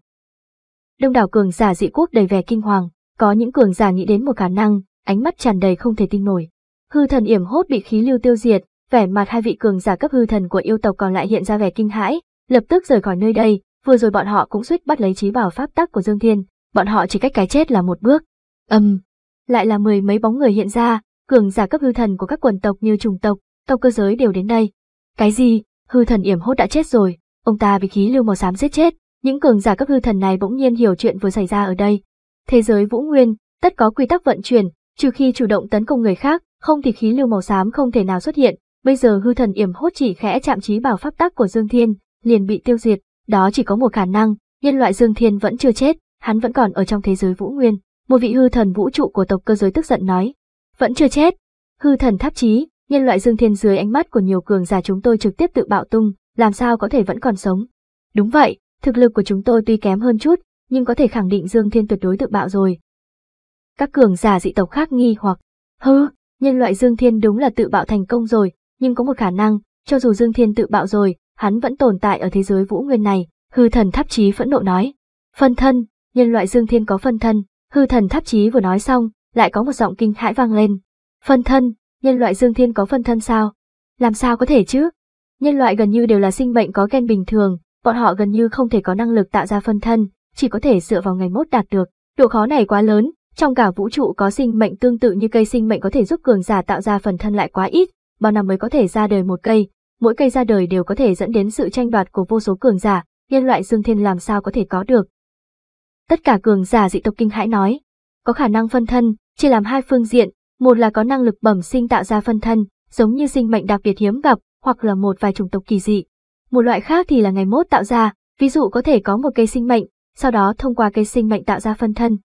Đông đảo cường giả dị quốc đầy vẻ kinh hoàng, có những cường giả nghĩ đến một khả năng, ánh mắt tràn đầy không thể tin nổi. Hư thần yểm hốt bị khí lưu tiêu diệt, vẻ mặt hai vị cường giả cấp hư thần của yêu tộc còn lại hiện ra vẻ kinh hãi, lập tức rời khỏi nơi đây, vừa rồi bọn họ cũng suýt bắt lấy trí bảo pháp tắc của Dương Thiên, bọn họ chỉ cách cái chết là một bước. Âm, lại là mười mấy bóng người hiện ra, cường giả cấp hư thần của các quần tộc như trùng tộc, tộc cơ giới đều đến đây, cái gì? Hư thần yểm hốt đã chết rồi, ông ta bị khí lưu màu xám giết chết. Những cường giả cấp hư thần này bỗng nhiên hiểu chuyện vừa xảy ra ở đây. Thế giới Vũ Nguyên, tất có quy tắc vận chuyển, trừ khi chủ động tấn công người khác, không thì khí lưu màu xám không thể nào xuất hiện. Bây giờ hư thần yểm hốt chỉ khẽ chạm chí bảo pháp tắc của Dương Thiên, liền bị tiêu diệt, đó chỉ có một khả năng, nhân loại Dương Thiên vẫn chưa chết, hắn vẫn còn ở trong thế giới Vũ Nguyên. Một vị hư thần vũ trụ của tộc cơ giới tức giận nói, vẫn chưa chết. Hư thần tháp chí, Nhân loại Dương Thiên dưới ánh mắt của nhiều cường giả chúng tôi trực tiếp tự bạo tung, làm sao có thể vẫn còn sống. Đúng vậy, thực lực của chúng tôi tuy kém hơn chút, nhưng có thể khẳng định Dương Thiên tuyệt đối tự bạo rồi. Các cường giả dị tộc khác nghi hoặc, hư nhân loại Dương Thiên đúng là tự bạo thành công rồi, nhưng có một khả năng, cho dù Dương Thiên tự bạo rồi, hắn vẫn tồn tại ở thế giới vũ nguyên này, hư thần tháp chí phẫn nộ nói. Phân thân, nhân loại Dương Thiên có phân thân, hư thần tháp chí vừa nói xong, lại có một giọng kinh hãi vang lên. Phân thân, nhân loại dương thiên có phân thân sao? Làm sao có thể chứ? Nhân loại gần như đều là sinh mệnh có gen bình thường, bọn họ gần như không thể có năng lực tạo ra phân thân, chỉ có thể dựa vào ngày mốt đạt được. Độ khó này quá lớn, trong cả vũ trụ có sinh mệnh tương tự như cây sinh mệnh có thể giúp cường giả tạo ra phần thân lại quá ít, bao năm mới có thể ra đời một cây, mỗi cây ra đời đều có thể dẫn đến sự tranh đoạt của vô số cường giả, nhân loại dương thiên làm sao có thể có được. Tất cả cường giả dị tộc kinh hãi nói, có khả năng phân thân, chỉ làm hai phương diện, một là có năng lực bẩm sinh tạo ra phân thân, giống như sinh mệnh đặc biệt hiếm gặp, hoặc là một vài chủng tộc kỳ dị. Một loại khác thì là ngày mốt tạo ra, ví dụ có thể có một cây sinh mệnh, sau đó thông qua cây sinh mệnh tạo ra phân thân.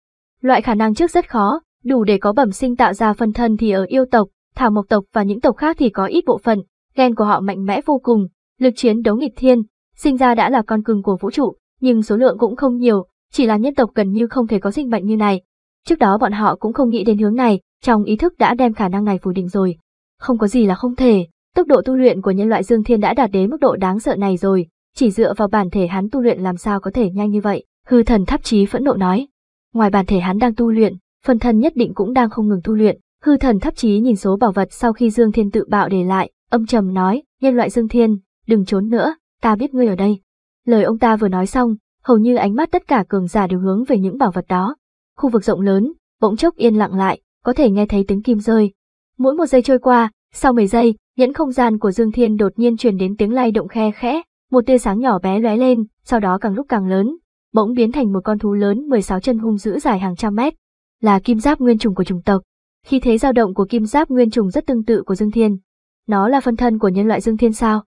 Loại khả năng trước rất khó, đủ để có bẩm sinh tạo ra phân thân thì ở yêu tộc, thảo mộc tộc và những tộc khác thì có ít bộ phận, gen của họ mạnh mẽ vô cùng, lực chiến đấu nghịch thiên, sinh ra đã là con cưng của vũ trụ, nhưng số lượng cũng không nhiều, chỉ là nhân tộc gần như không thể có sinh mệnh như này. Trước đó bọn họ cũng không nghĩ đến hướng này, trong ý thức đã đem khả năng này phủ định rồi. Không có gì là không thể, tốc độ tu luyện của nhân loại Dương Thiên đã đạt đến mức độ đáng sợ này rồi, chỉ dựa vào bản thể hắn tu luyện làm sao có thể nhanh như vậy, hư thần tháp chí phẫn nộ nói. Ngoài bản thể hắn đang tu luyện, phần thân nhất định cũng đang không ngừng tu luyện, hư thần tháp chí nhìn số bảo vật sau khi Dương Thiên tự bạo để lại, âm trầm nói, nhân loại Dương Thiên, đừng trốn nữa, ta biết ngươi ở đây. Lời ông ta vừa nói xong, hầu như ánh mắt tất cả cường giả đều hướng về những bảo vật đó. Khu vực rộng lớn, bỗng chốc yên lặng lại, có thể nghe thấy tiếng kim rơi. Mỗi một giây trôi qua, sau 10 giây, nhẫn không gian của Dương Thiên đột nhiên truyền đến tiếng lay động khe khẽ, một tia sáng nhỏ bé lóe lên, sau đó càng lúc càng lớn, bỗng biến thành một con thú lớn 16 chân hung dữ dài hàng trăm mét, là kim giáp nguyên trùng của chủng tộc. Khi thế dao động của kim giáp nguyên trùng rất tương tự của Dương Thiên. Nó là phân thân của nhân loại Dương Thiên sao?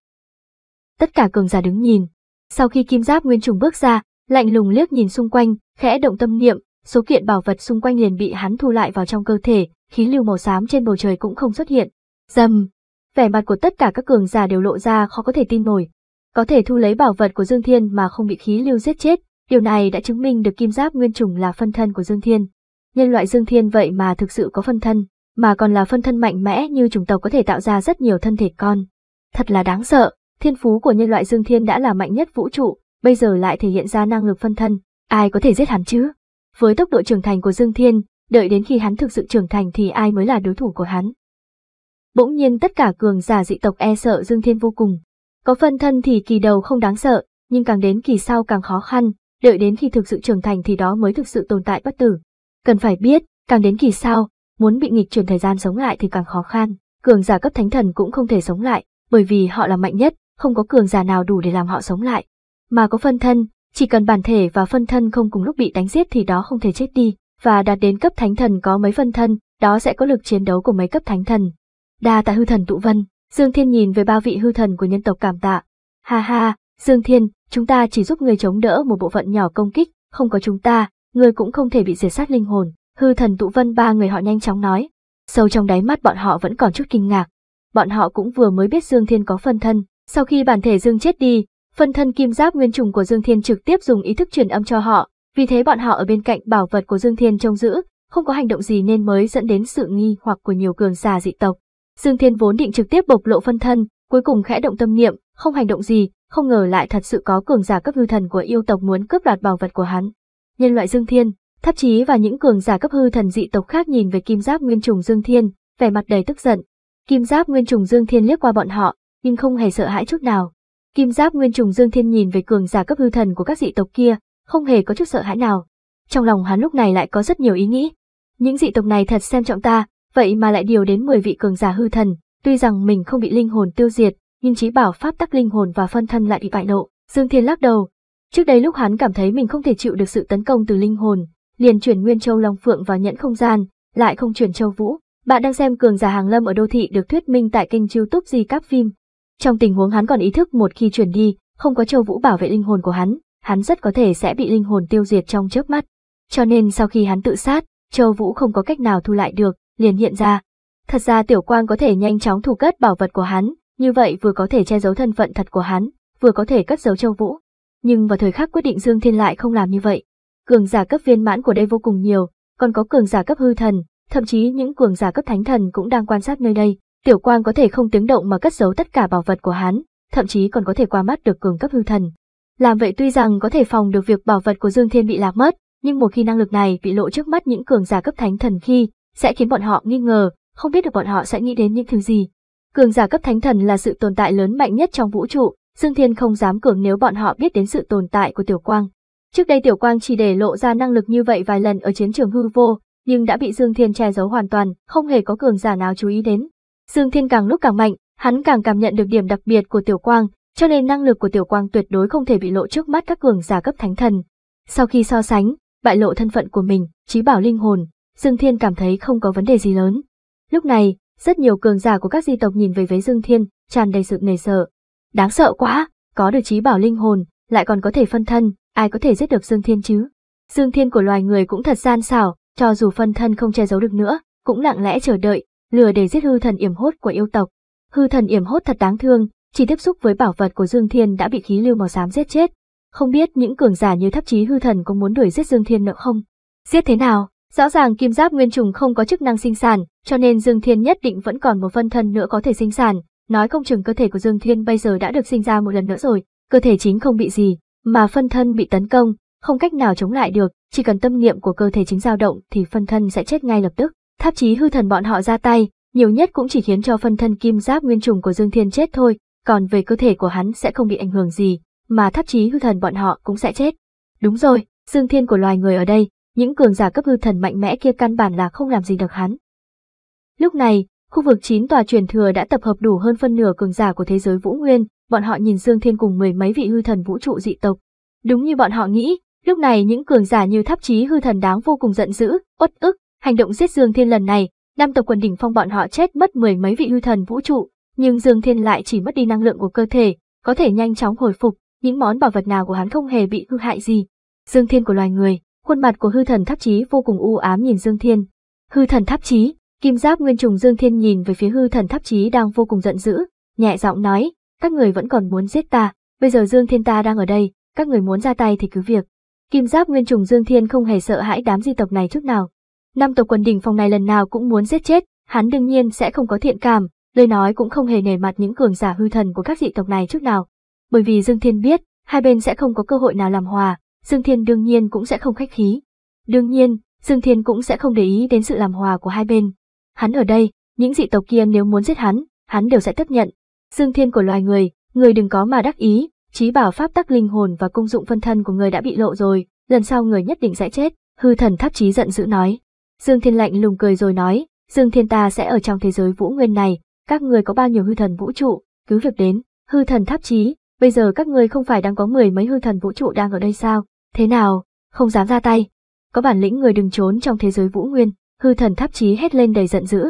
Tất cả cường giả đứng nhìn. Sau khi kim giáp nguyên trùng bước ra, lạnh lùng liếc nhìn xung quanh, khẽ động tâm niệm, Số kiện bảo vật xung quanh liền bị hắn thu lại vào trong cơ thể, khí lưu màu xám trên bầu trời cũng không xuất hiện. Dầm! Vẻ mặt của tất cả các cường giả đều lộ ra khó có thể tin nổi. Có thể thu lấy bảo vật của Dương Thiên mà không bị khí lưu giết chết, điều này đã chứng minh được kim giáp nguyên trùng là phân thân của Dương Thiên. Nhân loại Dương Thiên vậy mà thực sự có phân thân, mà còn là phân thân mạnh mẽ như chủng tộc có thể tạo ra rất nhiều thân thể con. Thật là đáng sợ, thiên phú của nhân loại Dương Thiên đã là mạnh nhất vũ trụ, bây giờ lại thể hiện ra năng lực phân thân, ai có thể giết hắn chứ? Với tốc độ trưởng thành của Dương Thiên, đợi đến khi hắn thực sự trưởng thành thì ai mới là đối thủ của hắn. Bỗng nhiên tất cả cường giả dị tộc e sợ Dương Thiên vô cùng. Có phân thân thì kỳ đầu không đáng sợ, nhưng càng đến kỳ sau càng khó khăn, đợi đến khi thực sự trưởng thành thì đó mới thực sự tồn tại bất tử. Cần phải biết, càng đến kỳ sau, muốn bị nghịch chuyển thời gian sống lại thì càng khó khăn, cường giả cấp thánh thần cũng không thể sống lại, bởi vì họ là mạnh nhất, không có cường giả nào đủ để làm họ sống lại. Mà có phân thân, chỉ cần bản thể và phân thân không cùng lúc bị đánh giết thì đó không thể chết đi, và đạt đến cấp thánh thần có mấy phân thân, đó sẽ có lực chiến đấu của mấy cấp thánh thần. Đa tạ hư thần tụ vân, Dương Thiên nhìn về ba vị hư thần của nhân tộc cảm tạ. Ha ha, Dương Thiên, chúng ta chỉ giúp người chống đỡ một bộ phận nhỏ công kích, không có chúng ta, người cũng không thể bị diệt sát linh hồn. Hư thần tụ vân ba người họ nhanh chóng nói. Sâu trong đáy mắt bọn họ vẫn còn chút kinh ngạc. Bọn họ cũng vừa mới biết Dương Thiên có phân thân, sau khi bản thể Dương chết đi, Phân thân kim giáp nguyên trùng của Dương Thiên trực tiếp dùng ý thức truyền âm cho họ, vì thế bọn họ ở bên cạnh bảo vật của Dương Thiên trông giữ, không có hành động gì nên mới dẫn đến sự nghi hoặc của nhiều cường giả dị tộc. Dương Thiên vốn định trực tiếp bộc lộ phân thân, cuối cùng khẽ động tâm niệm, không hành động gì, không ngờ lại thật sự có cường giả cấp hư thần của yêu tộc muốn cướp đoạt bảo vật của hắn. Nhân loại Dương Thiên, thấp Chí và những cường giả cấp hư thần dị tộc khác nhìn về Kim Giáp Nguyên Trùng Dương Thiên, vẻ mặt đầy tức giận. Kim Giáp Nguyên Trùng Dương Thiên liếc qua bọn họ, nhưng không hề sợ hãi chút nào, Kim giáp nguyên trùng Dương Thiên nhìn về cường giả cấp hư thần của các dị tộc kia, không hề có chút sợ hãi nào. Trong lòng hắn lúc này lại có rất nhiều ý nghĩ. Những dị tộc này thật xem trọng ta, vậy mà lại điều đến 10 vị cường giả hư thần, tuy rằng mình không bị linh hồn tiêu diệt, nhưng chí bảo pháp tắc linh hồn và phân thân lại bị bại lộ. Dương Thiên lắc đầu. Trước đây lúc hắn cảm thấy mình không thể chịu được sự tấn công từ linh hồn, liền chuyển Nguyên Châu Long Phượng vào nhẫn không gian, lại không chuyển Châu Vũ. Bạn đang xem cường giả hàng lâm ở đô thị được thuyết minh tại kênh YouTube Di Cáp Phim. Trong tình huống hắn còn ý thức một khi chuyển đi, không có châu vũ bảo vệ linh hồn của hắn, hắn rất có thể sẽ bị linh hồn tiêu diệt trong chớp mắt. Cho nên sau khi hắn tự sát, châu vũ không có cách nào thu lại được, liền hiện ra. Thật ra tiểu quang có thể nhanh chóng thu cất bảo vật của hắn, như vậy vừa có thể che giấu thân phận thật của hắn, vừa có thể cất giấu châu vũ. Nhưng vào thời khắc quyết định Dương Thiên lại không làm như vậy. Cường giả cấp viên mãn của đây vô cùng nhiều, còn có cường giả cấp hư thần, thậm chí những cường giả cấp thánh thần cũng đang quan sát nơi đây. Tiểu quang có thể không tiếng động mà cất giấu tất cả bảo vật của hắn, thậm chí còn có thể qua mắt được cường cấp hư thần. Làm vậy tuy rằng có thể phòng được việc bảo vật của Dương Thiên bị lạc mất, nhưng một khi năng lực này bị lộ trước mắt những cường giả cấp thánh thần khi, sẽ khiến bọn họ nghi ngờ, không biết được bọn họ sẽ nghĩ đến những thứ gì. Cường giả cấp thánh thần là sự tồn tại lớn mạnh nhất trong vũ trụ, Dương Thiên không dám cường nếu bọn họ biết đến sự tồn tại của Tiểu Quang. Trước đây Tiểu Quang chỉ để lộ ra năng lực như vậy vài lần ở chiến trường hư vô, nhưng đã bị Dương Thiên che giấu hoàn toàn, không hề có cường giả nào chú ý đến. Dương Thiên càng lúc càng mạnh, hắn càng cảm nhận được điểm đặc biệt của Tiểu Quang, cho nên năng lực của Tiểu Quang tuyệt đối không thể bị lộ trước mắt các cường giả cấp thánh thần. Sau khi so sánh, bại lộ thân phận của mình, trí bảo linh hồn, Dương Thiên cảm thấy không có vấn đề gì lớn. Lúc này, rất nhiều cường giả của các di tộc nhìn về với Dương Thiên, tràn đầy sự nề sợ. Đáng sợ quá, có được trí bảo linh hồn, lại còn có thể phân thân, ai có thể giết được Dương Thiên chứ? Dương Thiên của loài người cũng thật gian xảo, cho dù phân thân không che giấu được nữa, cũng lặng lẽ chờ đợi, lừa để giết hư thần yểm hốt của yêu tộc. Hư thần yểm hốt thật đáng thương, chỉ tiếp xúc với bảo vật của Dương Thiên đã bị khí lưu màu xám giết chết. Không biết những cường giả như thấp chí hư thần có muốn đuổi giết Dương Thiên nữa không? Giết thế nào? Rõ ràng kim giáp nguyên trùng không có chức năng sinh sản, cho nên Dương Thiên nhất định vẫn còn một phân thân nữa có thể sinh sản. Nói không chừng cơ thể của Dương Thiên bây giờ đã được sinh ra một lần nữa rồi, cơ thể chính không bị gì, mà phân thân bị tấn công, không cách nào chống lại được, chỉ cần tâm niệm của cơ thể chính dao động thì phân thân sẽ chết ngay lập tức. Tháp chí hư thần bọn họ ra tay, nhiều nhất cũng chỉ khiến cho phân thân kim giáp nguyên trùng của Dương Thiên chết thôi, còn về cơ thể của hắn sẽ không bị ảnh hưởng gì, mà tháp chí hư thần bọn họ cũng sẽ chết. Đúng rồi, Dương Thiên của loài người ở đây, những cường giả cấp hư thần mạnh mẽ kia căn bản là không làm gì được hắn. Lúc này, khu vực chín tòa truyền thừa đã tập hợp đủ hơn phân nửa cường giả của thế giới Vũ Nguyên, bọn họ nhìn Dương Thiên cùng mười mấy vị hư thần vũ trụ dị tộc. Đúng như bọn họ nghĩ, lúc này những cường giả như tháp chí hư thần đáng vô cùng giận dữ, uất ức, Hành động giết Dương Thiên lần này, năm tộc quần đỉnh phong bọn họ chết mất mười mấy vị hư thần vũ trụ, nhưng Dương Thiên lại chỉ mất đi năng lượng của cơ thể, có thể nhanh chóng hồi phục, những món bảo vật nào của hắn không hề bị hư hại gì. Dương Thiên của loài người, khuôn mặt của hư thần tháp chí vô cùng u ám nhìn Dương Thiên. Hư thần tháp chí, kim giáp nguyên trùng Dương Thiên nhìn về phía hư thần tháp chí đang vô cùng giận dữ, nhẹ giọng nói, các người vẫn còn muốn giết ta, bây giờ Dương Thiên ta đang ở đây, các người muốn ra tay thì cứ việc. Kim giáp nguyên trùng Dương Thiên không hề sợ hãi đám di tộc này chút nào, năm tộc quần đỉnh phòng này lần nào cũng muốn giết chết, hắn đương nhiên sẽ không có thiện cảm, lời nói cũng không hề nể mặt những cường giả hư thần của các dị tộc này trước nào. Bởi vì Dương Thiên biết, hai bên sẽ không có cơ hội nào làm hòa, Dương Thiên đương nhiên cũng sẽ không khách khí. Đương nhiên, Dương Thiên cũng sẽ không để ý đến sự làm hòa của hai bên. Hắn ở đây, những dị tộc kia nếu muốn giết hắn, hắn đều sẽ chấp nhận. Dương Thiên của loài người, người đừng có mà đắc ý, trí bảo pháp tắc linh hồn và công dụng phân thân của người đã bị lộ rồi, lần sau người nhất định sẽ chết, hư thần tháp chí giận dữ nói. Dương Thiên lạnh lùng cười rồi nói, Dương Thiên ta sẽ ở trong thế giới vũ nguyên này, các người có bao nhiêu hư thần vũ trụ, cứ việc đến, hư thần tháp chí, bây giờ các người không phải đang có mười mấy hư thần vũ trụ đang ở đây sao, thế nào, không dám ra tay. Có bản lĩnh người đừng trốn trong thế giới vũ nguyên, hư thần tháp chí hét lên đầy giận dữ.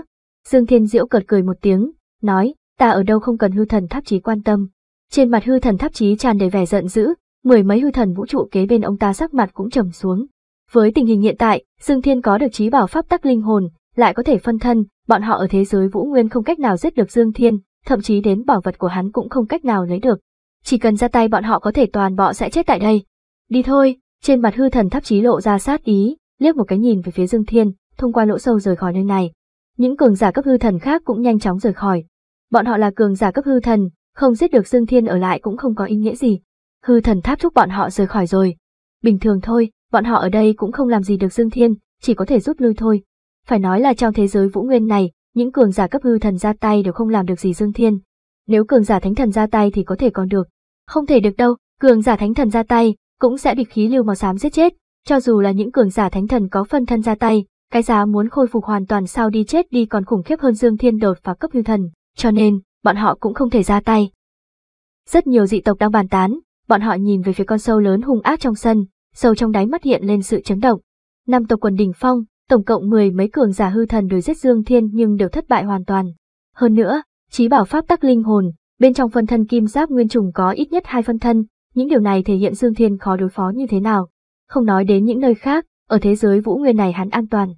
Dương Thiên Diễu cợt cười một tiếng, nói, ta ở đâu không cần hư thần tháp chí quan tâm. Trên mặt hư thần tháp chí tràn đầy vẻ giận dữ, mười mấy hư thần vũ trụ kế bên ông ta sắc mặt cũng trầm xuống. Với tình hình hiện tại, Dương Thiên có được trí bảo pháp tắc linh hồn, lại có thể phân thân, bọn họ ở thế giới Vũ Nguyên không cách nào giết được Dương Thiên, thậm chí đến bảo vật của hắn cũng không cách nào lấy được. Chỉ cần ra tay bọn họ có thể toàn bộ sẽ chết tại đây. Đi thôi, trên mặt hư thần tháp trí lộ ra sát ý, liếc một cái nhìn về phía Dương Thiên, thông qua lỗ sâu rời khỏi nơi này. Những cường giả cấp hư thần khác cũng nhanh chóng rời khỏi. Bọn họ là cường giả cấp hư thần, không giết được Dương Thiên ở lại cũng không có ý nghĩa gì. Hư thần tháp thúc bọn họ rời khỏi rồi. Bình thường thôi, bọn họ ở đây cũng không làm gì được Dương Thiên, chỉ có thể rút lui thôi. Phải nói là trong thế giới Vũ Nguyên này, những cường giả cấp hư thần ra tay đều không làm được gì Dương Thiên. Nếu cường giả thánh thần ra tay thì có thể còn được. Không thể được đâu, cường giả thánh thần ra tay, cũng sẽ bị khí lưu màu xám giết chết, cho dù là những cường giả thánh thần có phân thân ra tay, cái giá muốn khôi phục hoàn toàn sau đi chết đi còn khủng khiếp hơn Dương Thiên đột phá cấp hư thần, cho nên, bọn họ cũng không thể ra tay. Rất nhiều dị tộc đang bàn tán, bọn họ nhìn về phía con sâu lớn hung ác trong sân, sâu trong đáy mắt hiện lên sự chấn động. Năm tộc quần đỉnh phong, tổng cộng mười mấy cường giả hư thần đối giết Dương Thiên nhưng đều thất bại hoàn toàn. Hơn nữa, trí bảo pháp tắc linh hồn, bên trong phân thân kim giáp nguyên trùng có ít nhất hai phân thân, những điều này thể hiện Dương Thiên khó đối phó như thế nào. Không nói đến những nơi khác, ở thế giới vũ nguyên này hắn an toàn.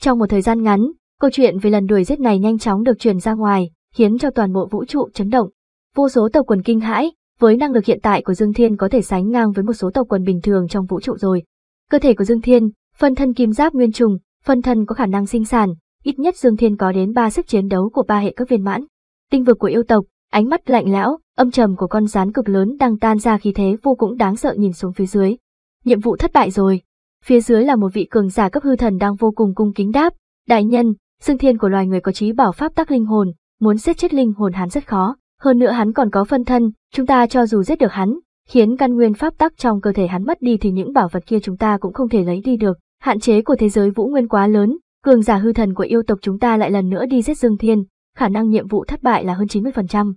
Trong một thời gian ngắn, câu chuyện về lần đuổi giết này nhanh chóng được truyền ra ngoài, khiến cho toàn bộ vũ trụ chấn động. Vô số tộc quần kinh hãi, với năng lực hiện tại của Dương Thiên có thể sánh ngang với một số tộc quần bình thường trong vũ trụ rồi. Cơ thể của Dương Thiên, phân thân kim giáp nguyên trùng, phân thân có khả năng sinh sản, ít nhất Dương Thiên có đến 3 sức chiến đấu của ba hệ cấp viên mãn. Tinh vực của yêu tộc, ánh mắt lạnh lẽo, âm trầm của con rắn cực lớn đang tan ra khí thế vô cùng đáng sợ nhìn xuống phía dưới. Nhiệm vụ thất bại rồi. Phía dưới là một vị cường giả cấp hư thần đang vô cùng cung kính đáp, đại nhân, Dương Thiên của loài người có trí bảo pháp tắc linh hồn, muốn giết chết linh hồn hắn rất khó, hơn nữa hắn còn có phân thân, chúng ta cho dù giết được hắn, khiến căn nguyên pháp tắc trong cơ thể hắn mất đi thì những bảo vật kia chúng ta cũng không thể lấy đi được. Hạn chế của thế giới vũ nguyên quá lớn, cường giả hư thần của yêu tộc chúng ta lại lần nữa đi giết Dương Thiên, khả năng nhiệm vụ thất bại là hơn 90%.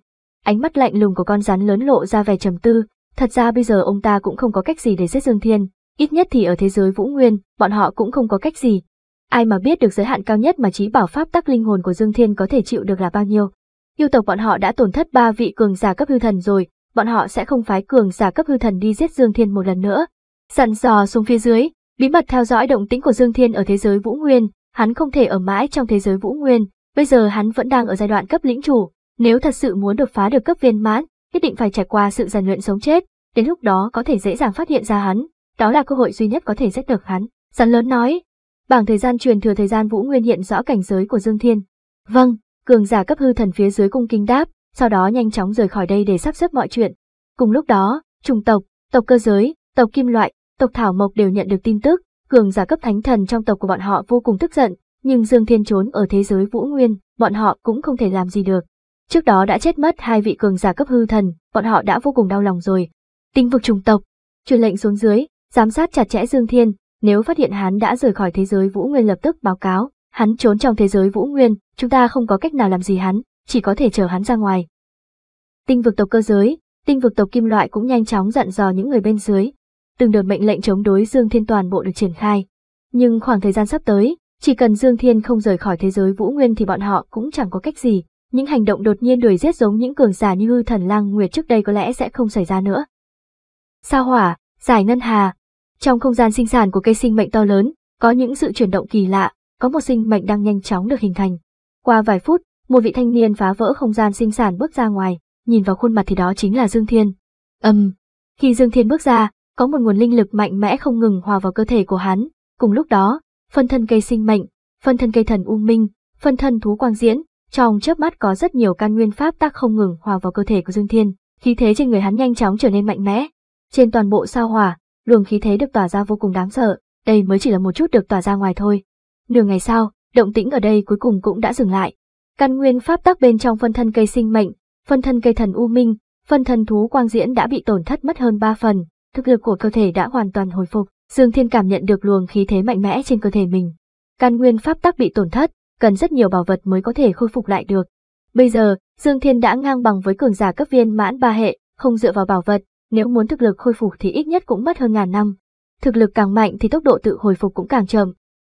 Ánh mắt lạnh lùng của con rắn lớn lộ ra vẻ trầm tư, thật ra bây giờ ông ta cũng không có cách gì để giết Dương Thiên, ít nhất thì ở thế giới Vũ Nguyên, bọn họ cũng không có cách gì. Ai mà biết được giới hạn cao nhất mà trí bảo pháp tắc linh hồn của Dương Thiên có thể chịu được là bao nhiêu, yêu tộc bọn họ đã tổn thất ba vị cường giả cấp hư thần rồi, bọn họ sẽ không phái cường giả cấp hư thần đi giết Dương Thiên một lần nữa. Sẵn dò xuống phía dưới, bí mật theo dõi động tĩnh của Dương Thiên ở thế giới Vũ Nguyên, hắn không thể ở mãi trong thế giới Vũ Nguyên, bây giờ hắn vẫn đang ở giai đoạn cấp lĩnh chủ, nếu thật sự muốn đột phá được cấp viên mãn, nhất định phải trải qua sự rèn luyện sống chết, đến lúc đó có thể dễ dàng phát hiện ra hắn, đó là cơ hội duy nhất có thể giết được hắn. Rắn lớn nói, bảng thời gian truyền thừa thời gian Vũ Nguyên hiện rõ cảnh giới của Dương Thiên. Vâng, cường giả cấp hư thần phía dưới cung kinh đáp, sau đó nhanh chóng rời khỏi đây để sắp xếp mọi chuyện. Cùng lúc đó, trùng tộc, tộc cơ giới, tộc kim loại, tộc thảo mộc đều nhận được tin tức, cường giả cấp thánh thần trong tộc của bọn họ vô cùng tức giận, nhưng Dương Thiên trốn ở thế giới Vũ Nguyên, bọn họ cũng không thể làm gì được. Trước đó đã chết mất hai vị cường giả cấp hư thần, bọn họ đã vô cùng đau lòng rồi. Tinh vực trùng tộc, truyền lệnh xuống dưới, giám sát chặt chẽ Dương Thiên, nếu phát hiện hắn đã rời khỏi thế giới Vũ Nguyên lập tức báo cáo, Hắn trốn trong thế giới Vũ Nguyên, chúng ta không có cách nào làm gì hắn, chỉ có thể chờ hắn ra ngoài. Tinh vực tộc cơ giới, tinh vực tộc kim loại cũng nhanh chóng dặn dò những người bên dưới. Từng đợt mệnh lệnh chống đối Dương Thiên toàn bộ được triển khai. Nhưng khoảng thời gian sắp tới, chỉ cần Dương Thiên không rời khỏi thế giới Vũ Nguyên thì bọn họ cũng chẳng có cách gì. Những hành động đột nhiên đuổi giết giống những cường giả như hư thần lang nguyệt trước đây có lẽ sẽ không xảy ra nữa. Sao hỏa, giải ngân hà. Trong không gian sinh sản của cây sinh mệnh to lớn, có những sự chuyển động kỳ lạ, có một sinh mệnh đang nhanh chóng được hình thành. Qua vài phút, một vị thanh niên phá vỡ không gian sinh sản bước ra ngoài, nhìn vào khuôn mặt thì đó chính là Dương Thiên. Âm. Um, khi Dương Thiên bước ra, có một nguồn linh lực mạnh mẽ không ngừng hòa vào cơ thể của hắn, cùng lúc đó, phân thân cây sinh mệnh, phân thân cây thần u minh, phân thân thú quang diễn, trong chớp mắt có rất nhiều căn nguyên pháp tác không ngừng hòa vào cơ thể của Dương Thiên, khí thế trên người hắn nhanh chóng trở nên mạnh mẽ. Trên toàn bộ sao hỏa, luồng khí thế được tỏa ra vô cùng đáng sợ, đây mới chỉ là một chút được tỏa ra ngoài thôi. Nửa ngày sau, động tĩnh ở đây cuối cùng cũng đã dừng lại. Căn nguyên pháp tắc bên trong phân thân cây sinh mệnh, phân thân cây thần u minh, phân thân thú quang diễn đã bị tổn thất mất hơn ba phần, thực lực của cơ thể đã hoàn toàn hồi phục, Dương Thiên cảm nhận được luồng khí thế mạnh mẽ trên cơ thể mình. Căn nguyên pháp tắc bị tổn thất, cần rất nhiều bảo vật mới có thể khôi phục lại được. Bây giờ, Dương Thiên đã ngang bằng với cường giả cấp viên mãn ba hệ, không dựa vào bảo vật, nếu muốn thực lực khôi phục thì ít nhất cũng mất hơn ngàn năm. Thực lực càng mạnh thì tốc độ tự hồi phục cũng càng chậm,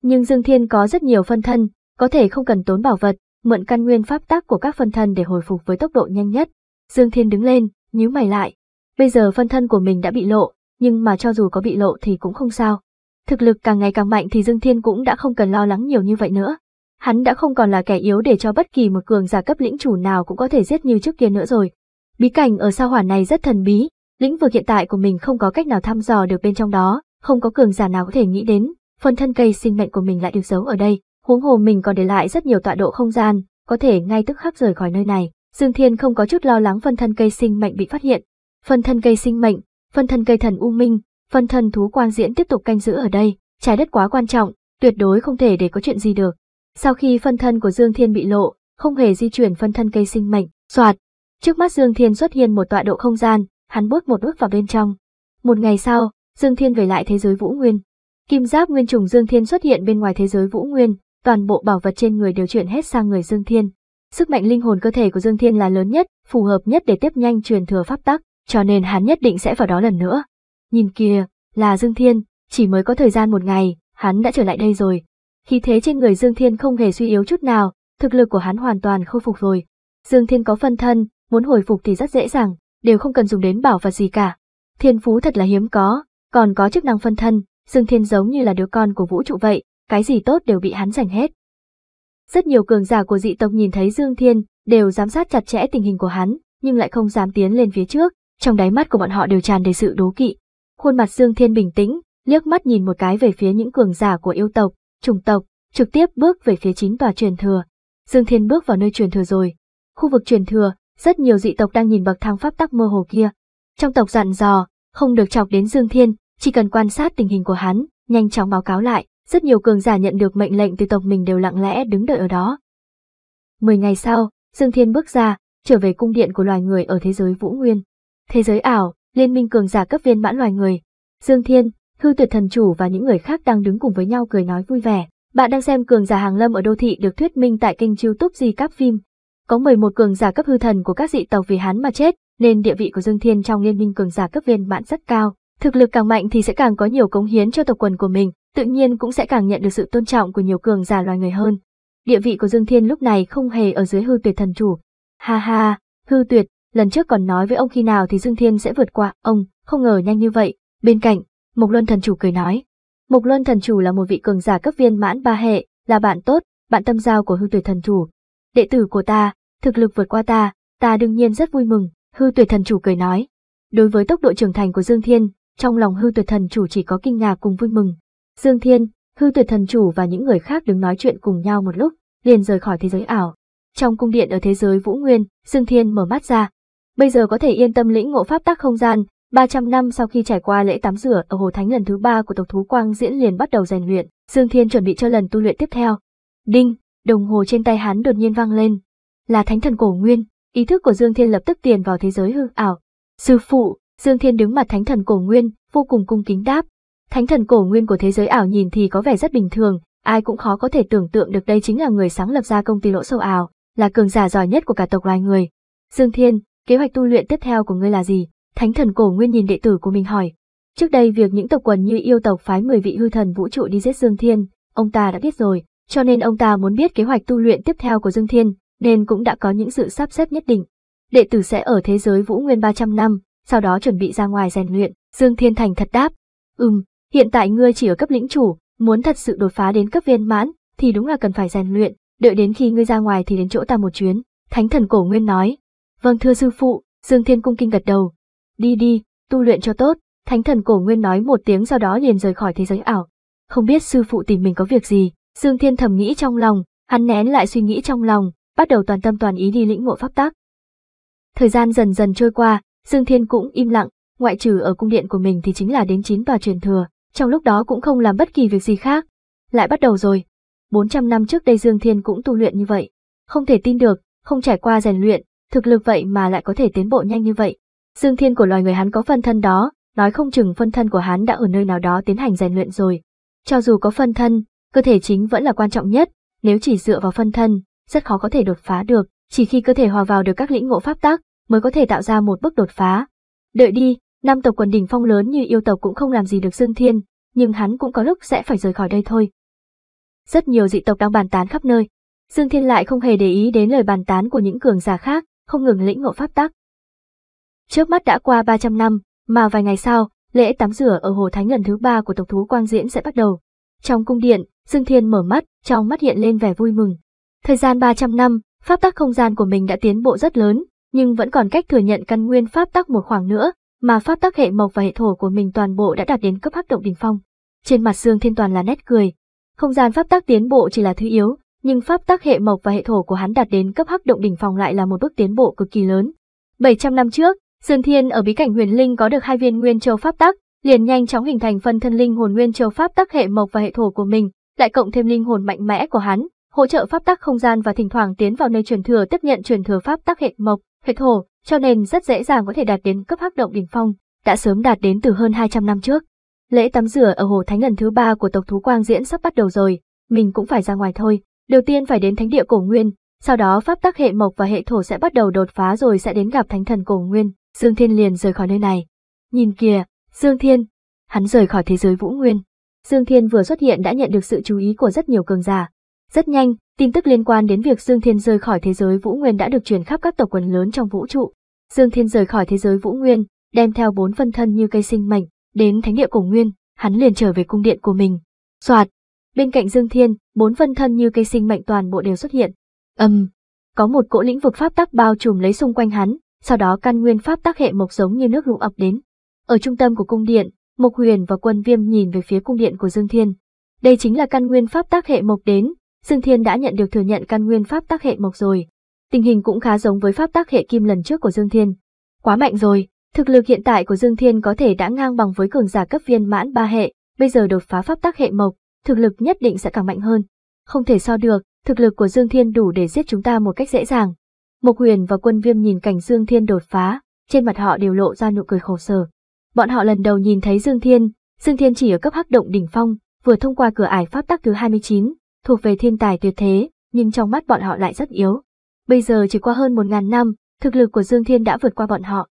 nhưng Dương Thiên có rất nhiều phân thân, có thể không cần tốn bảo vật, mượn căn nguyên pháp tắc của các phân thân để hồi phục với tốc độ nhanh nhất. Dương Thiên đứng lên, nhíu mày lại. Bây giờ phân thân của mình đã bị lộ, nhưng mà cho dù có bị lộ thì cũng không sao. Thực lực càng ngày càng mạnh thì Dương Thiên cũng đã không cần lo lắng nhiều như vậy nữa. Hắn đã không còn là kẻ yếu để cho bất kỳ một cường giả cấp lĩnh chủ nào cũng có thể giết như trước kia nữa rồi. Bí cảnh ở sao hỏa này rất thần bí, lĩnh vực hiện tại của mình không có cách nào thăm dò được bên trong đó, không có cường giả nào có thể nghĩ đến, phần thân cây sinh mệnh của mình lại được giấu ở đây, huống hồ mình còn để lại rất nhiều tọa độ không gian, có thể ngay tức khắc rời khỏi nơi này. Dương Thiên không có chút lo lắng phần thân cây sinh mệnh bị phát hiện. Phần thân cây sinh mệnh, phần thân cây thần u minh, phần thân thú quan diễn tiếp tục canh giữ ở đây, trái đất quá quan trọng, tuyệt đối không thể để có chuyện gì được. Sau khi phần thân của Dương Thiên bị lộ, không hề di chuyển phần thân cây sinh mệnh, soạt. Trước mắt Dương Thiên xuất hiện một tọa độ không gian, hắn bước một bước vào bên trong. Một ngày sau, Dương Thiên về lại thế giới Vũ Nguyên, Kim giáp nguyên trùng Dương Thiên xuất hiện bên ngoài thế giới Vũ Nguyên, toàn bộ bảo vật trên người đều chuyển hết sang người Dương Thiên. Sức mạnh linh hồn cơ thể của Dương Thiên là lớn nhất, phù hợp nhất để tiếp nhanh truyền thừa pháp tắc, cho nên hắn nhất định sẽ vào đó lần nữa. Nhìn kìa, là Dương Thiên, chỉ mới có thời gian một ngày, hắn đã trở lại đây rồi. Khí thế trên người Dương Thiên không hề suy yếu chút nào, thực lực của hắn hoàn toàn khôi phục rồi. Dương Thiên có phân thân, muốn hồi phục thì rất dễ dàng, đều không cần dùng đến bảo vật gì cả. Thiên phú thật là hiếm có, còn có chức năng phân thân, Dương Thiên giống như là đứa con của vũ trụ vậy, cái gì tốt đều bị hắn giành hết. Rất nhiều cường giả của dị tộc nhìn thấy Dương Thiên, đều giám sát chặt chẽ tình hình của hắn, nhưng lại không dám tiến lên phía trước, trong đáy mắt của bọn họ đều tràn đầy sự đố kỵ. Khuôn mặt Dương Thiên bình tĩnh, liếc mắt nhìn một cái về phía những cường giả của yêu tộc, trùng tộc, trực tiếp bước về phía chín tòa truyền thừa. Dương Thiên bước vào nơi truyền thừa rồi. Khu vực truyền thừa, rất nhiều dị tộc đang nhìn bậc thang pháp tắc mơ hồ kia. Trong tộc dặn dò, không được chọc đến Dương Thiên, chỉ cần quan sát tình hình của hắn, nhanh chóng báo cáo lại, rất nhiều cường giả nhận được mệnh lệnh từ tộc mình đều lặng lẽ đứng đợi ở đó. Mười ngày sau, Dương Thiên bước ra, trở về cung điện của loài người ở thế giới Vũ Nguyên. Thế giới ảo, liên minh cường giả cấp viên mãn loài người. Dương Thiên, Hư Tuyệt Thần Chủ và những người khác đang đứng cùng với nhau cười nói vui vẻ. Bạn đang xem cường giả hàng lâm ở đô thị được thuyết minh tại kênh YouTube Di Cáp Phim. Có 11 cường giả cấp hư thần của các dị tộc vì hắn mà chết, nên địa vị của Dương Thiên trong liên minh cường giả cấp viên mãn rất cao. Thực lực càng mạnh thì sẽ càng có nhiều cống hiến cho tộc quần của mình, tự nhiên cũng sẽ càng nhận được sự tôn trọng của nhiều cường giả loài người hơn. Địa vị của Dương Thiên lúc này không hề ở dưới hư tuyệt thần chủ. Ha ha, hư tuyệt, lần trước còn nói với ông khi nào thì Dương Thiên sẽ vượt qua ông, không ngờ nhanh như vậy. Bên cạnh, Mộc Luân thần chủ cười nói. Mộc Luân thần chủ là một vị cường giả cấp viên mãn ba hệ, là bạn tốt, bạn tâm giao của hư tuyệt thần chủ. Đệ tử của ta, thực lực vượt qua ta, ta đương nhiên rất vui mừng, hư tuyệt thần chủ cười nói. Đối với tốc độ trưởng thành của Dương Thiên, trong lòng hư tuyệt thần chủ chỉ có kinh ngạc cùng vui mừng. Dương Thiên, hư tuyệt thần chủ và những người khác đứng nói chuyện cùng nhau một lúc, liền rời khỏi thế giới ảo. Trong cung điện ở thế giới Vũ Nguyên, Dương Thiên mở mắt ra. Bây giờ có thể yên tâm lĩnh ngộ pháp tắc không gian, 300 năm sau khi trải qua lễ tắm rửa ở Hồ Thánh lần thứ ba của tộc thú quang diễn liền bắt đầu rèn luyện, Dương Thiên chuẩn bị cho lần tu luyện tiếp theo. Đinh, đồng hồ trên tay hắn đột nhiên vang lên. Là thánh thần cổ nguyên, ý thức của Dương Thiên lập tức tiền vào thế giới hư ảo. Sư phụ, Dương Thiên đứng mặt thánh thần cổ nguyên, vô cùng cung kính đáp. Thánh thần cổ nguyên của thế giới ảo nhìn thì có vẻ rất bình thường, ai cũng khó có thể tưởng tượng được đây chính là người sáng lập ra công ty lỗ sâu ảo, là cường giả giỏi nhất của cả tộc loài người. Dương Thiên, kế hoạch tu luyện tiếp theo của ngươi là gì? Thánh thần cổ nguyên nhìn đệ tử của mình hỏi. Trước đây việc những tộc quần như yêu tộc phái 10 vị hư thần vũ trụ đi giết Dương Thiên, ông ta đã biết rồi, cho nên ông ta muốn biết kế hoạch tu luyện tiếp theo của Dương Thiên, nên cũng đã có những sự sắp xếp nhất định. Đệ tử sẽ ở thế giới Vũ Nguyên 300 năm, sau đó chuẩn bị ra ngoài rèn luyện, Dương Thiên Thành thật đáp. Ừm, hiện tại ngươi chỉ ở cấp lĩnh chủ, muốn thật sự đột phá đến cấp viên mãn, thì đúng là cần phải rèn luyện, đợi đến khi ngươi ra ngoài thì đến chỗ ta một chuyến, Thánh thần cổ nguyên nói. Vâng thưa sư phụ, Dương Thiên cung kinh gật đầu. Đi đi, tu luyện cho tốt, Thánh thần cổ nguyên nói một tiếng sau đó liền rời khỏi thế giới ảo. Không biết sư phụ tìm mình có việc gì, Dương Thiên thầm nghĩ trong lòng, hắn nén lại suy nghĩ trong lòng, bắt đầu toàn tâm toàn ý đi lĩnh ngộ pháp tắc. Thời gian dần dần trôi qua, Dương Thiên cũng im lặng, ngoại trừ ở cung điện của mình thì chính là đến chín tòa truyền thừa, trong lúc đó cũng không làm bất kỳ việc gì khác. Lại bắt đầu rồi. 400 năm trước đây Dương Thiên cũng tu luyện như vậy. Không thể tin được, không trải qua rèn luyện, thực lực vậy mà lại có thể tiến bộ nhanh như vậy. Dương Thiên của loài người hắn có phân thân đó, nói không chừng phân thân của hắn đã ở nơi nào đó tiến hành rèn luyện rồi. Cho dù có phân thân, cơ thể chính vẫn là quan trọng nhất, nếu chỉ dựa vào phân thân, rất khó có thể đột phá được, chỉ khi cơ thể hòa vào được các lĩnh ngộ pháp tắc, mới có thể tạo ra một bước đột phá. Đợi đi, năm tộc quần đỉnh phong lớn như yêu tộc cũng không làm gì được Dương Thiên, nhưng hắn cũng có lúc sẽ phải rời khỏi đây thôi. Rất nhiều dị tộc đang bàn tán khắp nơi, Dương Thiên lại không hề để ý đến lời bàn tán của những cường giả khác, không ngừng lĩnh ngộ pháp tắc. Trước mắt đã qua 300 năm, mà vài ngày sau, lễ tắm rửa ở Hồ Thánh lần thứ ba của tộc thú Quang Diễn sẽ bắt đầu. Trong cung điện, Dương Thiên mở mắt, trong mắt hiện lên vẻ vui mừng. Thời gian 300 năm, pháp tắc không gian của mình đã tiến bộ rất lớn, nhưng vẫn còn cách thừa nhận căn nguyên pháp tắc một khoảng nữa, mà pháp tắc hệ mộc và hệ thổ của mình toàn bộ đã đạt đến cấp hắc động đỉnh phong. Trên mặt xương Thiên toàn là nét cười. Không gian pháp tắc tiến bộ chỉ là thứ yếu, nhưng pháp tắc hệ mộc và hệ thổ của hắn đạt đến cấp hắc động đỉnh phong lại là một bước tiến bộ cực kỳ lớn. 700 năm trước, Dương Thiên ở bí cảnh Huyền Linh có được hai viên nguyên châu pháp tắc, liền nhanh chóng hình thành phân thân linh hồn nguyên châu pháp tắc hệ mộc và hệ thổ của mình, lại cộng thêm linh hồn mạnh mẽ của hắn, hỗ trợ pháp tắc không gian và thỉnh thoảng tiến vào nơi truyền thừa tiếp nhận truyền thừa pháp tắc hệ mộc, hệ thổ, cho nên rất dễ dàng có thể đạt đến cấp hắc động đỉnh phong, đã sớm đạt đến từ hơn 200 năm trước. Lễ tắm rửa ở hồ thánh lần thứ ba của tộc thú quang diễn sắp bắt đầu rồi, mình cũng phải ra ngoài thôi. Đầu tiên phải đến thánh địa cổ nguyên, sau đó pháp tắc hệ mộc và hệ thổ sẽ bắt đầu đột phá rồi sẽ đến gặp thánh thần cổ nguyên. Dương Thiên liền rời khỏi nơi này. Nhìn kìa, Dương Thiên, hắn rời khỏi thế giới Vũ Nguyên. Dương Thiên vừa xuất hiện đã nhận được sự chú ý của rất nhiều cường giả. Rất nhanh, Tin tức liên quan đến việc Dương Thiên rời khỏi thế giới Vũ Nguyên đã được truyền khắp các tộc quần lớn trong vũ trụ. Dương Thiên rời khỏi thế giới Vũ Nguyên, đem theo bốn phân thân như cây sinh mệnh, đến thánh địa cổ nguyên, hắn liền trở về cung điện của mình. Soạt, bên cạnh Dương Thiên, bốn phân thân như cây sinh mệnh toàn bộ đều xuất hiện. Âm, um, có một cỗ lĩnh vực pháp tắc bao trùm lấy xung quanh hắn, sau đó căn nguyên pháp tắc hệ mộc giống như nước lũ ập đến. Ở trung tâm của cung điện, Mộc Huyền và Quân Viêm nhìn về phía cung điện của Dương Thiên. Đây chính là căn nguyên pháp tác hệ mộc đến, Dương Thiên đã nhận được thừa nhận căn nguyên pháp tác hệ mộc rồi. Tình hình cũng khá giống với pháp tác hệ kim lần trước của Dương Thiên. Quá mạnh rồi, thực lực hiện tại của Dương Thiên có thể đã ngang bằng với cường giả cấp viên mãn ba hệ, bây giờ đột phá pháp tác hệ mộc, thực lực nhất định sẽ càng mạnh hơn. Không thể so được, thực lực của Dương Thiên đủ để giết chúng ta một cách dễ dàng. Mộc Huyền và Quân Viêm nhìn cảnh Dương Thiên đột phá, trên mặt họ đều lộ ra nụ cười khổ sở. Bọn họ lần đầu nhìn thấy Dương Thiên, Dương Thiên chỉ ở cấp hắc động đỉnh phong, vừa thông qua cửa ải pháp tắc thứ 29, thuộc về thiên tài tuyệt thế, nhưng trong mắt bọn họ lại rất yếu. Bây giờ chỉ qua hơn một ngàn năm, thực lực của Dương Thiên đã vượt qua bọn họ.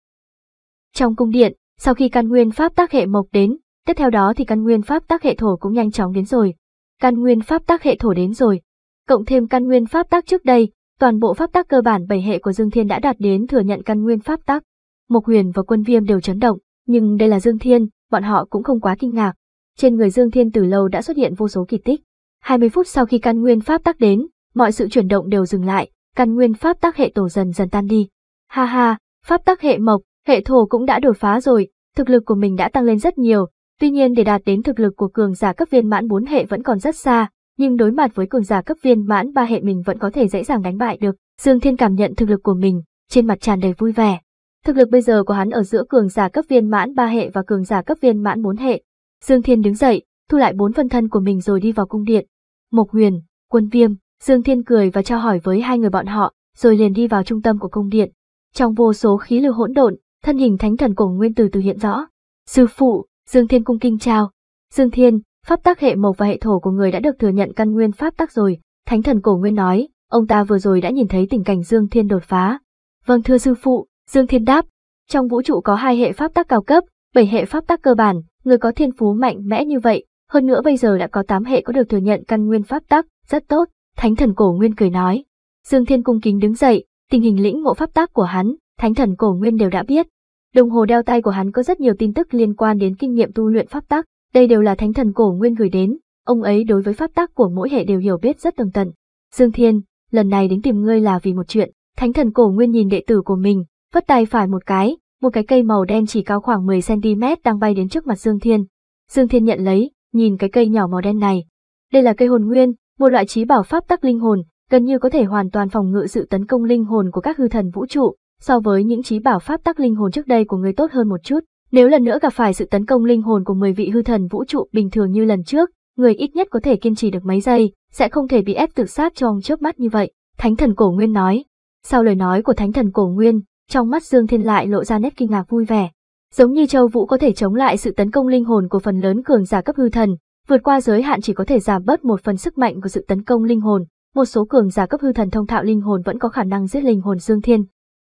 Trong cung điện, sau khi căn nguyên pháp tác hệ mộc đến, tiếp theo đó thì căn nguyên pháp tác hệ thổ cũng nhanh chóng đến rồi. Căn nguyên pháp tác hệ thổ đến rồi. Cộng thêm căn nguyên pháp tác trước đây, toàn bộ pháp tác cơ bản bảy hệ của Dương Thiên đã đạt đến thừa nhận căn nguyên pháp tác. Mộc Huyền và Quân Viêm đều chấn động, nhưng đây là Dương Thiên, bọn họ cũng không quá kinh ngạc. Trên người Dương Thiên từ lâu đã xuất hiện vô số kỳ tích. 20 phút sau khi căn nguyên pháp tắc đến, mọi sự chuyển động đều dừng lại, căn nguyên pháp tắc hệ tổ dần dần tan đi. Ha ha, pháp tắc hệ mộc, hệ thổ cũng đã đột phá rồi, thực lực của mình đã tăng lên rất nhiều, tuy nhiên để đạt đến thực lực của cường giả cấp viên mãn 4 hệ vẫn còn rất xa, nhưng đối mặt với cường giả cấp viên mãn 3 hệ mình vẫn có thể dễ dàng đánh bại được. Dương Thiên cảm nhận thực lực của mình, trên mặt tràn đầy vui vẻ. Thực lực bây giờ của hắn ở giữa cường giả cấp viên mãn 3 hệ và cường giả cấp viên mãn 4 hệ. Dương Thiên đứng dậy, thu lại bốn phân thân của mình rồi đi vào cung điện. Mộc Huyền, Quân Viêm, Dương Thiên cười và trao hỏi với hai người bọn họ, rồi liền đi vào trung tâm của cung điện. Trong vô số khí lưu hỗn độn, thân hình thánh thần cổ nguyên từ từ hiện rõ. Sư phụ, Dương Thiên cung kinh chào. Dương Thiên, pháp tắc hệ mộc và hệ thổ của người đã được thừa nhận căn nguyên pháp tắc rồi, thánh thần cổ nguyên nói, ông ta vừa rồi đã nhìn thấy tình cảnh Dương Thiên đột phá. Vâng thưa sư phụ, Dương Thiên đáp, trong vũ trụ có hai hệ pháp tắc cao cấp, bảy hệ pháp tắc cơ bản, người có thiên phú mạnh mẽ như vậy, hơn nữa bây giờ đã có tám hệ có được thừa nhận căn nguyên pháp tắc, rất tốt, thánh thần cổ nguyên cười nói. Dương Thiên cung kính đứng dậy, tình hình lĩnh ngộ pháp tắc của hắn, thánh thần cổ nguyên đều đã biết. Đồng hồ đeo tay của hắn có rất nhiều tin tức liên quan đến kinh nghiệm tu luyện pháp tắc, đây đều là thánh thần cổ nguyên gửi đến, ông ấy đối với pháp tắc của mỗi hệ đều hiểu biết rất tường tận. Dương Thiên, lần này đến tìm ngươi là vì một chuyện, thánh thần cổ nguyên nhìn đệ tử của mình, vất tay phải một cái, một cái cây màu đen chỉ cao khoảng 10cm đang bay đến trước mặt Dương Thiên. Dương Thiên nhận lấy, nhìn cái cây nhỏ màu đen này. Đây là cây hồn nguyên, một loại trí bảo pháp tắc linh hồn, gần như có thể hoàn toàn phòng ngự sự tấn công linh hồn của các hư thần vũ trụ, so với những trí bảo pháp tắc linh hồn trước đây của người tốt hơn một chút. Nếu lần nữa gặp phải sự tấn công linh hồn của 10 vị hư thần vũ trụ bình thường như lần trước, người ít nhất có thể kiên trì được mấy giây, sẽ không thể bị ép tự sát trong chớp mắt như vậy, Thánh thần Cổ Nguyên nói. Sau lời nói của Thánh thần Cổ Nguyên, trong mắt Dương Thiên lại lộ ra nét kinh ngạc vui vẻ, Giống như Châu Vũ có thể chống lại sự tấn công linh hồn của phần lớn cường giả cấp hư thần, vượt qua giới hạn chỉ có thể giảm bớt một phần sức mạnh của sự tấn công linh hồn, một số cường giả cấp hư thần thông thạo linh hồn vẫn có khả năng giết linh hồn Dương Thiên.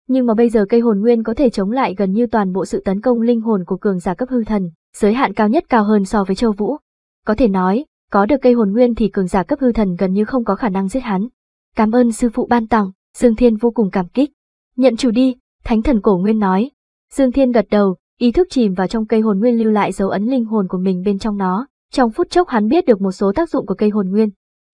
Nhưng mà bây giờ cây hồn nguyên có thể chống lại gần như toàn bộ sự tấn công linh hồn của cường giả cấp hư thần, giới hạn cao nhất cao hơn so với Châu Vũ. Có thể nói, có được cây hồn nguyên thì cường giả cấp hư thần gần như không có khả năng giết hắn. Cảm ơn sư phụ ban tặng, Dương Thiên vô cùng cảm kích. Nhận chủ đi, Thánh thần cổ nguyên nói. Dương Thiên gật đầu, ý thức chìm vào trong cây hồn nguyên lưu lại dấu ấn linh hồn của mình bên trong nó. Trong phút chốc hắn biết được một số tác dụng của cây hồn nguyên.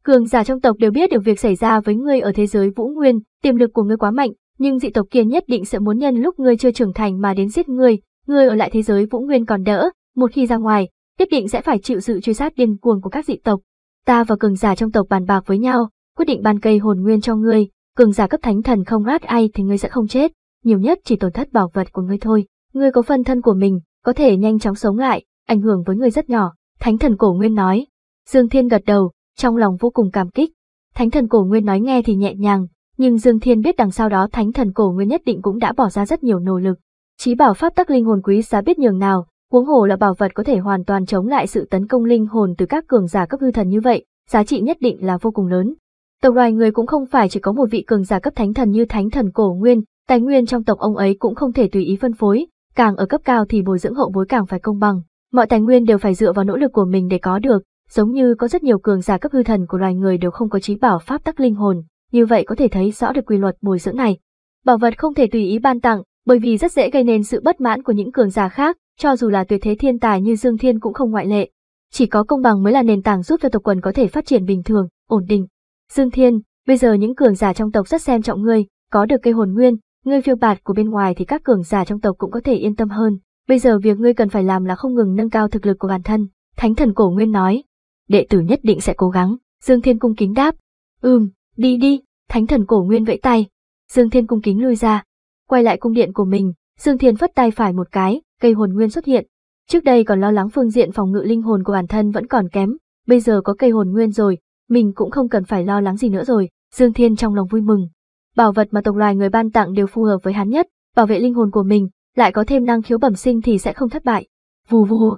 Cường giả trong tộc đều biết được việc xảy ra với ngươi ở thế giới Vũ Nguyên, tiềm lực của ngươi quá mạnh, nhưng dị tộc kia nhất định sẽ muốn nhân lúc ngươi chưa trưởng thành mà đến giết ngươi, ngươi ở lại thế giới Vũ Nguyên còn đỡ, một khi ra ngoài, tiếp định sẽ phải chịu sự truy sát điên cuồng của các dị tộc. Ta và cường giả trong tộc bàn bạc với nhau, quyết định ban cây hồn nguyên cho ngươi, cường giả cấp thánh thần không át ai thì ngươi sẽ không chết, nhiều nhất chỉ tổn thất bảo vật của ngươi thôi. Ngươi có phần thân của mình, có thể nhanh chóng sống lại, ảnh hưởng với người rất nhỏ, thánh thần cổ nguyên nói. Dương Thiên gật đầu, trong lòng vô cùng cảm kích. Thánh thần cổ nguyên nói nghe thì nhẹ nhàng, nhưng Dương Thiên biết đằng sau đó thánh thần cổ nguyên nhất định cũng đã bỏ ra rất nhiều nỗ lực. Chí bảo pháp tắc linh hồn quý giá biết nhường nào, huống hồ là bảo vật có thể hoàn toàn chống lại sự tấn công linh hồn từ các cường giả cấp hư thần như vậy, giá trị nhất định là vô cùng lớn. Tộc loài người cũng không phải chỉ có một vị cường giả cấp thánh thần như thánh thần cổ nguyên, tài nguyên trong tộc ông ấy cũng không thể tùy ý phân phối, càng ở cấp cao thì bồi dưỡng hậu bối càng phải công bằng, mọi tài nguyên đều phải dựa vào nỗ lực của mình để có được, giống như có rất nhiều cường giả cấp hư thần của loài người đều không có trí bảo pháp tắc linh hồn, như vậy có thể thấy rõ được quy luật bồi dưỡng này. Bảo vật không thể tùy ý ban tặng, bởi vì rất dễ gây nên sự bất mãn của những cường giả khác, cho dù là tuyệt thế thiên tài như Dương Thiên cũng không ngoại lệ. Chỉ có công bằng mới là nền tảng giúp cho tộc quần có thể phát triển bình thường, ổn định. Dương Thiên, bây giờ những cường giả trong tộc rất xem trọng ngươi, có được cây hồn nguyên, Ngươi phiêu bạt của bên ngoài thì các cường giả trong tộc cũng có thể yên tâm hơn. Bây giờ việc ngươi cần phải làm là không ngừng nâng cao thực lực của bản thân. Thánh thần cổ nguyên nói. Đệ tử nhất định sẽ cố gắng. Dương Thiên cung kính đáp. Ừm, đi đi. Thánh thần cổ nguyên vẫy tay. Dương Thiên cung kính lui ra. Quay lại cung điện của mình, Dương Thiên phất tay phải một cái, cây hồn nguyên xuất hiện. Trước đây còn lo lắng phương diện phòng ngự linh hồn của bản thân vẫn còn kém, bây giờ có cây hồn nguyên rồi, mình cũng không cần phải lo lắng gì nữa rồi. Dương Thiên trong lòng vui mừng, Bảo vật mà tộc loài người ban tặng đều phù hợp với hắn nhất, bảo vệ linh hồn của mình, lại có thêm năng khiếu bẩm sinh thì sẽ không thất bại. Vù vù,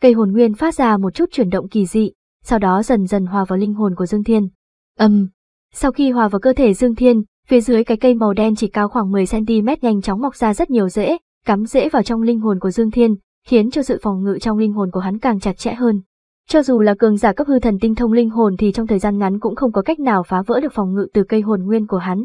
cây hồn nguyên phát ra một chút chuyển động kỳ dị, sau đó dần dần hòa vào linh hồn của Dương Thiên. Âm, um, sau khi hòa vào cơ thể Dương Thiên, phía dưới cái cây màu đen chỉ cao khoảng 10cm nhanh chóng mọc ra rất nhiều rễ, cắm rễ vào trong linh hồn của Dương Thiên, khiến cho sự phòng ngự trong linh hồn của hắn càng chặt chẽ hơn. Cho dù là cường giả cấp hư thần tinh thông linh hồn thì trong thời gian ngắn cũng không có cách nào phá vỡ được phòng ngự từ cây hồn nguyên của hắn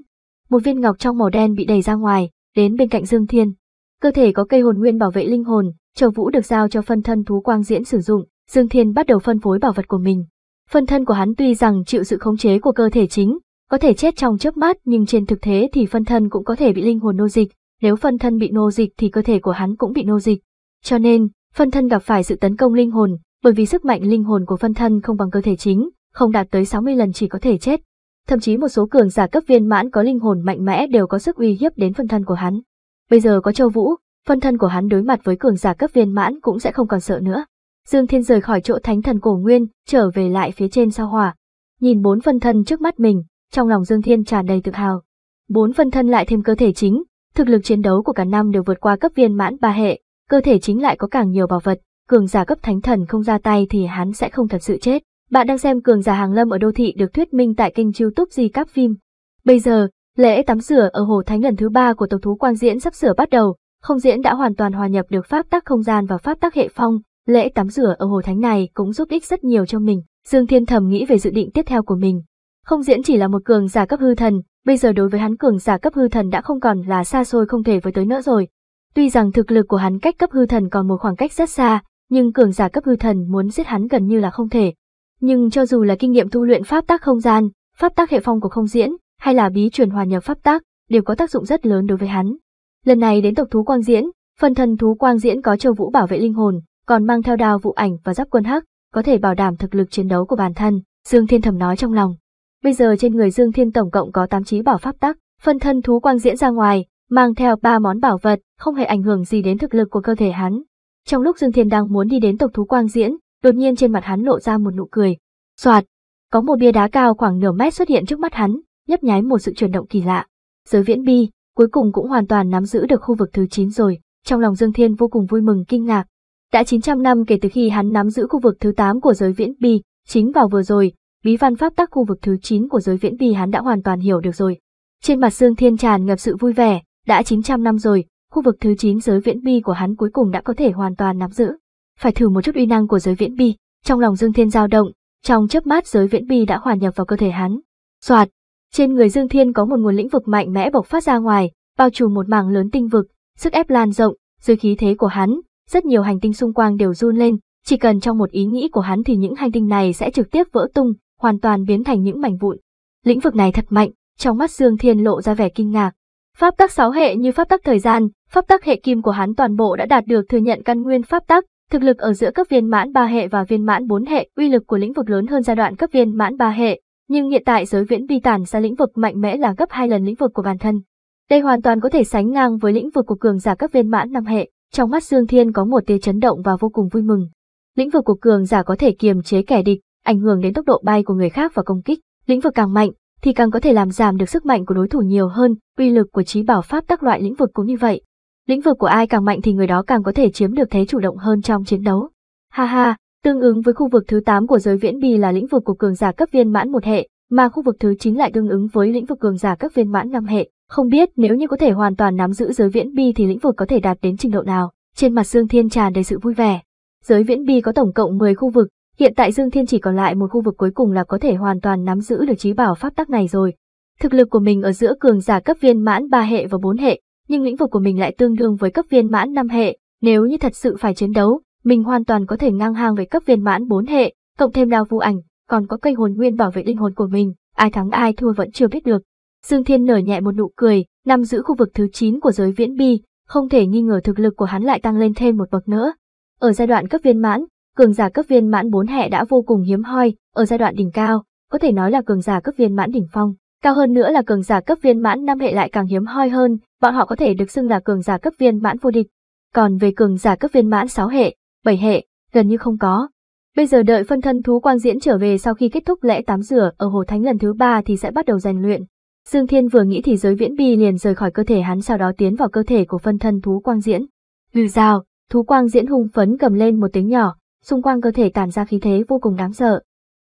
một viên ngọc trong màu đen bị đẩy ra ngoài, đến bên cạnh Dương Thiên. Cơ thể có cây hồn nguyên bảo vệ linh hồn, Trở Vũ được giao cho phân thân thú quang diễn sử dụng, Dương Thiên bắt đầu phân phối bảo vật của mình. Phân thân của hắn tuy rằng chịu sự khống chế của cơ thể chính, có thể chết trong chớp mắt nhưng trên thực thế thì phân thân cũng có thể bị linh hồn nô dịch, nếu phân thân bị nô dịch thì cơ thể của hắn cũng bị nô dịch. Cho nên, phân thân gặp phải sự tấn công linh hồn, bởi vì sức mạnh linh hồn của phân thân không bằng cơ thể chính, không đạt tới 60 lần chỉ có thể chết thậm chí một số cường giả cấp viên mãn có linh hồn mạnh mẽ đều có sức uy hiếp đến phân thân của hắn. Bây giờ có Châu Vũ, phân thân của hắn đối mặt với cường giả cấp viên mãn cũng sẽ không còn sợ nữa. Dương Thiên rời khỏi chỗ thánh thần cổ nguyên, trở về lại phía trên sao hỏa. Nhìn bốn phân thân trước mắt mình, trong lòng Dương Thiên tràn đầy tự hào. Bốn phân thân lại thêm cơ thể chính, thực lực chiến đấu của cả năm đều vượt qua cấp viên mãn ba hệ, cơ thể chính lại có càng nhiều bảo vật, cường giả cấp thánh thần không ra tay thì hắn sẽ không thật sự chết. Bạn đang xem cường giả hàng lâm ở đô thị được thuyết minh tại kênh youtube Di Cáp Phim. Bây giờ, lễ tắm rửa ở Hồ Thánh lần thứ ba của Tổng thú Quang Diễn sắp sửa bắt đầu, không diễn đã hoàn toàn hòa nhập được pháp tắc không gian và pháp tắc hệ phong, lễ tắm rửa ở Hồ Thánh này cũng giúp ích rất nhiều cho mình. Dương Thiên thầm nghĩ về dự định tiếp theo của mình. Không diễn chỉ là một cường giả cấp hư thần, bây giờ đối với hắn cường giả cấp hư thần đã không còn là xa xôi không thể với tới nữa rồi. Tuy rằng thực lực của hắn cách cấp hư thần còn một khoảng cách rất xa, nhưng cường giả cấp hư thần muốn giết hắn gần như là không thể nhưng cho dù là kinh nghiệm tu luyện pháp tác không gian, pháp tác hệ phong của không diễn, hay là bí truyền hòa nhập pháp tác, đều có tác dụng rất lớn đối với hắn. Lần này đến tộc thú quang diễn, phần thần thú quang diễn có châu vũ bảo vệ linh hồn, còn mang theo đao vụ ảnh và giáp quân hắc, có thể bảo đảm thực lực chiến đấu của bản thân, Dương Thiên thầm nói trong lòng. Bây giờ trên người Dương Thiên tổng cộng có tám trí bảo pháp tắc, phần thân thú quang diễn ra ngoài, mang theo ba món bảo vật, không hề ảnh hưởng gì đến thực lực của cơ thể hắn. Trong lúc Dương Thiên đang muốn đi đến tộc thú quang diễn, đột nhiên trên mặt hắn lộ ra một nụ cười. Soạt, có một bia đá cao khoảng nửa mét xuất hiện trước mắt hắn, nhấp nháy một sự chuyển động kỳ lạ. Giới viễn bi, cuối cùng cũng hoàn toàn nắm giữ được khu vực thứ 9 rồi, trong lòng Dương Thiên vô cùng vui mừng kinh ngạc. Đã 900 năm kể từ khi hắn nắm giữ khu vực thứ 8 của giới viễn bi, chính vào vừa rồi, bí văn pháp tắc khu vực thứ 9 của giới viễn bi hắn đã hoàn toàn hiểu được rồi. Trên mặt Dương Thiên tràn ngập sự vui vẻ, đã 900 năm rồi, khu vực thứ 9 giới viễn bi của hắn cuối cùng đã có thể hoàn toàn nắm giữ phải thử một chút uy năng của giới viễn bi, trong lòng Dương Thiên dao động, trong chớp mắt giới viễn bi đã hòa nhập vào cơ thể hắn. Soạt, trên người Dương Thiên có một nguồn lĩnh vực mạnh mẽ bộc phát ra ngoài, bao trùm một mảng lớn tinh vực, sức ép lan rộng, dưới khí thế của hắn, rất nhiều hành tinh xung quanh đều run lên, chỉ cần trong một ý nghĩ của hắn thì những hành tinh này sẽ trực tiếp vỡ tung, hoàn toàn biến thành những mảnh vụn. Lĩnh vực này thật mạnh, trong mắt Dương Thiên lộ ra vẻ kinh ngạc. Pháp tắc sáu hệ như pháp tắc thời gian, pháp tắc hệ kim của hắn toàn bộ đã đạt được thừa nhận căn nguyên pháp tắc, Thực lực ở giữa cấp viên mãn 3 hệ và viên mãn 4 hệ, uy lực của lĩnh vực lớn hơn giai đoạn cấp viên mãn 3 hệ, nhưng hiện tại giới viễn vi tản ra lĩnh vực mạnh mẽ là gấp 2 lần lĩnh vực của bản thân. Đây hoàn toàn có thể sánh ngang với lĩnh vực của cường giả cấp viên mãn 5 hệ, trong mắt Dương Thiên có một tia chấn động và vô cùng vui mừng. Lĩnh vực của cường giả có thể kiềm chế kẻ địch, ảnh hưởng đến tốc độ bay của người khác và công kích, lĩnh vực càng mạnh thì càng có thể làm giảm được sức mạnh của đối thủ nhiều hơn, uy lực của trí bảo pháp các loại lĩnh vực cũng như vậy. Lĩnh vực của ai càng mạnh thì người đó càng có thể chiếm được thế chủ động hơn trong chiến đấu. Ha ha, tương ứng với khu vực thứ 8 của giới viễn Bì là lĩnh vực của cường giả cấp viên mãn một hệ, mà khu vực thứ 9 lại tương ứng với lĩnh vực cường giả cấp viên mãn năm hệ. Không biết nếu như có thể hoàn toàn nắm giữ giới viễn Bì thì lĩnh vực có thể đạt đến trình độ nào. Trên mặt Dương Thiên tràn đầy sự vui vẻ. Giới viễn Bì có tổng cộng 10 khu vực, hiện tại Dương Thiên chỉ còn lại một khu vực cuối cùng là có thể hoàn toàn nắm giữ được trí bảo pháp tắc này rồi. Thực lực của mình ở giữa cường giả cấp viên mãn ba hệ và bốn hệ, nhưng lĩnh vực của mình lại tương đương với cấp viên mãn năm hệ, nếu như thật sự phải chiến đấu, mình hoàn toàn có thể ngang hàng với cấp viên mãn bốn hệ, cộng thêm đao vu ảnh, còn có cây hồn nguyên bảo vệ linh hồn của mình, ai thắng ai thua vẫn chưa biết được. Dương Thiên nở nhẹ một nụ cười, nằm giữ khu vực thứ 9 của giới viễn bi, không thể nghi ngờ thực lực của hắn lại tăng lên thêm một bậc nữa. Ở giai đoạn cấp viên mãn, cường giả cấp viên mãn bốn hệ đã vô cùng hiếm hoi, ở giai đoạn đỉnh cao, có thể nói là cường giả cấp viên mãn đỉnh phong, cao hơn nữa là cường giả cấp viên mãn năm hệ lại càng hiếm hoi hơn, bọn họ có thể được xưng là cường giả cấp viên mãn vô địch. Còn về cường giả cấp viên mãn 6 hệ, 7 hệ, gần như không có. Bây giờ đợi phân thân thú quang diễn trở về sau khi kết thúc lễ tắm rửa ở Hồ Thánh lần thứ 3 thì sẽ bắt đầu rèn luyện. Dương Thiên vừa nghĩ thì giới viễn bi liền rời khỏi cơ thể hắn sau đó tiến vào cơ thể của phân thân thú quang diễn. Ngư rào, thú quang diễn hung phấn cầm lên một tiếng nhỏ, xung quanh cơ thể tản ra khí thế vô cùng đáng sợ.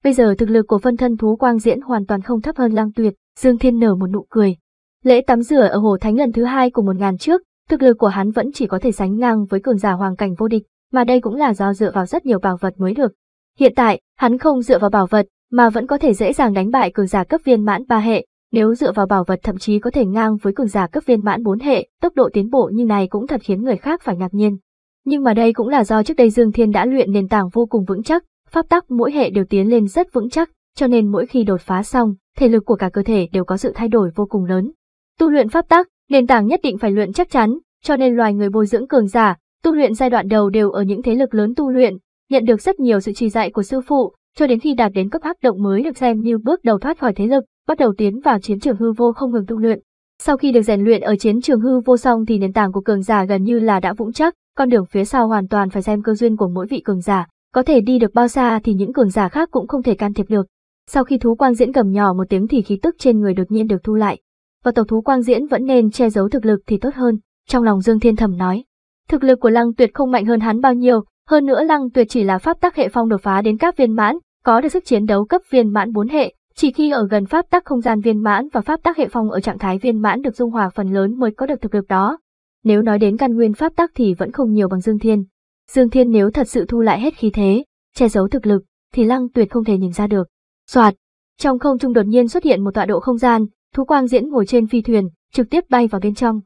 Bây giờ thực lực của phân thân thú quang diễn hoàn toàn không thấp hơn lang tuyệt, Dương Thiên nở một nụ cười, Lễ tắm rửa ở Hồ Thánh lần thứ hai của một ngàn trước, thực lực của hắn vẫn chỉ có thể sánh ngang với cường giả hoàng cảnh vô địch, mà đây cũng là do dựa vào rất nhiều bảo vật mới được. Hiện tại, hắn không dựa vào bảo vật, mà vẫn có thể dễ dàng đánh bại cường giả cấp viên mãn ba hệ, nếu dựa vào bảo vật thậm chí có thể ngang với cường giả cấp viên mãn bốn hệ, tốc độ tiến bộ như này cũng thật khiến người khác phải ngạc nhiên. Nhưng mà đây cũng là do trước đây Dương Thiên đã luyện nền tảng vô cùng vững chắc, pháp tắc mỗi hệ đều tiến lên rất vững chắc, cho nên mỗi khi đột phá xong, thể lực của cả cơ thể đều có sự thay đổi vô cùng lớn, Tu luyện pháp tắc, nền tảng nhất định phải luyện chắc chắn, cho nên loài người bồi dưỡng cường giả, tu luyện giai đoạn đầu đều ở những thế lực lớn tu luyện, nhận được rất nhiều sự chỉ dạy của sư phụ, cho đến khi đạt đến cấp hắc động mới được xem như bước đầu thoát khỏi thế lực, bắt đầu tiến vào chiến trường hư vô không ngừng tu luyện. Sau khi được rèn luyện ở chiến trường hư vô xong thì nền tảng của cường giả gần như là đã vững chắc, con đường phía sau hoàn toàn phải xem cơ duyên của mỗi vị cường giả, có thể đi được bao xa thì những cường giả khác cũng không thể can thiệp được. Sau khi thú quang diễn cầm nhỏ một tiếng thì khí tức trên người đột nhiên được thu lại, và tàu thú quang diễn vẫn nên che giấu thực lực thì tốt hơn, trong lòng Dương Thiên Thẩm nói. Thực lực của Lăng Tuyệt không mạnh hơn hắn bao nhiêu, hơn nữa Lăng Tuyệt chỉ là pháp tắc hệ phong đột phá đến các viên mãn, có được sức chiến đấu cấp viên mãn bốn hệ, chỉ khi ở gần pháp tắc không gian viên mãn và pháp tắc hệ phong ở trạng thái viên mãn được dung hòa phần lớn mới có được thực lực đó. Nếu nói đến căn nguyên pháp tắc thì vẫn không nhiều bằng Dương Thiên. Dương Thiên nếu thật sự thu lại hết khí thế, che giấu thực lực, thì Lăng Tuyệt không thể nhìn ra được. Soạt, trong không trung đột nhiên xuất hiện một tọa độ không gian, Thú Quang Diễn ngồi trên phi thuyền, trực tiếp bay vào bên trong.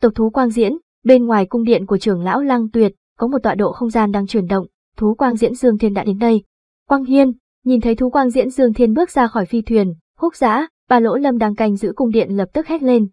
Tộc Thú Quang Diễn, bên ngoài cung điện của trưởng lão Lăng Tuyệt, có một tọa độ không gian đang chuyển động, Thú Quang Diễn Dương Thiên đã đến đây. Quang Hiên, nhìn thấy Thú Quang Diễn Dương Thiên bước ra khỏi phi thuyền, húc giã, bà lỗ lâm đang canh giữ cung điện lập tức hét lên.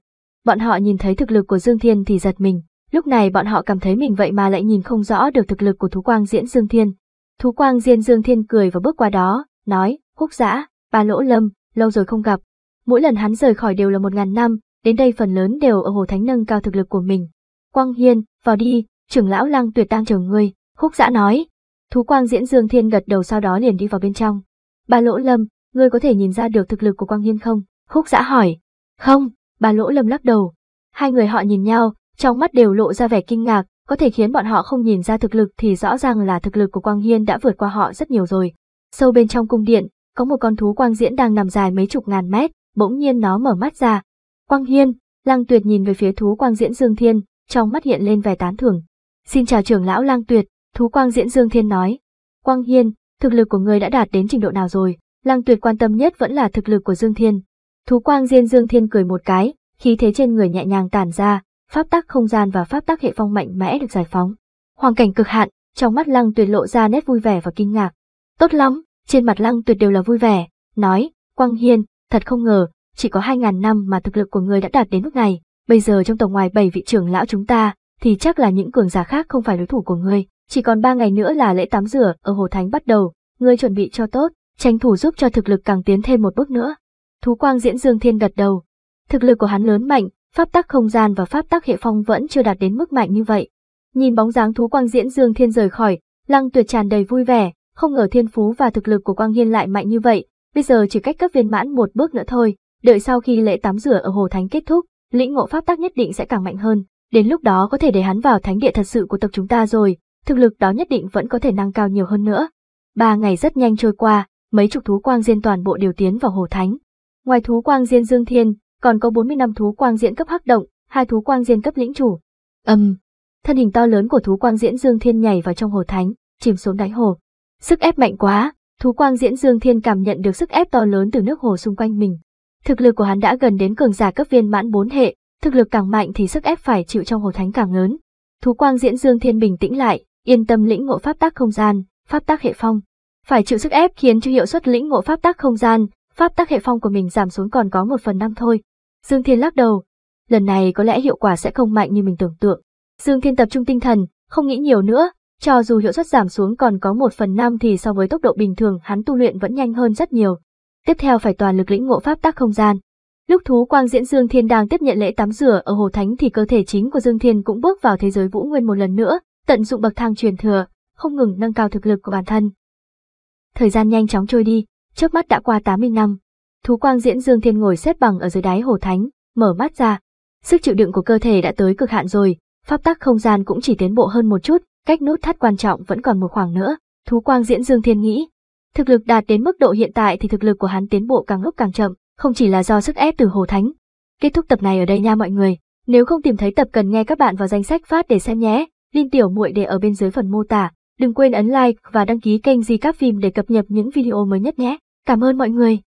Bọn họ nhìn thấy thực lực của Dương Thiên thì giật mình, lúc này bọn họ cảm thấy mình vậy mà lại nhìn không rõ được thực lực của Thú Quang Diễn Dương Thiên. Thú Quang Diễn Dương Thiên cười và bước qua đó, nói, húc giã, bà lỗ lâm, lâu rồi không gặp, mỗi lần hắn rời khỏi đều là một ngàn năm, đến đây phần lớn đều ở Hồ Thánh nâng cao thực lực của mình. Quang Hiên, vào đi, trưởng lão Lăng Tuyệt đang chờ ngươi, khúc giã nói. Thú Quang Diễn Dương Thiên gật đầu sau đó liền đi vào bên trong. Bà Lỗ Lâm, ngươi có thể nhìn ra được thực lực của Quang Hiên không? Khúc giã hỏi. Không, bà Lỗ Lâm lắc đầu. Hai người họ nhìn nhau, trong mắt đều lộ ra vẻ kinh ngạc, có thể khiến bọn họ không nhìn ra thực lực thì rõ ràng là thực lực của Quang Hiên đã vượt qua họ rất nhiều rồi. Sâu bên trong cung điện, có một con thú quang diễn đang nằm dài mấy chục ngàn mét, bỗng nhiên nó mở mắt ra. Quang Hiên, Lang Tuyệt nhìn về phía thú quang diễn Dương Thiên, trong mắt hiện lên vẻ tán thưởng. Xin chào trưởng lão Lang Tuyệt, thú quang diễn Dương Thiên nói. Quang Hiên, thực lực của người đã đạt đến trình độ nào rồi? Lang Tuyệt quan tâm nhất vẫn là thực lực của Dương Thiên. Thú quang diễn Dương Thiên cười một cái, khí thế trên người nhẹ nhàng tản ra, pháp tắc không gian và pháp tắc hệ phong mạnh mẽ được giải phóng. Hoàn cảnh cực hạn, trong mắt Lăng Tuyệt lộ ra nét vui vẻ và kinh ngạc. Tốt lắm, trên mặt Lăng Tuyệt đều là vui vẻ, nói, Quang Hiên, Thật không ngờ, chỉ có 2.000 năm mà thực lực của người đã đạt đến mức này, bây giờ trong tổng ngoài 7 vị trưởng lão chúng ta, thì chắc là những cường giả khác không phải đối thủ của ngươi. Chỉ còn 3 ngày nữa là lễ tắm rửa ở Hồ Thánh bắt đầu, ngươi chuẩn bị cho tốt, tranh thủ giúp cho thực lực càng tiến thêm một bước nữa. Thú quang diễn dương thiên gật đầu. Thực lực của hắn lớn mạnh, pháp tắc không gian và pháp tắc hệ phong vẫn chưa đạt đến mức mạnh như vậy. Nhìn bóng dáng thú quang diễn dương thiên rời khỏi, lăng tuyệt tràn đầy vui vẻ, không ngờ thiên phú và thực lực của quang hiên lại mạnh như vậy, Bây giờ chỉ cách cấp viên mãn một bước nữa thôi, đợi sau khi lễ tắm rửa ở Hồ Thánh kết thúc, lĩnh ngộ pháp tắc nhất định sẽ càng mạnh hơn, đến lúc đó có thể để hắn vào thánh địa thật sự của tộc chúng ta rồi, thực lực đó nhất định vẫn có thể nâng cao nhiều hơn nữa. Ba ngày rất nhanh trôi qua, mấy chục thú quang diên toàn bộ điều tiến vào Hồ Thánh. Ngoài thú quang diên Dương Thiên, còn có 40 năm thú quang diễn cấp hắc động, hai thú quang diên cấp lĩnh chủ. ầm, um, thân hình to lớn của thú quang diễn Dương Thiên nhảy vào trong hồ thánh, chìm xuống đáy hồ. Sức ép mạnh quá, Thú quang diễn Dương Thiên cảm nhận được sức ép to lớn từ nước hồ xung quanh mình. Thực lực của hắn đã gần đến cường giả cấp viên mãn bốn hệ, thực lực càng mạnh thì sức ép phải chịu trong hồ thánh càng lớn. Thú quang diễn Dương Thiên bình tĩnh lại, yên tâm lĩnh ngộ pháp tắc không gian, pháp tắc hệ phong. Phải chịu sức ép khiến cho hiệu suất lĩnh ngộ pháp tắc không gian, pháp tắc hệ phong của mình giảm xuống còn có một phần năm thôi. Dương Thiên lắc đầu, lần này có lẽ hiệu quả sẽ không mạnh như mình tưởng tượng. Dương Thiên tập trung tinh thần, không nghĩ nhiều nữa, cho dù hiệu suất giảm xuống còn có một phần năm thì so với tốc độ bình thường hắn tu luyện vẫn nhanh hơn rất nhiều. Tiếp theo phải toàn lực lĩnh ngộ pháp tắc không gian. Lúc thú quang diễn Dương Thiên đang tiếp nhận lễ tắm rửa ở Hồ Thánh thì cơ thể chính của Dương Thiên cũng bước vào thế giới vũ nguyên một lần nữa, tận dụng bậc thang truyền thừa, không ngừng nâng cao thực lực của bản thân. Thời gian nhanh chóng trôi đi, trước mắt đã qua 80 năm. Thú quang diễn Dương Thiên ngồi xếp bằng ở dưới đáy Hồ Thánh, mở mắt ra. Sức chịu đựng của cơ thể đã tới cực hạn rồi, pháp tắc không gian cũng chỉ tiến bộ hơn một chút, cách nút thắt quan trọng vẫn còn một khoảng nữa, thú quang diễn Dương Thiên nghĩ. Thực lực đạt đến mức độ hiện tại thì thực lực của hắn tiến bộ càng lúc càng chậm, không chỉ là do sức ép từ Hồ Thánh. Kết thúc tập này ở đây nha mọi người, nếu không tìm thấy tập cần nghe các bạn vào danh sách phát để xem nhé, Liên tiểu muội để ở bên dưới phần mô tả. Đừng quên ấn like và đăng ký kênh Di Các Phim để cập nhật những video mới nhất nhé. Cảm ơn mọi người.